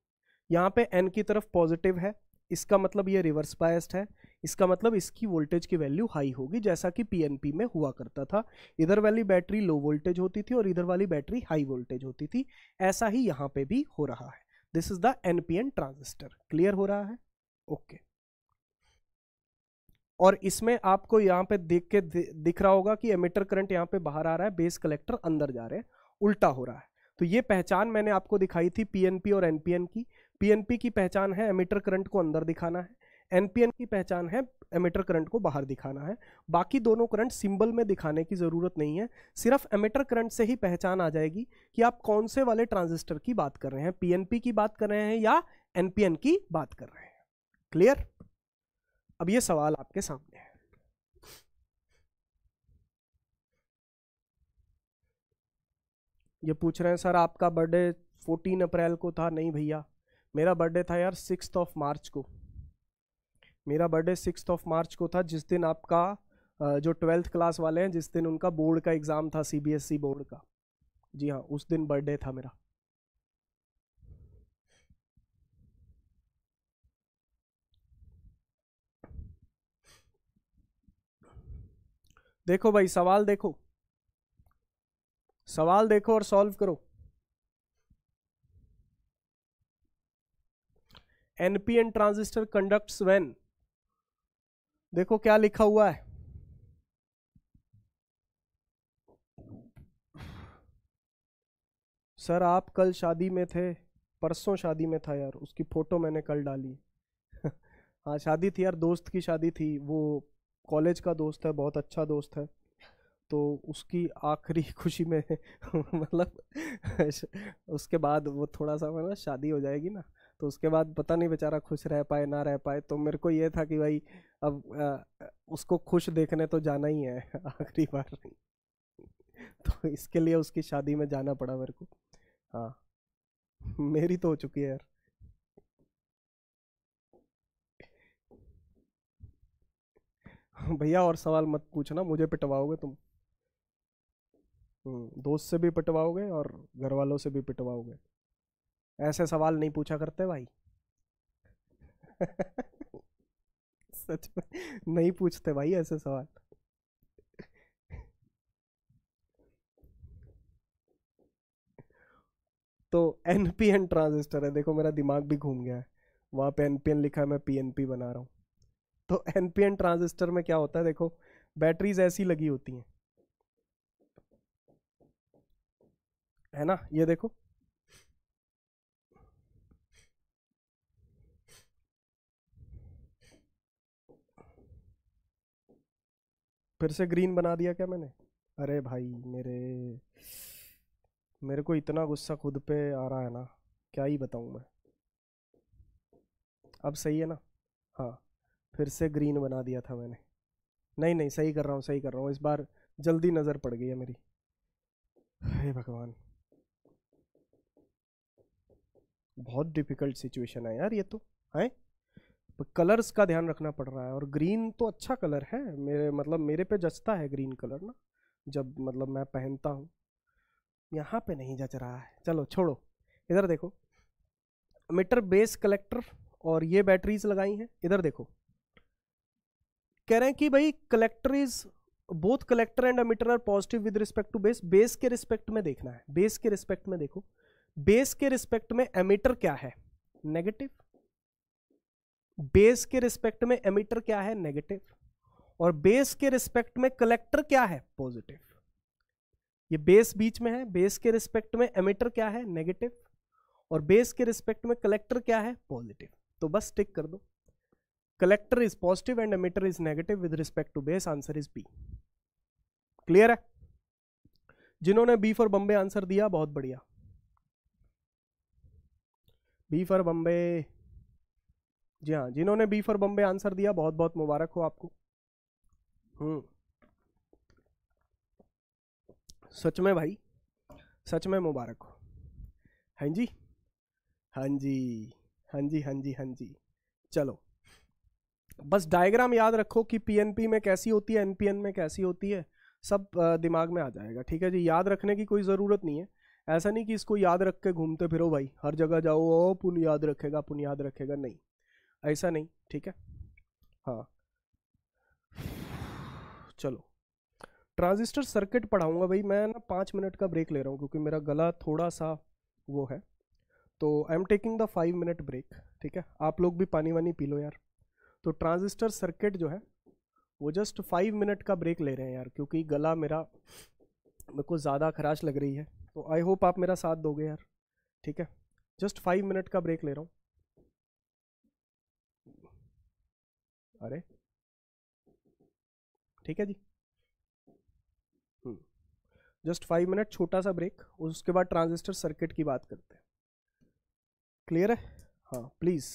यहाँ पे एन की तरफ पॉजिटिव है इसका मतलब ये रिवर्स बायस्ड है इसका मतलब इसकी वोल्टेज की वैल्यू हाई होगी जैसा कि पीएनपी में हुआ करता था इधर वाली बैटरी लो वोल्टेज होती थी और इधर वाली बैटरी हाई वोल्टेज होती थी ऐसा ही यहाँ पे भी हो रहा है this is the NPN transistor clear हो रहा है ओके okay. और इसमें आपको यहाँ पे देख के दिख रहा होगा कि एमिटर करंट यहाँ पे बाहर आ रहा है बेस कलेक्टर अंदर जा रहे हैं उल्टा हो रहा है तो ये पहचान मैंने आपको दिखाई थी पीएनपी और एनपीएन की पीएनपी की पहचान है एमिटर करंट को अंदर दिखाना है एनपीएन की पहचान है एमिटर करंट को बाहर दिखाना है बाकी दोनों करंट सिंबल में दिखाने की ज़रूरत नहीं है सिर्फ एमिटर करंट से ही पहचान आ जाएगी कि आप कौन से वाले ट्रांजिस्टर की बात कर रहे हैं पीएनपी की बात कर रहे हैं या एनपीएन की बात कर रहे हैं क्लियर अब ये सवाल आपके सामने है ये पूछ रहे हैं सर आपका बर्थडे 14 अप्रैल को था नहीं भैया मेरा बर्थडे था यार सिक्स ऑफ मार्च को मेरा बर्थडे सिक्स ऑफ मार्च को था जिस दिन आपका जो ट्वेल्थ क्लास वाले हैं जिस दिन उनका बोर्ड का एग्ज़ाम था सीबीएसई बोर्ड e का जी हाँ उस दिन बर्थडे था मेरा देखो भाई सवाल देखो सवाल देखो और सॉल्व करो एनपीएन ट्रांजिस्टर कंडक्ट्स व्हेन देखो क्या लिखा हुआ है सर आप कल शादी में थे परसों शादी में था यार उसकी फ़ोटो मैंने कल डाली हाँ शादी थी यार दोस्त की शादी थी वो कॉलेज का दोस्त है बहुत अच्छा दोस्त है तो उसकी आखिरी खुशी में मतलब उसके बाद वो थोड़ा सा मतलब शादी हो जाएगी ना तो उसके बाद पता नहीं बेचारा खुश रह पाए ना रह पाए तो मेरे को ये था कि भाई अब आ, उसको खुश देखने तो जाना ही है आखिरी बार तो इसके लिए उसकी शादी में जाना पड़ा मेरे को हाँ मेरी तो हो चुकी है यार भैया और सवाल मत पूछना मुझे पिटवाओगे तुम हम्म, दोस्त से भी पिटवाओगे और घर वालों से भी पिटवाओगे ऐसे सवाल नहीं पूछा करते भाई सच में नहीं पूछते भाई ऐसे सवाल तो एन पी एन ट्रांजिस्टर है देखो मेरा दिमाग भी घूम गया है वहां पे एन पी एन लिखा है मैं पी एन पी बना रहा हूँ तो एन पी एन ट्रांजिस्टर में क्या होता है देखो बैटरीज ऐसी लगी होती हैं है ना ये देखो फिर से ग्रीन बना दिया क्या मैंने अरे भाई मेरे मेरे को इतना गुस्सा खुद पे आ रहा है ना क्या ही बताऊँ मैं अब सही है ना हाँ फिर से ग्रीन बना दिया था मैंने नहीं नहीं सही कर रहा हूँ सही कर रहा हूँ इस बार जल्दी नज़र पड़ गई है मेरी हे भगवान बहुत डिफ़िकल्ट सिचुएशन है यार ये तो है कलर्स का ध्यान रखना पड़ रहा है और ग्रीन तो अच्छा कलर है मेरे मतलब मेरे पे जचता है ग्रीन कलर ना जब मतलब मैं पहनता हूँ यहाँ पे नहीं जच रहा है चलो छोड़ो इधर देखो मीटर बेस कलेक्टर और ये बैटरीज लगाई हैं इधर देखो कह रहे हैं कि भाई collector is both collector and emitter are positive with respect to base base के रिस्पेक्ट में देखना है बेस के रिस्पेक्ट में देखो बेस के रिस्पेक्ट में अमीटर क्या है नेगेटिव बेस के रिस्पेक्ट में एमिटर क्या है नेगेटिव और बेस के रिस्पेक्ट में कलेक्टर क्या है पॉजिटिव ये बेस बीच में है बेस के रिस्पेक्ट में एमिटर क्या है नेगेटिव और बेस के रिस्पेक्ट में कलेक्टर क्या है पॉजिटिव तो बस टिक कर दो collector is positive and emitter is negative with respect to base answer is B clear है जिन्होंने बी फॉर बम्बे आंसर दिया बहुत बढ़िया बी फॉर बम्बे जी हाँ जिन्होंने बी फॉर बॉम्बे आंसर दिया बहुत बहुत मुबारक हो आपको हम्म सच में भाई सच में मुबारक हो हाँ जी हाँ जी हाँ जी हाँ जी हाँ जी चलो बस डायग्राम याद रखो कि पीएनपी में कैसी होती है एनपीएन में कैसी होती है सब दिमाग में आ जाएगा ठीक है जी याद रखने की कोई ज़रूरत नहीं है ऐसा नहीं कि इसको याद रख के घूमते फिरो भाई हर जगह जाओ ओ पुन याद रखेगा पुन याद रखेगा नहीं ऐसा नहीं ठीक है हाँ चलो ट्रांजिस्टर सर्किट पढ़ाऊंगा भाई मैं ना पाँच मिनट का ब्रेक ले रहा हूँ क्योंकि मेरा गला थोड़ा सा वो है तो I am taking the five minute break ठीक है आप लोग भी पानी वानी पी लो यार तो ट्रांजिस्टर सर्किट जो है वो जस्ट फाइव मिनट का ब्रेक ले रहे हैं यार क्योंकि गला मेरा मेरे को ज़्यादा खराश लग रही है तो आई होप आप मेरा साथ दोगे यार ठीक है जस्ट फाइव मिनट का ब्रेक ले रहा हूँ अरे ठीक है जी हम्म। जस्ट फाइव मिनट छोटा सा ब्रेक उसके बाद ट्रांजिस्टर सर्किट की बात करते हैं क्लियर है हाँ please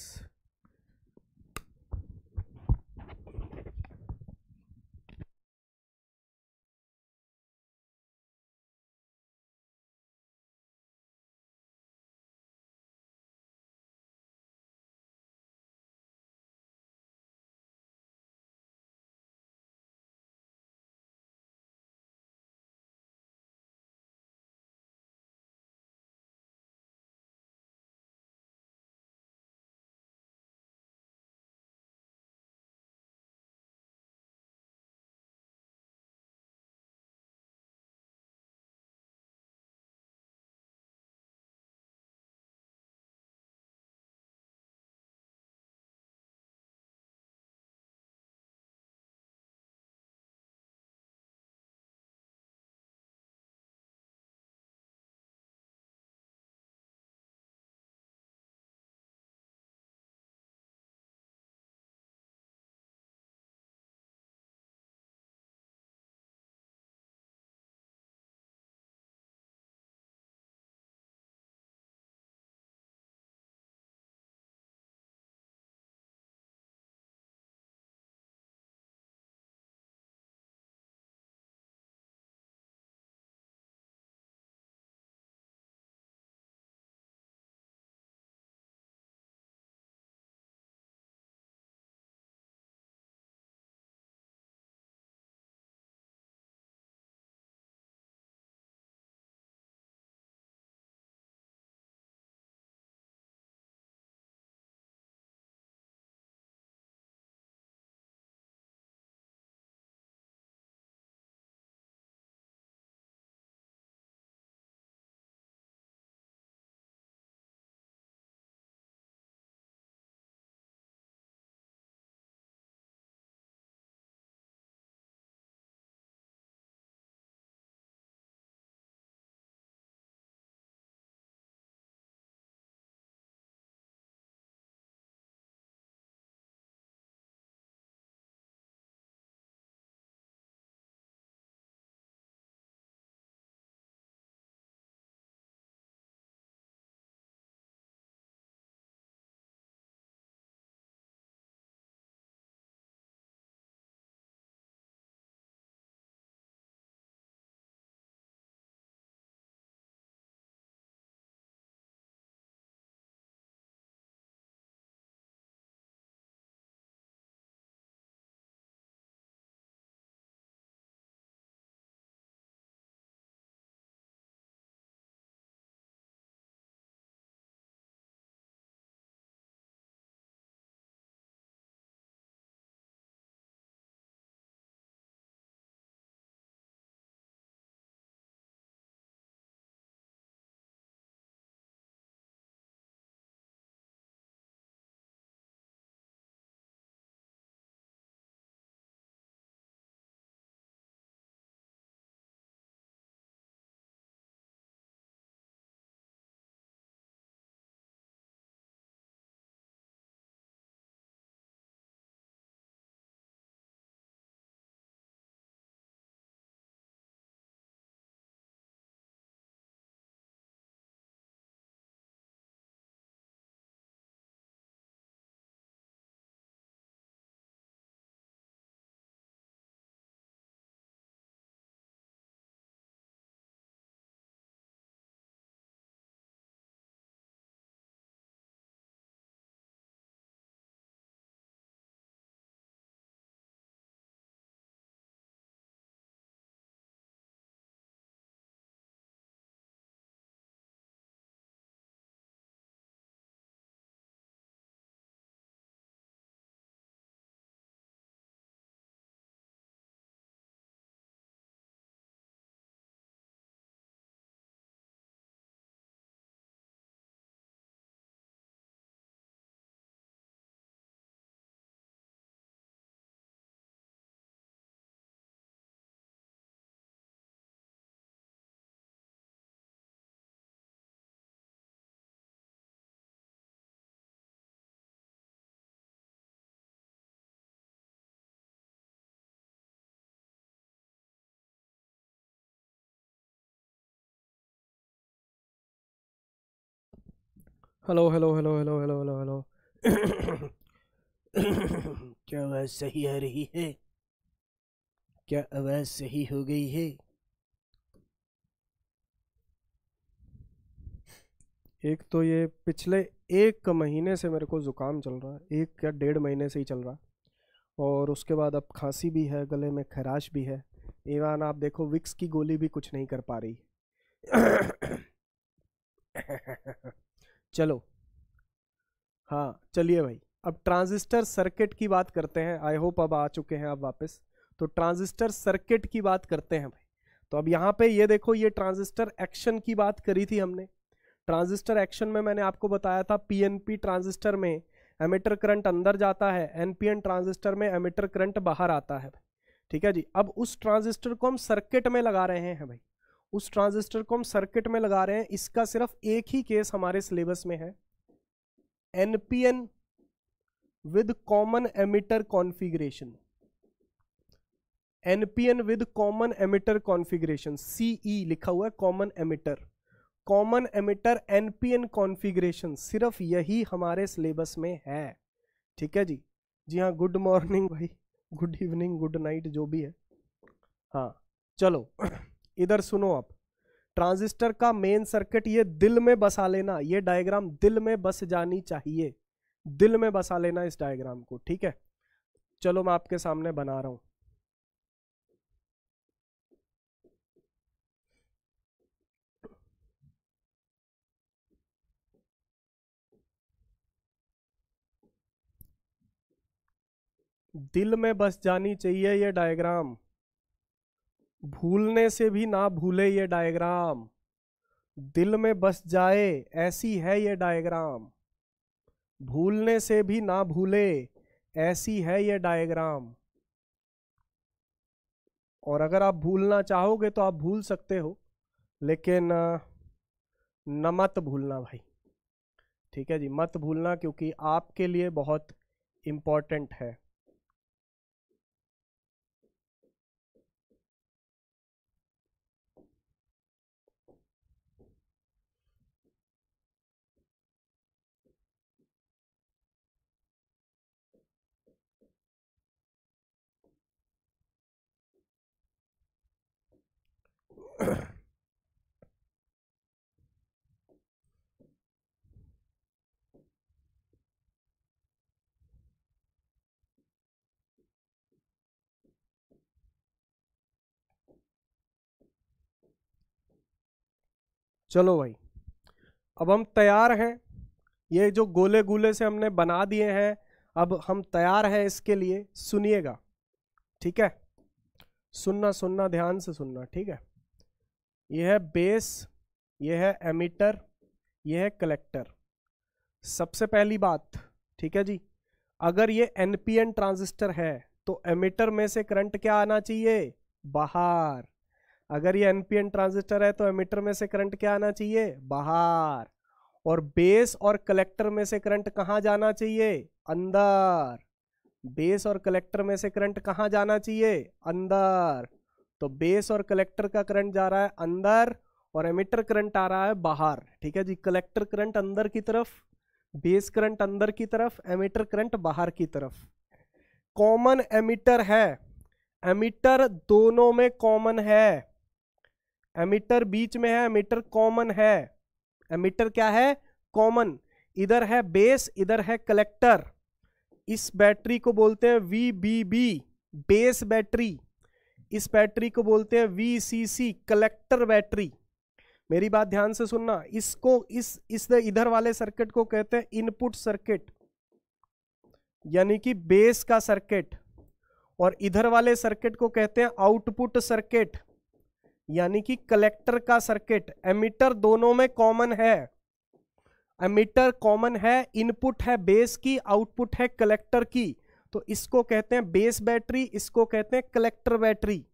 hello hello hello hello hello hello hello क्या आवाज़ सही आ रही है क्या आवाज़ सही हो गई है एक तो ये पिछले एक महीने से मेरे को ज़ुकाम चल रहा है एक या डेढ़ महीने से ही चल रहा और उसके बाद अब खांसी भी है गले में खराश भी है ईवान आप देखो विक्स की गोली भी कुछ नहीं कर पा रही चलो हाँ चलिए भाई अब ट्रांजिस्टर सर्किट की बात करते हैं आई होप अब आ चुके हैं आप वापस तो ट्रांजिस्टर सर्किट की बात करते हैं भाई तो अब यहाँ पे ये देखो ये ट्रांजिस्टर एक्शन की बात करी थी हमने ट्रांजिस्टर एक्शन में मैंने आपको बताया था पीएनपी ट्रांजिस्टर में एमिटर करंट अंदर जाता है एनपीएन ट्रांजिस्टर में एमिटर करंट बाहर आता है ठीक है जी अब उस ट्रांजिस्टर को हम सर्किट में लगा रहे हैं भाई उस ट्रांजिस्टर को हम सर्किट में लगा रहे हैं इसका सिर्फ एक ही केस हमारे सिलेबस में है NPN with common emitter configuration NPN with common emitter configuration CE लिखा हुआ है common emitter common emitter NPN configuration सिर्फ यही हमारे सिलेबस में है ठीक है जी जी हाँ गुड मॉर्निंग भाई गुड इवनिंग गुड नाइट जो भी है हाँ चलो इधर सुनो आप ट्रांजिस्टर का मेन सर्किट ये दिल में बसा लेना ये डायग्राम दिल में बस जानी चाहिए दिल में बसा लेना इस डायग्राम को ठीक है चलो मैं आपके सामने बना रहा हूं दिल में बस जानी चाहिए ये डायग्राम भूलने से भी ना भूले ये डायग्राम दिल में बस जाए ऐसी है ये डायग्राम भूलने से भी ना भूले ऐसी है ये डायग्राम और अगर आप भूलना चाहोगे तो आप भूल सकते हो लेकिन न मत भूलना भाई ठीक है जी मत भूलना क्योंकि आपके लिए बहुत इम्पॉर्टेंट है चलो भाई अब हम तैयार हैं ये जो गोले गोले से हमने बना दिए हैं अब हम तैयार हैं इसके लिए सुनिएगा ठीक है सुनना सुनना ध्यान से सुनना ठीक है यह है बेस यह है एमिटर यह है कलेक्टर सबसे पहली बात ठीक है जी अगर ये एनपीएन ट्रांजिस्टर है तो एमिटर में से करंट क्या आना चाहिए बाहर अगर ये एनपीएन ट्रांजिस्टर है तो एमिटर में से करंट क्या आना चाहिए बाहर और बेस और कलेक्टर में से करंट कहाँ जाना चाहिए अंदर बेस और कलेक्टर में से करंट कहाँ जाना चाहिए अंदर तो बेस और कलेक्टर का करंट जा रहा है अंदर और एमिटर करंट आ रहा है बाहर ठीक है जी कलेक्टर करंट अंदर की तरफ बेस करंट अंदर की तरफ एमिटर करंट बाहर की तरफ कॉमन एमिटर है एमिटर दोनों में कॉमन है एमिटर बीच में है एमिटर कॉमन है एमिटर क्या है कॉमन इधर है बेस इधर है कलेक्टर इस बैटरी को बोलते हैं V B B base battery इस बैटरी को बोलते हैं V C C collector battery मेरी बात ध्यान से सुनना इसको इस इस इधर वाले सर्किट को कहते हैं इनपुट सर्किट यानी कि बेस का सर्किट और इधर वाले सर्किट को कहते हैं आउटपुट सर्किट यानी कि कलेक्टर का सर्किट एमिटर दोनों में कॉमन है एमिटर कॉमन है इनपुट है बेस की आउटपुट है कलेक्टर की तो इसको कहते हैं बेस बैटरी इसको कहते हैं collector battery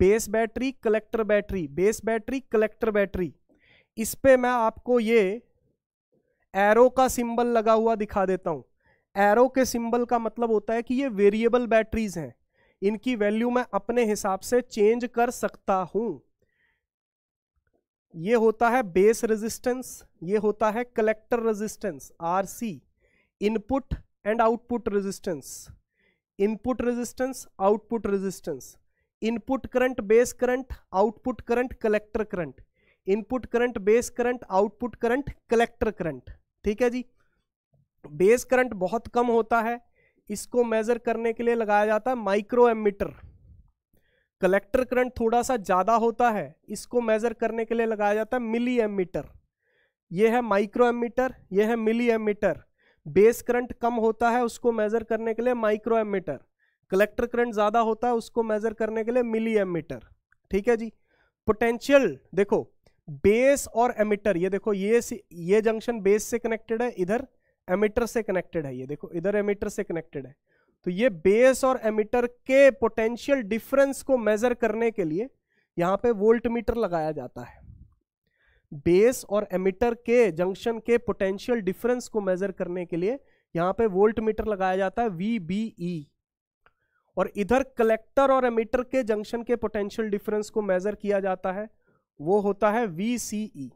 base battery collector battery base battery collector battery इस पे मैं आपको ये एरो का सिंबल लगा हुआ दिखा देता हूं एरो के सिंबल का मतलब होता है कि ये वेरिएबल बैटरीज हैं इनकी वैल्यू मैं अपने हिसाब से चेंज कर सकता हूं ये होता है बेस रेजिस्टेंस ये होता है collector resistance C input and output resistance input resistance output resistance input current base current output current collector current input current base current output current collector current ठीक है जी बेस करंट बहुत कम होता है इसको मेज़र करने के लिए लगाया जाता है माइक्रो एमिटर कलेक्टर करंट थोड़ा सा ज़्यादा होता है इसको मेज़र करने के लिए लगाया जाता है मिली एमीटर यह है माइक्रो एमीटर यह है मिली एमीटर बेस करंट कम होता है उसको मेज़र करने के लिए माइक्रो एमीटर कलेक्टर करंट ज़्यादा होता है उसको मेज़र करने के लिए मिली एमीटर ठीक है जी पोटेंशियल देखो बेस और एमिटर ये देखो ये ये जंक्शन बेस से कनेक्टेड है इधर एमिटर से कनेक्टेड है ये देखो इधर एमिटर से कनेक्टेड है तो ये बेस और एमिटर के पोटेंशियल डिफरेंस को मेजर करने के लिए यहाँ पे वोल्ट मीटर लगाया जाता है बेस और एमिटर के जंक्शन के पोटेंशियल डिफरेंस को मेजर करने के लिए यहाँ पे वोल्ट मीटर लगाया जाता है वी बी ई और इधर कलेक्टर और एमिटर के जंक्शन के पोटेंशियल डिफरेंस को मेजर किया जाता है वो होता है V C E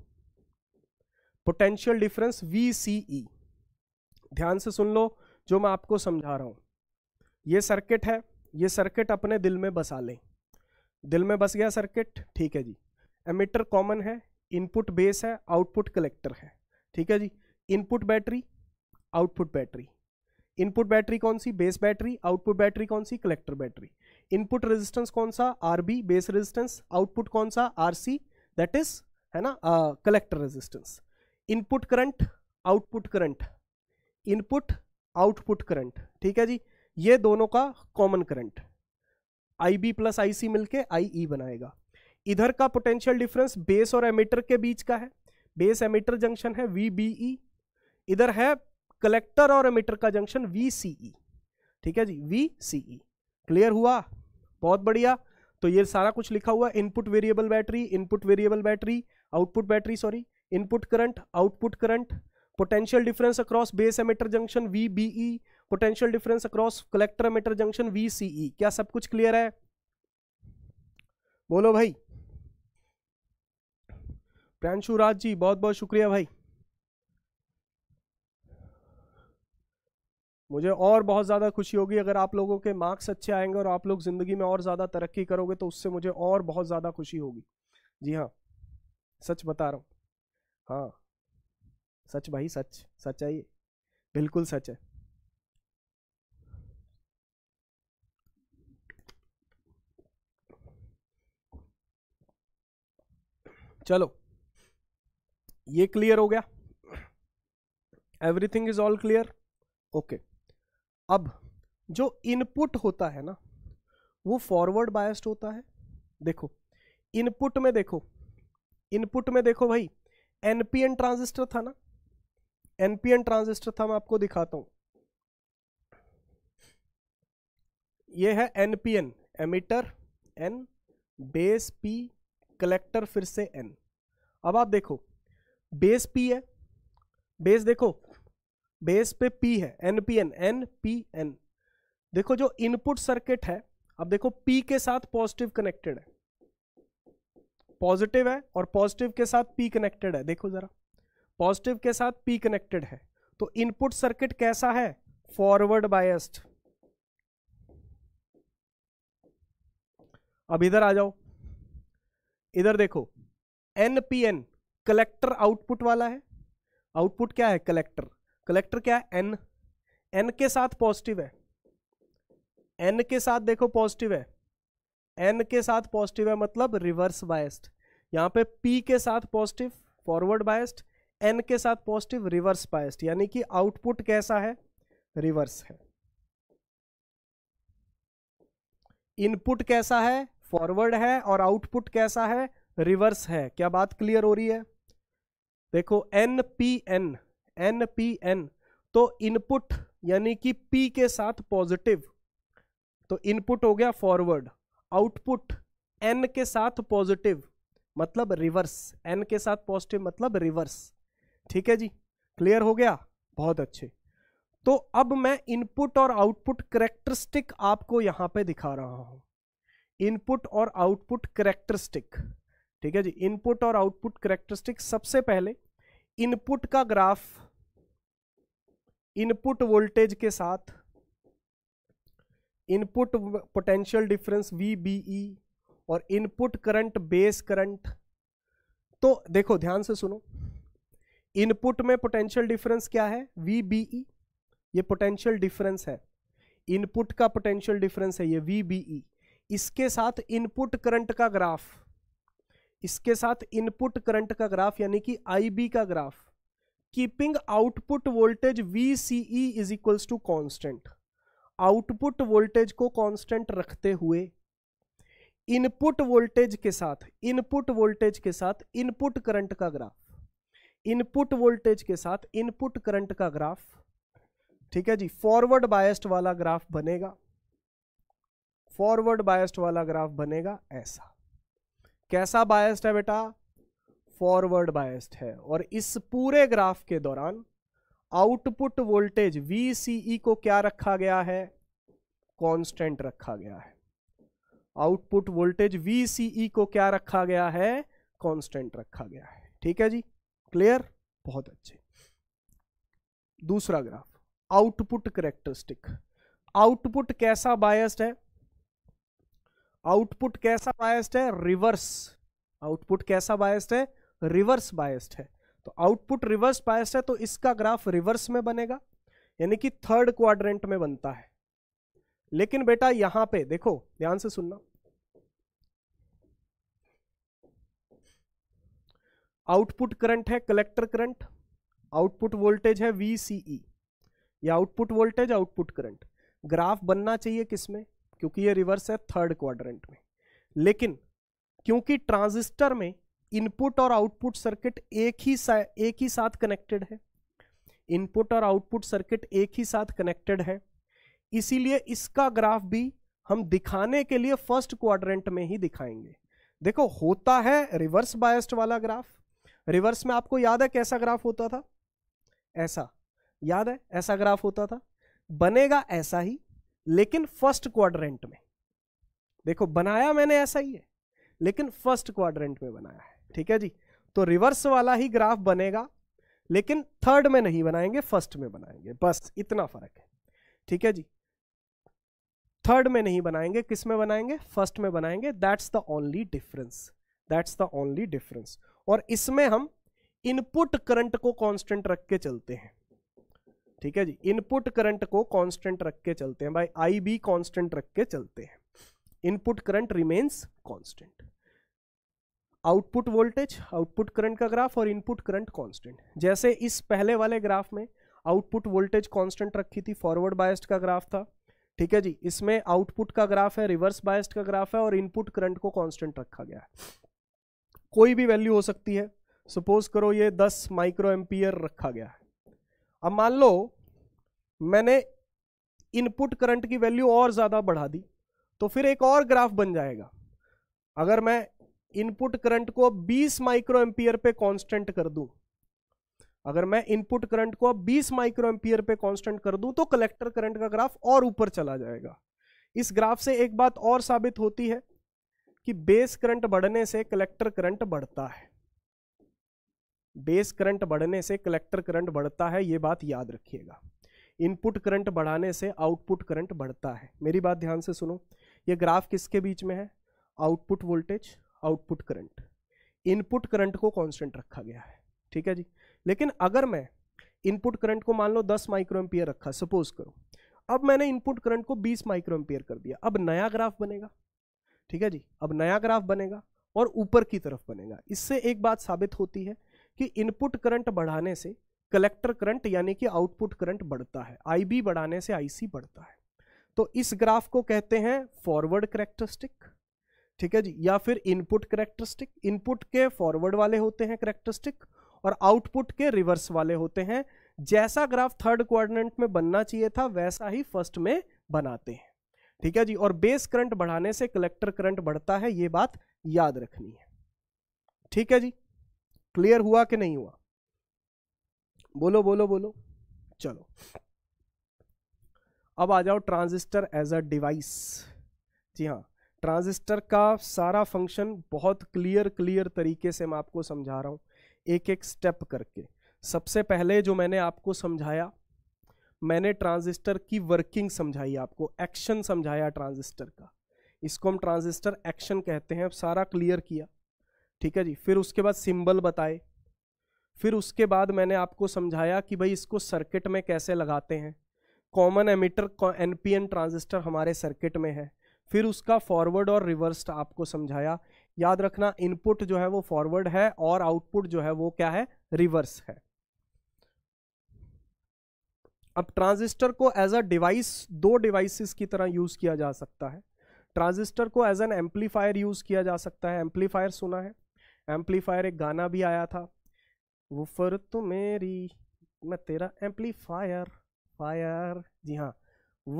potential difference V C E ध्यान से सुन लो जो मैं आपको समझा रहा हूँ ये सर्किट है ये सर्किट अपने दिल में बसा लें दिल में बस गया सर्किट ठीक है जी एमिटर कॉमन है इनपुट बेस है आउटपुट कलेक्टर है ठीक है जी input battery output battery input battery कौन सी बेस बैटरी आउटपुट बैटरी कौन सी कलेक्टर बैटरी इनपुट रेजिस्टेंस कौन सा R B base resistance output कौन सा आर सी दैट इज है ना collector resistance input current output current input output current ठीक है जी ये दोनों का common current I B plus I C मिलकर आई ई बनाएगा इधर का पोटेंशियल डिफरेंस बेस और एमिटर के बीच का है बेस एमिटर जंक्शन है वी बी ई इधर है कलेक्टर और एमिटर का जंक्शन वी सी ई ठीक है जी वी सी ई क्लियर हुआ बहुत बढ़िया तो ये सारा कुछ लिखा हुआ input variable battery input variable battery output battery sorry input current output current potential emitter junction V B E potential difference across collector emitter junction V C E क्या सब कुछ क्लियर है बोलो भाई प्रांशु राज जी बहुत बहुत शुक्रिया भाई मुझे और बहुत ज़्यादा खुशी होगी अगर आप लोगों के मार्क्स अच्छे आएंगे और आप लोग ज़िंदगी में और ज़्यादा तरक्की करोगे तो उससे मुझे और बहुत ज़्यादा खुशी होगी जी हाँ सच बता रहा हूँ हाँ सच भाई सच सच है बिल्कुल सच है चलो ये क्लियर हो गया everything is all clear okay अब जो इनपुट होता है ना वो फॉरवर्ड बायस्ड होता है देखो इनपुट में देखो इनपुट में देखो भाई एनपीएन ट्रांजिस्टर था ना एनपीएन ट्रांजिस्टर था मैं आपको दिखाता हूं ये है NPN emitter N base P collector फिर से एन अब आप देखो बेस पी है बेस देखो बेस पे पी है एनपीएन एन पी एन देखो जो इनपुट सर्किट है अब देखो पी के साथ पॉजिटिव कनेक्टेड है पॉजिटिव है और पॉजिटिव के साथ पी कनेक्टेड है देखो जरा पॉजिटिव के साथ पी कनेक्टेड है तो इनपुट सर्किट कैसा है फॉरवर्ड बायस्ड अब इधर आ जाओ इधर देखो एनपीएन कलेक्टर आउटपुट वाला है आउटपुट क्या है कलेक्टर कलेक्टर क्या है एन एन के साथ पॉजिटिव है एन के साथ देखो पॉजिटिव है एन के साथ पॉजिटिव है मतलब रिवर्स बायस्ड यहां पे पी के साथ पॉजिटिव फॉरवर्ड बायस्ड एन के साथ पॉजिटिव रिवर्स बायस्ड यानी कि आउटपुट कैसा है रिवर्स है इनपुट कैसा है फॉरवर्ड है और आउटपुट कैसा है रिवर्स है क्या बात क्लियर हो रही है देखो N P N N P N तो इनपुट यानी कि पी के साथ पॉजिटिव तो इनपुट हो गया फॉरवर्ड आउटपुट एन के साथ पॉजिटिव मतलब रिवर्स एन के साथ पॉजिटिव मतलब रिवर्स ठीक है जी क्लियर हो गया बहुत अच्छे तो अब मैं इनपुट और आउटपुट करेक्टरिस्टिक आपको यहां पे दिखा रहा हूं इनपुट और आउटपुट करेक्टरिस्टिक ठीक है जी इनपुट और आउटपुट करेक्टरिस्टिक सबसे पहले इनपुट का ग्राफ इनपुट वोल्टेज के साथ इनपुट पोटेंशियल डिफरेंस वी और इनपुट करंट बेस करंट तो देखो ध्यान से सुनो इनपुट में पोटेंशियल डिफरेंस क्या है वी बी ई ये पोटेंशियल डिफरेंस है इनपुट का पोटेंशियल डिफरेंस है ये वी बी ई इसके साथ इनपुट करंट का ग्राफ इसके साथ इनपुट करंट का ग्राफ यानी कि आई बी का graph keeping output voltage V C E is equals to constant output voltage को कॉन्स्टेंट रखते हुए इनपुट वोल्टेज के साथ इनपुट वोल्टेज के साथ इनपुट करंट का ग्राफ इनपुट वोल्टेज के साथ इनपुट करंट का ग्राफ ठीक है जी फॉरवर्ड बायस्ड वाला ग्राफ बनेगा फॉरवर्ड बायस्ड वाला ग्राफ बनेगा ऐसा कैसा बायस्ड है बेटा फॉरवर्ड बायस्ड है और इस पूरे ग्राफ के दौरान आउटपुट वोल्टेज VCE को क्या रखा गया है कांस्टेंट रखा गया है आउटपुट वोल्टेज VCE को क्या रखा गया है कांस्टेंट रखा गया है ठीक है जी क्लियर बहुत अच्छे दूसरा ग्राफ आउटपुट करेक्टरिस्टिक आउटपुट कैसा बायस्ड है आउटपुट कैसा बायस्ड है रिवर्स आउटपुट कैसा बायस्ड है रिवर्स बायस्ड है तो आउटपुट रिवर्स बायस्ड है तो इसका ग्राफ रिवर्स में बनेगा यानी कि थर्ड क्वाड्रेंट में बनता है लेकिन बेटा यहां पे देखो ध्यान से सुनना आउटपुट करंट है कलेक्टर करंट आउटपुट वोल्टेज है वी सी ई ये output voltage output current graph बनना चाहिए किसमें क्योंकि ये रिवर्स है थर्ड क्वाड्रेंट में लेकिन क्योंकि ट्रांजिस्टर में इनपुट और आउटपुट सर्किट एक ही एक ही साथ कनेक्टेड है इनपुट और आउटपुट सर्किट एक ही साथ कनेक्टेड है इसीलिए इसका ग्राफ भी हम दिखाने के लिए फर्स्ट क्वाड्रेंट में ही दिखाएंगे देखो होता है रिवर्स बायस्ड वाला ग्राफ रिवर्स में आपको याद है कैसा ग्राफ होता था ऐसा याद है ऐसा ग्राफ होता था बनेगा ऐसा ही लेकिन फर्स्ट क्वाड्रेंट में देखो बनाया मैंने ऐसा ही है लेकिन फर्स्ट क्वाड्रेंट में बनाया है ठीक है जी तो रिवर्स वाला ही ग्राफ बनेगा लेकिन थर्ड में नहीं बनाएंगे फर्स्ट में बनाएंगे बस इतना फर्क है ठीक है जी थर्ड में नहीं बनाएंगे किस में बनाएंगे फर्स्ट में बनाएंगे that's the only difference that's the only difference और इसमें हम इनपुट करंट को कांस्टेंट रख के चलते हैं ठीक है जी इनपुट करंट को कांस्टेंट रख के चलते हैं भाई आई बी कॉन्स्टेंट रख के चलते हैं input current remains constant output voltage output current का ग्राफ और इनपुट करंट कांस्टेंट जैसे इस पहले वाले ग्राफ में आउटपुट वोल्टेज कांस्टेंट रखी थी फॉरवर्ड बायस्ड का ग्राफ था ठीक है जी इसमें आउटपुट का ग्राफ है रिवर्स बायस्ड का ग्राफ है और इनपुट करंट को कांस्टेंट रखा गया है कोई भी वैल्यू हो सकती है सपोज करो ये 10 माइक्रो एम्पियर रखा गया है अब मान लो मैंने इनपुट करंट की वैल्यू और ज़्यादा बढ़ा दी तो फिर एक और ग्राफ बन जाएगा अगर मैं इनपुट करंट को 20 माइक्रो एम्पियर पे कांस्टेंट कर दूं अगर मैं इनपुट करंट को 20 माइक्रो एम्पियर पे कांस्टेंट कर दूं तो कलेक्टर करंट का ग्राफ और ऊपर चला जाएगा इस ग्राफ से एक बात और साबित होती है कि बेस करंट बढ़ने से कलेक्टर करंट बढ़ता है बेस करंट बढ़ने से कलेक्टर करंट बढ़ता है ये बात याद रखिएगा इनपुट करंट बढ़ाने से आउटपुट करंट बढ़ता है मेरी बात ध्यान से सुनो ये ग्राफ किसके बीच में है output voltage output current input current को कांस्टेंट रखा गया है ठीक है जी लेकिन अगर मैं इनपुट करंट को मान लो 10 माइक्रो एम्पियर रखा सपोज करो अब मैंने इनपुट करंट को 20 माइक्रो एम्पियर कर दिया अब नया ग्राफ बनेगा ठीक है जी अब नया ग्राफ बनेगा और ऊपर की तरफ बनेगा इससे एक बात साबित होती है कि इनपुट करंट बढ़ाने से कलेक्टर करंट यानी कि आउटपुट करंट बढ़ता है आईबी बढ़ाने से आईसी बढ़ता है तो इस ग्राफ को कहते हैं फॉरवर्ड करेक्टरिस्टिक ठीक है जी या फिर इनपुट करेक्टरिस्टिक इनपुट के फॉरवर्ड वाले होते हैं करेक्टरिस्टिक और आउटपुट के रिवर्स वाले होते हैं जैसा ग्राफ थर्ड क्वार में बनना चाहिए था वैसा ही फर्स्ट में बनाते हैं ठीक है जी और बेस करंट बढ़ाने से कलेक्टर करंट बढ़ता है ये बात याद रखनी है ठीक है जी क्लियर हुआ कि नहीं हुआ बोलो बोलो बोलो चलो अब आ जाओ ट्रांजिस्टर एज अ डिवाइस जी हाँ ट्रांजिस्टर का सारा फंक्शन बहुत क्लियर क्लियर तरीके से मैं आपको समझा रहा हूँ एक एक स्टेप करके सबसे पहले जो मैंने आपको समझाया मैंने ट्रांजिस्टर की वर्किंग समझाई आपको एक्शन समझाया ट्रांजिस्टर का इसको हम ट्रांजिस्टर एक्शन कहते हैं सारा क्लियर किया ठीक है जी फिर उसके बाद सिंबल बताए फिर उसके बाद मैंने आपको समझाया कि भाई इसको सर्किट में कैसे लगाते हैं कॉमन एमिटर एनपीएन ट्रांजिस्टर हमारे सर्किट में है फिर उसका फॉरवर्ड और रिवर्स्ड आपको समझाया याद रखना इनपुट जो है वो फॉरवर्ड है और आउटपुट जो है वो क्या है रिवर्स है अब ट्रांजिस्टर को एज अ डिवाइस दो डिवाइसेस की तरह यूज़ किया जा सकता है ट्रांजिस्टर को एज एन एम्पलीफायर यूज़ किया जा सकता है एम्पलीफायर सुना है एम्पलीफायर एक गाना भी आया था वो फर तो मेरी मैं तेरा एम्पलीफायर फायर जी हाँ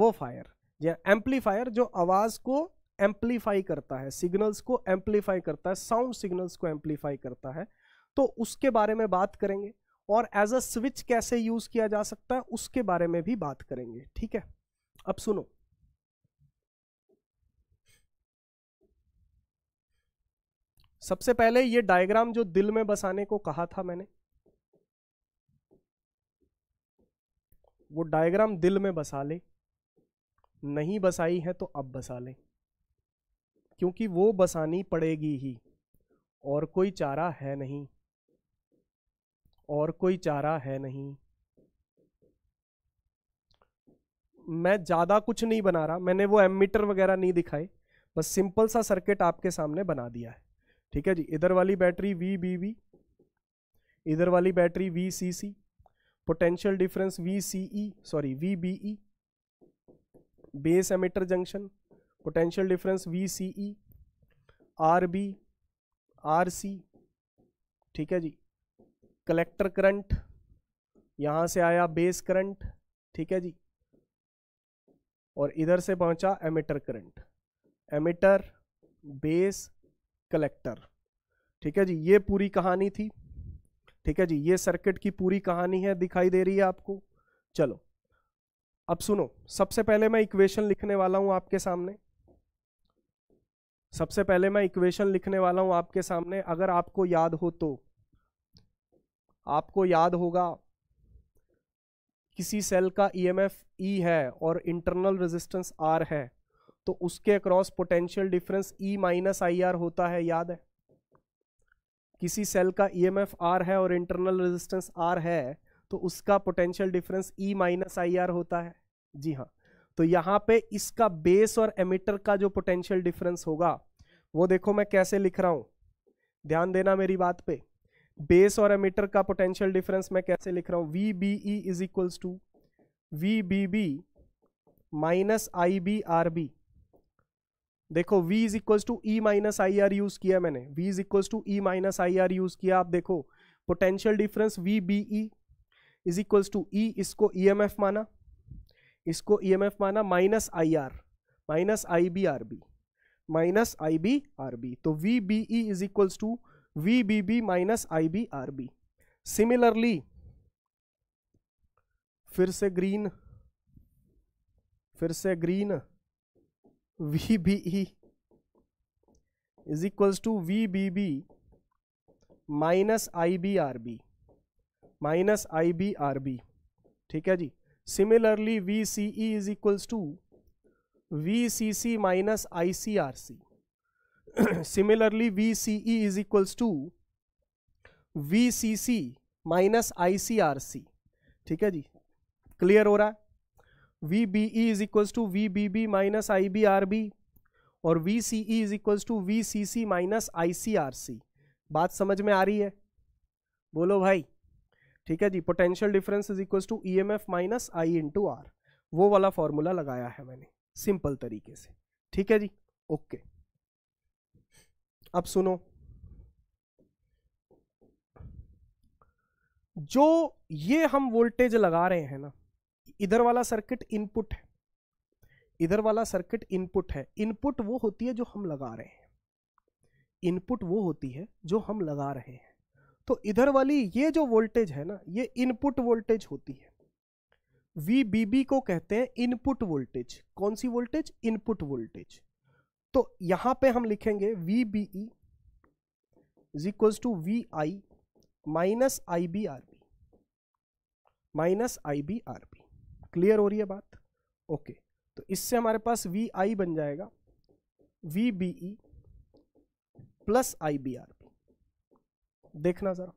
वो फायर जी हाँ एम्पलीफायर जो आवाज़ को एम्पलीफाई करता है सिग्नल्स को एम्पलीफाई करता है साउंड सिग्नल्स को एम्पलीफाई करता है तो उसके बारे में बात करेंगे और एज अ स्विच कैसे यूज किया जा सकता है उसके बारे में भी बात करेंगे ठीक है अब सुनो सबसे पहले ये डायग्राम जो दिल में बसाने को कहा था मैंने वो डायग्राम दिल में बसा ले नहीं बसाई है तो अब बसा ले क्योंकि वो बसानी पड़ेगी ही और कोई चारा है नहीं और कोई चारा है नहीं मैं ज़्यादा कुछ नहीं बना रहा मैंने वो एमीटर वगैरह नहीं दिखाए बस सिंपल सा सर्किट आपके सामने बना दिया है ठीक है जी इधर वाली बैटरी वी बी वी इधर वाली battery V C C potential difference V C E sorry V B E base emitter junction potential difference V C E R B R C ठीक है जी कलेक्टर करंट यहां से आया बेस करंट ठीक है जी और इधर से पहुंचा emitter current emitter base collector ठीक है जी ये पूरी कहानी थी ठीक है जी ये सर्किट की पूरी कहानी है दिखाई दे रही है आपको चलो अब सुनो सबसे पहले मैं इक्वेशन लिखने वाला हूं आपके सामने सबसे पहले मैं इक्वेशन लिखने वाला हूं आपके सामने अगर आपको याद हो तो आपको याद होगा किसी सेल का ई एम एफ ई है और इंटरनल रेजिस्टेंस आर है तो उसके across potential difference E minus I R होता है याद है किसी सेल का ई एम एफ आर है और इंटरनल रेजिस्टेंस आर है तो उसका potential difference E minus I R होता है जी हाँ तो यहाँ पे इसका बेस और एमिटर का जो पोटेंशियल डिफरेंस होगा वो देखो मैं कैसे लिख रहा हूँ ध्यान देना मेरी बात पे बेस और एमिटर का पोटेंशियल डिफरेंस मैं कैसे लिख रहा हूँ V B E is equals to V B B minus I B R B देखो V is equal to E minus I R use किया मैंने V is equal to E minus I R use किया आप देखो potential difference V B E is equal to E इसको ई एम एफ माना इसको ई एम एफ माना minus I R minus I B R B minus I B R B तो V B E is equals to V B B minus I B R B similarly फिर से ग्रीन फिर से green V B E is equals to V B B minus I B R B minus I B R B ठीक है जी similarly V C E is equals to V C C minus I C R C similarly vce is equals to vcc minus ICRC ठीक है जी क्लियर हो रहा है V B E is equals to V B B minus I B R B और V C E is equals to V C C minus I C R C बात समझ में आ रही है बोलो भाई ठीक है जी potential difference is equals to E M F minus I into R वो वाला फॉर्मूला लगाया है मैंने सिंपल तरीके से ठीक है जी ओके okay. अब सुनो जो ये हम वोल्टेज लगा रहे हैं ना इधर वाला सर्किट इनपुट है इधर वाला सर्किट इनपुट है इनपुट वो होती है जो हम लगा रहे हैं इनपुट वो होती है जो हम लगा रहे हैं तो इधर वाली ये जो वोल्टेज है ना ये इनपुट वोल्टेज होती है वी बी को कहते हैं इनपुट वोल्टेज कौन सी वोल्टेज इनपुट वोल्टेज तो यहां पे हम लिखेंगे V B E is equals to V I minus I B R B minus I B R B clear हो रही है बात ओके तो इससे हमारे पास वी आई बन जाएगा V B E plus I B R B देखना ज़रा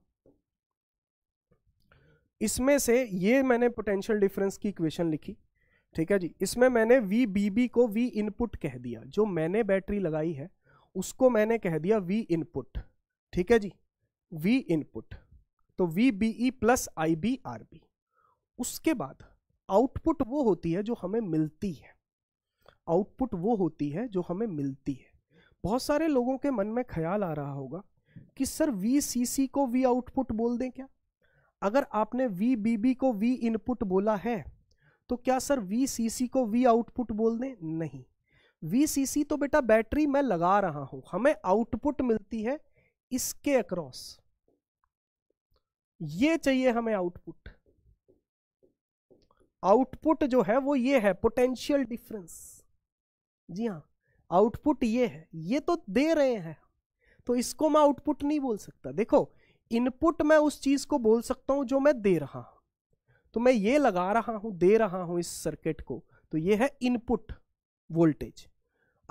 इसमें से ये मैंने पोटेंशियल डिफरेंस की इक्वेशन लिखी ठीक है जी इसमें मैंने वी बी बी को वी इनपुट कह दिया जो मैंने बैटरी लगाई है उसको मैंने कह दिया वी इनपुट ठीक है जी वी इनपुट तो V B E plus I B R B उसके बाद आउटपुट वो होती है जो हमें मिलती है आउटपुट वो होती है जो हमें मिलती है बहुत सारे लोगों के मन में ख्याल आ रहा होगा कि सर वी सी सी को वी आउटपुट बोल दें क्या अगर आपने वी बी बी को वी इनपुट बोला है तो क्या सर वी को वी आउटपुट बोल दें नहीं वी तो बेटा बैटरी मैं लगा रहा हूं हमें आउटपुट मिलती है इसके अक्रॉस ये चाहिए हमें आउटपुट आउटपुट जो है वो ये है पोटेंशियल डिफरेंस जी हाँ आउटपुट ये है ये तो दे रहे हैं तो इसको मैं आउटपुट नहीं बोल सकता देखो इनपुट मैं उस चीज को बोल सकता हूं जो मैं दे रहा हूं तो मैं ये लगा रहा हूं दे रहा हूं इस सर्किट को तो ये है इनपुट वोल्टेज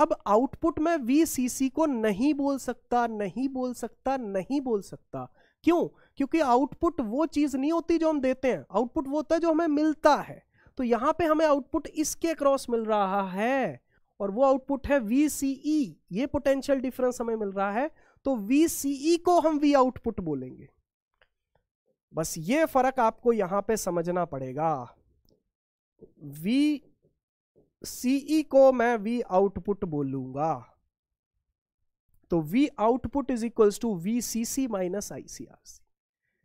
अब आउटपुट में वी को नहीं बोल सकता नहीं बोल सकता नहीं बोल सकता क्यों क्योंकि आउटपुट वो चीज़ नहीं होती जो हम देते हैं आउटपुट वो होता है जो हमें मिलता है तो यहां पे हमें आउटपुट इसके क्रॉस मिल रहा है और वो आउटपुट है वी e। ये पोटेंशियल डिफरेंस हमें मिल रहा है तो वी e को हम वी आउटपुट बोलेंगे बस ये फर्क आपको यहां पे समझना पड़ेगा वी सीई e को मैं वी आउटपुट बोलूंगा तो V output is equal to V C C minus I C R C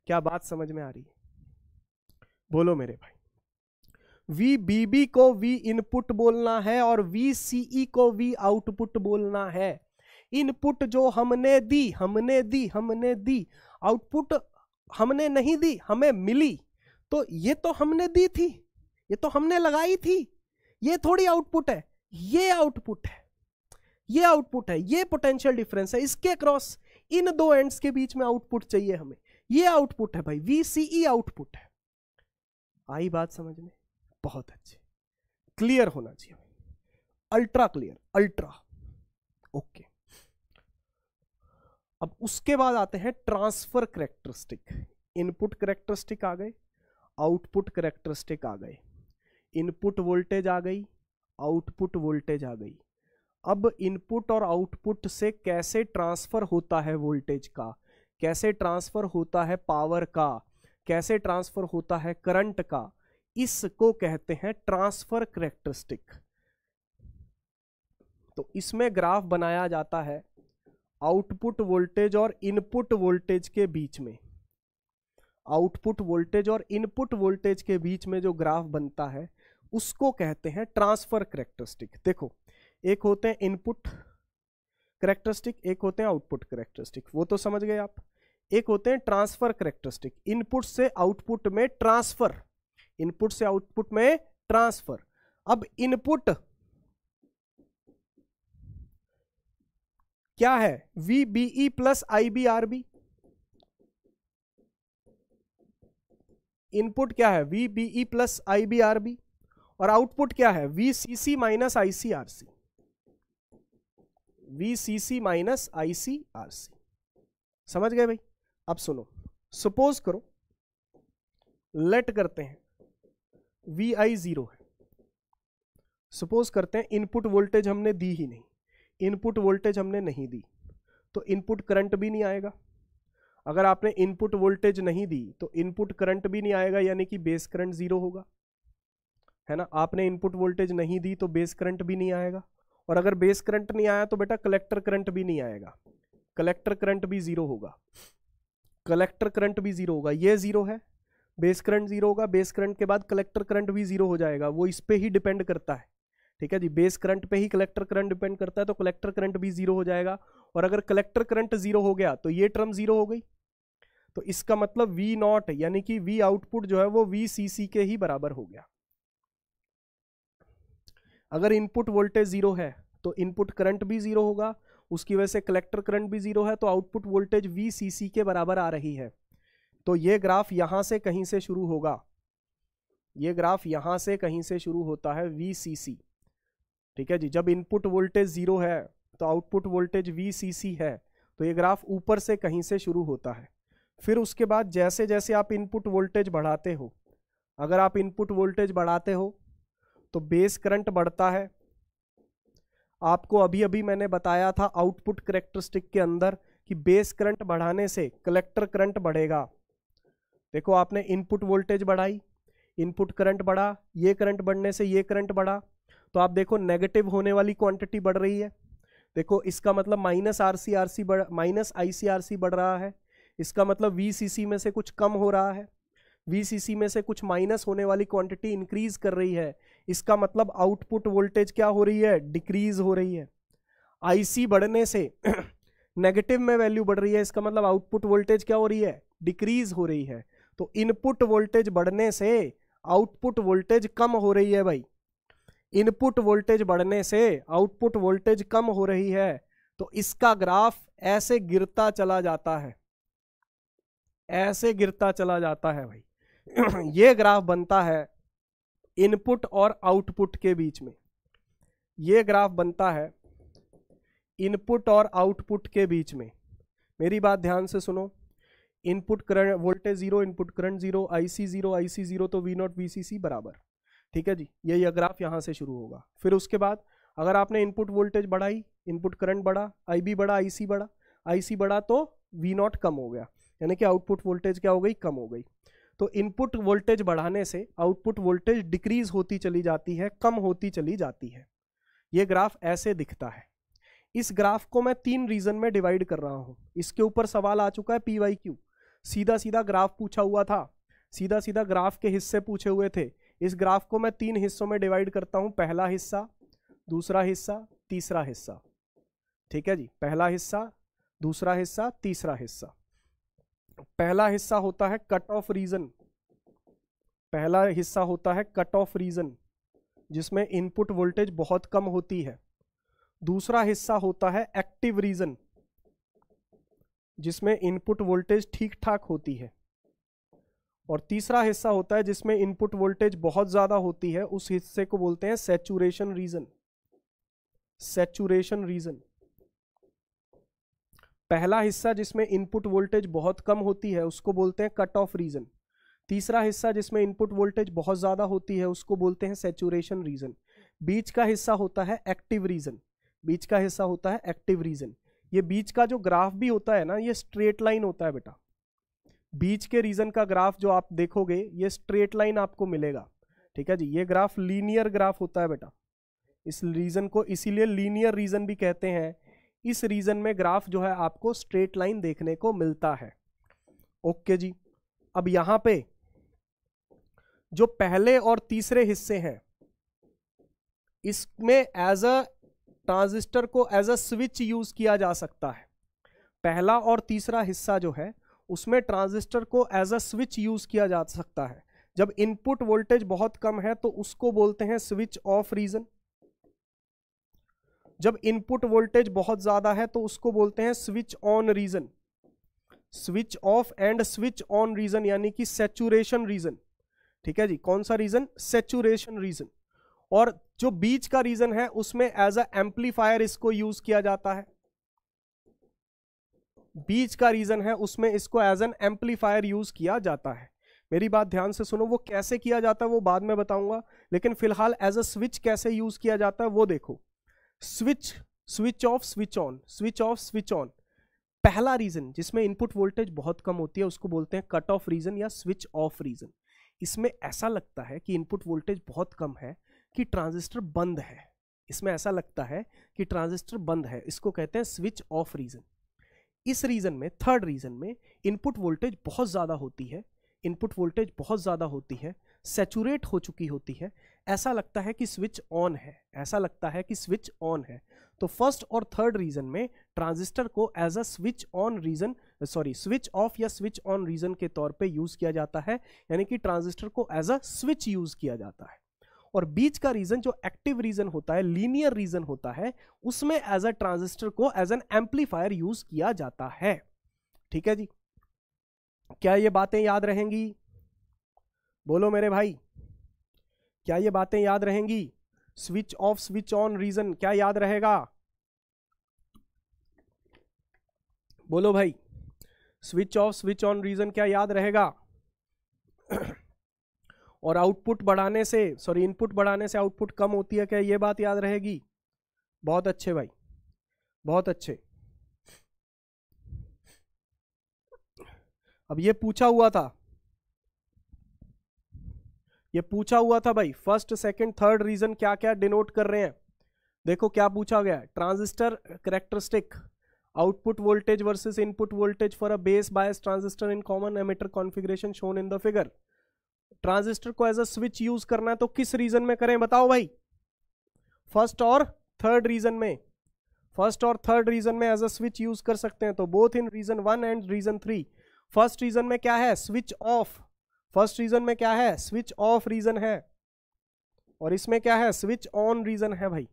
क्या बात समझ में आ रही है बोलो मेरे भाई वी बीबी को वी इनपुट बोलना है और वी सीई e को वी आउटपुट बोलना है इनपुट जो हमने दी हमने दी हमने दी आउटपुट हमने नहीं दी हमें मिली तो ये तो हमने दी थी ये तो हमने लगाई थी ये थोड़ी आउटपुट है ये आउटपुट है ये आउटपुट है ये पोटेंशियल डिफरेंस है इसके क्रॉस इन दो एंड्स के बीच में आउटपुट चाहिए हमें ये आउटपुट है भाई वीसीई आउटपुट e है आई बात समझ में बहुत अच्छी क्लियर होना चाहिए अल्ट्रा क्लियर अल्ट्रा ओके अब उसके बाद आते हैं ट्रांसफर करेक्टरिस्टिक इनपुट करेक्टरिस्टिक आ गए आउटपुट करेक्टरिस्टिक आ गए इनपुट वोल्टेज आ गई आउटपुट वोल्टेज आ गई अब इनपुट और आउटपुट से कैसे ट्रांसफ़र होता है वोल्टेज का कैसे ट्रांसफ़र होता है पावर का कैसे ट्रांसफ़र होता है करंट का इसको कहते हैं ट्रांसफ़र करेक्टरिस्टिक तो इसमें ग्राफ बनाया जाता है आउटपुट वोल्टेज और इनपुट वोल्टेज के बीच में आउटपुट वोल्टेज और इनपुट वोल्टेज के बीच में जो ग्राफ बनता है उसको कहते हैं ट्रांसफर करेक्टरिस्टिक देखो एक होते हैं इनपुट करेक्टरिस्टिक एक होते हैं आउटपुट करेक्टरिस्टिक वो तो समझ गए आप एक होते हैं ट्रांसफर करेक्टरिस्टिक इनपुट से आउटपुट में ट्रांसफर इनपुट से आउटपुट में ट्रांसफर अब इनपुट क्या है V B E plus I B R B input क्या है V B E plus I B R B और आउटपुट क्या है V C C minus I C R C V C C minus I C R C समझ गए भाई अब सुनो सपोज करो लेट करते हैं वी आई जीरो है सपोज करते हैं इनपुट वोल्टेज हमने दी ही नहीं इनपुट वोल्टेज हमने नहीं दी तो इनपुट करंट भी नहीं आएगा अगर आपने इनपुट वोल्टेज नहीं दी तो इनपुट करंट भी नहीं आएगा यानी कि बेस करंट ज़ीरो होगा है ना आपने इनपुट वोल्टेज नहीं दी तो बेस करंट भी नहीं आएगा और अगर बेस करंट नहीं आया तो बेटा कलेक्टर करंट भी नहीं आएगा कलेक्टर करंट भी ज़ीरो होगा कलेक्टर करंट भी ज़ीरो होगा ये ज़ीरो है बेस करंट ज़ीरो होगा बेस करंट के बाद कलेक्टर करंट भी ज़ीरो हो जाएगा वो इस पर ही डिपेंड करता है ठीक है जी बेस करंट पे ही कलेक्टर करंट डिपेंड करता है तो कलेक्टर करंट भी जीरो हो जाएगा और अगर कलेक्टर करंट जीरो हो गया तो ये टर्म जीरो हो गई तो इसका मतलब वी नॉट यानी कि वी आउटपुट जो है वो वी सी सी के ही बराबर हो गया अगर इनपुट वोल्टेज जीरो है तो इनपुट करंट भी जीरो होगा उसकी वजह से कलेक्टर करंट भी जीरो है तो output voltage V C C के बराबर आ रही है तो ये ग्राफ यहां से कहीं से शुरू होगा ये ग्राफ यहां से कहीं से शुरू होता है वी सी सी ठीक है जी जब इनपुट वोल्टेज ज़ीरो है तो आउटपुट वोल्टेज वी है तो ये ग्राफ ऊपर से कहीं से शुरू होता है फिर उसके बाद जैसे जैसे आप इनपुट वोल्टेज बढ़ाते हो अगर आप इनपुट वोल्टेज बढ़ाते हो तो बेस करंट बढ़ता है आपको अभी अभी मैंने बताया था आउटपुट करेक्टरिस्टिक के अंदर कि बेस करंट बढ़ाने से कलेक्टर करंट बढ़ेगा देखो आपने इनपुट वोल्टेज बढ़ाई इनपुट करंट बढ़ा ये करंट बढ़ने से ये करंट बढ़ा तो आप देखो नेगेटिव होने वाली क्वांटिटी बढ़ रही है देखो इसका मतलब minus R C R C बढ़ minus I C R C बढ़ रहा है इसका मतलब वी सी सी में से कुछ कम हो रहा है वी सी सी में से कुछ माइनस होने वाली क्वांटिटी इंक्रीज कर रही है इसका मतलब आउटपुट वोल्टेज क्या हो रही है डिक्रीज हो रही है आई सी बढ़ने से नेगेटिव में वैल्यू बढ़ रही है इसका मतलब आउटपुट वोल्टेज क्या हो रही है डिक्रीज हो रही है तो इनपुट वोल्टेज बढ़ने से आउटपुट वोल्टेज कम हो रही है भाई इनपुट वोल्टेज बढ़ने से आउटपुट वोल्टेज कम हो रही है तो इसका ग्राफ ऐसे गिरता चला जाता है ऐसे गिरता चला जाता है भाई ये ग्राफ बनता है इनपुट और आउटपुट के बीच में ये ग्राफ बनता है इनपुट और आउटपुट के बीच में मेरी बात ध्यान से सुनो input current voltage zero input current zero I C zero I C zero तो वी नॉट वी बराबर ठीक है जी यह ग्राफ यहाँ से शुरू होगा फिर उसके बाद अगर आपने इनपुट वोल्टेज बढ़ाई इनपुट करंट बढ़ा आई बढ़ा आई बढ़ा आई बढ़ा तो वी नॉट कम हो गया यानी कि आउटपुट वोल्टेज क्या हो गई कम हो गई तो इनपुट वोल्टेज बढ़ाने से आउटपुट वोल्टेज डिक्रीज होती चली जाती है कम होती चली जाती है ये ग्राफ ऐसे दिखता है इस ग्राफ को मैं तीन रीजन में डिवाइड कर रहा हूँ इसके ऊपर सवाल आ चुका है पी वाई क्यू सीधा सीधा ग्राफ पूछा हुआ था सीधा सीधा ग्राफ के हिस्से पूछे हुए थे इस ग्राफ को मैं तीन हिस्सों में डिवाइड करता हूँ पहला हिस्सा दूसरा हिस्सा तीसरा हिस्सा ठीक है जी पहला हिस्सा दूसरा हिस्सा तीसरा हिस्सा पहला हिस्सा होता है कट ऑफ रीजन पहला हिस्सा होता है कट ऑफ रीजन जिसमें इनपुट वोल्टेज बहुत कम होती है दूसरा हिस्सा होता है एक्टिव रीजन जिसमें इनपुट वोल्टेज ठीक ठाक होती है और तीसरा हिस्सा होता है जिसमें इनपुट वोल्टेज बहुत ज़्यादा होती है उस हिस्से को बोलते हैं सेचुरेशन रीजन सेचुरेशन रीजन पहला हिस्सा जिसमें इनपुट वोल्टेज बहुत कम होती है उसको बोलते हैं कट ऑफ रीजन तीसरा हिस्सा जिसमें इनपुट वोल्टेज बहुत ज़्यादा होती है उसको बोलते हैं सेचुरेशन रीजन बीच का हिस्सा होता है एक्टिव रीजन बीच का हिस्सा होता है एक्टिव रीजन ये बीच का जो ग्राफ भी होता है ना ये स्ट्रेट लाइन होता है बेटा बीच के रीजन का ग्राफ जो आप देखोगे ये स्ट्रेट लाइन आपको मिलेगा ठीक है जी ये ग्राफ लीनियर ग्राफ होता है बेटा इस रीजन को इसीलिए लीनियर रीजन भी कहते हैं इस रीजन में ग्राफ जो है आपको स्ट्रेट लाइन देखने को मिलता है ओके जी अब यहां पे जो पहले और तीसरे हिस्से हैं इसमें एज अ ट्रांजिस्टर को एज अ स्विच यूज किया जा सकता है पहला और तीसरा हिस्सा जो है उसमें ट्रांजिस्टर को एज अ स्विच यूज़ किया जा सकता है जब इनपुट वोल्टेज बहुत कम है तो उसको बोलते हैं स्विच ऑफ रीजन जब इनपुट वोल्टेज बहुत ज़्यादा है तो उसको बोलते हैं switch on region switch off and switch on region यानी कि सेचुरेशन रीजन ठीक है जी कौन सा रीजन सेचुरेशन रीजन और जो बीच का रीजन है उसमें एज अ एम्पलीफायर इसको यूज किया जाता है बीच का रीजन है उसमें इसको एज एन एम्पलीफायर यूज किया जाता है मेरी बात ध्यान से सुनो वो कैसे किया जाता है वो बाद में बताऊंगा लेकिन फिलहाल एज अ स्विच कैसे यूज किया जाता है वो देखो switch switch off switch on switch off switch on पहला रीजन जिसमें इनपुट वोल्टेज बहुत कम होती है उसको बोलते हैं कट ऑफ रीजन या स्विच ऑफ रीजन इसमें ऐसा लगता है कि इनपुट वोल्टेज बहुत कम है कि ट्रांजिस्टर बंद है इसमें ऐसा लगता है कि ट्रांजिस्टर बंद है इसको कहते हैं स्विच ऑफ रीजन इस रीज़न में थर्ड रीज़न में इनपुट वोल्टेज बहुत ज़्यादा होती है इनपुट वोल्टेज बहुत ज़्यादा होती है सेचूरेट हो चुकी होती है ऐसा लगता है कि स्विच ऑन है ऐसा लगता है कि स्विच ऑन है तो फर्स्ट और थर्ड रीज़न में ट्रांजिस्टर को as a switch on region sorry switch off या स्विच ऑन रीज़न के तौर पे यूज़ किया जाता है यानी कि ट्रांजिस्टर को एज अ स्विच यूज़ किया जाता है और बीच का रीजन जो एक्टिव रीजन होता है लीनियर रीजन होता है उसमें एज अ ट्रांजिस्टर को एज एन एम्पलीफायर यूज किया जाता है ठीक है जी क्या ये बातें याद रहेंगी बोलो मेरे भाई क्या ये बातें याद रहेंगी switch off switch on region क्या याद रहेगा बोलो भाई switch off switch on region क्या याद रहेगा और आउटपुट बढ़ाने से सॉरी इनपुट बढ़ाने से आउटपुट कम होती है क्या ये बात याद रहेगी बहुत अच्छे भाई बहुत अच्छे अब ये पूछा हुआ था ये पूछा हुआ था भाई फर्स्ट सेकंड थर्ड रीजन क्या क्या डिनोट कर रहे हैं देखो क्या पूछा गया transistor characteristic output voltage versus input voltage for a base bias transistor in common emitter configuration shown in the figure transistor को एज अ स्विच यूज करना है तो किस रीजन में करें बताओ भाई फर्स्ट और थर्ड रीजन में फर्स्ट और थर्ड रीजन में एज अ स्विच यूज कर सकते हैं तो both in region one and region three first region में क्या है स्विच ऑफ फर्स्ट रीजन में क्या है स्विच ऑफ रीजन है और इसमें क्या है स्विच ऑन रीजन है भाई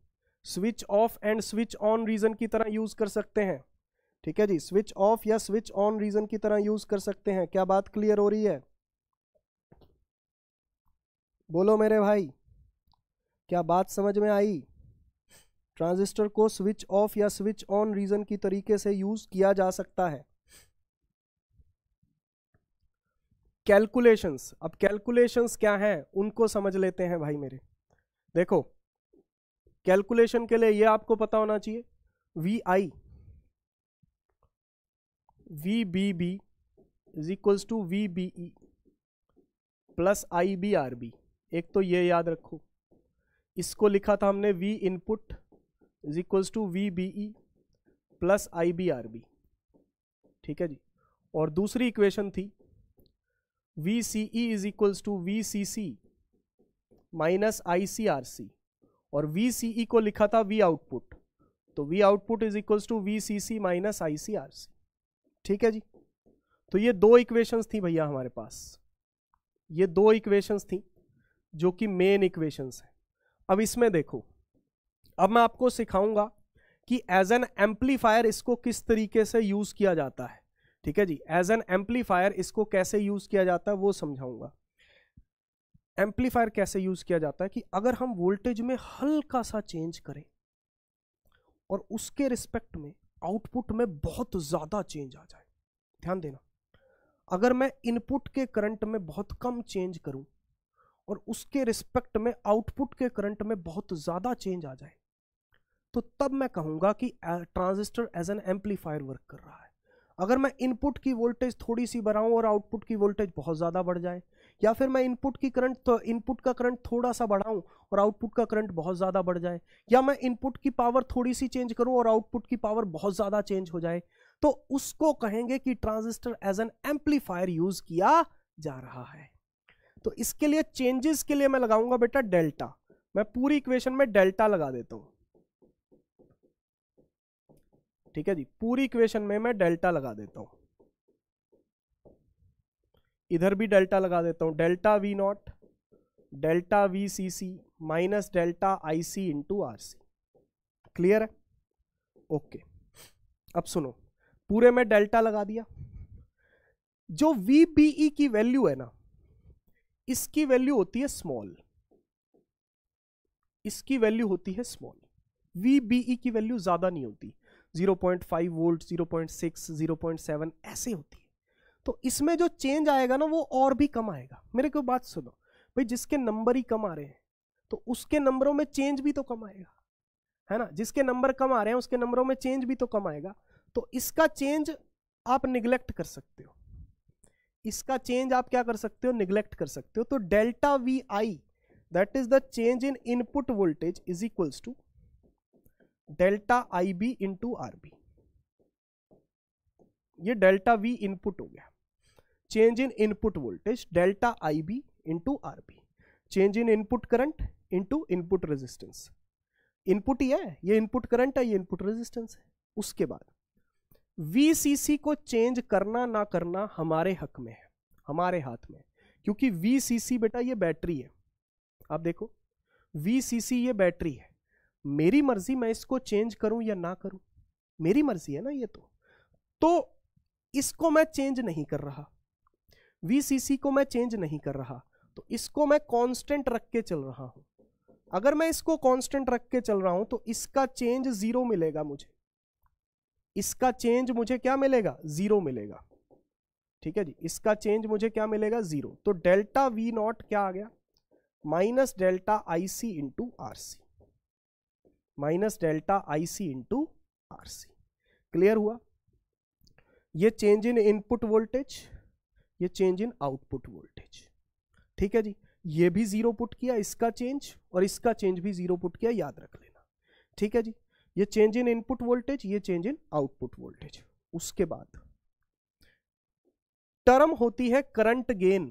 switch off and switch on region की तरह यूज कर सकते हैं ठीक है जी स्विच ऑफ या स्विच ऑन रीजन की तरह यूज कर सकते हैं क्या बात क्लियर हो रही है बोलो मेरे भाई क्या बात समझ में आई ट्रांजिस्टर को स्विच ऑफ या स्विच ऑन रीजन की तरीके से यूज किया जा सकता है कैलकुलेशंस अब कैलकुलेशंस क्या हैं उनको समझ लेते हैं भाई मेरे देखो कैलकुलेशन के लिए ये आपको पता होना चाहिए V I V B B is equals to V B E plus I B R B एक तो ये याद रखो इसको लिखा था हमने V input is equals to V B E plus I B R B ठीक है जी और दूसरी इक्वेशन थी V C E is equals to V C C minus I C R C और वी सी ई को लिखा था वी आउटपुट तो V output is equals to V C C minus I C R C ठीक है जी तो ये दो इक्वेशंस थी भैया हमारे पास ये दो इक्वेशंस थी जो कि मेन इक्वेशंस हैं अब इसमें देखो अब मैं आपको सिखाऊंगा कि एज एन एम्पलीफायर इसको किस तरीके से यूज़ किया जाता है ठीक है जी एज एन एम्पलीफायर इसको कैसे यूज़ किया जाता है वो समझाऊंगा एम्पलीफायर कैसे यूज़ किया जाता है कि अगर हम वोल्टेज में हल्का सा चेंज करें और उसके रिस्पेक्ट में आउटपुट में बहुत ज़्यादा चेंज आ जाए ध्यान देना अगर मैं इनपुट के करंट में बहुत कम चेंज करूं और उसके रिस्पेक्ट में आउटपुट के करंट में बहुत ज़्यादा चेंज आ जाए तो तब मैं कहूँगा कि transistor as an amplifier work कर रहा है अगर मैं इनपुट की वोल्टेज थोड़ी सी बढ़ाऊँ और आउटपुट की वोल्टेज बहुत ज़्यादा बढ़ जाए या फिर मैं इनपुट की करंट तो इनपुट का करंट थोड़ा सा बढ़ाऊं और आउटपुट का करंट बहुत ज़्यादा बढ़ जाए या मैं इनपुट की पावर थोड़ी सी चेंज करूं और आउटपुट की पावर बहुत ज़्यादा चेंज हो जाए तो उसको कहेंगे कि transistor as an amplifier use किया जा रहा है तो इसके लिए चेंजेस के लिए मैं लगाऊंगा बेटा डेल्टा मैं पूरी इक्वेशन में डेल्टा लगा देता हूं ठीक है जी पूरी इक्वेशन में मैं डेल्टा लगा देता हूं इधर भी डेल्टा लगा देता हूं delta V naught delta V C C minus delta I C into R C clear है ओके अब सुनो पूरे में डेल्टा लगा दिया जो वी बी ई की वैल्यू है ना इसकी वैल्यू होती है स्मॉल इसकी वैल्यू होती है स्मॉल ई e की वैल्यू ज़्यादा नहीं होती 0.5 वोल्ट 0.6 0.7 ऐसे होती है तो इसमें जो चेंज आएगा ना वो और भी कम आएगा मेरे को बात सुनो भाई जिसके नंबर ही कम आ रहे हैं तो उसके नंबरों में चेंज भी तो कम आएगा है ना जिसके नंबर कम आ रहे हैं उसके नंबरों में चेंज भी तो कम आएगा तो इसका चेंज आप निगलेक्ट कर सकते हो इसका चेंज आप क्या कर सकते हो निग्लेक्ट कर सकते हो तो delta V I that is the change in input voltage is equals to delta I B into R B ये डेल्टा वी इनपुट हो गया change in input voltage delta I B into R B change in input current into input resistance input ही है ये इनपुट करंट है ये इनपुट रेजिस्टेंस है उसके बाद वीसीसी को चेंज करना ना करना हमारे हक में है हमारे हाथ में क्योंकि वीसीसी बेटा ये बैटरी है आप देखो वीसीसी ये बैटरी है मेरी मर्जी मैं इसको चेंज करूं या ना करूं मेरी मर्जी है ना ये तो तो इसको मैं चेंज नहीं कर रहा वीसीसी को मैं चेंज नहीं कर रहा तो इसको मैं कांस्टेंट रख के चल रहा हूं अगर मैं इसको कांस्टेंट रख के चल रहा हूं तो इसका चेंज जीरो मिलेगा मुझे इसका चेंज मुझे क्या मिलेगा जीरो मिलेगा ठीक है जी इसका चेंज मुझे क्या मिलेगा जीरो तो डेल्टा वी नॉट क्या आ गया minus delta I C into R C minus delta I C into R C clear हुआ ये चेंज इन इनपुट वोल्टेज ये चेंज इन आउटपुट वोल्टेज ठीक है जी ये भी जीरो पुट किया इसका चेंज और इसका चेंज भी जीरो पुट किया याद रख लेना ठीक है जी ये चेंज इन इनपुट वोल्टेज ये चेंज इन आउटपुट वोल्टेज उसके बाद टर्म होती है करंट गेन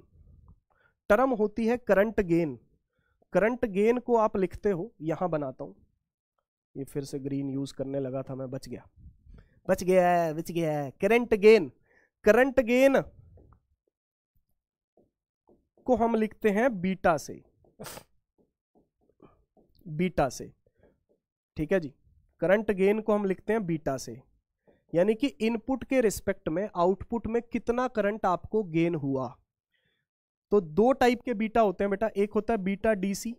टर्म होती है करंट गेन करंट गेन को आप लिखते हो यहां बनाता हूं ये फिर से ग्रीन यूज करने लगा था मैं बच गया बच गया है बच गया है करंट गेन करंट गेन को हम लिखते हैं बीटा से बीटा से ठीक है जी करंट गेन को हम लिखते हैं बीटा से यानी कि इनपुट के रिस्पेक्ट में आउटपुट में कितना करंट आपको गेन हुआ तो दो टाइप के बीटा होते हैं बेटा एक होता है बीटा डीसी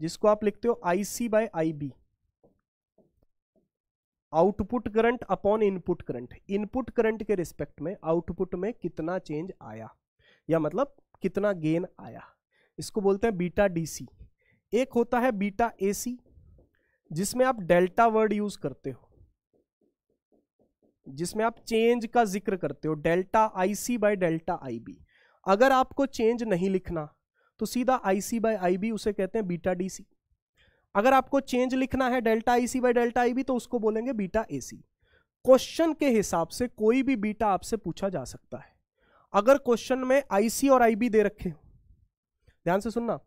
जिसको आप लिखते हो I C by I B output current upon input current input current के रिस्पेक्ट में आउटपुट में कितना चेंज आया या मतलब कितना गेन आया इसको बोलते हैं बीटा डीसी एक होता है बीटा एसी जिसमें आप डेल्टा वर्ड यूज करते हो जिसमें आप चेंज का जिक्र करते हो delta I C by delta I B अगर आपको चेंज नहीं लिखना तो सीधा आई सी बाई आई बी उसे कहते हैं बीटा डी सी अगर आपको चेंज लिखना है delta I C by delta I B तो उसको बोलेंगे बीटा ए सी क्वेश्चन के हिसाब से कोई भी बीटा आपसे पूछा जा सकता है अगर क्वेश्चन में आई सी और आई बी दे रखे हो ध्यान से सुनना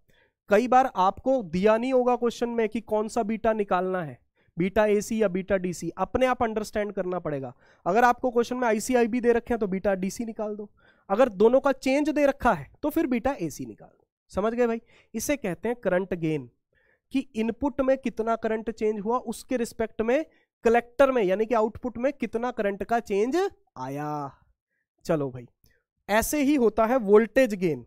कई बार आपको दिया नहीं होगा क्वेश्चन में कि कौन सा बीटा निकालना है बीटा एसी या बीटा डीसी अपने आप अंडरस्टैंड करना पड़ेगा अगर आपको क्वेश्चन में आईसीआईबी दे रखे हैं तो बीटा डीसी निकाल दो अगर दोनों का चेंज दे रखा है तो फिर बीटा एसी निकाल दो समझ गए भाई इसे कहते हैं करंट गेन कि इनपुट में कितना करंट चेंज हुआ उसके रिस्पेक्ट में कलेक्टर में यानी कि आउटपुट में कितना करंट का चेंज आया चलो भाई ऐसे ही होता है वोल्टेज गेन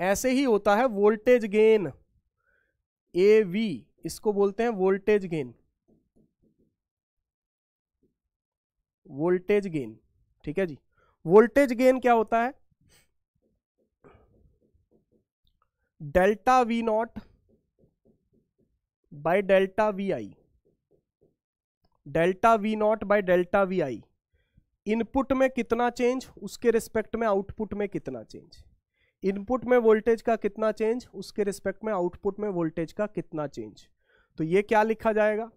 ऐसे ही होता है वोल्टेज गेन ए वी इसको बोलते हैं वोल्टेज गेन वोल्टेज गेन ठीक है जी वोल्टेज गेन क्या होता है delta V naught by delta V I delta V naught by delta V I input में कितना चेंज उसके रिस्पेक्ट में आउटपुट में कितना चेंज इनपुट में वोल्टेज का कितना चेंज उसके रिस्पेक्ट में आउटपुट में वोल्टेज का कितना चेंज तो ये क्या लिखा जाएगा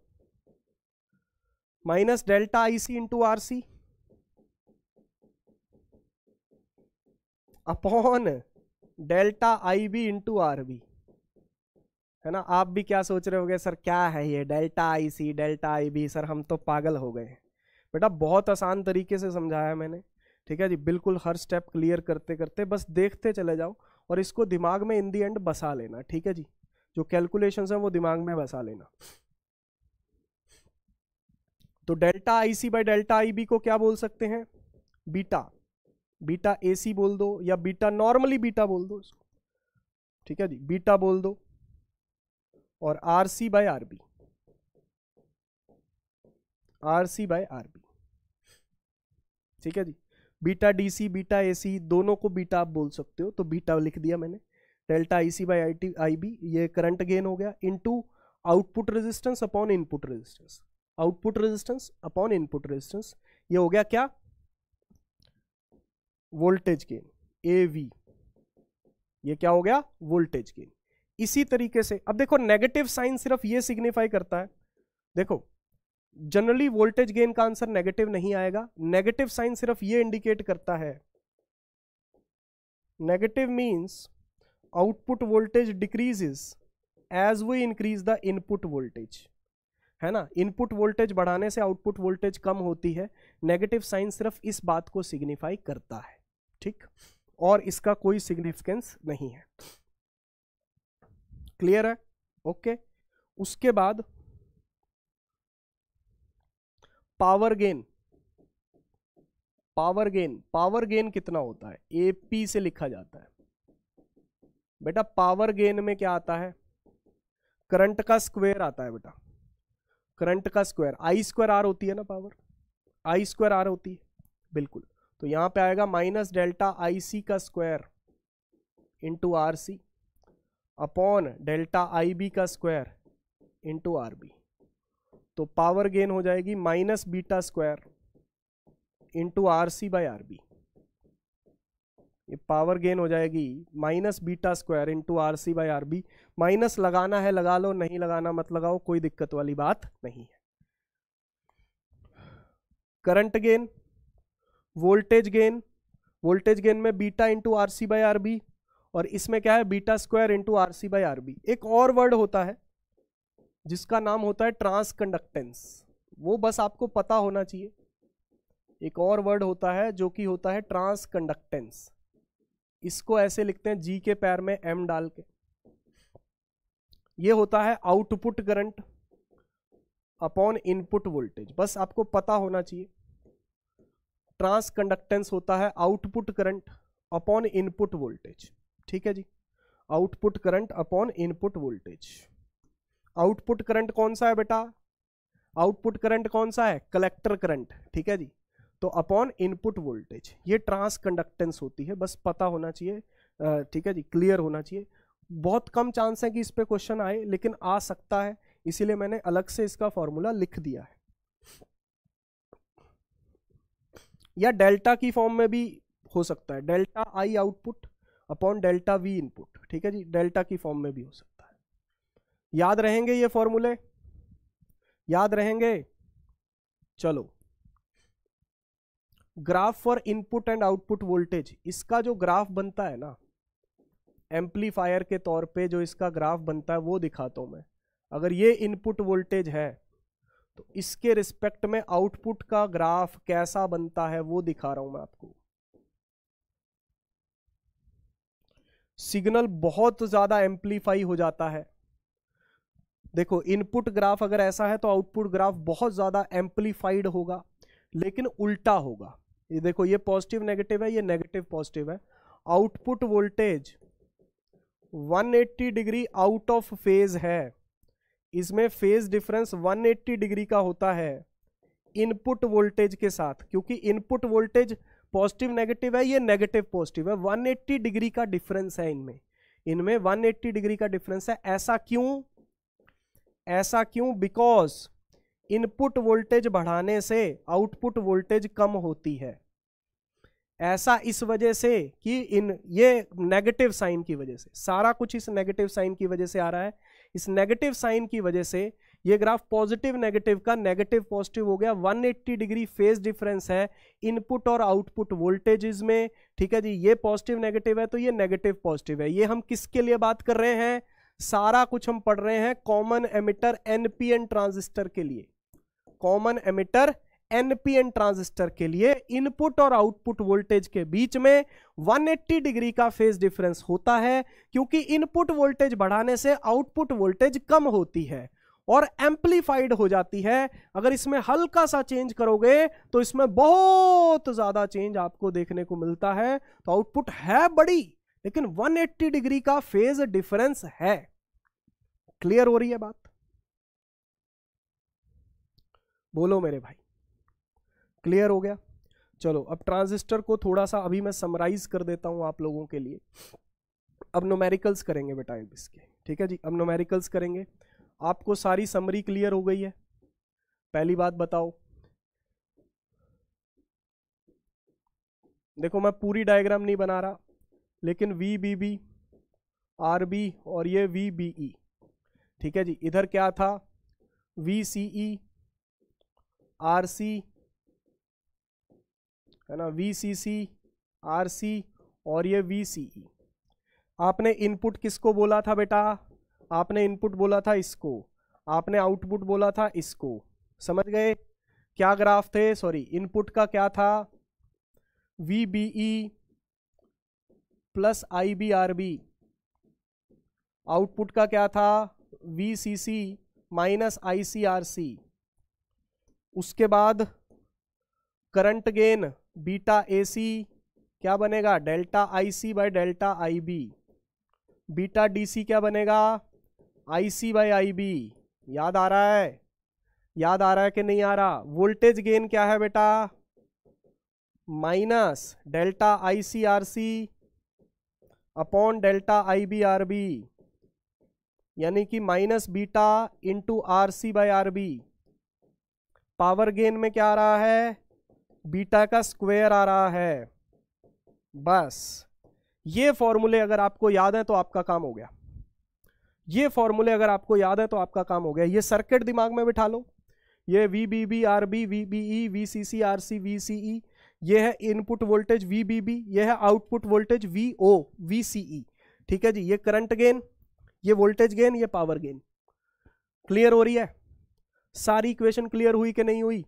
minus delta I C into R C upon delta I B into R B है ना आप भी क्या सोच रहे हो सर क्या है ये delta I C delta I B sir हम तो पागल हो गए बेटा बहुत आसान तरीके से समझाया मैंने ठीक है जी बिल्कुल हर स्टेप क्लियर करते करते बस देखते चले जाओ और इसको दिमाग में इन दी एंड बसा लेना ठीक है जी जो कैलकुलेशंस हैं वो दिमाग में बसा लेना तो delta I C by delta I B को क्या बोल सकते हैं बीटा बीटा ए सी बोल दो या बीटा नॉर्मली बीटा बोल दो इसको ठीक है जी बीटा बोल दो और R C by R B R C by R B ठीक है जी बीटा डीसी बीटा एसी दोनों को बीटा आप बोल सकते हो तो बीटा लिख दिया मैंने delta I C by I B ये करंट गेन हो गया into output resistance upon input resistance output resistance upon input resistance ये हो गया क्या वोल्टेज गेन ए वी ये क्या हो गया वोल्टेज गेन इसी तरीके से अब देखो नेगेटिव साइन सिर्फ ये सिग्निफाई करता है देखो जनरली वोल्टेज गेन का आंसर नेगेटिव नहीं आएगा नेगेटिव साइन सिर्फ ये इंडिकेट करता है negative means output voltage decreases as we increase the input voltage है ना इनपुट वोल्टेज बढ़ाने से आउटपुट वोल्टेज कम होती है नेगेटिव साइन सिर्फ इस बात को सिग्निफाई करता है ठीक और इसका कोई सिग्निफिकेंस नहीं है क्लियर है ओके okay. उसके बाद power gain power gain power gain कितना होता है एपी से लिखा जाता है बेटा पावर गेन में क्या आता है करंट का स्क्वायर आता है बेटा करंट का स्क्वायर आई स्क्वायर आर होती है ना पावर आई स्क्वायर आर होती है बिल्कुल तो यहां पे आएगा माइनस डेल्टा आई सी का square into R C upon delta I B का स्क्वायर इंटू आर बी तो पावर गेन हो जाएगी minus beta square into R C by R B ये पावर गेन हो जाएगी minus beta square into R C by R B minus लगाना है लगा लो नहीं लगाना मत लगाओ कोई दिक्कत वाली बात नहीं है current gain voltage gain voltage gain में beta into R C by R B और इसमें क्या है beta square into R C by R B एक और वर्ड होता है जिसका नाम होता है ट्रांस कंडक्टेंस वो बस आपको पता होना चाहिए एक और वर्ड होता है जो कि होता है ट्रांस कंडक्टेंस इसको ऐसे लिखते हैं जी के पैर में एम डाल के ये होता है output current upon input voltage बस आपको पता होना चाहिए ट्रांस कंडक्टेंस होता है output current upon input voltage ठीक है जी output current upon input voltage output current कौन सा है बेटा आउटपुट करंट कौन सा है कलेक्टर करंट ठीक है जी तो अपॉन इनपुट वोल्टेज ये ट्रांस कंडक्टेंस होती है बस पता होना चाहिए ठीक है जी क्लियर होना चाहिए बहुत कम चांस है कि इस पर क्वेश्चन आए लेकिन आ सकता है इसीलिए मैंने अलग से इसका फॉर्मूला लिख दिया है या डेल्टा की फॉर्म में भी हो सकता है delta I output upon delta V input ठीक है जी डेल्टा की फॉर्म में भी हो सकता है याद रहेंगे ये फॉर्मूले याद रहेंगे चलो graph for input and output voltage इसका जो ग्राफ बनता है ना एम्पलीफायर के तौर पे जो इसका ग्राफ बनता है वो दिखाता हूं मैं अगर ये इनपुट वोल्टेज है तो इसके रिस्पेक्ट में आउटपुट का ग्राफ कैसा बनता है वो दिखा रहा हूं मैं आपको सिग्नल बहुत ज़्यादा एम्पलीफाई हो जाता है देखो इनपुट ग्राफ अगर ऐसा है तो आउटपुट ग्राफ बहुत ज़्यादा एम्पलीफाइड होगा लेकिन उल्टा होगा ये देखो ये पॉजिटिव नेगेटिव है ये नेगेटिव पॉजिटिव है output voltage 180 degree out of phase है इसमें फेज डिफरेंस 180 डिग्री का होता है इनपुट वोल्टेज के साथ क्योंकि इनपुट वोल्टेज पॉजिटिव नेगेटिव है ये नेगेटिव पॉजिटिव है 180 डिग्री का डिफरेंस है इनमें इनमें 180 डिग्री का डिफरेंस है ऐसा क्यों ऐसा क्यों बिकॉज इनपुट वोल्टेज बढ़ाने से आउटपुट वोल्टेज कम होती है ऐसा इस वजह से कि इन ये नेगेटिव साइन की वजह से सारा कुछ इस नेगेटिव साइन की वजह से आ रहा है इस नेगेटिव साइन की वजह से ये ग्राफ पॉजिटिव नेगेटिव का नेगेटिव पॉजिटिव हो गया 180 डिग्री फेज डिफरेंस है इनपुट और आउटपुट वोल्टेजेस में ठीक है जी ये पॉजिटिव नेगेटिव है तो ये नेगेटिव पॉजिटिव है ये हम किसके लिए बात कर रहे हैं सारा कुछ हम पढ़ रहे हैं कॉमन एमिटर एनपीएन ट्रांजिस्टर के लिए कॉमन एमिटर एनपीएन ट्रांजिस्टर के लिए इनपुट और आउटपुट वोल्टेज के बीच में 180 डिग्री का फेज डिफरेंस होता है क्योंकि इनपुट वोल्टेज बढ़ाने से आउटपुट वोल्टेज कम होती है और एम्पलीफाइड हो जाती है अगर इसमें हल्का सा चेंज करोगे तो इसमें बहुत ज़्यादा चेंज आपको देखने को मिलता है तो आउटपुट है बड़ी लेकिन 180 डिग्री का फेज डिफरेंस है क्लियर हो रही है बात बोलो मेरे भाई क्लियर हो गया चलो अब ट्रांजिस्टर को थोड़ा सा अभी मैं समराइज कर देता हूं आप लोगों के लिए अब नोमेरिकल्स करेंगे बेटा इसके ठीक है जी अब नोमेरिकल्स करेंगे आपको सारी समरी क्लियर हो गई है पहली बात बताओ देखो मैं पूरी डायग्राम नहीं बना रहा लेकिन V B B R B और ये वी बी ई ठीक है जी इधर क्या था we C E are C है ना we C C R C और ये वी सी ई आपने इनपुट किसको बोला था बेटा आपने इनपुट बोला था इसको आपने आउटपुट बोला था इसको समझ गए क्या ग्राफ थे सॉरी इनपुट का क्या था V B E plus IBRB output का क्या था वीसीसी माइनस आईसीआरसी उसके बाद करंट गेन बीटा एसी क्या बनेगा delta IC by delta IB beta DC क्या बनेगा आईसी बाय आईबी याद आ रहा है याद आ रहा है कि नहीं आ रहा वोल्टेज गेन क्या है बेटा minus delta ICRC upon delta I B R B यानी कि minus beta into R C by R B power gain में क्या आ रहा है बीटा का स्क्वायर आ रहा है बस ये फॉर्मूले अगर आपको याद है तो आपका काम हो गया ये फॉर्मूले अगर आपको याद है तो आपका काम हो गया ये सर्किट दिमाग में बिठा लो ये V B B R B V B E V C C R C V C E ये है input voltage V B B ये है output voltage V O V C E ठीक है जी ये करंट गेन ये वोल्टेज गेन ये पावर गेन क्लियर हो रही है सारी इक्वेशन क्लियर हुई कि नहीं हुई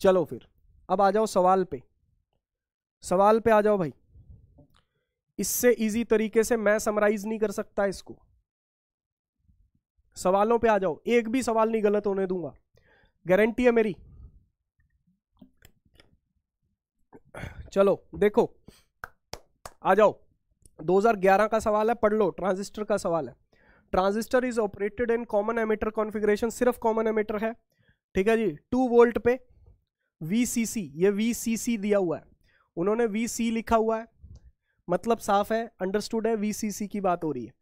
चलो फिर अब आ जाओ सवाल पे सवाल पे आ जाओ भाई इससे इजी तरीके से मैं समराइज नहीं कर सकता इसको सवालों पे आ जाओ एक भी सवाल नहीं गलत होने दूंगा गारंटी है मेरी चलो देखो आ जाओ 2011 का सवाल है पढ़ लो ट्रांजिस्टर का सवाल है transistor is operated in common emitter configuration सिर्फ कॉमन एमिटर है ठीक है जी टू वोल्ट पे वी ये वी दिया हुआ है उन्होंने वी लिखा हुआ है मतलब साफ है अंडरस्टूड है वी की बात हो रही है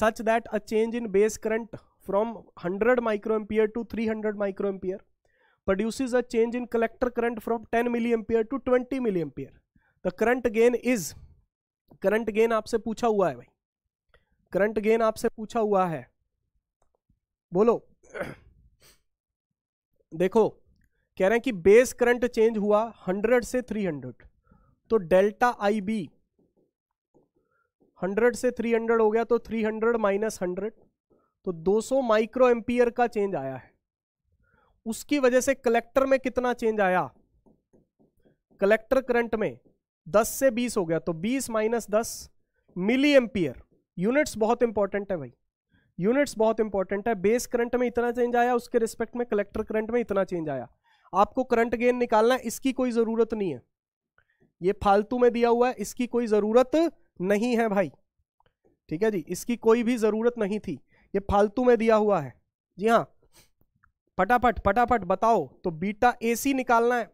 such that a change in base current from 100 micro ampere to 300 micro ampere produces a change in collector current from 10 milliampere to 20 milliampere. The current gain is current gain आपसे पूछा हुआ है भाई करंट गेन आपसे पूछा हुआ है बोलो देखो कह रहे हैं कि बेस करंट चेंज हुआ 100 से 300 तो डेल्टा आई बी हंड्रेड से 300 हो गया तो 300 हंड्रेड माइनस हंड्रेड तो 200 माइक्रो एम्पियर का चेंज आया है उसकी वजह से कलेक्टर में कितना चेंज आया कलेक्टर करंट में 10 से 20 हो गया तो 20 माइनस दस मिली एम्पियर यूनिट्स बहुत इंपॉर्टेंट है भाई यूनिट्स बहुत इंपॉर्टेंट है बेस करंट में इतना चेंज आया उसके रिस्पेक्ट में कलेक्टर करंट में इतना चेंज आया आपको करंट गेन निकालना इसकी कोई ज़रूरत नहीं है ये फालतू में दिया हुआ है इसकी कोई ज़रूरत नहीं है भाई ठीक है जी इसकी कोई भी ज़रूरत नहीं थी ये फालतू में दिया हुआ है जी हाँ फटाफट फटाफट बताओ तो बीटा ए सी निकालना है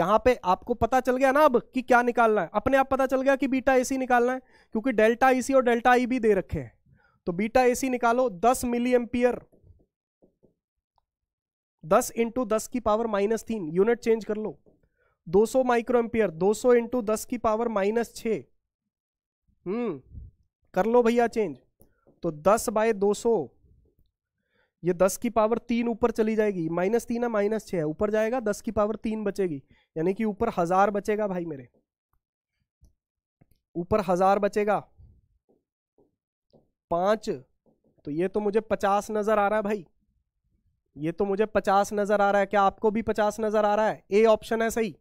यहां पे आपको पता चल गया ना अब कि क्या निकालना है अपने आप पता चल गया कि बीटा ए सी निकालना है क्योंकि डेल्टा ई सी और डेल्टा ई भी दे रखे हैं तो बीटा ए सी निकालो दस मिली एम्पियर दस इंटू दस की पावर माइनस तीन यूनिट चेंज कर लो 200 माइक्रो एम्पियर दो सौ इंटू दस की पावर माइनस छ कर लो भैया चेंज तो 10 बाय 200 ये दस की पावर तीन ऊपर चली जाएगी माइनस तीन है माइनस छः है ऊपर जाएगा दस की पावर तीन बचेगी यानी कि ऊपर हज़ार बचेगा भाई मेरे ऊपर हज़ार बचेगा पांच तो ये तो मुझे पचास नज़र आ रहा है भाई ये तो मुझे पचास नज़र आ रहा है क्या आपको भी पचास नज़र आ रहा है ए ऑप्शन है सही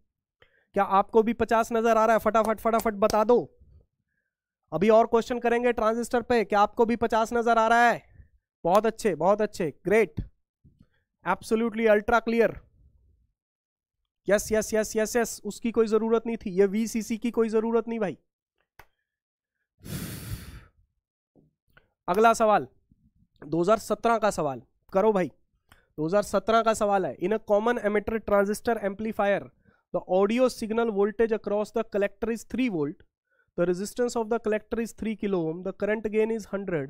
क्या आपको भी पचास नज़र आ रहा है फटाफट फटाफट बता दो अभी और क्वेश्चन करेंगे ट्रांजिस्टर पे क्या आपको भी पचास नज़र आ रहा है बहुत अच्छे बहुत अच्छे great absolutely ultra clear yes yes yes yes yes उसकी कोई जरूरत नहीं थी ये वीसीसी की कोई जरूरत नहीं भाई अगला सवाल 2017 का सवाल करो भाई 2017 का सवाल है in a common emitter transistor amplifier the audio signal voltage across the collector is 3 volt the resistance of the collector is 3 kilo ohm the current gain is 100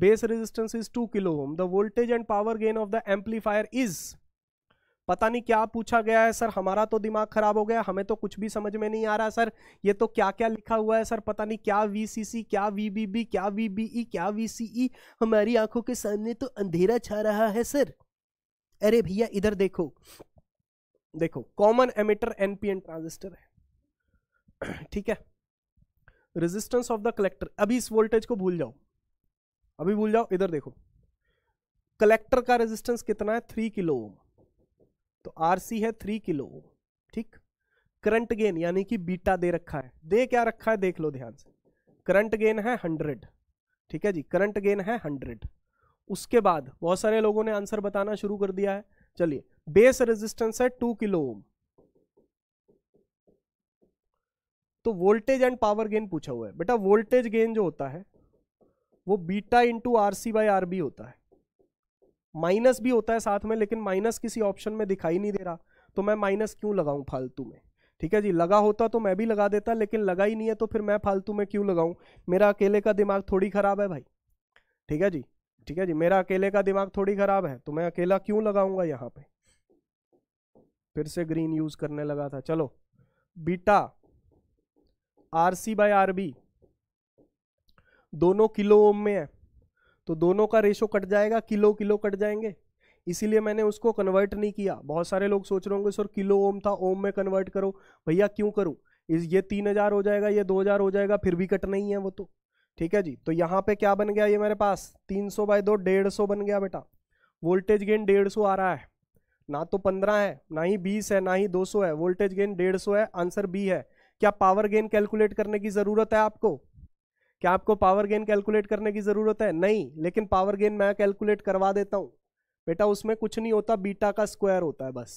base resistance is 2 kilo ohm the voltage and power gain of the amplifier is पता नहीं क्या पूछा गया है सर हमारा तो दिमाग खराब हो गया हमें तो कुछ भी समझ में नहीं आ रहा सर ये तो क्या क्या लिखा हुआ है सर पता नहीं क्या वीसीसी क्या वीबीबी क्या वीबीई e, क्या वीसीई e, हमारी आंखों के सामने तो अंधेरा छा रहा है सर अरे भैया इधर देखो देखो कॉमन एमिटर एनपीएन ट्रांजिस्टर है ठीक है रेजिस्टेंस ऑफ द कलेक्टर अभी इस वोल्टेज को भूल जाओ अभी भूल जाओ इधर देखो कलेक्टर का रेजिस्टेंस कितना है थ्री किलो ओम तो आरसी है थ्री किलो ओम ठीक करंट गेन यानी कि बीटा दे रखा है दे क्या रखा है देख लो ध्यान से करंट गेन है हंड्रेड ठीक है जी करंट गेन है हंड्रेड उसके बाद बहुत सारे लोगों ने आंसर बताना शुरू कर दिया है चलिए बेस रेजिस्टेंस है टू किलो ओम तो वोल्टेज एंड पावर गेन पूछा हुआ है बेटा वोल्टेज गेन जो होता है वो beta into R C by R B होता है माइनस भी होता है साथ में लेकिन माइनस किसी ऑप्शन में दिखाई नहीं दे रहा तो मैं माइनस क्यों लगाऊं फालतू में ठीक है जी लगा होता तो मैं भी लगा देता लेकिन लगा ही नहीं है तो फिर मैं फालतू में क्यों लगाऊं मेरा अकेले का दिमाग थोड़ी ख़राब है भाई ठीक है जी ठीक है जी मेरा अकेले का दिमाग थोड़ी ख़राब है तो मैं अकेला क्यों लगाऊंगा यहां पर फिर से ग्रीन यूज़ करने लगा था चलो beta R C by R B दोनों किलो ओम में है तो दोनों का रेशो कट जाएगा किलो किलो कट जाएंगे इसीलिए मैंने उसको कन्वर्ट नहीं किया बहुत सारे लोग सोच रहे होंगे सर किलो ओम था ओम में कन्वर्ट करो भैया क्यों करूँ इस ये तीन हज़ार हो जाएगा ये दो हज़ार हो जाएगा फिर भी कट नहीं है वो तो ठीक है जी तो यहाँ पे क्या बन गया ये मेरे पास तीन सौ बाई दो डेढ़ सौ बन गया बेटा वोल्टेज गेन डेढ़ सौ आ रहा है ना तो पंद्रह है ना ही बीस है ना ही दो सौ है वोल्टेज गेन डेढ़ सौ है आंसर बी है क्या पावर गेन कैलकुलेट करने की ज़रूरत है आपको क्या आपको पावर गेन कैलकुलेट करने की ज़रूरत है नहीं लेकिन पावर गेन मैं कैलकुलेट करवा देता हूं बेटा उसमें कुछ नहीं होता बीटा का स्क्वायर होता है बस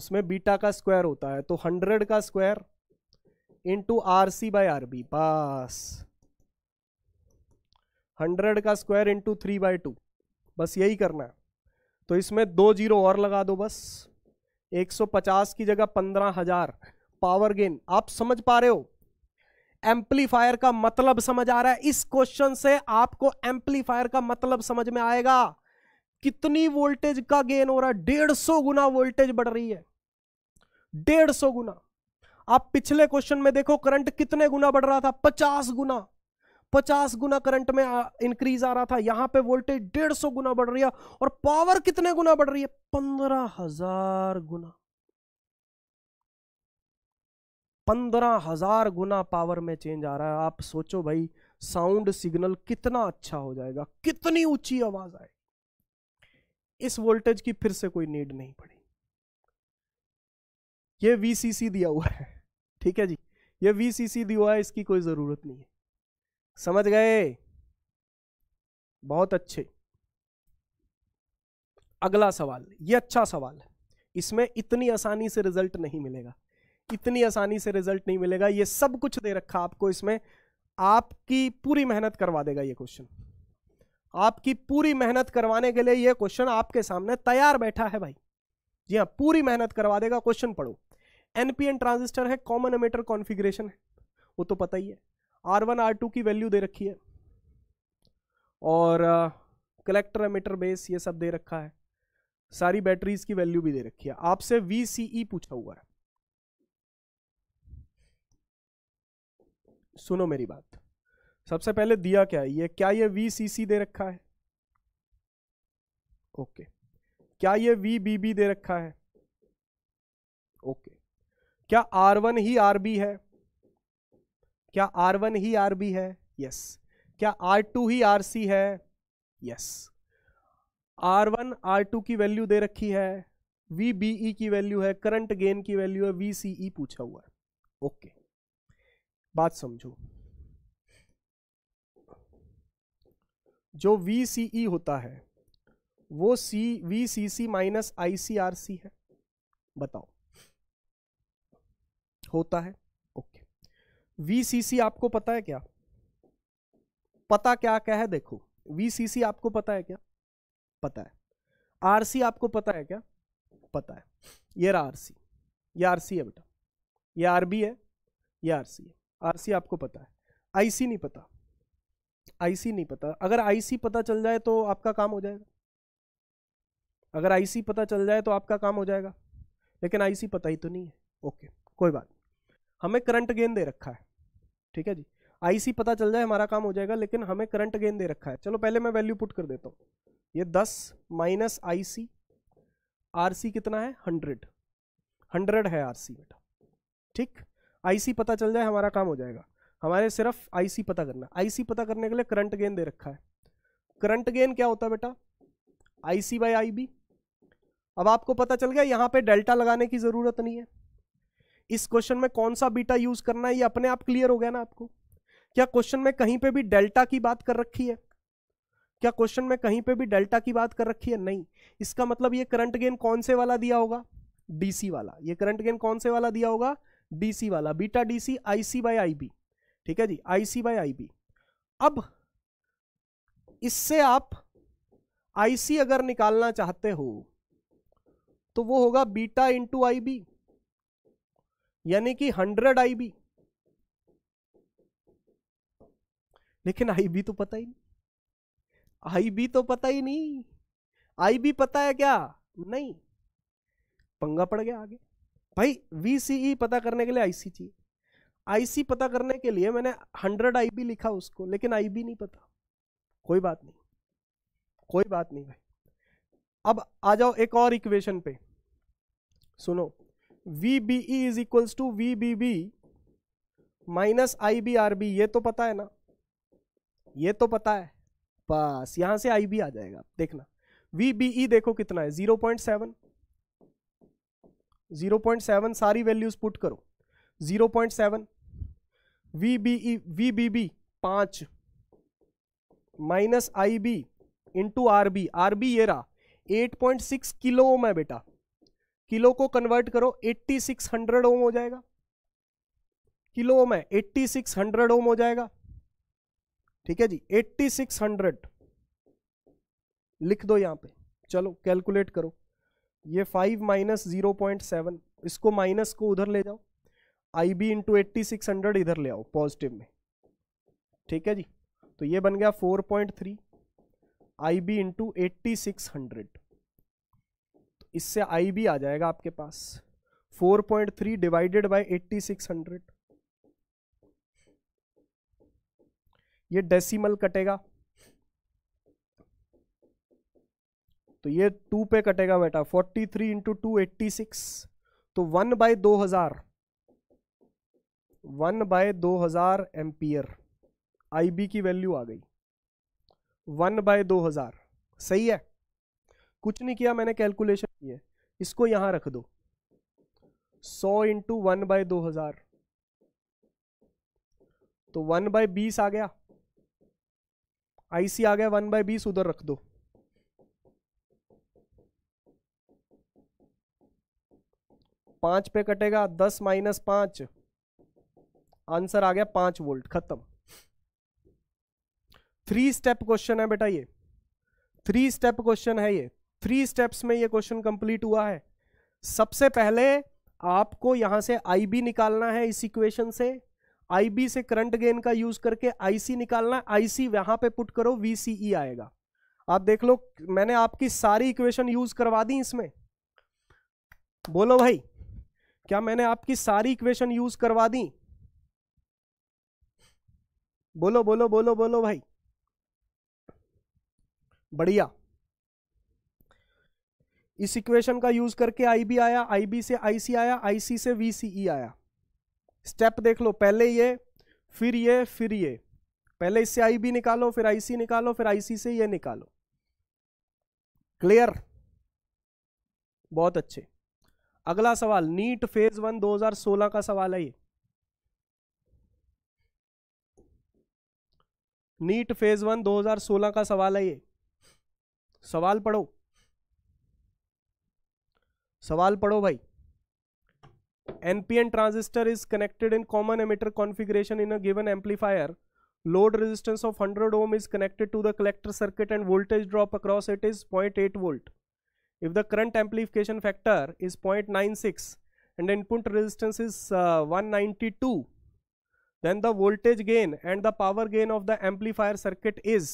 उसमें बीटा का स्क्वायर होता है तो हंड्रेड का square into R C by R B बस हंड्रेड का square into three by two बस यही करना है तो इसमें दो जीरो और लगा दो बस 150 की जगह पंद्रह हजार पावर गेन आप समझ पा रहे हो एम्पलीफायर का मतलब समझ आ रहा है इस क्वेश्चन से आपको एम्पलीफायर का मतलब समझ में आएगा कितनी वोल्टेज का गेन हो रहा है डेढ़ सौ गुना वोल्टेज बढ़ रही है डेढ़ सौ गुना आप पिछले क्वेश्चन में देखो करंट कितने गुना बढ़ रहा था पचास गुना पचास गुना करंट में इंक्रीज आ रहा था यहां पे वोल्टेज डेढ़ सौ गुना बढ़ रही है और पावर कितने गुना बढ़ रही है पंद्रह हजार गुना पंद्रह हजार गुना पावर में चेंज आ रहा है आप सोचो भाई साउंड सिग्नल कितना अच्छा हो जाएगा कितनी ऊंची आवाज आएगी इस वोल्टेज की फिर से कोई नीड नहीं पड़ी ये वीसीसी दिया हुआ है ठीक है जी ये वीसीसी दिया हुआ है इसकी कोई ज़रूरत नहीं है समझ गए बहुत अच्छे अगला सवाल ये अच्छा सवाल है इसमें इतनी आसानी से रिजल्ट नहीं मिलेगा इतनी आसानी से रिजल्ट नहीं मिलेगा ये सब कुछ दे रखा आपको इसमें आपकी पूरी मेहनत करवा देगा ये क्वेश्चन आपकी पूरी मेहनत करवाने के लिए ये क्वेश्चन आपके सामने तैयार बैठा है भाई जी हाँ पूरी मेहनत करवा देगा क्वेश्चन पढ़ो एनपीएन ट्रांजिस्टर है कॉमन एमिटर कॉन्फ़िगरेशन है वो तो पता ही है आर वन आर टू की वैल्यू दे रखी है और कलेक्टर एमिटर बेस ये सब दे रखा है सारी बैटरीज की वैल्यू भी दे रखी है आपसे वी e पूछा हुआ है सुनो मेरी बात सबसे पहले दिया क्या है ये क्या ये वी सी सी दे रखा है ओके क्या ये वी बी बी दे रखा है ओके क्या आर वन ही आर बी है क्या आर वन ही आर बी है यस क्या आर टू ही आर सी है yes R one R two की वैल्यू दे रखी है वी बी ई की वैल्यू है करंट गेन की वैल्यू है वी सी ई पूछा हुआ है ओके बात समझो जो वी सी ई होता है वो C V C C minus I C R C है बताओ होता है ओके वी सी सी आपको पता है क्या पता क्या क्या है देखो वी सी सी आपको पता है क्या पता है आर सी आपको पता है क्या पता है ये आर सी ये आर सी है बेटा ये आर बी है ये आर सी है आरसी आपको पता है आईसी नहीं पता आईसी नहीं पता अगर आईसी पता चल जाए तो आपका काम हो जाएगा अगर आईसी पता चल जाए तो आपका काम हो जाएगा लेकिन आईसी पता ही तो नहीं है ओके कोई बात नहीं हमें करंट गेन दे रखा है ठीक है जी आईसी पता चल जाए हमारा काम हो जाएगा लेकिन हमें करंट गेन दे रखा है चलो पहले मैं वैल्यू पुट कर देता हूँ ये दस minus I C R C कितना है हंड्रेड हंड्रेड है आर सी बेटा ठीक आईसी पता चल जाए हमारा काम हो जाएगा हमारे सिर्फ आईसी पता करना आईसी पता करने के लिए करंट गेन दे रखा है करंट गेन क्या होता है बेटा आई सी बाई आई बी अब आपको पता चल गया यहां पे डेल्टा लगाने की ज़रूरत नहीं है इस क्वेश्चन में कौन सा बीटा यूज़ करना है ये अपने आप क्लियर हो गया ना आपको क्या क्वेश्चन में कहीं पे भी डेल्टा की बात कर रखी है क्या क्वेश्चन में कहीं पे भी डेल्टा की बात कर रखी है नहीं इसका मतलब ये करंट गेन कौन से वाला दिया होगा डीसी वाला ये करंट गेन कौन से वाला दिया होगा डीसी वाला beta DC IC by IB ठीक है जी आईसी बाय आईबी अब इससे आप आईसी अगर निकालना चाहते हो तो वो होगा बीटा इंटू आईबी यानी कि हंड्रेड आईबी लेकिन आईबी तो पता ही नहीं आईबी तो पता ही नहीं आईबी पता है क्या नहीं पंगा पड़ गया आगे भाई वी e पता करने के लिए आई सी चाहिए आईसी पता करने के लिए मैंने हंड्रेड आईबी लिखा उसको लेकिन आईबी नहीं पता कोई बात नहीं कोई बात नहीं भाई अब आ जाओ एक और इक्वेशन पे सुनो V B E is equals to V B B minus I B R B ये तो पता है ना ये तो पता है बस यहां से आई बी आ जाएगा देखना वी बी ई देखो कितना है zero point seven zero point seven सारी वैल्यूज पुट करो zero point seven V B E V B B पांच minus I B into R B R B ये रहा eight point six kilo ohm है बेटा किलो को कन्वर्ट करो एट्टी सिक्स हंड्रेड ओम हो जाएगा किलो ओम है एट्टी सिक्स हंड्रेड ओम हो जाएगा ठीक है जी एट्टी सिक्स हंड्रेड लिख दो यहां पे चलो कैलकुलेट करो ये five minus zero point seven इसको माइनस को उधर ले जाओ I B into eighty six hundred इधर ले आओ पॉजिटिव में ठीक है जी तो ये बन गया four point three I B into eighty six hundred तो इससे आई बी आ जाएगा आपके पास four point three divided by eighty six hundred ये डेसिमल कटेगा तो ये टू पे कटेगा बेटा forty three into two eighty six तो वन बाय दो हजार वन बाय दो हजार एम्पियर बी की वैल्यू आ गई वन बाय दो हजार सही है कुछ नहीं किया मैंने कैलकुलेशन की है इसको यहां रख दो सौ इंटू वन बाय दो हजार तो वन बाय बीस आ गया आईसी आ गया वन बाय बीस उधर रख दो पांच पे कटेगा दस माइनस पांच आंसर आ गया पांच वोल्ट खत्म थ्री स्टेप क्वेश्चन है बेटा ये थ्री स्टेप क्वेश्चन है ये थ्री स्टेप्स में ये क्वेश्चन कंप्लीट हुआ है सबसे पहले आपको यहां से आईबी निकालना है इस इक्वेशन से आईबी से करंट गेन का यूज करके आईसी निकालना आईसी यहां पे पुट करो वीसीई e आएगा आप देख लो मैंने आपकी सारी इक्वेशन यूज करवा दी इसमें बोलो भाई क्या मैंने आपकी सारी इक्वेशन यूज करवा दी बोलो बोलो बोलो बोलो भाई बढ़िया इस इक्वेशन का यूज करके आई बी आया आई बी से आई सी आया आई सी से वी सी ई आया स्टेप देख लो पहले ये फिर ये फिर ये पहले इससे आई बी निकालो फिर आई सी निकालो फिर आई सी से ये निकालो क्लियर बहुत अच्छे अगला सवाल नीट फेज वन 2016 का सवाल है ये नीट फेज वन 2016 का सवाल है ये सवाल पढ़ो सवाल पढ़ो भाई NPN transistor is connected in common emitter configuration in a given amplifier load resistance of 100 ohm is connected to the collector circuit and voltage drop across it is 0.8 volt if the current amplification factor is 0.96 and the input resistance is uh, 192 then the voltage gain and the power gain of the amplifier circuit is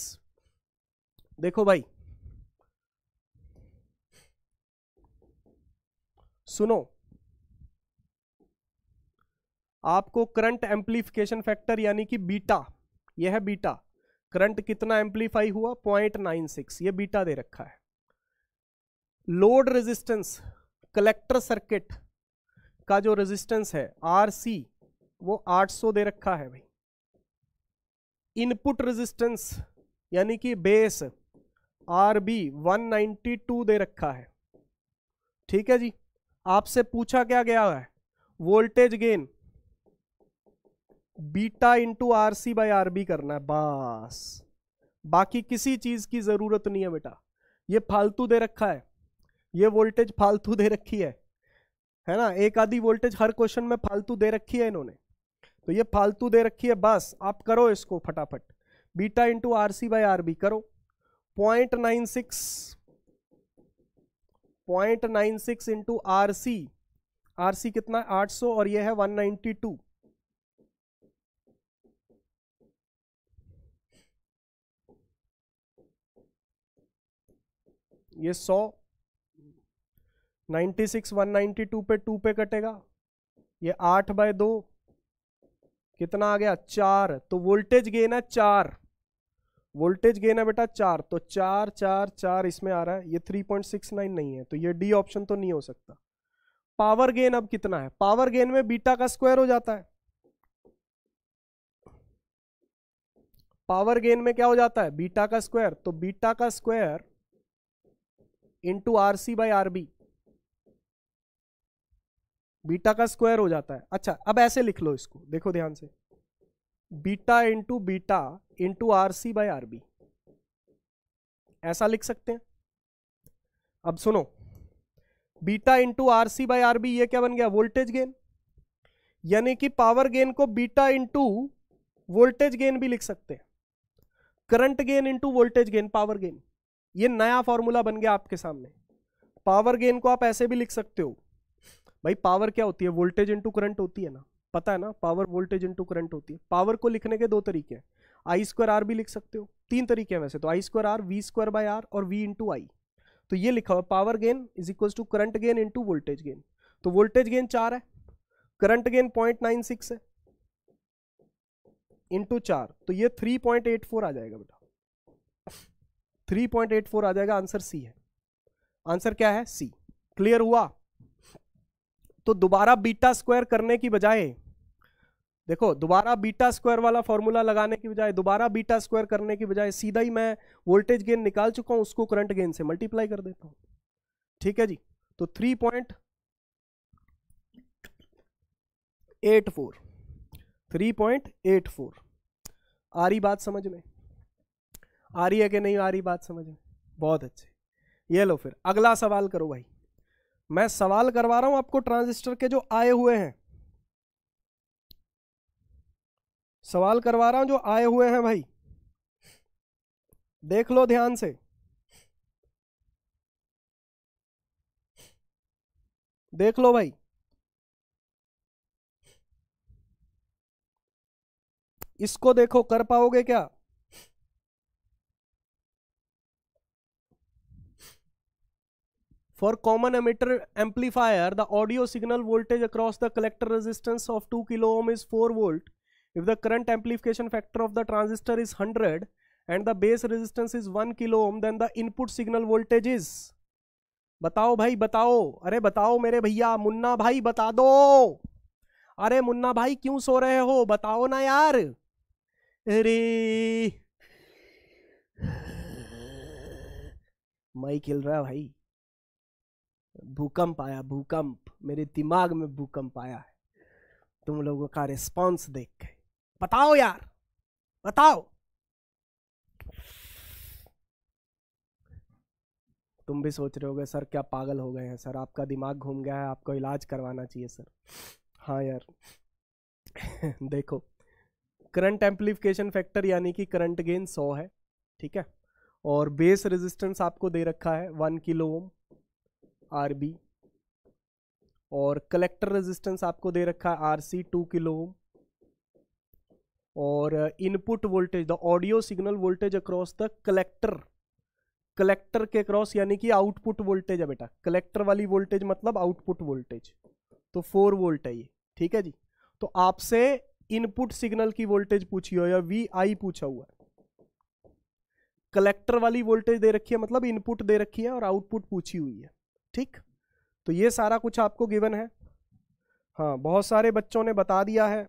dekho bhai suno आपको करंट एम्पलीफिकेशन फैक्टर यानी कि बीटा यह है बीटा करंट कितना एम्पलीफाई हुआ 0.96 ये बीटा दे रखा है लोड रेजिस्टेंस कलेक्टर सर्किट का जो रेजिस्टेंस है आर सी वो 800 दे रखा है भाई इनपुट रेजिस्टेंस यानी कि बेस आर बी वन दे रखा है ठीक है जी आपसे पूछा क्या गया है voltage gain beta into R C by R B करना है बस बाकी किसी चीज की जरूरत नहीं है बेटा ये फालतू दे रखा है ये वोल्टेज फालतू दे रखी है है ना एक आधी वोल्टेज हर क्वेश्चन में फालतू दे रखी है इन्होंने तो ये फालतू दे रखी है बस आप करो इसको फटाफट beta into R C by R B करो point nine six point nine six into R C R C कितना है आठ सौ और ये है वन नाइन्टी टू ये सौ ninety six one ninety two पे टू पे कटेगा ये आठ बाय दो कितना आ गया चार तो वोल्टेज गेन है चार वोल्टेज गेन है बेटा चार तो चार चार चार इसमें आ रहा है ये थ्री पॉइंट सिक्स नाइन नहीं है तो ये डी ऑप्शन तो नहीं हो सकता पावर गेन अब कितना है पावर गेन में बीटा का स्क्वायर हो जाता है पावर गेन में क्या हो जाता है बीटा का स्क्वायर तो बीटा का square into R C by R B beta का स्क्वायर हो जाता है अच्छा अब ऐसे लिख लो इसको देखो ध्यान से beta into beta into R C by R B ऐसा लिख सकते हैं अब सुनो beta into R C by R B ये क्या बन गया वोल्टेज गेन यानी कि पावर गेन को बीटा इंटू वोल्टेज गेन भी लिख सकते हैं current gain into voltage gain power gain ये नया फॉर्मूला बन गया आपके सामने पावर गेन को आप ऐसे भी लिख सकते हो भाई पावर क्या होती है वोल्टेज इंटू करंट होती है ना पता है ना पावर वोल्टेज इंटू करंट होती है पावर को लिखने के दो तरीके हैं आई स्क्वायर आर भी लिख सकते हो तीन तरीके हैं वैसे तो I square R V square by R और वी इंटू आई तो ये लिखा हुआ power gain is equal to current gain into voltage gain तो वोल्टेज गेन चार है current gain point nine six है इंटू चार तो ये थ्री पॉइंट एट फोर आ जाएगा बेटा थ्री पॉइंट एट फोर आ जाएगा आंसर सी है आंसर क्या है सी क्लियर हुआ तो दोबारा बीटा स्क्वायर करने की बजाय देखो दोबारा बीटा स्क्वायर वाला फॉर्मूला लगाने की बजाय दोबारा बीटा स्क्वायर करने की बजाय सीधा ही मैं वोल्टेज गेन निकाल चुका हूं उसको करंट गेन से मल्टीप्लाई कर देता हूं ठीक है जी तो three point eight four three point eight four आ रही बात समझ में आ रही है कि नहीं आ रही बात समझ में बहुत अच्छे ये लो फिर अगला सवाल करो भाई मैं सवाल करवा रहा हूं आपको ट्रांजिस्टर के जो आए हुए हैं सवाल करवा रहा हूं जो आए हुए हैं भाई देख लो ध्यान से देख लो भाई इसको देखो कर पाओगे क्या For common emitter amplifier, the audio signal voltage across the collector resistance of 2 kilo ohm is 4 volt. If the current amplification factor of the transistor is 100 and the base resistance is 1 kilo ohm, then the input signal voltage is. बताओ भाई बताओ अरे बताओ मेरे भैया मुन्ना भाई बता दो अरे मुन्ना भाई क्यों सो रहे हो बताओ ना यार अरे माइक हिल रहा है भाई भूकंप आया भूकंप मेरे दिमाग में भूकंप आया है तुम लोगों का रिस्पॉन्स देख के बताओ यार बताओ तुम भी सोच रहे हो सर क्या पागल हो गए हैं सर आपका दिमाग घूम गया है आपको इलाज करवाना चाहिए सर हाँ यार देखो करंट एम्पलीफिकेशन फैक्टर यानी कि करंट गेन 100 है ठीक है और बेस रेजिस्टेंस आपको दे रखा है one kilo ohm R B और कलेक्टर रेजिस्टेंस आपको दे रखा है आर सी टू किलो और input voltage the audio signal voltage across the collector collector के अक्रॉस यानी कि आउटपुट वोल्टेज है बेटा कलेक्टर वाली वोल्टेज मतलब आउटपुट वोल्टेज तो फोर वोल्ट है ये ठीक है जी तो आपसे इनपुट सिग्नल की वोल्टेज पूछी हो या वी आई पूछा हुआ है कलेक्टर वाली वोल्टेज दे रखी है मतलब इनपुट दे रखी है और आउटपुट पूछी हुई है ठीक तो ये सारा कुछ आपको गिवन है हाँ बहुत सारे बच्चों ने बता दिया है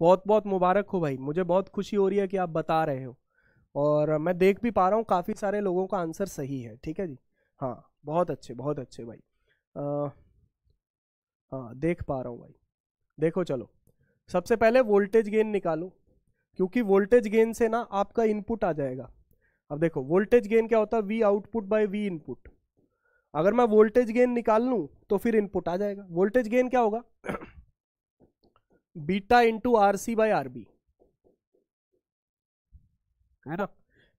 बहुत बहुत मुबारक हो भाई मुझे बहुत खुशी हो रही है कि आप बता रहे हो और मैं देख भी पा रहा हूँ काफ़ी सारे लोगों का आंसर सही है ठीक है जी हाँ बहुत अच्छे बहुत अच्छे भाई आ, हाँ देख पा रहा हूँ भाई देखो चलो सबसे पहले वोल्टेज गेन निकालो क्योंकि वोल्टेज गेन से ना आपका इनपुट आ जाएगा अब देखो वोल्टेज गेन क्या होता है V output by V input अगर मैं वोल्टेज गेन निकाल लूँ तो फिर इनपुट आ जाएगा वोल्टेज गेन क्या होगा beta into R C by R B है ना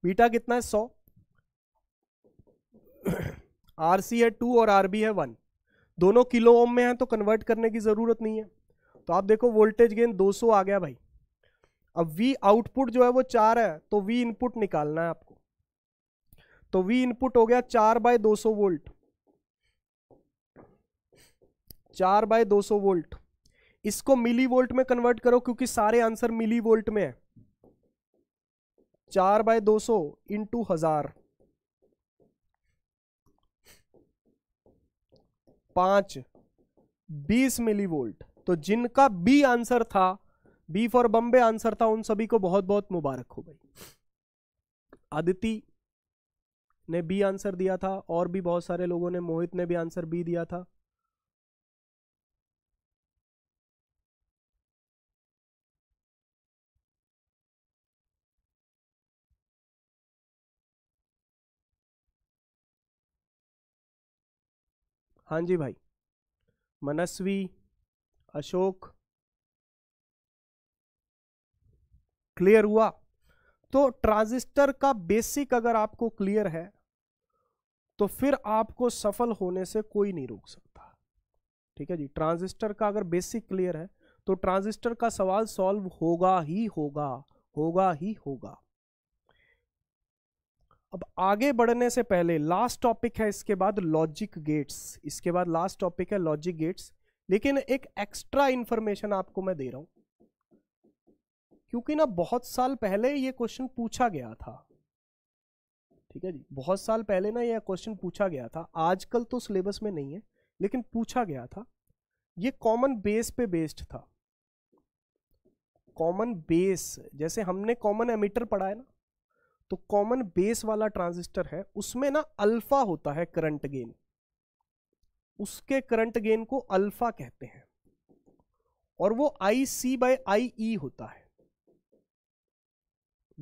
बीटा कितना है सौ आर सी है टू और आर बी है वन दोनों किलो ओम में है तो कन्वर्ट करने की ज़रूरत नहीं है तो आप देखो वोल्टेज गेन 200 आ गया भाई अब वी आउटपुट जो है वो चार है तो वी इनपुट निकालना है आपको तो वी इनपुट हो गया चार बाय दो सौ वोल्ट चार बाय दो सौ वोल्ट इसको मिली वोल्ट में कन्वर्ट करो क्योंकि सारे आंसर मिली वोल्ट में है चार बाय दो सौ इंटू हजार पांच बीस मिली वोल्ट तो जिनका बी आंसर था बी फॉर बम्बे आंसर था उन सभी को बहुत बहुत मुबारक हो भाई आदिति ने बी आंसर दिया था और भी बहुत सारे लोगों ने मोहित ने भी आंसर बी दिया था हाँ जी भाई मनस्वी अशोक क्लियर हुआ तो ट्रांजिस्टर का बेसिक अगर आपको क्लियर है तो फिर आपको सफल होने से कोई नहीं रोक सकता ठीक है जी ट्रांजिस्टर का अगर बेसिक क्लियर है तो ट्रांजिस्टर का सवाल सॉल्व होगा ही होगा होगा ही होगा अब आगे बढ़ने से पहले लास्ट टॉपिक है इसके बाद लॉजिक गेट्स इसके बाद लास्ट टॉपिक है लॉजिक गेट्स लेकिन एक एक्स्ट्रा इंफॉर्मेशन आपको मैं दे रहा हूं क्योंकि ना बहुत साल पहले ये क्वेश्चन पूछा गया था ठीक है जी बहुत साल पहले ना यह क्वेश्चन पूछा गया था आजकल तो सिलेबस में नहीं है लेकिन पूछा गया था ये कॉमन बेस पे बेस्ड था कॉमन बेस जैसे हमने कॉमन एमिटर पढ़ा है ना तो कॉमन बेस वाला ट्रांजिस्टर है उसमें ना अल्फा होता है करंट गेन उसके करंट गेन को अल्फा कहते हैं और वो आई सी बाई आई ई होता है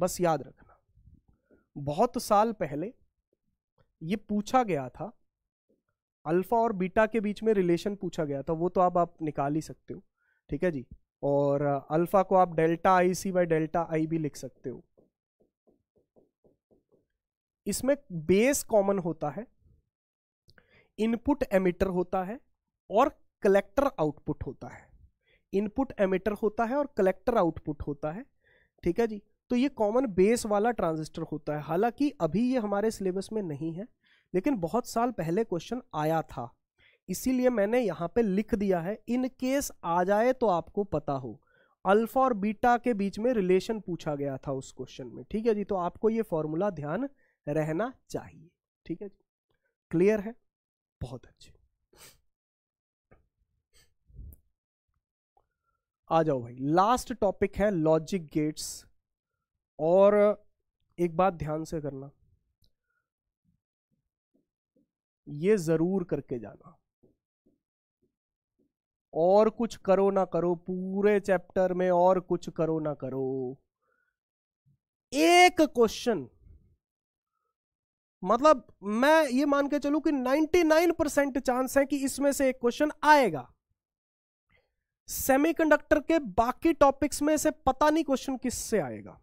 बस याद रखना बहुत साल पहले ये पूछा गया था अल्फा और बीटा के बीच में रिलेशन पूछा गया था वो तो आप, आप निकाल ही सकते हो ठीक है जी और अल्फा को आप delta I C by delta I भी लिख सकते हो इसमें बेस कॉमन होता है इनपुट एमिटर होता है और कलेक्टर आउटपुट होता है इनपुट एमिटर होता है और कलेक्टर आउटपुट होता है ठीक है जी तो ये कॉमन बेस वाला ट्रांजिस्टर होता है हालांकि अभी ये हमारे सिलेबस में नहीं है लेकिन बहुत साल पहले क्वेश्चन आया था इसीलिए मैंने यहाँ पे लिख दिया है इन केस आ जाए तो आपको पता हो अल्फा और बीटा के बीच में रिलेशन पूछा गया था उस क्वेश्चन में ठीक है जी तो आपको ये फॉर्मूला ध्यान रहना चाहिए ठीक है जी क्लियर है बहुत अच्छे आ जाओ भाई लास्ट टॉपिक है लॉजिक गेट्स और एक बात ध्यान से करना ये जरूर करके जाना और कुछ करो ना करो पूरे चैप्टर में और कुछ करो ना करो एक क्वेश्चन मतलब मैं ये मान के चलू कि 99 परसेंट चांस है कि इसमें से एक क्वेश्चन आएगा सेमीकंडक्टर के बाकी टॉपिक्स में से पता नहीं क्वेश्चन किससे आएगा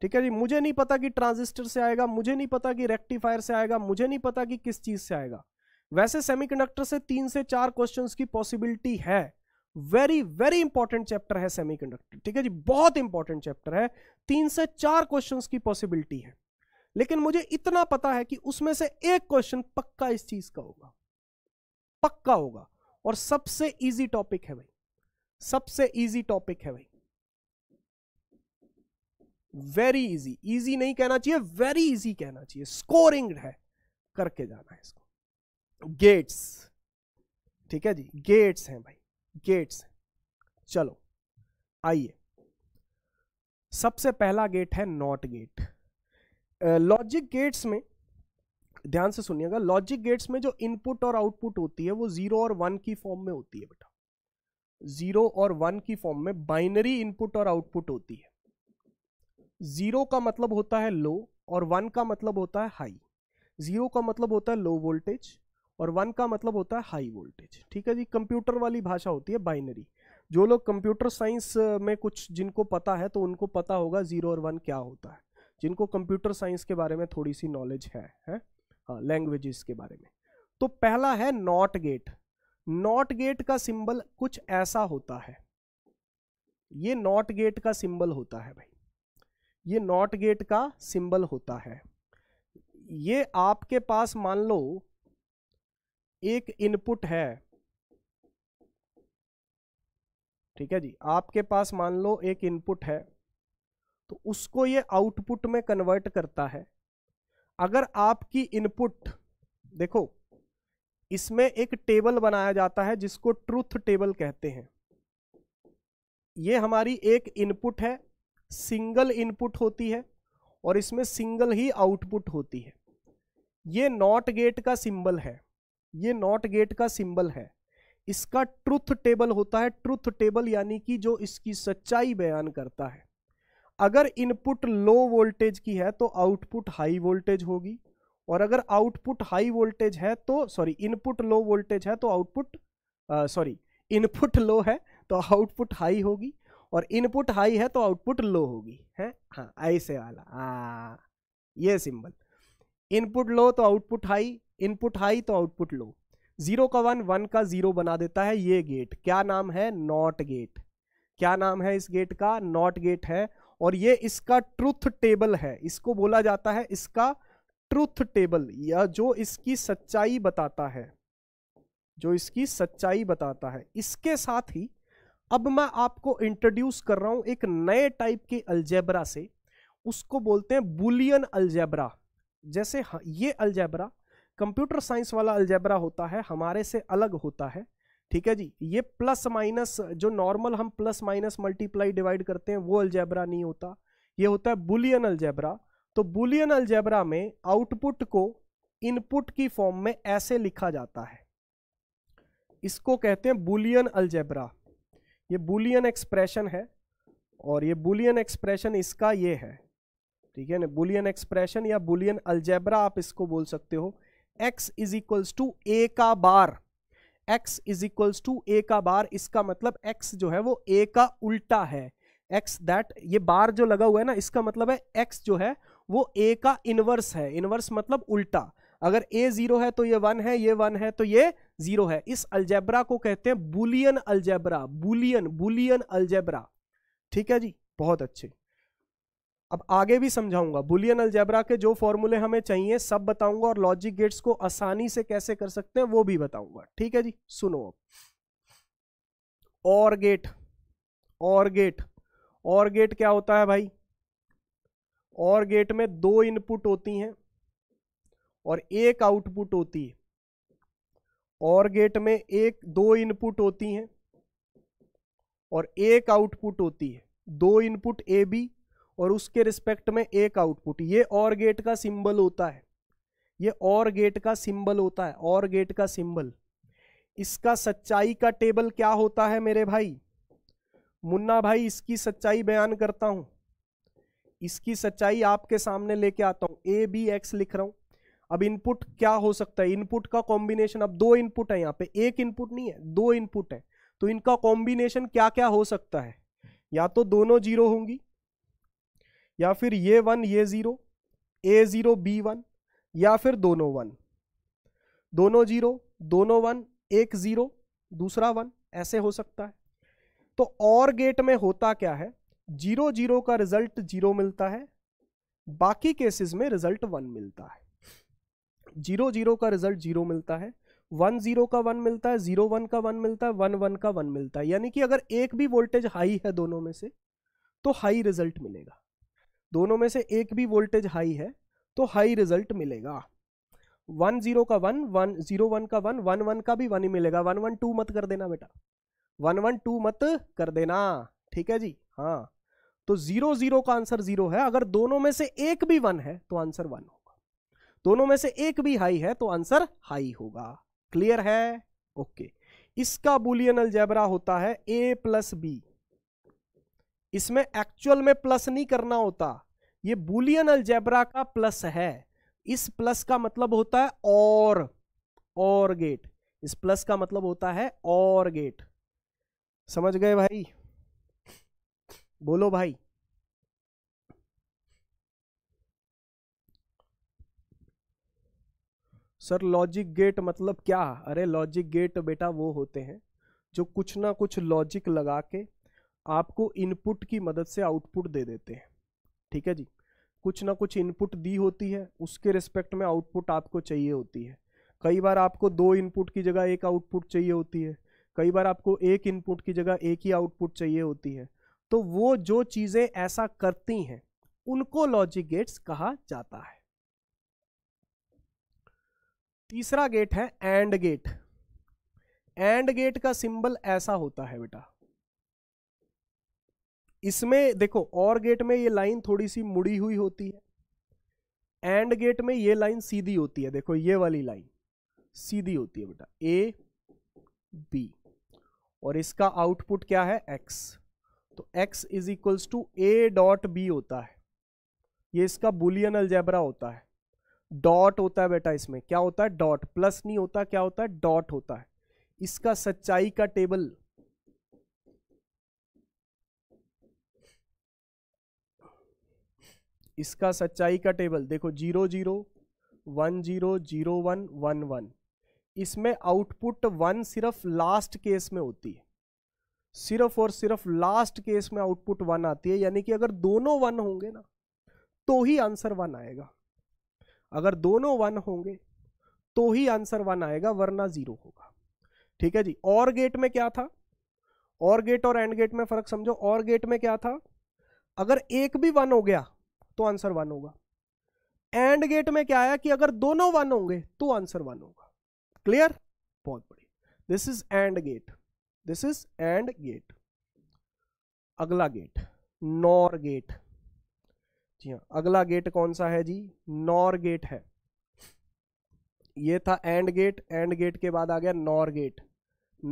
ठीक है जी मुझे नहीं पता कि ट्रांजिस्टर से आएगा मुझे नहीं पता कि रेक्टिफायर से आएगा मुझे नहीं पता कि किस चीज से आएगा वैसे सेमीकंडक्टर से तीन से चार क्वेश्चंस की पॉसिबिलिटी है वेरी वेरी इंपॉर्टेंट चैप्टर है सेमीकंडक्टर ठीक है जी बहुत इंपॉर्टेंट चैप्टर है तीन से चार क्वेश्चंस की पॉसिबिलिटी है लेकिन मुझे इतना पता है कि उसमें से एक क्वेश्चन पक्का इस चीज का होगा पक्का होगा और सबसे इजी टॉपिक है भाई सबसे इजी टॉपिक है भाई वेरी इजी इजी नहीं कहना चाहिए वेरी इजी कहना चाहिए स्कोरिंग है करके जाना है इसको गेट्स ठीक है जी गेट्स हैं भाई गेट्स हैं चलो आइए सबसे पहला गेट है नॉट गेट लॉजिक गेट्स में ध्यान से सुनिएगा लॉजिक गेट्स में जो इनपुट और आउटपुट होती है वो जीरो और वन की फॉर्म में होती है बेटा जीरो और वन की फॉर्म में बाइनरी इनपुट और आउटपुट होती है जीरो का मतलब होता है लो और वन का मतलब होता है हाई जीरो का मतलब होता है लो वोल्टेज और वन का मतलब होता है हाई वोल्टेज ठीक है जी कंप्यूटर वाली भाषा होती है बाइनरी जो लोग कंप्यूटर साइंस में कुछ जिनको पता है तो उनको पता होगा जीरो और वन क्या होता है जिनको कंप्यूटर साइंस के बारे में थोड़ी सी नॉलेज है हैं लैंग्वेजेस हाँ, के बारे में तो पहला है नॉट गेट नॉट गेट का सिंबल कुछ ऐसा होता है ये नॉट गेट का सिंबल होता है भाई ये नॉट गेट का सिंबल होता है ये आपके पास मान लो एक इनपुट है ठीक है जी आपके पास मान लो एक इनपुट है तो उसको ये आउटपुट में कन्वर्ट करता है अगर आपकी इनपुट देखो इसमें एक टेबल बनाया जाता है जिसको ट्रूथ टेबल कहते हैं ये हमारी एक इनपुट है सिंगल इनपुट होती है और इसमें सिंगल ही आउटपुट होती है ये नॉट गेट का सिंबल है ये नॉट गेट का सिंबल है इसका ट्रुथ टेबल होता है ट्रुथ टेबल यानी कि जो इसकी सच्चाई बयान करता है अगर इनपुट लो वोल्टेज की है तो आउटपुट हाई वोल्टेज होगी और अगर आउटपुट हाई वोल्टेज है तो सॉरी इनपुट लो वोल्टेज है तो आउटपुट सॉरी इनपुट लो है तो आउटपुट हाई होगी और इनपुट हाई है तो आउटपुट लो होगी है हाँ ऐसे वाला आ, हाँ, ये सिंबल इनपुट लो तो आउटपुट हाई इनपुट हाई तो आउटपुट लो जीरो का वन वन का जीरो बना देता है ये गेट क्या नाम है नॉट गेट क्या नाम है इस गेट का नॉट गेट है और ये इसका ट्रूथ टेबल है इसको बोला जाता है इसका ट्रूथ टेबल या जो इसकी सच्चाई बताता है जो इसकी सच्चाई बताता है इसके साथ ही अब मैं आपको इंट्रोड्यूस कर रहा हूं एक नए टाइप के अल्जेब्रा से उसको बोलते हैं बुलियन अल्जेब्रा जैसे ये अल्जेब्रा कंप्यूटर साइंस वाला अल्जेब्रा होता है हमारे से अलग होता है ठीक है जी ये प्लस माइनस जो नॉर्मल हम प्लस माइनस मल्टीप्लाई डिवाइड करते हैं वो अलजेब्रा नहीं होता ये होता है बुलियन अलजेब्रा तो बुलियन अलजेब्रा में आउटपुट को इनपुट की फॉर्म में ऐसे लिखा जाता है इसको कहते हैं बुलियन अलजेब्रा ये बुलियन एक्सप्रेशन है और ये बुलियन एक्सप्रेशन इसका ये है ठीक है ना बुलियन एक्सप्रेशन या बुलियन अलजेब्रा आप इसको बोल सकते हो X is equals to A का bar x is equals to A का बार इसका मतलब x जो है वो a का उल्टा है x दैट ये बार जो लगा हुआ है ना इसका मतलब है x जो है वो a का इनवर्स है इनवर्स मतलब उल्टा अगर a जीरो है तो ये वन है ये वन है तो ये जीरो है इस अल्जेब्रा को कहते हैं Boolean algebra Boolean Boolean algebra ठीक है जी बहुत अच्छे अब आगे भी समझाऊंगा बुलियन अलजेब्रा के जो फॉर्मूले हमें चाहिए सब बताऊंगा और लॉजिक गेट्स को आसानी से कैसे कर सकते हैं वो भी बताऊंगा ठीक है जी सुनो अब और गेट और गेट और गेट क्या होता है भाई और गेट में दो इनपुट होती हैं और एक आउटपुट होती है और गेट में एक दो इनपुट होती हैं और एक आउटपुट होती है दो इनपुट ए बी और उसके रिस्पेक्ट में एक आउटपुट ये और गेट का सिंबल होता है ये और गेट का सिंबल होता है और गेट का सिंबल इसका सच्चाई का टेबल क्या होता है मेरे भाई मुन्ना भाई इसकी सच्चाई बयान करता हूं इसकी सच्चाई आपके सामने लेके आता हूं ए बी एक्स लिख रहा हूं अब इनपुट क्या हो सकता है इनपुट का कॉम्बिनेशन अब दो इनपुट है यहाँ पे एक इनपुट नहीं है दो इनपुट है तो इनका कॉम्बिनेशन क्या क्या हो सकता है या तो दोनों जीरो होंगी या फिर ये वन ये zero A zero B one या फिर दोनों वन दोनों जीरो दोनों वन एक ज़ीरो दूसरा वन ऐसे हो सकता है तो और गेट में होता क्या है जीरो जीरो का रिजल्ट जीरो मिलता है बाकी केसेस में रिजल्ट वन मिलता है जीरो जीरो का रिजल्ट जीरो मिलता है वन जीरो का वन मिलता है जीरो वन का वन मिलता है वन वन का वन मिलता है यानी कि अगर एक भी वोल्टेज हाई है दोनों में से तो हाई रिजल्ट मिलेगा दोनों में से एक भी वोल्टेज हाई है तो हाई रिजल्ट मिलेगा वन जीरो का वन वन जीरो वन का वन वन वन का भी वन ही मिलेगा वन वन टू मत कर देना बेटा वन वन टू मत कर देना ठीक है जी हाँ तो जीरो जीरो का आंसर जीरो है अगर दोनों में से एक भी वन है तो आंसर वन होगा दोनों में से एक भी हाई है तो आंसर हाई होगा क्लियर है ओके इसका बुलियन अलजेबरा होता है ए प्लस बी इसमें एक्चुअल में प्लस नहीं करना होता ये बुलियन अलजेबरा का प्लस है इस प्लस का मतलब होता है और और गेट इस प्लस का मतलब होता है और गेट समझ गए भाई बोलो भाई सर लॉजिक गेट मतलब क्या अरे लॉजिक गेट बेटा वो होते हैं जो कुछ ना कुछ लॉजिक लगा के आपको इनपुट की मदद से आउटपुट दे देते हैं ठीक है जी कुछ ना कुछ इनपुट दी होती है उसके रिस्पेक्ट में आउटपुट आपको चाहिए होती है कई बार आपको दो इनपुट की जगह एक आउटपुट चाहिए होती है कई बार आपको एक इनपुट की जगह एक ही आउटपुट चाहिए होती है तो वो जो चीज़ें ऐसा करती हैं उनको लॉजिक गेट्स कहा जाता है तीसरा गेट है एंड गेट एंड गेट का सिंबल ऐसा होता है बेटा इसमें देखो और गेट में ये लाइन थोड़ी सी मुड़ी हुई होती है एंड गेट में ये लाइन सीधी होती है देखो ये वाली लाइन सीधी होती है बेटा ए बी और इसका आउटपुट क्या है एक्स तो X is equals to A dot B होता है ये इसका बुलियन अलजेबरा होता है डॉट होता है बेटा इसमें क्या होता है डॉट प्लस नहीं होता क्या होता है डॉट होता है इसका सच्चाई का टेबल इसका सच्चाई का टेबल देखो zero zero one zero zero one one one इसमें आउटपुट वन सिर्फ लास्ट केस में होती है सिर्फ और सिर्फ लास्ट केस में आउटपुट वन आती है यानी कि अगर दोनों वन होंगे ना तो ही आंसर वन आएगा अगर दोनों वन होंगे तो ही आंसर वन आएगा वरना जीरो होगा ठीक है जी और गेट में क्या था और गेट और एंड गेट में फर्क समझो और गेट में क्या था अगर एक भी वन हो गया तो आंसर वन होगा एंड गेट में क्या आया कि अगर दोनों वन होंगे तो आंसर वन होगा क्लियर बहुत बढ़िया this is AND gate this is AND gate अगला गेट नॉर गेट जी हाँ अगला गेट कौन सा है जी नॉर गेट है ये था एंड गेट एंड गेट के बाद आ गया नॉर गेट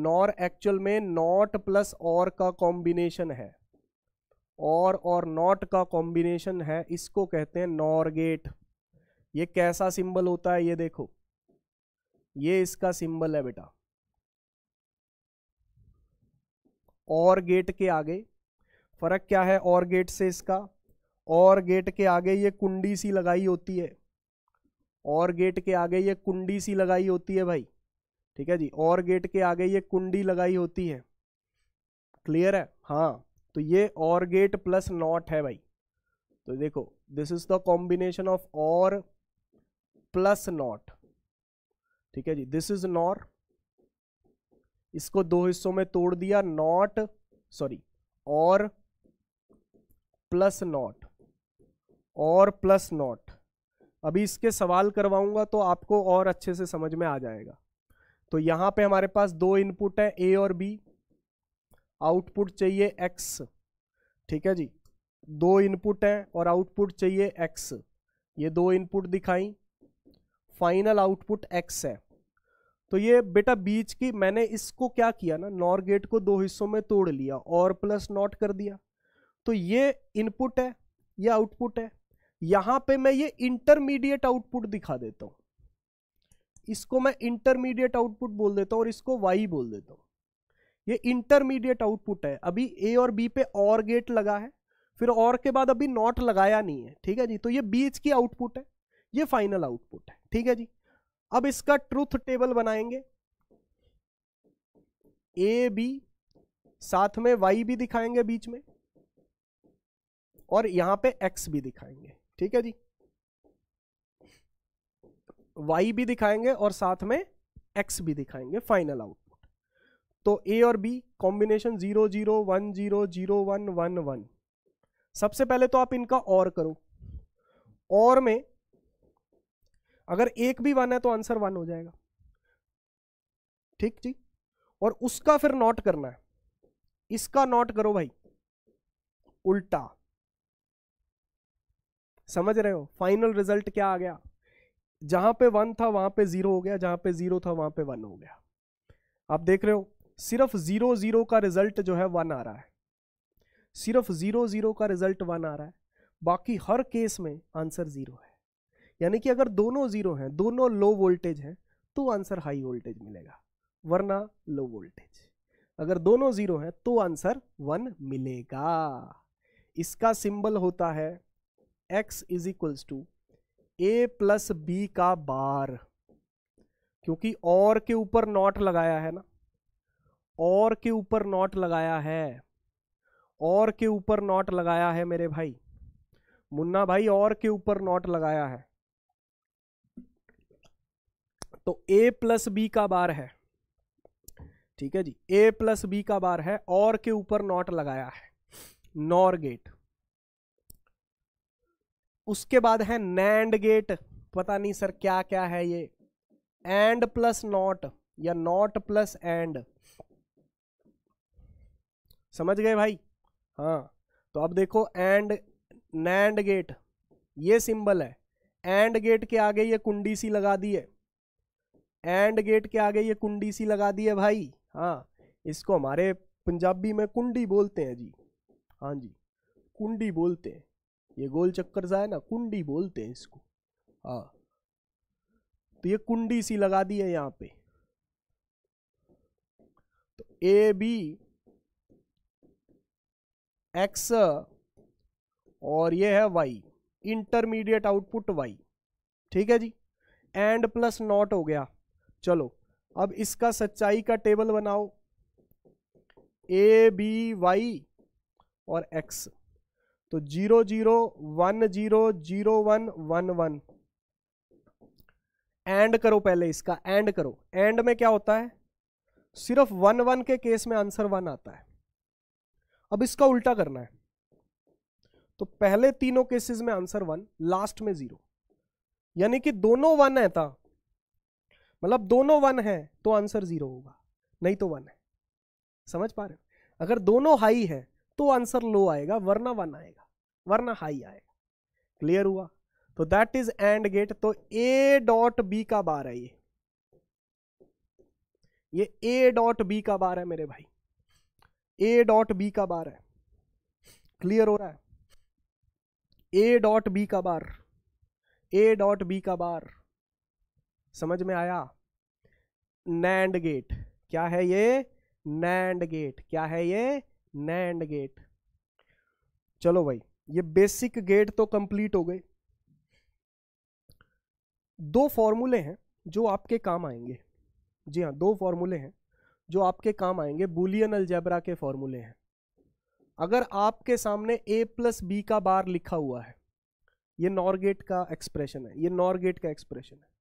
नॉर एक्चुअल में नॉट प्लस और का कॉम्बिनेशन है और और नॉट का कॉम्बिनेशन है इसको कहते हैं नॉर गेट ये कैसा सिंबल होता है ये देखो ये इसका सिंबल है बेटा और गेट के आगे फर्क क्या है और गेट से इसका और गेट के आगे ये कुंडी सी लगाई होती है और गेट के आगे ये कुंडी सी लगाई होती है भाई ठीक है जी और गेट के आगे ये कुंडी लगाई होती है क्लियर है हाँ तो ये और गेट प्लस नॉट है भाई तो देखो this is the combination of OR plus NOT ठीक है जी दिस इज नॉर इसको दो हिस्सों में तोड़ दिया NOT sorry OR plus NOT OR plus NOT अभी इसके सवाल करवाऊंगा तो आपको और अच्छे से समझ में आ जाएगा तो यहां पे हमारे पास दो इनपुट है ए और बी आउटपुट चाहिए एक्स ठीक है जी दो इनपुट हैं और आउटपुट चाहिए एक्स ये दो इनपुट दिखाई फाइनल आउटपुट एक्स है तो ये बेटा बीच की मैंने इसको क्या किया ना नॉर गेट को दो हिस्सों में तोड़ लिया और प्लस नॉट कर दिया तो ये इनपुट है ये आउटपुट है यहां पे मैं ये इंटरमीडिएट आउटपुट दिखा देता हूं इसको मैं इंटरमीडिएट आउटपुट बोल देता हूँ और इसको वाई बोल देता हूँ ये इंटरमीडिएट आउटपुट है अभी ए और बी पे और गेट लगा है फिर और के बाद अभी नॉट लगाया नहीं है ठीक है जी तो ये बीच की आउटपुट है ये फाइनल आउटपुट है ठीक है जी अब इसका ट्रूथ टेबल बनाएंगे ए बी साथ में वाई भी दिखाएंगे बीच में और यहां पे एक्स भी दिखाएंगे ठीक है जी वाई भी दिखाएंगे और साथ में एक्स भी दिखाएंगे फाइनल आउटपुट तो ए और B combination zero zero one zero zero one one one सबसे पहले तो आप इनका और करो और में अगर एक भी वन है तो आंसर वन हो जाएगा ठीक जी और उसका फिर नोट करना है इसका नोट करो भाई उल्टा समझ रहे हो फाइनल रिजल्ट क्या आ गया जहां पे वन था वहां पे जीरो हो गया जहां पे जीरो था वहां पे वन हो गया आप देख रहे हो सिर्फ ज़ीरो ज़ीरो का रिज़ल्ट जो है वन आ रहा है सिर्फ ज़ीरो ज़ीरो का रिज़ल्ट वन आ रहा है बाकी हर केस में आंसर ज़ीरो है यानी कि अगर दोनों ज़ीरो हैं दोनों लो वोल्टेज हैं तो आंसर हाई वोल्टेज मिलेगा वरना लो वोल्टेज अगर दोनों ज़ीरो हैं तो आंसर वन मिलेगा इसका सिंबल होता है X is equals to A plus B का बार क्योंकि और के ऊपर नॉट लगाया है ना और के ऊपर नॉट लगाया है और के ऊपर नॉट लगाया है मेरे भाई मुन्ना भाई और के ऊपर नॉट लगाया है तो ए प्लस बी का बार है ठीक है जी ए प्लस बी का बार है और के ऊपर नॉट लगाया है नॉर गेट उसके बाद है नैंड गेट पता नहीं सर क्या क्या है ये एंड प्लस नॉट या नॉट प्लस एंड समझ गए भाई हाँ तो अब देखो एंड नैंड गेट ये सिंबल है एंड गेट के आगे ये कुंडी सी लगा दी है एंड गेट के आगे ये कुंडी सी लगा दी है भाई हाँ इसको हमारे पंजाबी में कुंडी बोलते हैं जी हाँ जी कुंडी बोलते हैं ये गोल चक्कर सा है ना कुंडी बोलते हैं इसको हाँ तो ये कुंडी सी लगा दी है यहाँ पे तो ए बी एक्स और ये है वाई इंटरमीडिएट आउटपुट वाई ठीक है जी एंड प्लस नॉट हो गया चलो अब इसका सच्चाई का टेबल बनाओ ए बी वाई और एक्स तो zero zero one zero zero one one one AND करो पहले इसका एंड करो एंड में क्या होता है सिर्फ वन वन के केस में आंसर वन आता है अब इसका उल्टा करना है तो पहले तीनों केसेस में आंसर वन लास्ट में जीरो यानी कि दोनों वन है था मतलब दोनों वन है तो आंसर जीरो होगा नहीं तो वन है समझ पा रहे हो अगर दोनों हाई है तो आंसर लो आएगा वरना वन आएगा वरना हाई आएगा क्लियर हुआ तो दैट इज एंड गेट तो ए डॉट बी का बार है ये ये ए डॉट बी का बार है मेरे भाई ए डॉट बी का बार है क्लियर हो रहा है ए डॉट बी का बार ए डॉट बी का बार समझ में आया नैंड गेट क्या है ये नैंड गेट क्या है ये नैंड गेट चलो भाई ये बेसिक गेट तो कंप्लीट हो गए दो फॉर्मूले हैं जो आपके काम आएंगे जी हाँ दो फॉर्मूले हैं जो आपके काम आएंगे बुलियन अलजेबरा के फॉर्मूले हैं अगर आपके सामने ए प्लस बी का बार लिखा हुआ है ये नॉर्गेट का एक्सप्रेशन है ये नॉर्गेट का एक्सप्रेशन है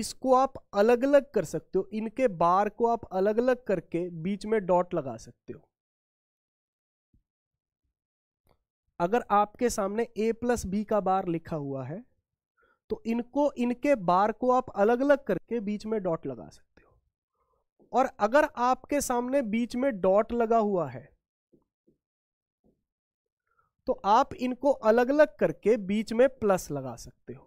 इसको आप अलग अलग कर सकते हो इनके बार को आप अलग अलग करके बीच में डॉट लगा सकते हो अगर आपके सामने ए प्लस बी का बार लिखा हुआ है तो इनको इनके बार को आप अलग अलग करके बीच में डॉट लगा सकते हो और अगर आपके सामने बीच में डॉट लगा हुआ है तो आप इनको अलग अलग करके बीच में प्लस लगा सकते हो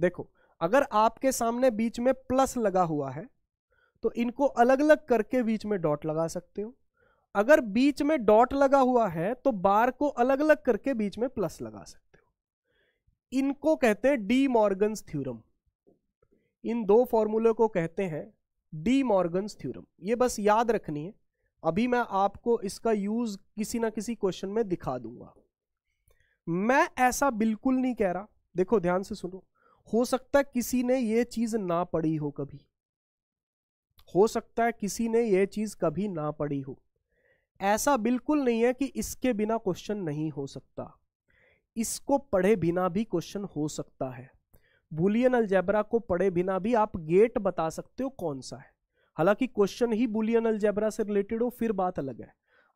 देखो अगर आपके सामने बीच में प्लस लगा हुआ है तो इनको अलग अलग करके बीच में डॉट लगा सकते हो अगर बीच में डॉट लगा हुआ है तो बार को अलग अलग करके बीच में प्लस लगा सकते हो इनको कहते हैं डी मॉर्गन थ्योरम इन दो फॉर्मूले को कहते हैं डी मॉर्गन्स थ्योरम ये बस याद रखनी है अभी मैं आपको इसका यूज किसी ना किसी क्वेश्चन में दिखा दूंगा मैं ऐसा बिल्कुल नहीं कह रहा देखो ध्यान से सुनो हो सकता है किसी ने यह चीज ना पढ़ी हो कभी हो सकता है किसी ने यह चीज कभी ना पढ़ी हो ऐसा बिल्कुल नहीं है कि इसके बिना क्वेश्चन नहीं हो सकता इसको पढ़े बिना भी क्वेश्चन हो सकता है बुलियन अलजेब्रा को पढ़े बिना भी आप गेट बता सकते हो कौन सा है हालांकि क्वेश्चन ही बुलियन अलजेब्रा से रिलेटेड हो फिर बात अलग है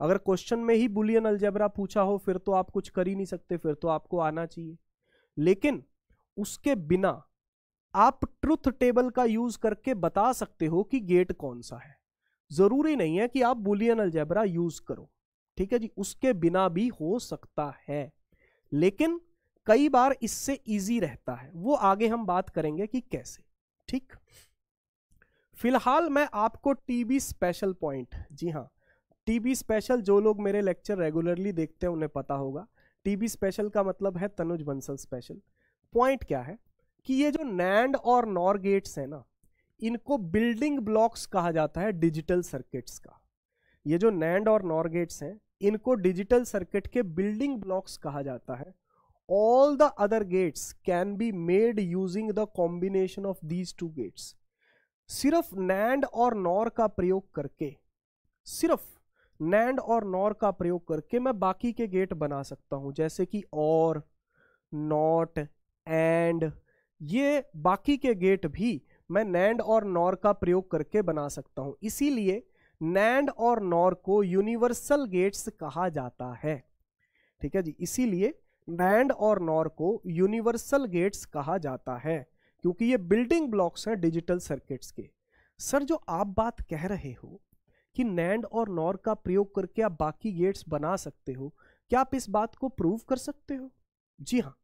अगर क्वेश्चन में ही बुलियन अलजेब्रा पूछा हो फिर तो आप कुछ कर ही नहीं सकते फिर तो आपको आना चाहिए लेकिन उसके बिना आप ट्रुथ टेबल का यूज करके बता सकते हो कि गेट कौन सा है जरूरी नहीं है कि आप बुलियन अलजेब्रा यूज करो ठीक है जी उसके बिना भी हो सकता है लेकिन कई बार इससे इजी रहता है वो आगे हम बात करेंगे कि कैसे ठीक फिलहाल मैं आपको टीबी स्पेशल पॉइंट जी हाँ टीबी स्पेशल जो लोग मेरे लेक्चर रेगुलरली देखते हैं उन्हें पता होगा टीबी स्पेशल का मतलब है तनुज बंसल स्पेशल पॉइंट क्या है कि ये जो नैंड और नॉर गेट्स हैं ना इनको बिल्डिंग ब्लॉक्स कहा जाता है डिजिटल सर्किट्स का ये जो नैंड और नॉर गेट्स हैं इनको डिजिटल सर्किट के बिल्डिंग ब्लॉक्स कहा जाता है all the other gates can be made using the combination of these two gates सिर्फ नैंड और नॉर का प्रयोग करके सिर्फ नैंड और नॉर का प्रयोग करके मैं बाकी के गेट बना सकता हूं जैसे कि और नॉट एंड ये बाकी के गेट भी मैं नैंड और नॉर का प्रयोग करके बना सकता हूं इसीलिए नैंड और नॉर को यूनिवर्सल गेट्स कहा जाता है ठीक है जी इसीलिए नैंड और नॉर को यूनिवर्सल गेट्स कहा जाता है क्योंकि ये बिल्डिंग ब्लॉक्स हैं डिजिटल सर्किट्स के सर जो आप बात कह रहे हो कि नैंड और नॉर का प्रयोग करके आप बाकी गेट्स बना सकते हो क्या आप इस बात को प्रूव कर सकते हो जी हाँ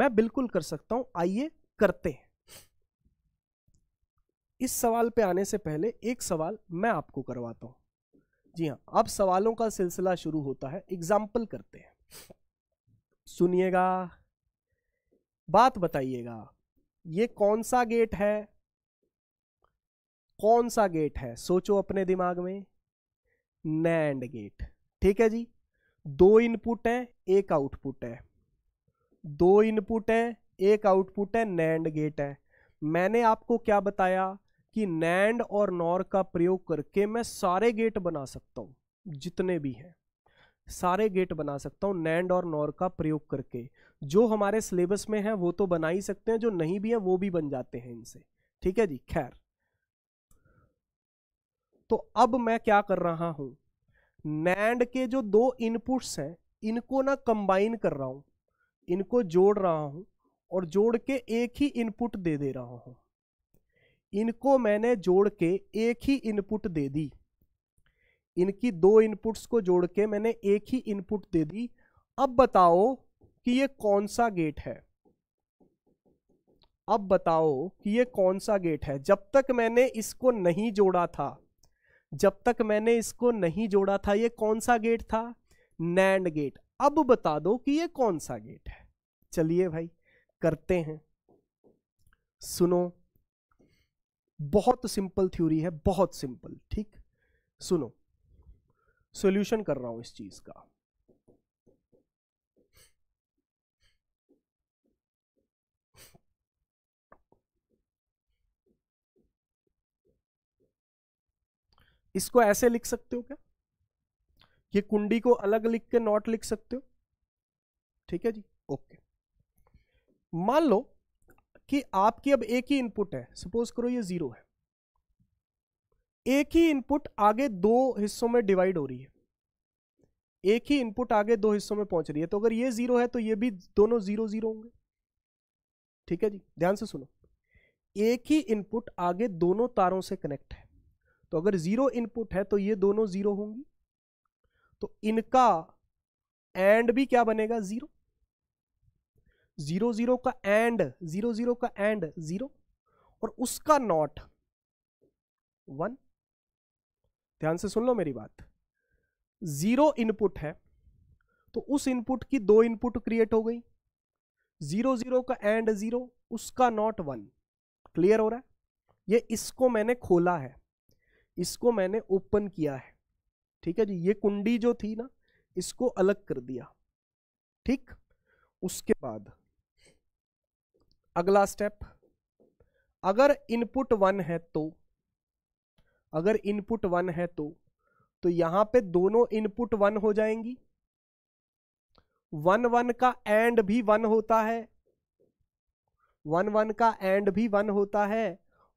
मैं बिल्कुल कर सकता हूँ आइए करते हैं इस सवाल पे आने से पहले एक सवाल मैं आपको करवाता हूँ जी हाँ अब सवालों का सिलसिला शुरू होता है एग्जाम्पल करते हैं सुनिएगा बात बताइएगा ये कौन सा गेट है कौन सा गेट है सोचो अपने दिमाग में नैंड गेट ठीक है जी दो इनपुट है एक आउटपुट है दो इनपुट है एक आउटपुट है नैंड गेट है मैंने आपको क्या बताया कि नैंड और नॉर का प्रयोग करके मैं सारे गेट बना सकता हूं जितने भी हैं सारे गेट बना सकता हूँ नैंड और नॉर का प्रयोग करके जो हमारे सिलेबस में है वो तो बना ही सकते हैं जो नहीं भी है वो भी बन जाते हैं इनसे ठीक है जी खैर तो अब मैं क्या कर रहा हूं नैंड के जो दो इनपुट्स हैं इनको ना कंबाइन कर रहा हूं इनको जोड़ रहा हूं और जोड़ के एक ही इनपुट दे दे रहा हूं इनको मैंने जोड़ के एक ही इनपुट दे दी इनकी दो इनपुट्स को जोड़ के मैंने एक ही इनपुट दे दी अब बताओ कि ये कौन सा गेट है अब बताओ कि ये कौन सा गेट है जब तक मैंने इसको नहीं जोड़ा था जब तक मैंने इसको नहीं जोड़ा था ये कौन सा गेट था नैंड गेट अब बता दो कि ये कौन सा गेट है चलिए भाई करते हैं सुनो बहुत सिंपल थ्योरी है बहुत सिंपल ठीक सुनो सोल्यूशन कर रहा हूं इस चीज का इसको ऐसे लिख सकते हो क्या ये कुंडी को अलग लिख के नॉट लिख सकते हो ठीक है जी ओके मान लो कि आपकी अब एक ही इनपुट है सपोज करो ये जीरो है एक ही इनपुट आगे दो हिस्सों में डिवाइड हो रही है एक ही इनपुट आगे दो हिस्सों में पहुंच रही है तो अगर ये जीरो है तो ये भी दोनों जीरो जीरो होंगे ठीक है जी ध्यान से सुनो एक ही इनपुट आगे दोनों तारों से कनेक्ट है तो अगर जीरो इनपुट है तो ये दोनों जीरो होंगी तो इनका एंड भी क्या बनेगा जीरो जीरो जीरो का एंड जीरो जीरो का एंड जीरो और उसका नॉट वन ध्यान से सुन लो मेरी बात ज़ीरो इनपुट है तो उस इनपुट की दो इनपुट क्रिएट हो गई ज़ीरो ज़ीरो का एंड ज़ीरो उसका नॉट वन क्लियर हो रहा है ये इसको मैंने खोला है इसको मैंने ओपन किया है ठीक है जी ये कुंडी जो थी ना इसको अलग कर दिया ठीक उसके बाद अगला स्टेप अगर इनपुट वन है तो अगर इनपुट वन है तो तो यहां पे दोनों इनपुट वन हो जाएंगी वन वन का एंड भी वन होता है वन वन का एंड भी वन होता है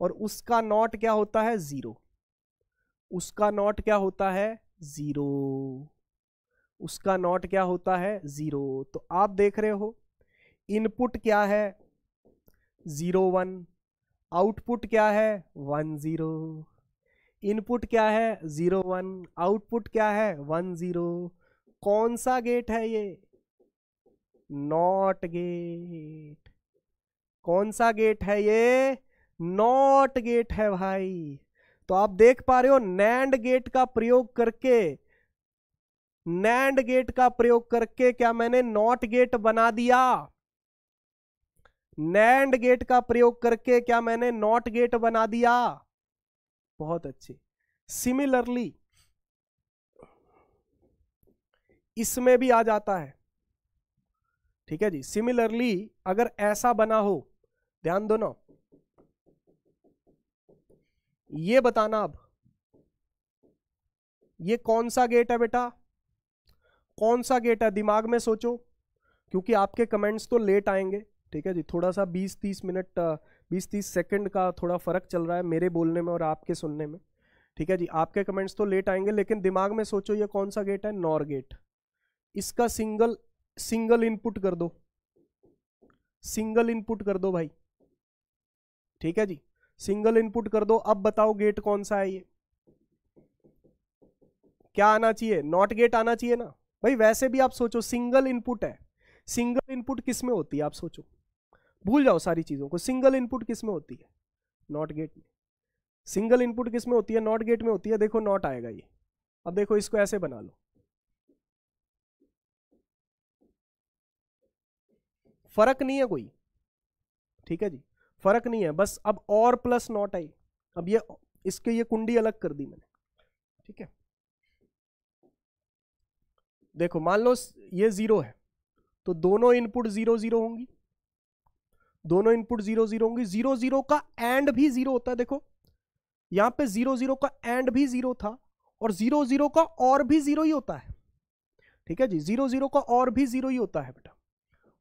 और उसका नॉट क्या होता है जीरो उसका नॉट क्या होता है जीरो उसका नॉट क्या होता है जीरो तो आप देख रहे हो इनपुट क्या है जीरो वन आउटपुट क्या है वन जीरो इनपुट क्या है ज़ीरो वन आउटपुट क्या है वन ज़ीरो कौन सा गेट है ये नॉट गेट कौन सा गेट है ये नॉट गेट है भाई तो आप देख पा रहे हो नैंड गेट का प्रयोग करके नैंड गेट का प्रयोग करके क्या मैंने नॉट गेट बना दिया नैंड गेट का प्रयोग करके क्या मैंने नॉट गेट बना दिया बहुत अच्छी सिमिलरली इसमें भी आ जाता है ठीक है जी सिमिलरली अगर ऐसा बना हो ध्यान दो ना ये बताना अब ये कौन सा गेट है बेटा कौन सा गेट है दिमाग में सोचो क्योंकि आपके कमेंट्स तो लेट आएंगे ठीक है जी थोड़ा सा 20-30 मिनट बीस तीस सेकेंड का थोड़ा फ़र्क चल रहा है मेरे बोलने में और आपके सुनने में ठीक है जी आपके कमेंट्स तो लेट आएंगे लेकिन दिमाग में सोचो ये कौन सा गेट है नॉर गेट इसका सिंगल सिंगल इनपुट कर दो सिंगल इनपुट कर दो भाई ठीक है जी सिंगल इनपुट कर दो अब बताओ गेट कौन सा है ये क्या आना चाहिए नॉट गेट आना चाहिए ना भाई वैसे भी आप सोचो सिंगल इनपुट है सिंगल इनपुट किस में होती है आप सोचो भूल जाओ सारी चीज़ों को सिंगल इनपुट किस में होती है नॉट गेट में सिंगल इनपुट किस में होती है नॉट गेट में होती है देखो नॉट आएगा ये अब देखो इसको ऐसे बना लो फर्क नहीं है कोई ठीक है जी फर्क नहीं है बस अब और प्लस नॉट आई अब ये इसके ये कुंडी अलग कर दी मैंने ठीक है देखो मान लो ये जीरो है तो दोनों इनपुट जीरो जीरो होंगी दोनों इनपुट जीरो जीरो होंगी जीरो जीरो का एंड भी जीरो होता है देखो यहां पे जीरो जीरो का एंड भी जीरो था और जीरो जीरो का और भी जीरो ही होता है ठीक है जी जीरो जीरो का और भी जीरो ही होता है बेटा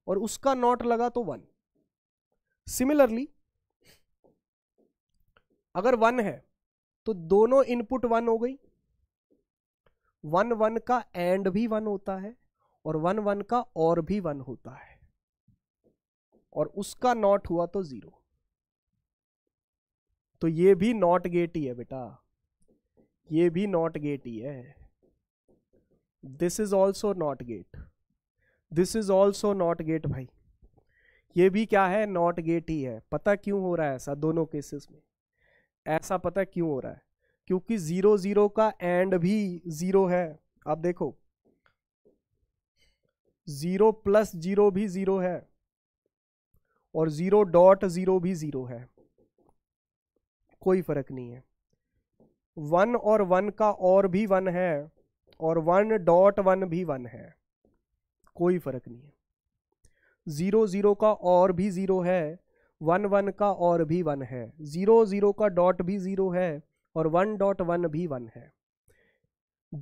और उसका नॉट लगा तो वन सिमिलरली अगर वन है तो दोनों इनपुट वन हो गई वन वन का एंड भी वन होता है और वन वन का और भी वन होता है और उसका नॉट हुआ तो जीरो तो ये भी नॉट गेट ही है बेटा ये भी नॉट गेट ही है this is also NOT gate this is also NOT gate भाई ये भी क्या है नॉट गेट ही है पता क्यों हो रहा है ऐसा दोनों केसेस में ऐसा पता क्यों हो रहा है क्योंकि जीरो जीरो का एंड भी जीरो है आप देखो जीरो प्लस जीरो भी जीरो है और ज़ीरो डॉट ज़ीरो भी ज़ीरो है कोई फ़र्क नहीं है वन और वन का और भी वन है और वन डॉट वन भी वन है कोई फ़र्क नहीं है ज़ीरो ज़ीरो का और भी ज़ीरो है वन वन का और भी वन है ज़ीरो ज़ीरो का डॉट भी ज़ीरो है और वन डॉट वन भी वन है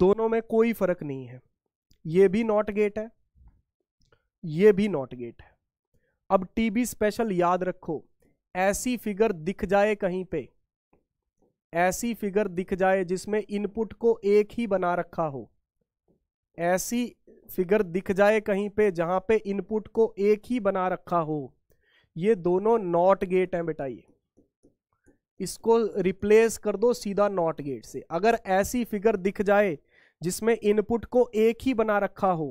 दोनों में कोई फ़र्क नहीं है ये भी नॉट गेट है ये भी नॉट गेट है अब टीबी स्पेशल याद रखो ऐसी फिगर दिख जाए कहीं पे ऐसी फिगर दिख जाए जिसमें इनपुट को एक ही बना रखा हो ऐसी फिगर दिख जाए कहीं पे जहां पे इनपुट को एक ही बना रखा हो ये दोनों नॉट गेट हैं बेटा ये इसको रिप्लेस कर दो सीधा नॉट गेट से अगर ऐसी फिगर दिख जाए जिसमें इनपुट को एक ही बना रखा हो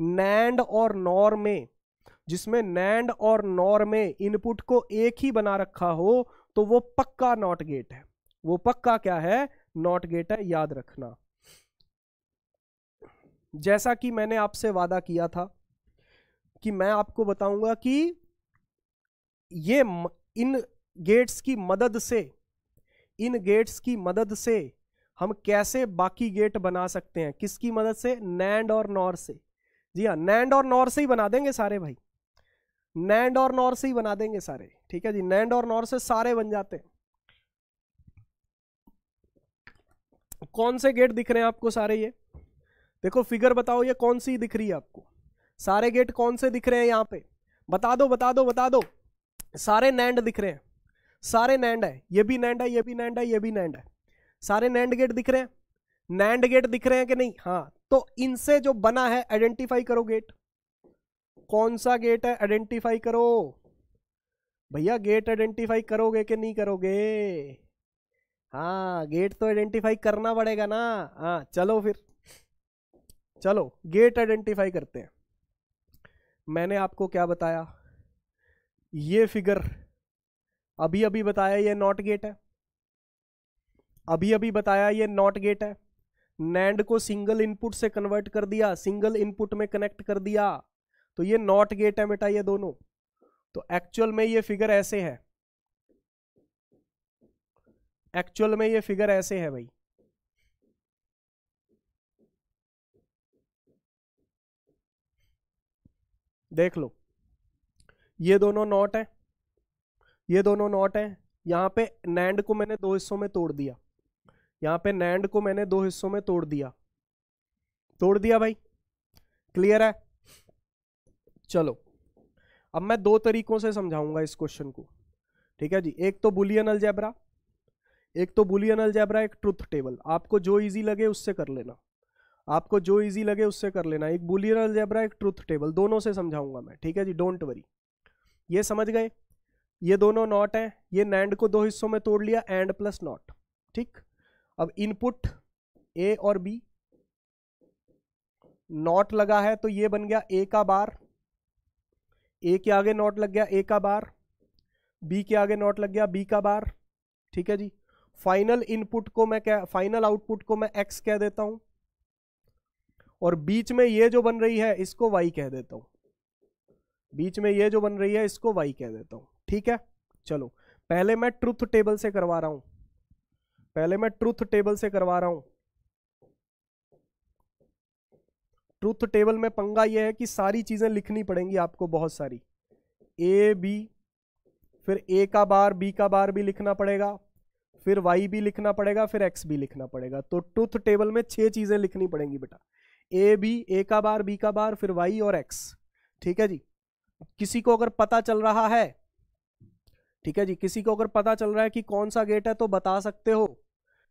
नैंड और नॉर में जिसमें नैंड और नॉर में इनपुट को एक ही बना रखा हो तो वो पक्का नॉट गेट है वो पक्का क्या है नॉट गेट है याद रखना जैसा कि मैंने आपसे वादा किया था कि मैं आपको बताऊंगा कि ये इन गेट्स की मदद से इन गेट्स की मदद से हम कैसे बाकी गेट बना सकते हैं किसकी मदद से नैंड और नॉर से जी हाँ नैंड और नॉर से ही बना देंगे सारे भाई नैंड और नॉर से ही बना देंगे सारे ठीक है जी नैंड और नॉर से सारे बन जाते हैं कौन से गेट दिख रहे हैं आपको सारे ये देखो फिगर बताओ ये कौन सी दिख रही है आपको सारे गेट कौन से दिख रहे हैं यहाँ पे बता दो बता दो बता दो सारे नैंड दिख रहे हैं सारे नैंड है ये भी नैंड है ये भी नैंड है ये भी नैंड है सारे नैंड गेट दिख रहे हैं नैंड गेट दिख रहे हैं कि नहीं हाँ तो इनसे जो बना है आइडेंटिफाई करो गेट कौन सा गेट है आइडेंटिफाई करो भैया गेट आइडेंटिफाई करोगे कि नहीं करोगे हाँ गेट तो आइडेंटिफाई करना पड़ेगा ना हाँ चलो फिर चलो गेट आइडेंटिफाई करते हैं मैंने आपको क्या बताया ये फिगर अभी अभी बताया ये नॉट गेट है अभी अभी बताया ये नॉट गेट है नैंड को सिंगल इनपुट से कन्वर्ट कर दिया सिंगल इनपुट में कनेक्ट कर दिया तो ये नॉट गेट है बेटा ये दोनों तो एक्चुअल में ये फिगर ऐसे है एक्चुअल में ये फिगर ऐसे है भाई देख लो ये दोनों नॉट है ये दोनों नॉट है यहां पे नैंड को मैंने दो हिस्सों में तोड़ दिया यहां पे नैंड को मैंने दो हिस्सों में तोड़ दिया तोड़ दिया भाई क्लियर है चलो अब मैं दो तरीकों से समझाऊंगा इस क्वेश्चन को ठीक है जी एक तो बुलियन अलजैबरा एक तो बुलियन अलजैबरा एक ट्रुथ टेबल आपको जो इजी लगे उससे कर लेना आपको जो इजी लगे उससे कर लेना एक बुलियन अलजैबरा एक ट्रुथ टेबल दोनों से समझाऊंगा मैं ठीक है जी डोंट वरी ये समझ गए ये दोनों नॉट हैं ये नैंड को दो हिस्सों में तोड़ लिया एंड प्लस नॉट ठीक अब इनपुट ए और बी नॉट लगा है तो ये बन गया ए का बार ए के आगे नॉट लग गया ए का बार बी के आगे नॉट लग गया बी का बार ठीक है जी फाइनल इनपुट को मैं क्या फाइनल आउटपुट को मैं एक्स कह देता हूं और बीच में ये जो बन रही है इसको वाई कह देता हूं बीच में ये जो बन रही है इसको वाई कह देता हूं ठीक है चलो पहले मैं ट्रुथ टेबल से करवा रहा हूं पहले मैं ट्रुथ टेबल से करवा रहा हूं ट्रूथ टेबल में पंगा यह है कि सारी चीज़ें लिखनी पड़ेंगी आपको बहुत सारी ए बी फिर ए का बार बी का बार भी लिखना पड़ेगा फिर वाई भी लिखना पड़ेगा फिर एक्स भी लिखना पड़ेगा तो ट्रूथ टेबल में छह चीज़ें लिखनी पड़ेंगी बेटा ए बी ए का बार बी का बार फिर वाई और एक्स ठीक है जी किसी को अगर पता चल रहा है ठीक है जी किसी को अगर पता चल रहा है कि कौन सा गेट है तो बता सकते हो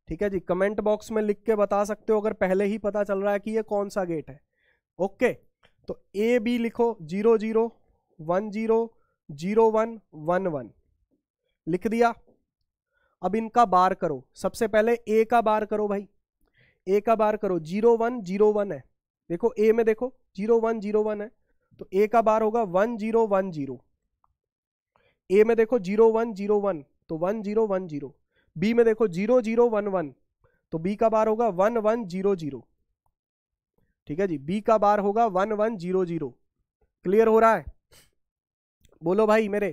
ठीक है जी कमेंट बॉक्स में लिख के बता सकते हो अगर पहले ही पता चल रहा है कि ये कौन सा गेट है ओके तो ए बी लिखो zero zero one zero zero one one one लिख दिया अब इनका बार करो सबसे पहले ए का बार करो भाई ए का बार करो जीरो वन जीरो वन है देखो ए में देखो जीरो वन जीरो वन है तो ए का बार होगा one zero one zero A में देखो जीरो वन जीरो वन तो one zero one zero B में देखो जीरो जीरो वन वन तो बी का बार होगा वन वन जीरो जीरो ठीक है जी बी का बार होगा one one zero zero clear हो रहा है बोलो भाई मेरे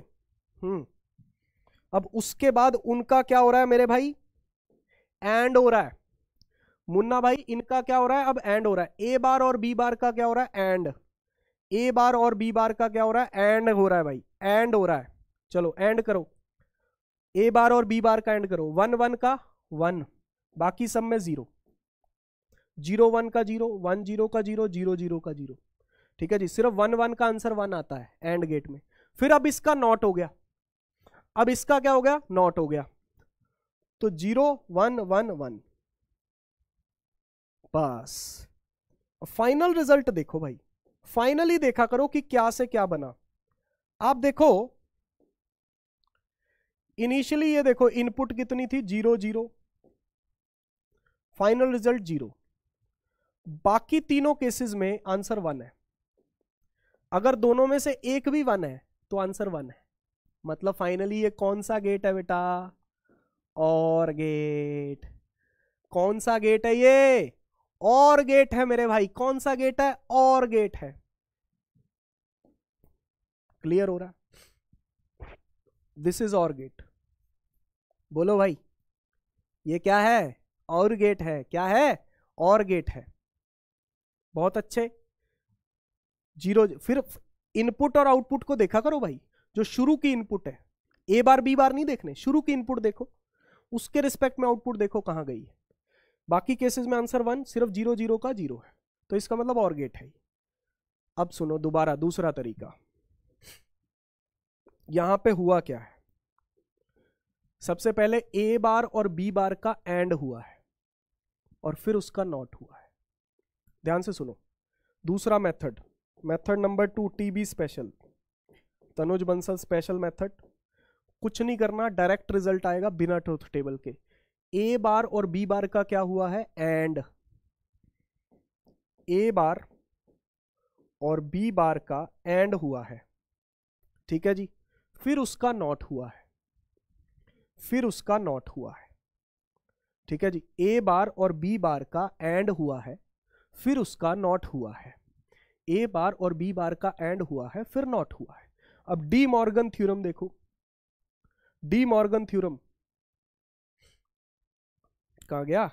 हम्म अब उसके बाद उनका क्या हो रहा है मेरे भाई एंड हो रहा है मुन्ना भाई इनका क्या हो रहा है अब एंड हो रहा है ए बार और बी बार का क्या हो रहा है एंड ए बार और बी बार का क्या हो रहा है एंड हो रहा है भाई एंड हो रहा है चलो एंड करो ए बार और बी बार का एंड करो वन वन का वन बाकी सब में जीरो जीरो वन का जीरो वन जीरो का जीरो जीरो जीरो का जीरो ठीक है जी सिर्फ वन वन का आंसर वन आता है एंड गेट में फिर अब इसका नॉट हो गया अब इसका क्या हो गया नॉट हो गया तो जीरो वन वन वन बस फाइनल रिजल्ट देखो भाई फाइनली देखा करो कि क्या से क्या बना आप देखो इनिशियली ये देखो इनपुट कितनी थी zero zero final result zero बाकी तीनों केसेस में आंसर वन है अगर दोनों में से एक भी वन है तो आंसर वन है मतलब फाइनली ये कौन सा गेट है बेटा और गेट कौन सा गेट है ये और गेट है मेरे भाई कौन सा गेट है और गेट है क्लियर हो रहा दिस इज और गेट बोलो भाई ये क्या है और गेट है क्या है और गेट है बहुत अच्छे जीरो फिर इनपुट और आउटपुट को देखा करो भाई जो शुरू की इनपुट है ए बार बी बार नहीं देखने शुरू की इनपुट देखो उसके रिस्पेक्ट में आउटपुट देखो कहां गई है बाकी केसेस में आंसर वन सिर्फ जीरो जीरो का जीरो है तो इसका मतलब और गेट है अब सुनो दोबारा दूसरा तरीका यहां पे हुआ क्या है सबसे पहले ए बार और बी बार का एंड हुआ है और फिर उसका नॉट हुआ है ध्यान से सुनो दूसरा method method number two TB special Tanuj Bansal special method कुछ नहीं करना डायरेक्ट रिजल्ट आएगा बिना ट्रुथ टेबल के ए बार और बी बार का क्या हुआ है एंड ए बार और बी बार का एंड हुआ है ठीक है जी फिर उसका नॉट हुआ है फिर उसका नॉट हुआ है ठीक है जी ए बार और बी बार का एंड हुआ है फिर उसका नॉट हुआ है ए बार और बी बार का एंड हुआ है फिर नॉट हुआ है अब डी मॉर्गन थ्योरम देखो डी मॉर्गन थ्योरम कहा गया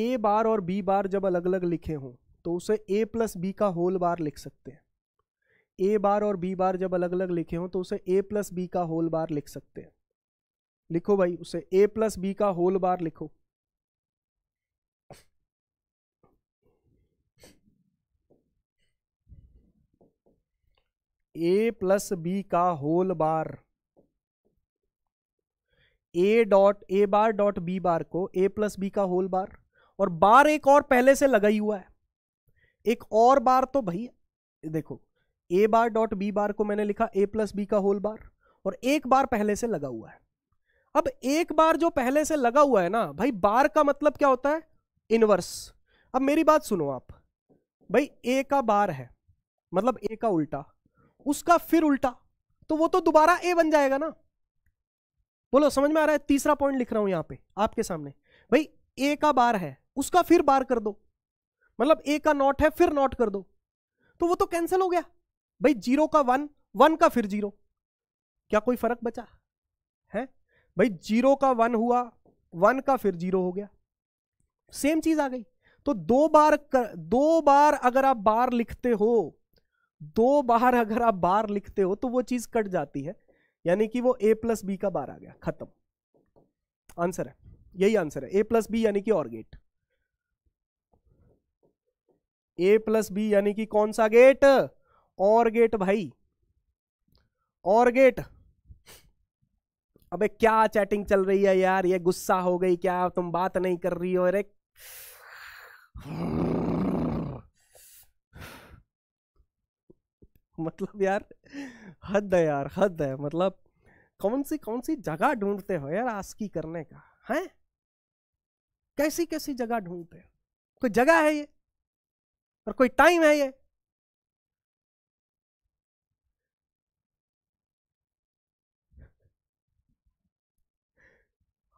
ए बार और बी बार जब अलग अलग लिखे हों तो उसे ए प्लस बी का होल बार लिख सकते हैं ए बार और बी बार जब अलग अलग लिखे हों तो उसे ए प्लस बी का होल बार लिख सकते हैं लिखो भाई उसे ए प्लस बी का होल बार लिखो ए प्लस बी का whole bar A dot A bar dot B bar को ए प्लस बी का होल बार और बार एक और पहले से लगा ही हुआ है एक और बार तो भाई देखो ए बार डॉट बी बार को मैंने लिखा ए प्लस बी का होल बार और एक बार पहले से लगा हुआ है अब एक बार जो पहले से लगा हुआ है ना भाई बार का मतलब क्या होता है इनवर्स अब मेरी बात सुनो आप भाई ए का बार है मतलब ए का उल्टा उसका फिर उल्टा तो वो तो दोबारा ए बन जाएगा ना बोलो समझ में आ रहा है तीसरा पॉइंट लिख रहा हूं यहां पे आपके सामने भाई ए का बार है उसका फिर बार कर दो मतलब ए का नॉट है फिर नॉट कर दो तो वो तो कैंसिल हो गया भाई जीरो का वन वन का फिर जीरो क्या कोई फर्क बचा है भाई जीरो का वन हुआ वन का फिर जीरो हो गया सेम चीज आ गई तो दो बार कर, दो बार अगर आप बार लिखते हो दो बार अगर आप बार लिखते हो तो वो चीज कट जाती है यानी कि वो ए प्लस बी का बार आ गया खत्म आंसर है यही आंसर है ए प्लस बी यानी कि और गेट ए प्लस बी यानी कि कौन सा गेट और गेट भाई और गेट अबे क्या चैटिंग चल रही है यार ये गुस्सा हो गई क्या तुम बात नहीं कर रही हो अरे मतलब यार हद है यार हद है मतलब कौन सी कौन सी जगह ढूंढते हो यार आसकी करने का है कैसी कैसी जगह ढूंढते हो कोई जगह है ये और कोई टाइम है ये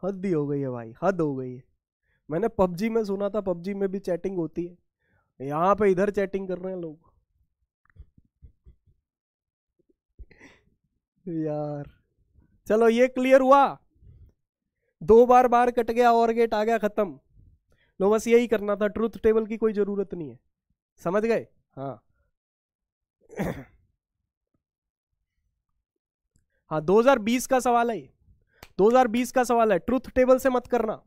हद ही हो गई है भाई हद हो गई है मैंने पबजी में सुना था पबजी में भी चैटिंग होती है यहाँ पे इधर चैटिंग कर रहे हैं लोग यार चलो ये क्लियर हुआ दो बार बार कट गया और गेट आ गया खत्म लो बस यही करना था ट्रूथ टेबल की कोई जरूरत नहीं है समझ गए हाँ हाँ 2020 का सवाल है ये 2020 का सवाल है ट्रूथ टेबल से मत करना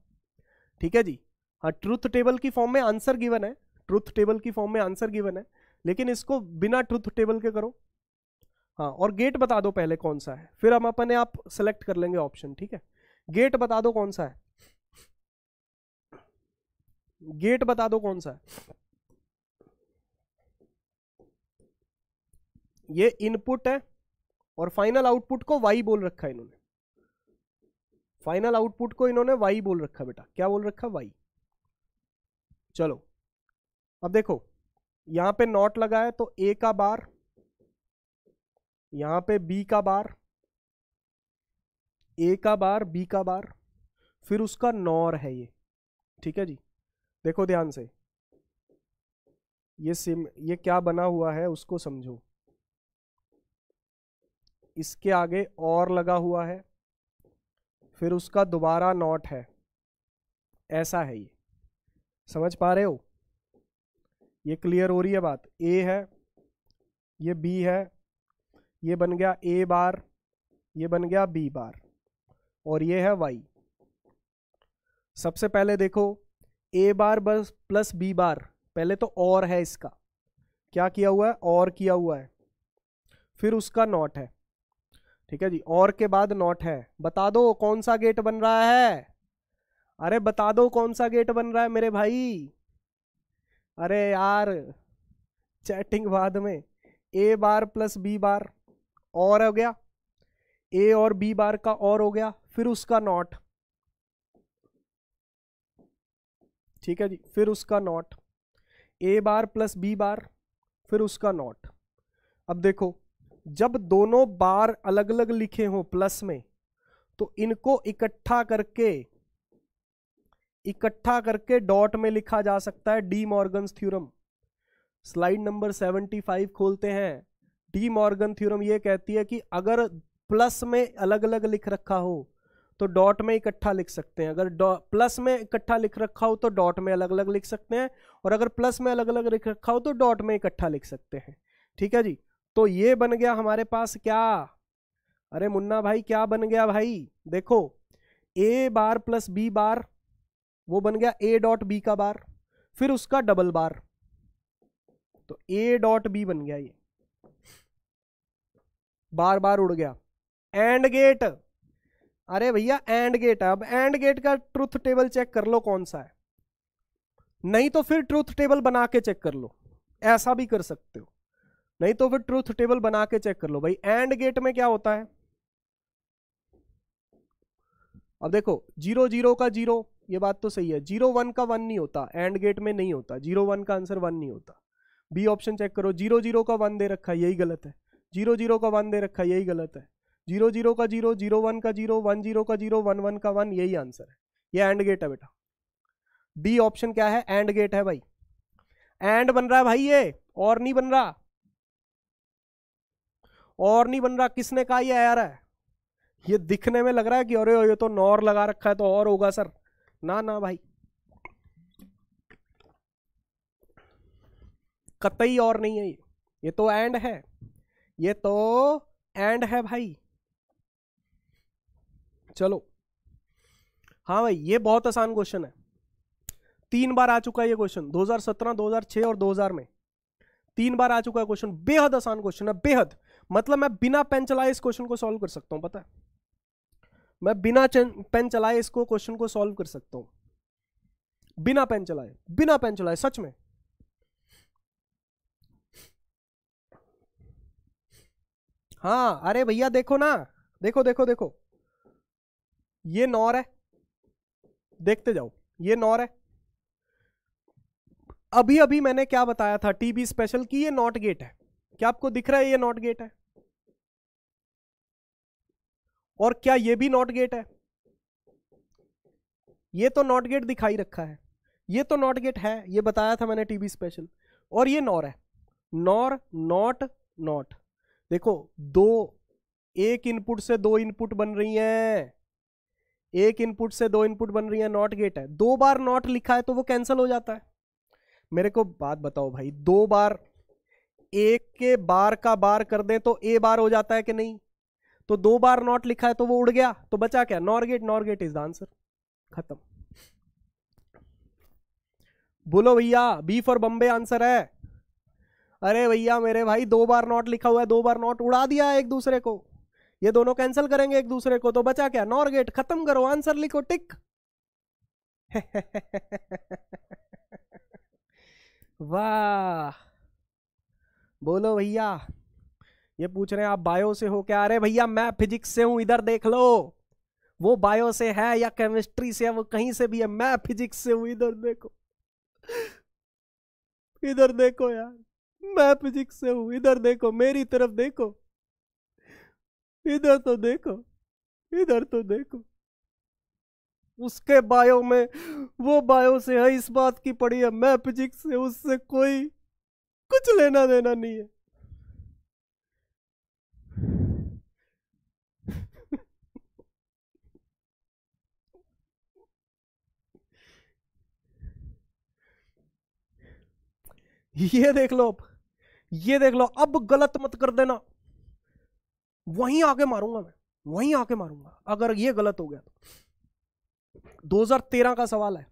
ठीक है जी हाँ ट्रूथ टेबल की फॉर्म में आंसर गिवन है ट्रूथ टेबल की फॉर्म में आंसर गिवन है लेकिन इसको बिना ट्रूथ टेबल के करो हाँ और गेट बता दो पहले कौन सा है फिर हम अपने आप सेलेक्ट कर लेंगे ऑप्शन ठीक है गेट बता दो कौन सा है गेट बता दो कौन सा है ये इनपुट है और फाइनल आउटपुट को वाई बोल रखा है इन्होंने फाइनल आउटपुट को इन्होंने वाई बोल रखा बेटा क्या बोल रखा वाई चलो अब देखो यहां पे नॉट लगा है तो ए का बार यहां पे बी का बार ए का बार बी का बार फिर उसका नॉर है ये ठीक है जी देखो ध्यान से ये सिम ये क्या बना हुआ है उसको समझो इसके आगे और लगा हुआ है फिर उसका दोबारा नॉट है ऐसा है ये समझ पा रहे हो ये क्लियर हो रही है बात ए है ये बी है ये बन गया ए बार ये बन गया बी बार और ये है वाई सबसे पहले देखो ए बार बस प्लस बी बार पहले तो और है इसका क्या किया हुआ है और किया हुआ है फिर उसका नॉट है ठीक है जी और के बाद नॉट है बता दो कौन सा गेट बन रहा है अरे बता दो कौन सा गेट बन रहा है मेरे भाई अरे यार चैटिंग बाद में ए बार प्लस बी बार और हो गया ए और बी बार का और हो गया फिर उसका नॉट ठीक है जी फिर उसका not A bar plus B bar फिर उसका नॉट अब देखो जब दोनों बार अलग अलग लिखे हो प्लस में तो इनको इकट्ठा करके इकट्ठा करके डॉट में लिखा जा सकता है De Morgan theorem slide number seventy five खोलते हैं डी मॉर्गन थ्योरम ये कहती है कि अगर प्लस में अलग अलग लिख रखा हो तो डॉट में इकट्ठा लिख सकते हैं अगर प्लस में इकट्ठा लिख रखा हो तो डॉट में अलग अलग लिख सकते हैं और अगर प्लस में अलग अलग लिख रखा हो तो डॉट में इकट्ठा लिख सकते हैं ठीक है जी तो ये बन गया हमारे पास क्या अरे मुन्ना भाई क्या बन गया भाई देखो ए बार प्लस बी बार वो बन गया ए डॉट बी का बार फिर उसका डबल बार तो ए डॉट बी बन गया ये बार बार उड़ गया एंड गेट अरे भैया एंड गेट है अब एंड गेट का ट्रूथ टेबल चेक कर लो कौन सा है नहीं तो फिर ट्रूथ टेबल बना के चेक कर लो ऐसा भी कर सकते हो नहीं तो फिर ट्रूथ टेबल बना के चेक कर लो भाई एंड गेट में क्या होता है अब देखो जीरो जीरो का जीरो ये बात तो सही है जीरो वन का वन नहीं होता एंड गेट में नहीं होता जीरो वन का आंसर वन नहीं होता बी ऑप्शन चेक करो जीरो जीरो का वन दे रखा है यही गलत है जीरो जीरो का वन दे रखा है यही गलत है जीरो जीरो का जीरो जीरो वन का जीरो वन जीरो का जीरो वन वन का वन यही आंसर है ये एंड गेट है बेटा डी ऑप्शन क्या है एंड गेट है भाई एंड बन रहा है भाई ये और नहीं बन रहा और नहीं बन रहा किसने कहा ये रहा है ये दिखने में लग रहा है कि अरे ये तो नॉर लगा रखा है तो और होगा सर ना ना भाई कतई और नहीं है ये ये तो एंड है ये तो एंड है भाई चलो हाँ भाई ये बहुत आसान क्वेश्चन है तीन बार आ चुका है ये क्वेश्चन 2017, 2006 और 2000 में तीन बार आ चुका है क्वेश्चन बेहद आसान क्वेश्चन है बेहद मतलब मैं बिना पेन चलाए इस क्वेश्चन को सॉल्व कर सकता हूं पता है मैं बिना पेन चलाए इसको क्वेश्चन को सॉल्व कर सकता हूं बिना पेन चलाए बिना पेन चलाए सच में हाँ अरे भैया देखो ना देखो देखो देखो ये नौर है देखते जाओ ये नौर है अभी अभी मैंने क्या बताया था टीबी स्पेशल की ये नॉट गेट है क्या आपको दिख रहा है ये नॉट गेट है और क्या ये भी नॉट गेट है ये तो नॉट गेट दिखाई रखा है ये तो नॉट गेट है ये बताया था मैंने टीबी स्पेशल और ये नॉर है नॉर नॉट नॉट देखो दो एक इनपुट से दो इनपुट बन रही हैं एक इनपुट से दो इनपुट बन रही है नॉट गेट है दो बार नॉट लिखा है तो वो कैंसिल हो जाता है मेरे को बात बताओ भाई दो बार एक के बार का बार कर दें तो ए बार हो जाता है कि नहीं तो दो बार नॉट लिखा है तो वो उड़ गया तो बचा क्या NOR gate NOR gate is the answer खत्म बोलो भैया बी फॉर बम्बे आंसर है अरे भैया मेरे भाई दो बार नॉट लिखा हुआ है दो बार नॉट उड़ा दिया है एक दूसरे को ये दोनों कैंसिल करेंगे एक दूसरे को तो बचा क्या नॉर गेट खत्म करो आंसर लिखो टिक वाह बोलो भैया ये पूछ रहे हैं आप बायो से हो क्या अरे भैया मैं फिजिक्स से हूं इधर देख लो वो बायो से है या केमिस्ट्री से है वो कहीं से भी है मैं फिजिक्स से हूं इधर देखो इधर देखो यार मैं फिजिक्स से हूँ इधर देखो मेरी तरफ देखो इधर तो देखो इधर तो देखो उसके बायो में वो बायो से है इस बात की पड़ी है मैं फिजिक्स से उससे कोई कुछ लेना देना नहीं है ये देख लो आप ये देख लो अब गलत मत कर देना वहीं आके मारूंगा मैं वहीं आके मारूंगा अगर ये गलत हो गया तो 2013 का सवाल है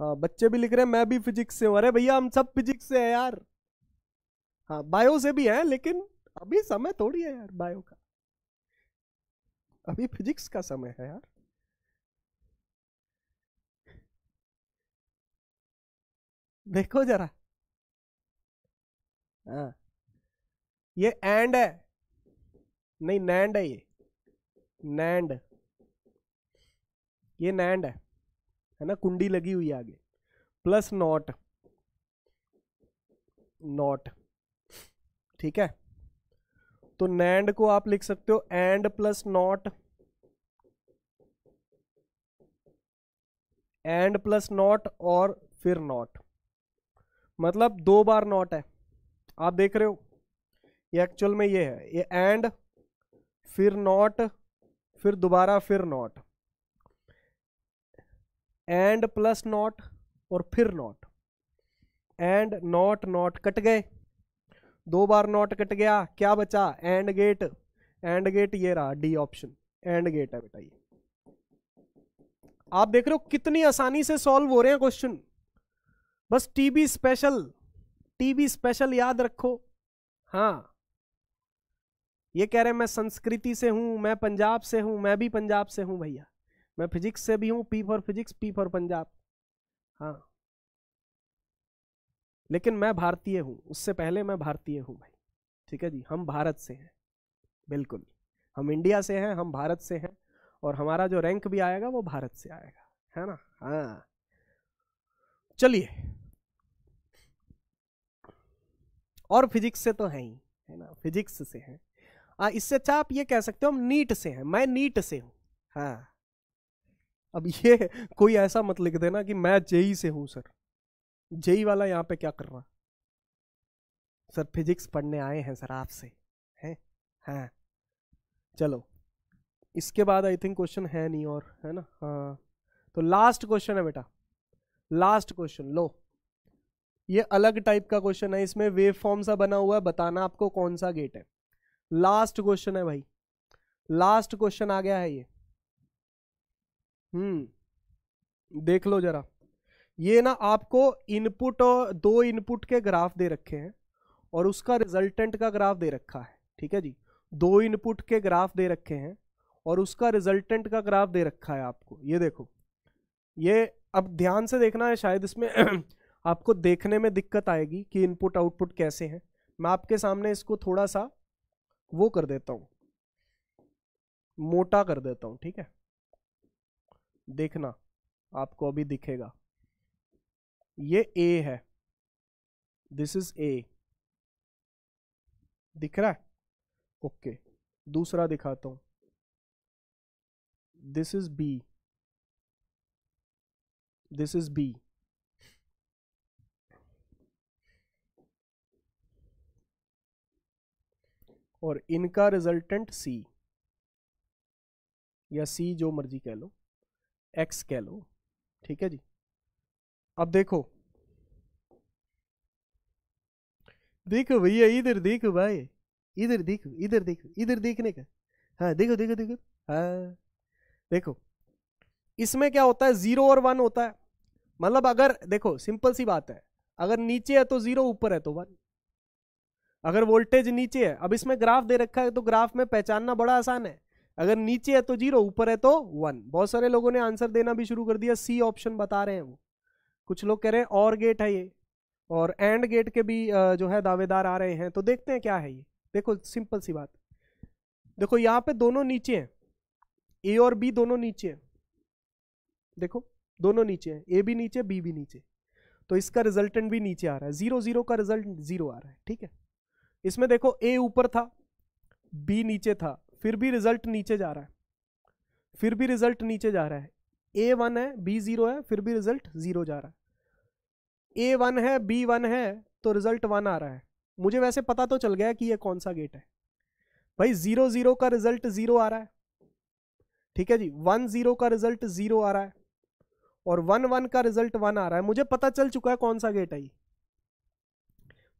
हाँ बच्चे भी लिख रहे हैं मैं भी फिजिक्स से हूं अरे भैया हम सब फिजिक्स से है यार हाँ बायो से भी है लेकिन अभी समय थोड़ी है यार बायो का अभी फिजिक्स का समय है यार देखो जरा हाँ ये एंड है नहीं नैंड है ये नैंड ये नैंड है है ना कुंडी लगी हुई आगे प्लस नॉट नॉट ठीक है तो नैंड को आप लिख सकते हो AND plus NOT AND plus NOT और फिर नॉट मतलब दो बार नॉट है आप देख रहे हो ये एक्चुअल में ये है ये एंड फिर नॉट फिर दोबारा फिर नॉट एंड प्लस नॉट और फिर NOT AND NOT NOT cut गए दो बार नॉट कट गया क्या बचा एंड गेट एंड गेट ये रहा डी ऑप्शन एंड गेट है बेटा ये आप देख रहे हो कितनी आसानी से सॉल्व हो रहे हैं क्वेश्चन बस टीबी स्पेशल टीबी स्पेशल याद रखो हाँ ये कह रहे मैं संस्कृति से हूं मैं पंजाब से हूं मैं भी पंजाब से हूं भैया मैं फिजिक्स से भी हूँ P for physics P for Punjab हाँ लेकिन मैं भारतीय हूं उससे पहले मैं भारतीय हूं भाई ठीक है जी हम भारत से हैं बिल्कुल हम इंडिया से हैं हम भारत से हैं और हमारा जो रैंक भी आएगा वो भारत से आएगा है ना हाँ चलिए और फिजिक्स से तो है ही है ना फिजिक्स से आ, हाँ, इससे अच्छा आप ये कह सकते हो हम नीट से हैं मैं नीट से हूँ हाँ अब ये कोई ऐसा मत लिख देना कि मैं जेई से हूँ सर जेई वाला यहाँ पे क्या कर रहा सर फिजिक्स पढ़ने आए हैं सर आपसे हैं हाँ चलो इसके बाद आई थिंक क्वेश्चन है नहीं और है ना हाँ तो लास्ट क्वेश्चन है बेटा लास्ट क्वेश्चन लो ये अलग टाइप का क्वेश्चन है इसमें वेव फॉर्म सा बना हुआ है बताना आपको कौन सा गेट है लास्ट क्वेश्चन है भाई लास्ट क्वेश्चन आ गया है ये हम्म देख लो जरा ये ना आपको इनपुट और दो इनपुट के ग्राफ दे रखे हैं और उसका रिजल्टेंट का ग्राफ दे रखा है ठीक है जी दो इनपुट के ग्राफ दे रखे हैं और उसका रिजल्टेंट का ग्राफ दे रखा है आपको ये देखो ये अब ध्यान से देखना है शायद इसमें आपको देखने में दिक्कत आएगी कि इनपुट आउटपुट कैसे हैं मैं आपके सामने इसको थोड़ा सा वो कर देता हूँ मोटा कर देता हूँ ठीक है देखना आपको अभी दिखेगा ये ए है दिस इज ए दिख रहा है ओके दूसरा दिखाता हूँ this is B this is B और इनका रिजल्टेंट सी या सी जो मर्जी कह लो एक्स कह लो ठीक है जी अब देखो देखो भैया इधर देखो भाई इधर देखो इधर देखो इधर देखने का हाँ देखो देखो देखो हाँ देखो इसमें क्या होता है जीरो और वन होता है मतलब अगर देखो सिंपल सी बात है अगर नीचे है तो जीरो ऊपर है तो वन अगर वोल्टेज नीचे है अब इसमें ग्राफ दे रखा है तो ग्राफ में पहचानना बड़ा आसान है अगर नीचे है तो जीरो ऊपर है तो वन बहुत सारे लोगों ने आंसर देना भी शुरू कर दिया सी ऑप्शन बता रहे हैं वो कुछ लोग कह रहे हैं और गेट है ये और एंड गेट के भी जो है दावेदार आ रहे हैं तो देखते हैं क्या है ये देखो सिंपल सी बात देखो यहाँ पे दोनों नीचे हैं ए और बी दोनों नीचे हैं देखो दोनों नीचे हैं ए भी नीचे बी भी नीचे तो इसका रिजल्टेंट भी नीचे आ रहा है जीरो जीरो का रिजल्ट जीरो आ रहा है ठीक है इसमें देखो ए ऊपर था बी नीचे था फिर भी रिजल्ट नीचे जा रहा है फिर भी रिजल्ट नीचे जा रहा है ए वन है बी जीरो है फिर भी रिजल्ट जीरो जा रहा है ए वन है बी वन है तो रिजल्ट वन आ रहा है मुझे वैसे पता तो चल गया कि ये कौन सा गेट है भाई जीरो जीरो का रिजल्ट जीरो आ रहा है ठीक है जी वन जीरो का रिजल्ट जीरो आ रहा है और वन वन का रिजल्ट वन आ रहा है मुझे पता चल चुका है कौन सा गेट है ये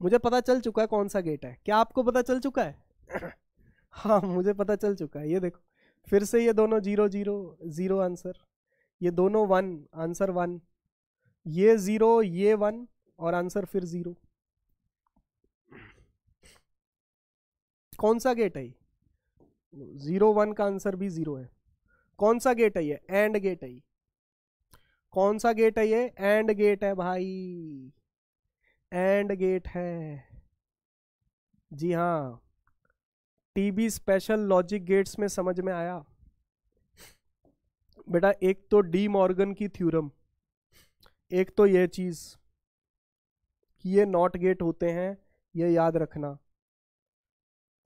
मुझे पता चल चुका है कौन सा गेट है क्या आपको पता चल चुका है हाँ मुझे पता चल चुका है ये देखो फिर से ये दोनों जीरो जीरो जीरो आंसर ये दोनों वन आंसर वन ये जीरो ये वन और आंसर फिर जीरो कौन सा गेट है जीरो वन का आंसर भी जीरो है कौन सा गेट है ये एंड गेट है कौन सा गेट है ये एंड गेट है भाई एंड गेट है जी हाँ टीबी स्पेशल लॉजिक गेट्स में समझ में आया बेटा एक तो डी मॉर्गन की थ्योरम एक तो यह चीज़ कि ये नॉट गेट होते हैं ये याद रखना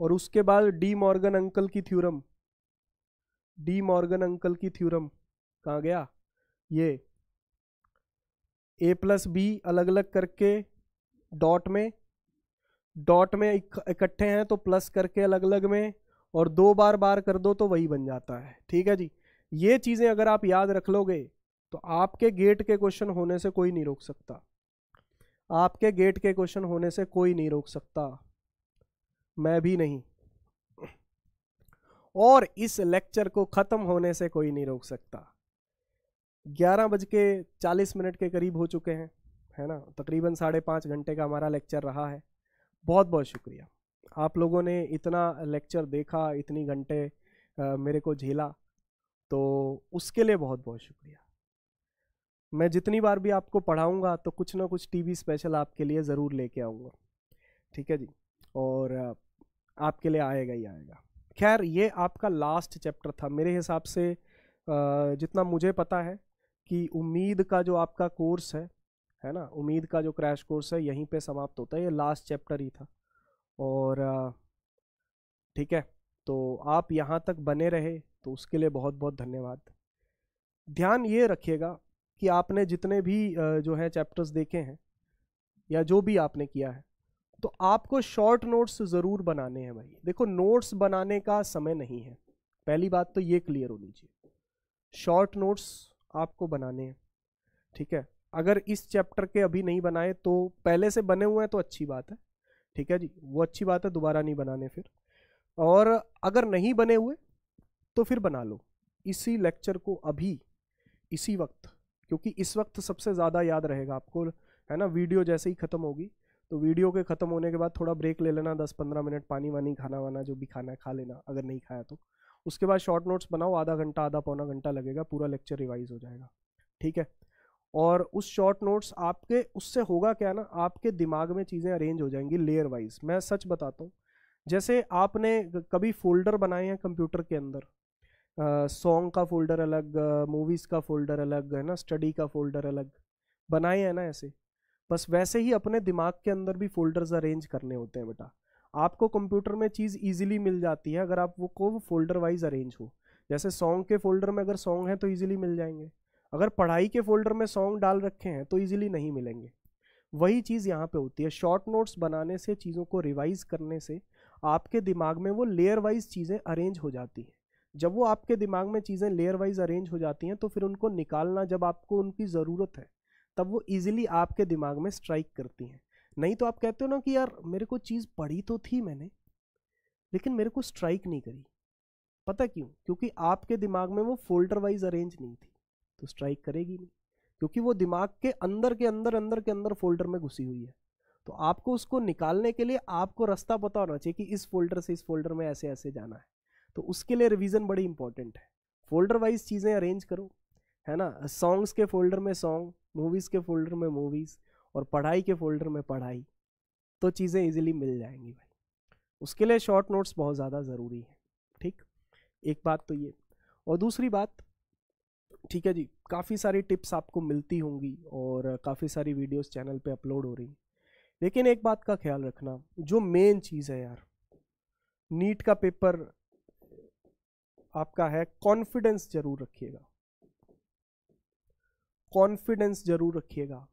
और उसके बाद डी मॉर्गन अंकल की थ्योरम डी मॉर्गन अंकल की थ्योरम कहाँ गया ये ए प्लस बी अलग अलग करके डॉट में डॉट में इकट्ठे हैं तो प्लस करके अलग अलग में और दो बार बार कर दो तो वही बन जाता है ठीक है जी ये चीज़ें अगर आप याद रख लोगे तो आपके गेट के क्वेश्चन होने से कोई नहीं रोक सकता आपके गेट के क्वेश्चन होने से कोई नहीं रोक सकता मैं भी नहीं और इस लेक्चर को ख़त्म होने से कोई नहीं रोक सकता ग्यारह बज के चालीस मिनट के करीब हो चुके हैं है ना तकरीबन साढ़े पाँच घंटे का हमारा लेक्चर रहा है बहुत बहुत शुक्रिया आप लोगों ने इतना लेक्चर देखा इतनी घंटे मेरे को झेला तो उसके लिए बहुत बहुत शुक्रिया मैं जितनी बार भी आपको पढ़ाऊँगा तो कुछ ना कुछ टी स्पेशल आपके लिए ज़रूर लेके आऊँगा ठीक है जी और आपके लिए आएगा ही आएगा खैर ये आपका लास्ट चैप्टर था मेरे हिसाब से जितना मुझे पता है कि उम्मीद का जो आपका कोर्स है है ना उम्मीद का जो क्रैश कोर्स है यहीं पे समाप्त होता है ये लास्ट चैप्टर ही था और ठीक है तो आप यहाँ तक बने रहे तो उसके लिए बहुत बहुत धन्यवाद ध्यान ये रखिएगा कि आपने जितने भी जो है चैप्टर्स देखे हैं या जो भी आपने किया है तो आपको शॉर्ट नोट्स ज़रूर बनाने हैं भाई देखो नोट्स बनाने का समय नहीं है पहली बात तो ये क्लियर होनी चाहिए शॉर्ट नोट्स आपको बनाने हैं ठीक है अगर इस चैप्टर के अभी नहीं बनाए तो पहले से बने हुए हैं तो अच्छी बात है ठीक है जी वो अच्छी बात है दोबारा नहीं बनाने फिर और अगर नहीं बने हुए तो फिर बना लो इसी लेक्चर को अभी इसी वक्त क्योंकि इस वक्त सबसे ज़्यादा याद रहेगा आपको है ना वीडियो जैसे ही ख़त्म होगी तो वीडियो के ख़त्म होने के बाद थोड़ा ब्रेक ले लेना दस पंद्रह मिनट पानी वानी खाना वाना जो भी खाना है खा लेना अगर नहीं खाया तो उसके बाद शॉर्ट नोट्स बनाओ आधा घंटा आधा पौना घंटा लगेगा पूरा लेक्चर रिवाइज हो जाएगा ठीक है और उस शॉर्ट नोट्स आपके उससे होगा क्या ना आपके दिमाग में चीज़ें अरेंज हो जाएंगी लेयर वाइज मैं सच बताता हूँ जैसे आपने कभी फोल्डर बनाए हैं कंप्यूटर के अंदर सॉन्ग का फोल्डर अलग मूवीज़ का फोल्डर अलग है ना स्टडी का फोल्डर अलग बनाए हैं ना ऐसे बस वैसे ही अपने दिमाग के अंदर भी फोल्डर्स अरेंज करने होते हैं बेटा आपको कंप्यूटर में चीज़ ईजिली मिल जाती है अगर आप वो को फोल्डर वाइज अरेंज हो जैसे सॉन्ग के फोल्डर में अगर सॉन्ग है तो ईजिली मिल जाएंगे अगर पढ़ाई के फोल्डर में सॉन्ग डाल रखे हैं तो ईजिली नहीं मिलेंगे वही चीज़ यहाँ पे होती है शॉर्ट नोट्स बनाने से चीज़ों को रिवाइज करने से आपके दिमाग में वो लेयर वाइज चीज़ें अरेंज हो जाती हैं जब वो आपके दिमाग में चीज़ें लेयर वाइज अरेंज हो जाती हैं तो फिर उनको निकालना जब आपको उनकी ज़रूरत है तब वो ईजिली आपके दिमाग में स्ट्राइक करती हैं नहीं तो आप कहते हो ना कि यार मेरे को चीज़ पढ़ी तो थी मैंने लेकिन मेरे को स्ट्राइक नहीं करी पता क्यों क्योंकि आपके दिमाग में वो फोल्डर वाइज अरेंज नहीं थी तो स्ट्राइक करेगी नहीं क्योंकि वो दिमाग के अंदर के अंदर अंदर के अंदर फोल्डर में घुसी हुई है तो आपको उसको निकालने के लिए आपको रास्ता पता होना चाहिए कि इस फोल्डर से इस फोल्डर में ऐसे ऐसे जाना है तो उसके लिए रिविज़न बड़ी इंपॉर्टेंट है फोल्डर वाइज चीज़ें अरेंज करो है ना सॉन्ग्स के फोल्डर में सॉन्ग मूवीज़ के फोल्डर में मूवीज़ और पढ़ाई के फोल्डर में पढ़ाई तो चीज़ें ईजिली मिल जाएंगी भाई उसके लिए शॉर्ट नोट्स बहुत ज़्यादा ज़रूरी है ठीक एक बात तो ये और दूसरी बात ठीक है जी काफ़ी सारी टिप्स आपको मिलती होंगी और काफ़ी सारी वीडियोस चैनल पे अपलोड हो रही लेकिन एक बात का ख्याल रखना जो मेन चीज़ है यार नीट का पेपर आपका है कॉन्फिडेंस जरूर रखिएगा कॉन्फिडेंस जरूर रखिएगा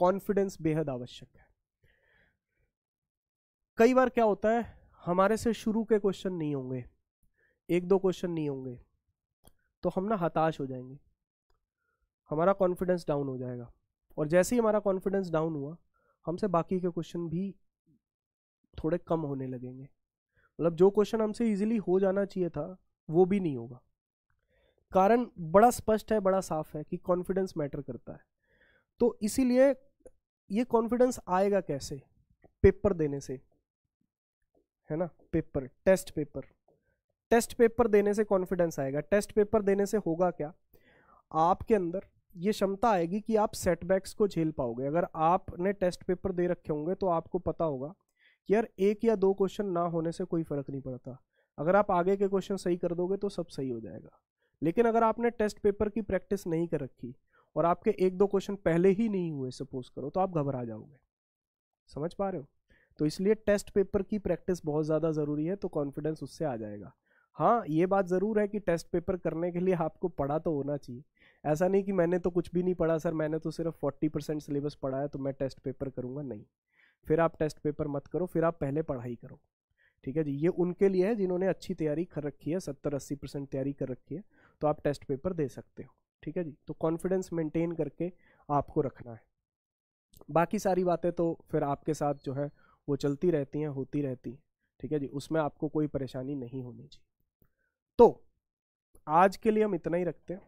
कॉन्फिडेंस बेहद आवश्यक है कई बार क्या होता है हमारे से शुरू के क्वेश्चन नहीं होंगे एक दो क्वेश्चन नहीं होंगे तो हम ना हताश हो जाएंगे हमारा कॉन्फिडेंस डाउन हो जाएगा और जैसे ही हमारा कॉन्फिडेंस डाउन हुआ हमसे बाकी के क्वेश्चन भी थोड़े कम होने लगेंगे मतलब जो क्वेश्चन हमसे इजीली हो जाना चाहिए था वो भी नहीं होगा कारण बड़ा स्पष्ट है बड़ा साफ है कि कॉन्फिडेंस मैटर करता है तो इसीलिए ये कॉन्फिडेंस आएगा कैसे पेपर देने से है ना paper test paper test paper देने से कॉन्फिडेंस आएगा टेस्ट पेपर देने से होगा क्या आपके अंदर ये क्षमता आएगी कि आप सेटबैक्स को झेल पाओगे अगर आपने टेस्ट पेपर दे रखे होंगे तो आपको पता होगा कि यार एक या दो क्वेश्चन ना होने से कोई फ़र्क नहीं पड़ता अगर आप आगे के क्वेश्चन सही कर दोगे तो सब सही हो जाएगा लेकिन अगर आपने टेस्ट पेपर की प्रैक्टिस नहीं कर रखी और आपके एक दो क्वेश्चन पहले ही नहीं हुए सपोज करो तो आप घबरा जाओगे समझ पा रहे हो तो इसलिए टेस्ट पेपर की प्रैक्टिस बहुत ज़्यादा ज़रूरी है तो कॉन्फिडेंस उससे आ जाएगा हाँ ये बात ज़रूर है कि टेस्ट पेपर करने के लिए आपको पढ़ा तो होना चाहिए ऐसा नहीं कि मैंने तो कुछ भी नहीं पढ़ा सर मैंने तो सिर्फ फोर्टी परसेंट सिलेबस पढ़ा है तो मैं टेस्ट पेपर करूँगा नहीं फिर आप टेस्ट पेपर मत करो फिर आप पहले पढ़ाई करो ठीक है जी ये उनके लिए है जिन्होंने अच्छी तैयारी कर रखी है सत्तर अस्सी परसेंट तैयारी कर रखी है तो आप टेस्ट पेपर दे सकते हो ठीक है जी तो कॉन्फिडेंस मेंटेन करके आपको रखना है बाकी सारी बातें तो फिर आपके साथ जो है वो चलती रहती हैं होती रहती हैं ठीक है जी उसमें आपको कोई परेशानी नहीं होनी चाहिए तो आज के लिए हम इतना ही रखते हैं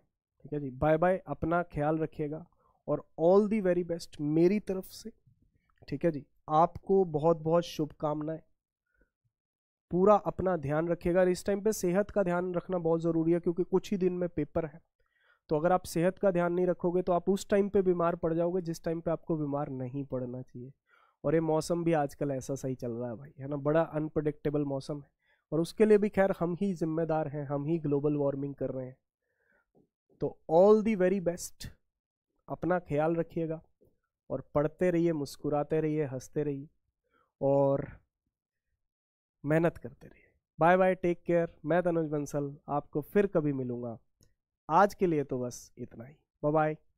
ठीक है जी बाय बाय अपना ख्याल रखिएगा और ऑल दी वेरी बेस्ट मेरी तरफ से ठीक है जी आपको बहुत बहुत शुभकामनाएं पूरा अपना ध्यान रखिएगा इस टाइम पे सेहत का ध्यान रखना बहुत ज़रूरी है क्योंकि कुछ ही दिन में पेपर है तो अगर आप सेहत का ध्यान नहीं रखोगे तो आप उस टाइम पे बीमार पड़ जाओगे जिस टाइम पे आपको बीमार नहीं पड़ना चाहिए और ये मौसम भी आजकल ऐसा सही चल रहा है भाई है ना बड़ा अनप्रडिक्टेबल मौसम है और उसके लिए भी खैर हम ही जिम्मेदार हैं हम ही ग्लोबल वार्मिंग कर रहे हैं तो ऑल दी वेरी बेस्ट अपना ख्याल रखिएगा और पढ़ते रहिए मुस्कुराते रहिए हंसते रहिए और मेहनत करते रहिए बाय बाय टेक केयर मैं तनुज बंसल आपको फिर कभी मिलूंगा आज के लिए तो बस इतना ही बाय बाय